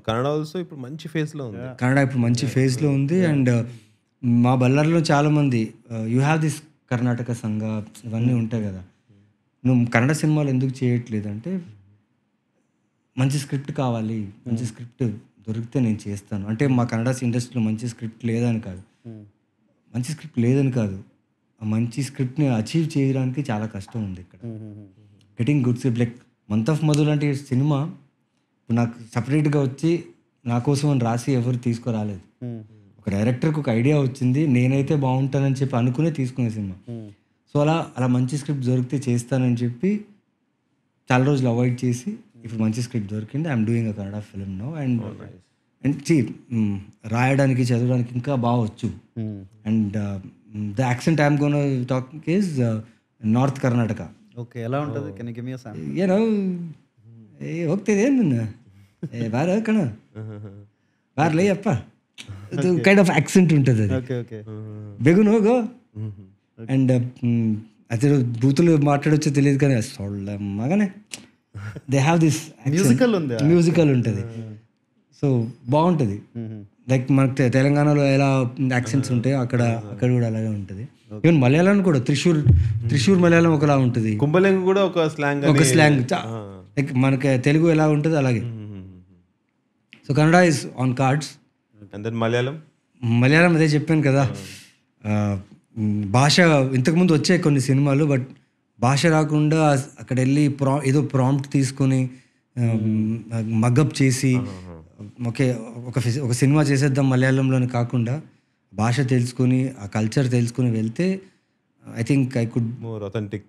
కన్నడ ఆల్సో hmm. ఇప్పుడు మంచి ఫేజ్లో ఉంది కన్నడ ఇప్పుడు మంచి ఫేజ్లో ఉంది అండ్ మా బళ్ళార్లో చాలామంది యూ హ్యావ్ దిస్ కర్ణాటక సంఘ ఇవన్నీ ఉంటాయి కదా నువ్వు కన్నడ సినిమాలు ఎందుకు చేయట్లేదు అంటే మంచి స్క్రిప్ట్ కావాలి మంచి స్క్రిప్ట్ దొరికితే నేను చేస్తాను అంటే మా కన్నడ ఇండస్ట్రీలో మంచి స్క్రిప్ట్ లేదని కాదు మంచి స్క్రిప్ట్ లేదని కాదు ఆ మంచి స్క్రిప్ట్ని అచీవ్ చేయడానికి చాలా కష్టం ఉంది ఇక్కడ getting good script like month of Madhu లాంటి సినిమా నాకు సపరేట్గా వచ్చి నా కోసం రాసి ఎవరు తీసుకురాలేదు ఒక డైరెక్టర్కి ఒక ఐడియా వచ్చింది నేనైతే బాగుంటానని చెప్పి అనుకునే తీసుకునే సినిమా సో అలా అలా మంచి స్క్రిప్ట్ దొరికితే చేస్తానని చెప్పి చాలా రోజులు అవాయిడ్ చేసి ఇప్పుడు మంచి స్క్రిప్ట్ దొరికింది I'm doing a Kannada film no and and చీ రాయడానికి చదవడానికి ఇంకా బాగొచ్చు and the accent I'm gonna talking is north Karnataka okay ఎలా ఉంటుంది ಕೆನ ಗಿವ್ ಮಿ ಅ ఏ ಏ ಹೋಗ್ತಿದೆ లే అప్ప కైండ్ ఆఫ్ యాక్సెంట్ ఉంటుంది అది uh-huh. Go and uh-huh. uh, mm, అతను బూతులు మాట్లాడొచ్చో తెలియదు కానీ సొల్లమ్మగానే దే హ్యావ్ దిస్ మ్యూజికల్ ఉంది మ్యూజికల్ ఉంటుంది సో బాగుంటుంది లైక్ మనకు తెలంగాణలో ఎలా యాక్సెంట్స్ uh-huh. ఉంటాయో అక్కడ అక్కడ కూడా అలాగే ఉంటుంది ఈవెన్ మలయాళం కూడా త్రిశూర్ hmm. త్రిశూర్ మలయాళం ఒకలా ఉంటుంది కుంభలింగ కూడా ఒక స్లాంగ్ ఒక స్లాంగ్ లైక్ మనకి తెలుగు ఎలా ఉంటుంది అలాగే so Kannada is on cards Malayalam Malayalam అదే చెప్పాను కదా భాష ఇంతకుముందు వచ్చాయి కొన్ని సినిమాలు బట్ భాష రాకుండా అక్కడ వెళ్ళి ప్రా ఏదో ప్రాంప్ట్ తీసుకొని మగ్గప్ చేసి ఒకే ఒక ఒక సినిమా చేసేద్దాం మలయాళంలోనే కాకుండా భాష తెలుసుకొని ఆ కల్చర్ తెలుసుకొని వెళ్తే I think I could more authentic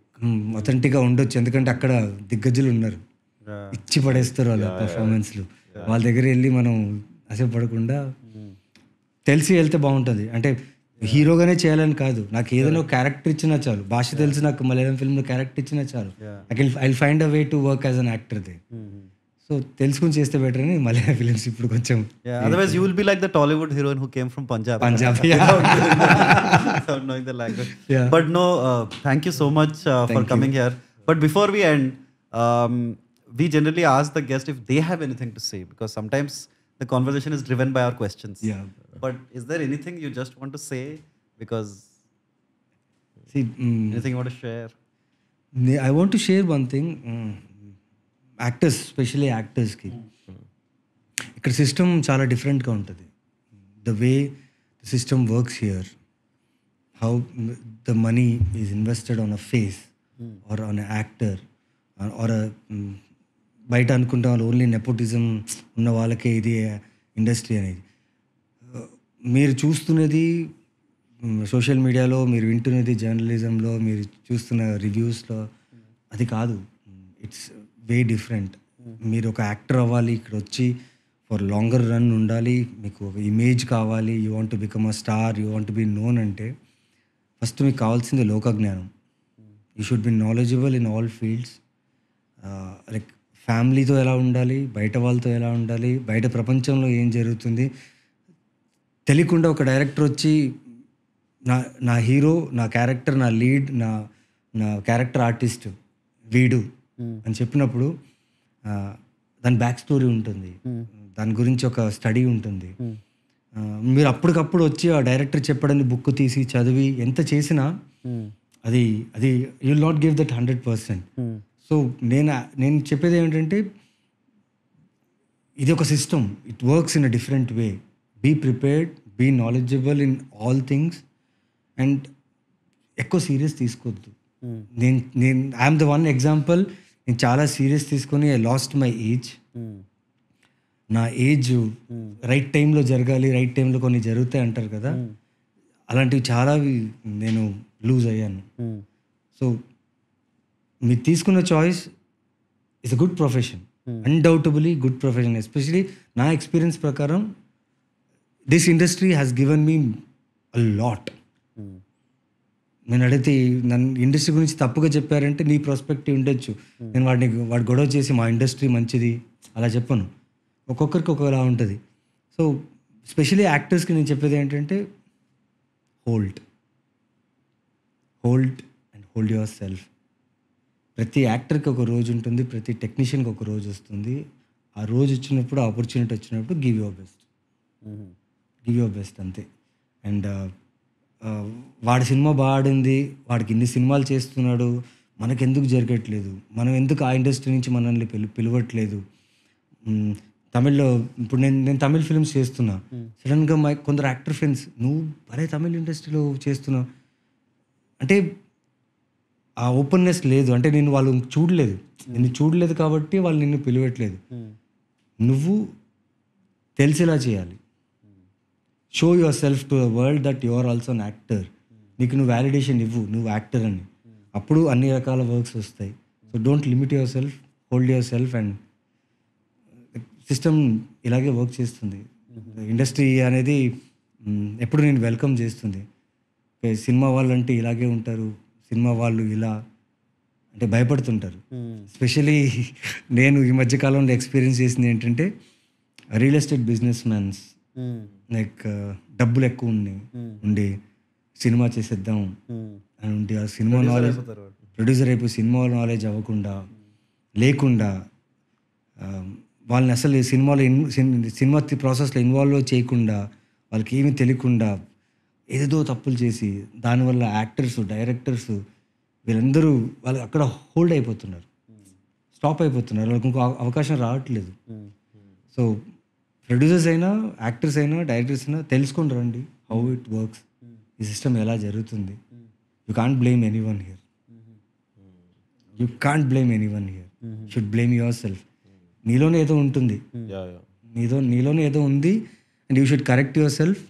అథెంటిక్గా ఉండొచ్చు ఎందుకంటే అక్కడ దిగ్గజులు ఉన్నారు ఇచ్చి పడేస్తారు వాళ్ళ పర్ఫార్మెన్స్లు వాళ్ళ దగ్గర వెళ్ళి మనం అసేపడకుండా తెలిసి వెళ్తే బాగుంటుంది అంటే హీరోగానే చేయాలని కాదు నాకు ఏదైనా క్యారెక్టర్ ఇచ్చినా చాలు భాష తెలిసి నాకు మలయాళం ఫిల్మ్లో క్యారెక్టర్ ఇచ్చినా చాలు I can I find a way to work as an actor they so తెలుసుకుని చేస్తే బెటర్ అని మలయాళ ఫిలిమ్స్ ఇప్పుడు కొంచెం otherwise you will be like the Tollywood heroine who came from Punjab Punjab knowing the language but no thank you so much for coming here but before we end we generally ask the guest if they have anything to say because sometimes the conversation is driven by our questions. Yeah but is there anything you just want to say? Because mm. anything you want to share? I want to share one thing. Mm. Actors, especially actors, ki. Mm. The system chala different The way the system works here, how the money is invested on a face or on an actor or a. Mm, బయట అనుకుంటాం వాళ్ళు only nepotism ఉన్న వాళ్ళకే ఇది industry అనేది మీరు చూస్తున్నది social మీడియాలో మీరు వింటున్నది జర్నలిజంలో మీరు చూస్తున్న రివ్యూస్లో అది కాదు ఇట్స్ వే డిఫరెంట్ మీరు ఒక యాక్టర్ అవ్వాలి ఇక్కడ వచ్చి ఫర్ లాంగర్ రన్ ఉండాలి మీకు ఒక ఇమేజ్ కావాలి you want become a star you want be known అంటే ఫస్ట్ మీకు కావాల్సింది లోకజ్ఞానం you should be knowledgeable in all fields like ఫ్యామిలీతో ఎలా ఉండాలి బయట వాళ్ళతో ఎలా ఉండాలి బయట ప్రపంచంలో ఏం జరుగుతుంది తెలియకుండా ఒక డైరెక్టర్ వచ్చి నా నా హీరో నా క్యారెక్టర్ నా లీడ్ నా నా క్యారెక్టర్ ఆర్టిస్ట్ వీడు hmm. అని చెప్పినప్పుడు దాని బ్యాక్ స్టోరీ ఉంటుంది hmm. దాని గురించి ఒక స్టడీ ఉంటుంది hmm. మీరు అప్పటికప్పుడు వచ్చి ఆ డైరెక్టర్ చెప్పడానికి బుక్ తీసి చదివి ఎంత చేసినా అది అది you'll not give that hundred percent so నేను నేను చెప్పేది ఏంటంటే ఇది ఒక system it works in a different way be prepared be knowledgeable in all things and ఎక్కువ సీరియస్ తీసుకోవద్దు hmm. నేను నేను ఐఎమ్ ద వన్ ఎగ్జాంపుల్ నేను చాలా సీరియస్ తీసుకొని ఐ లాస్ట్ మై ఏజ్ నా ఏజ్ రైట్ టైంలో జరగాలి రైట్ టైంలో కొన్ని జరుగుతాయి అంటారు కదా hmm. అలాంటివి చాలా నేను లూజ్ అయ్యాను సో hmm. మీరు తీసుకున్న choice is a good profession undoubtedly good profession especially నా ఎక్స్పీరియన్స్ ప్రకారం this industry has given me a lot నేను అడిగితే నన్ను ఇండస్ట్రీ గురించి తప్పుగా చెప్పారంటే నీ ప్రాస్పెక్టివ్ ఉండొచ్చు నేను వాడిని వాడు గొడవ చేసి మా ఇండస్ట్రీ మంచిది అలా చెప్పను ఒక్కొక్కరికి ఒక్కొక్కలా ఉంటుంది సో స్పెషలీ యాక్టర్స్కి నేను చెప్పేది ఏంటంటే hold hold and hold yourself ప్రతి యాక్టర్కి ఒక రోజు ఉంటుంది ప్రతి టెక్నీషియన్కి ఒక రోజు వస్తుంది ఆ రోజు వచ్చినప్పుడు ఆపర్చునిటీ వచ్చినప్పుడు give your best give your best అంతే అండ్ వాడి సినిమా బాగాడింది వాడికి ఇన్ని సినిమాలు చేస్తున్నాడు మనకెందుకు జరగట్లేదు మనం ఎందుకు ఆ ఇండస్ట్రీ నుంచి మనల్ని పిలు పిలవట్లేదు తమిళ్లో ఇప్పుడు నేను నేను తమిళ్ ఫిల్మ్స్ చేస్తున్నా సడన్గా మా కొందరు యాక్టర్ ఫ్రెండ్స్ నువ్వు భలే తమిళ్ ఇండస్ట్రీలో చేస్తున్నావు అంటే ఆ ఓపెన్నెస్ లేదు అంటే నేను వాళ్ళు చూడలేదు నిన్ను చూడలేదు కాబట్టి వాళ్ళు నిన్ను పిలవట్లేదు నువ్వు తెలిసేలా చేయాలి show yourself to the world that you are also an actor నీకు నువ్వు వ్యాలిడేషన్ ఇవ్వు నువ్వు యాక్టర్ అని అప్పుడు అన్ని రకాల వర్క్స్ వస్తాయి so don't limit yourself hold your self and system ఇలాగే వర్క్ చేస్తుంది ఇండస్ట్రీ mm-hmm. అనేది mm, ఎప్పుడు నేను వెల్కమ్ చేస్తుంది సినిమా వాళ్ళు అంటే ఇలాగే ఉంటారు సినిమా వాళ్ళు ఇలా అంటే భయపడుతుంటారు ఎస్పెషలీ mm. <laughs> నేను ఈ మధ్య కాలంలో ఎక్స్పీరియన్స్ చేసింది ఏంటంటే real estate business mans like డబ్బులు ఎక్కువ ఉండి ఉండి సినిమా చేసేద్దాం అని ఉండి ఆ సినిమా నాలెడ్జ్ ప్రొడ్యూసర్ అయిపోయి సినిమా నాలెడ్జ్ అవ్వకుండా లేకుండా వాళ్ళని అసలు సినిమాలో ఇన్ సినిమా ప్రాసెస్లో ఇన్వాల్వ్ చేయకుండా వాళ్ళకి ఏమీ తెలియకుండా ఏదేదో తప్పులు చేసి దానివల్ల యాక్టర్స్ డైరెక్టర్స్ వీళ్ళందరూ వాళ్ళు అక్కడ హోల్డ్ అయిపోతున్నారు స్టాప్ అయిపోతున్నారు వాళ్ళకి ఇంకో అవకాశం రావట్లేదు సో ప్రొడ్యూసర్స్ అయినా యాక్టర్స్ అయినా డైరెక్టర్స్ అయినా తెలుసుకుని రండి హౌ ఇట్ వర్క్స్ ఈ సిస్టమ్ ఎలా జరుగుతుంది you can't blame anyone here you can't blame anyone here should blame yourself నీలోనే ఏదో ఉంటుంది నీదో నీలోనే ఏదో ఉంది and you should correct your self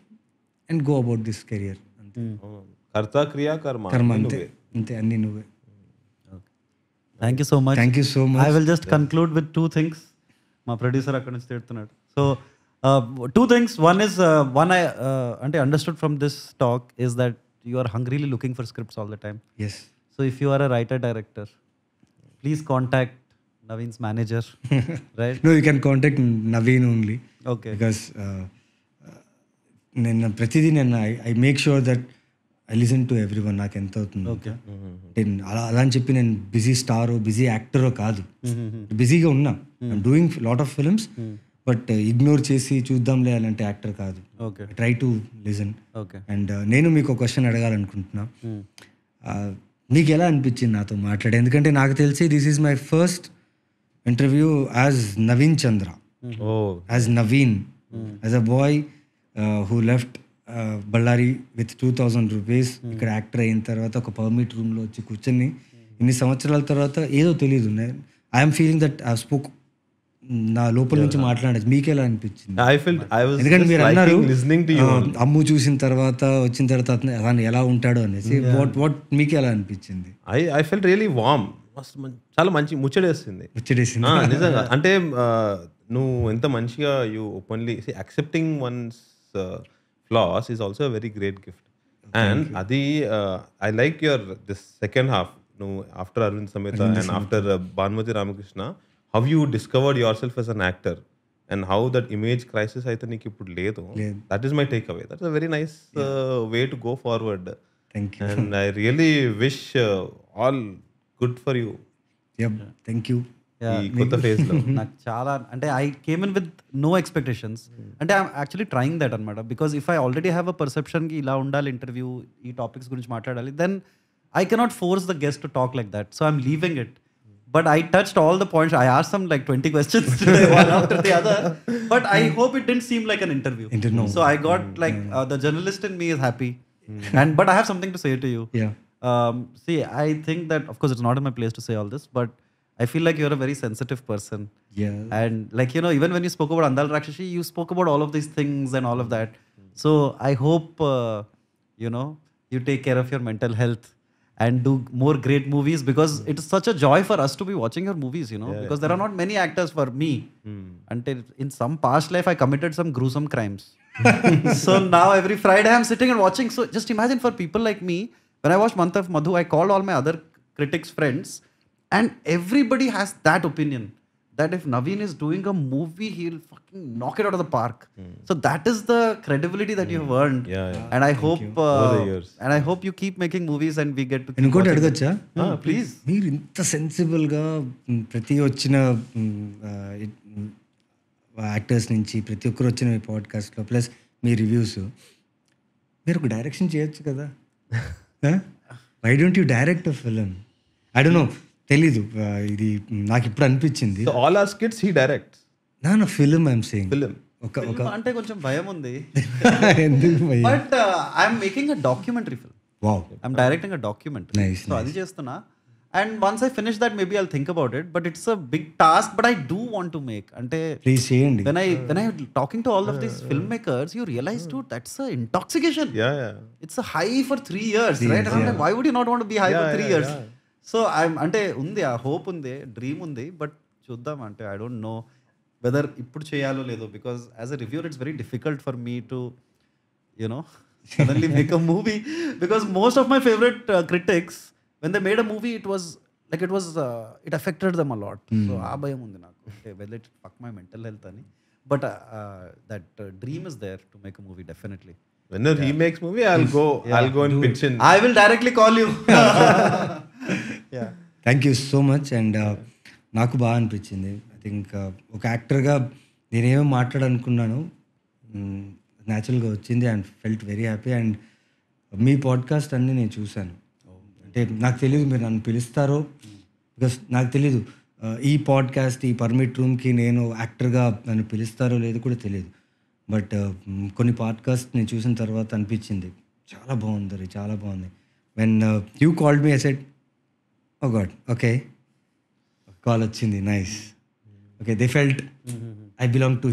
and go about this career కర్మ కర్మ అంతే అంతే అన్ని నువ్వే thank you so much thank you so much I will just conclude with two things మా ప్రొడ్యూసర్ అక్కడ నుంచి తిడుతున్నాడు so Uh, two things. One is uh, one I uh, understood from this talk is that you are hungrily looking for scripts all the time. Yes. So if you are a writer director, please contact Naveen's manager, <laughs> right? No, you can contact Naveen only. Okay. Because I make sure that I listen to everyone. I can't talk one నాకు ఎంత అవుతుంది and busy star or busy actor or స్టారో Busy, యాక్టరో కాదు బిజీగా ఉన్నా doing lot of films. Mm-hmm. But ignore చేసి చూద్దాంలే అలాంటి actor కాదు okay try to listen okay and uh, నేను మీకు క్వశ్చన్ అడగాలనుకుంటున్నా hmm. uh, మీకు ఎలా అనిపించింది నాతో మాట్లాడే ఎందుకంటే నాకు తెలిసి this is my first interview as Naveen Chandra as Naveen as a boy who left Ballari with two thousand rupees ఇక్కడ యాక్టర్ అయిన తర్వాత ఒక పర్మిట్ రూమ్లో వచ్చి కూర్చొని ఇన్ని సంవత్సరాల తర్వాత ఏదో తెలియదు I'm feeling that I spoke నా లోపల నుంచి మాట్లాడచ్చు మీకు ఎలా అనిపించింది ఐ ఫీల్ ఐ వాస్ ఎందుకంటే మీరు అన్నారు టు యు అమ్ము చూసిన తర్వాత వచ్చిన తర్వాత అతను ఎలా ఉంటాడో అనేసి వాట్ వాట్ మీకు ఎలా అనిపించింది I I felt really warm చాలా మంచి ముచ్చడేస్తుంది ముచ్చడేసింది నిజంగా అంటే నువ్వు ఎంత మంచిగా you openly accepting one's flaws is also very great gift and అది I like your this second half నువ్వు after Aravind Sametha and after Bhanumathi Ramakrishna how you discovered yourself as an actor and how that image crisis అయితే నీకు ఇప్పుడు లేదు that is my takeaway that is a very nice way to go forward thank you and I really wish all good for you thank you కొత్త phase లో నాకు చాలా అంటే I came in with no expectations అంటే I'm actually trying that అనమాట because if I already have a perception కి ఇలా ఉండాలి ఇంటర్వ్యూ ఈ టాపిక్స్ గురించి మాట్లాడాలి then I cannot force the guest to talk like that so I'm leaving it but I touched all the points. I asked them like 20 questions <laughs> today, one after the other. But I hmm. hope it didn't seem like an interview. didn't. So I got mm, like mm. Uh, the journalist in me is happy, mm. and but I have something to say to you. Yeah. Um, see, I think that of course it's not in my place to say all this, but I feel like you're a very sensitive person. Yeah. And like you know, even when you spoke about Andal Rakshashi, you spoke about all of these things and all of that. Hmm. So I hope uh, you know you take care of your mental health and do more great movies because mm. it's such a joy for us to be watching your movies, you know, yeah, because there yeah. are not many actors for me. Mm. Until in some past life, I committed some gruesome crimes. <laughs> so now every Friday, I'm sitting and watching. So just imagine for people like me, when I watched Month of Madhu, I called all my other critics' friends, and everybody has that opinion that if Naveen is doing a movie, he'll fucking knock it out of the park. Mm. So that is the credibility that mm. you've hmm. earned. Yeah, yeah. And I Thank hope uh, the And I hope you keep making movies and we get to ఇంకోటి అడగచ్చా please మీరు ఇంత sensible గా ప్రతి వచ్చిన actors నుంచి ప్రతి ఒక్కరు వచ్చిన మీ పాడ్కాస్ట్లో ప్లస్ మీ రివ్యూస్ మీరు ఒక డైరెక్షన్ చేయొచ్చు కదా why don't you direct film I don't know తెలీదు ఇది నాకు ఇప్పుడు అనిపించింది all are skits he direct నా నా ఫిలిం ఐఎమ్ సేయింగ్ ఫిలిం ఒక ఒక అంటే కొంచెం భయం ఉంది <laughs> ఎందుకు భయం but I'm making a documentary film wow I'm directing a documentary so అది చేస్తున్నా and once I finish that maybe I'll think about it but it's a big task but I do want to make అంటే please చేయండి when I when I talking to all of this filmmakers you realize to that's a intoxication yeah yeah it's high for 3 years right and why would you not want to be high for 3 years so I అంటే ఉంది ఆ hope ఉంది dream ఉంది but చూద్దాం అంటే I don't know whether ఇప్పుడు చేయాలో లేదో because as a reviewer it's very difficult for me to you know suddenly <laughs> make a movie because most of my favourite critics when the made a movie it was like it was it affected them a lot so ఆ భయం ఉంది నాకు whether it fuck my mental health అని but that dream is there to make a movie definitely When the yeah. remakes movie, I'll go. Yeah. I'll go and pitch in. I will directly call you. <laughs> <laughs> Thank you so much and నాకు బాగా అనిపించింది I think uh, ఒక యాక్టర్గా నేనేమో మాట్లాడనుకున్నాను న్యాచురల్గా mm, వచ్చింది and felt very happy and మీ podcast అన్నీ నేను చూశాను అంటే నాకు తెలియదు మీరు నన్ను పిలుస్తారో బికాస్ నాకు తెలీదు uh, ఈ పాడ్కాస్ట్ ఈ పర్మిట్ రూమ్కి నేను యాక్టర్గా నన్ను పిలుస్తారో లేదో కూడా తెలియదు బట్ uh, mm, కొన్ని పాడ్కాస్ట్ నేను చూసిన తర్వాత అనిపించింది చాలా బాగుంది చాలా బాగుంది when you called me I said god okay call వచ్చింది nice okay they felt I belong to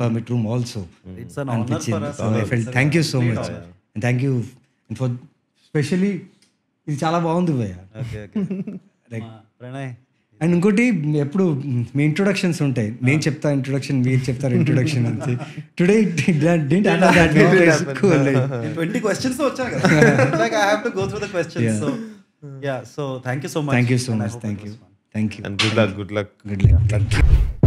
permit room also అనిపించింది thank you so much thank you for specially ఇది చాలా బాగుంది భయ్య <laughs> ప్రణయ్ అండ్ ఇంకోటి ఎప్పుడు మీ ఇంట్రొడక్షన్స్ ఉంటాయి నేను చెప్తా ఇంట్రొడక్షన్ మీరు చెప్తారు ఇంట్రొడక్షన్ అని టుడే ట్వంటీ క్వశ్చన్స్ వచ్చాయి yeah so thank you so much thank you so much thank you. thank you and good luck good luck good luck thank you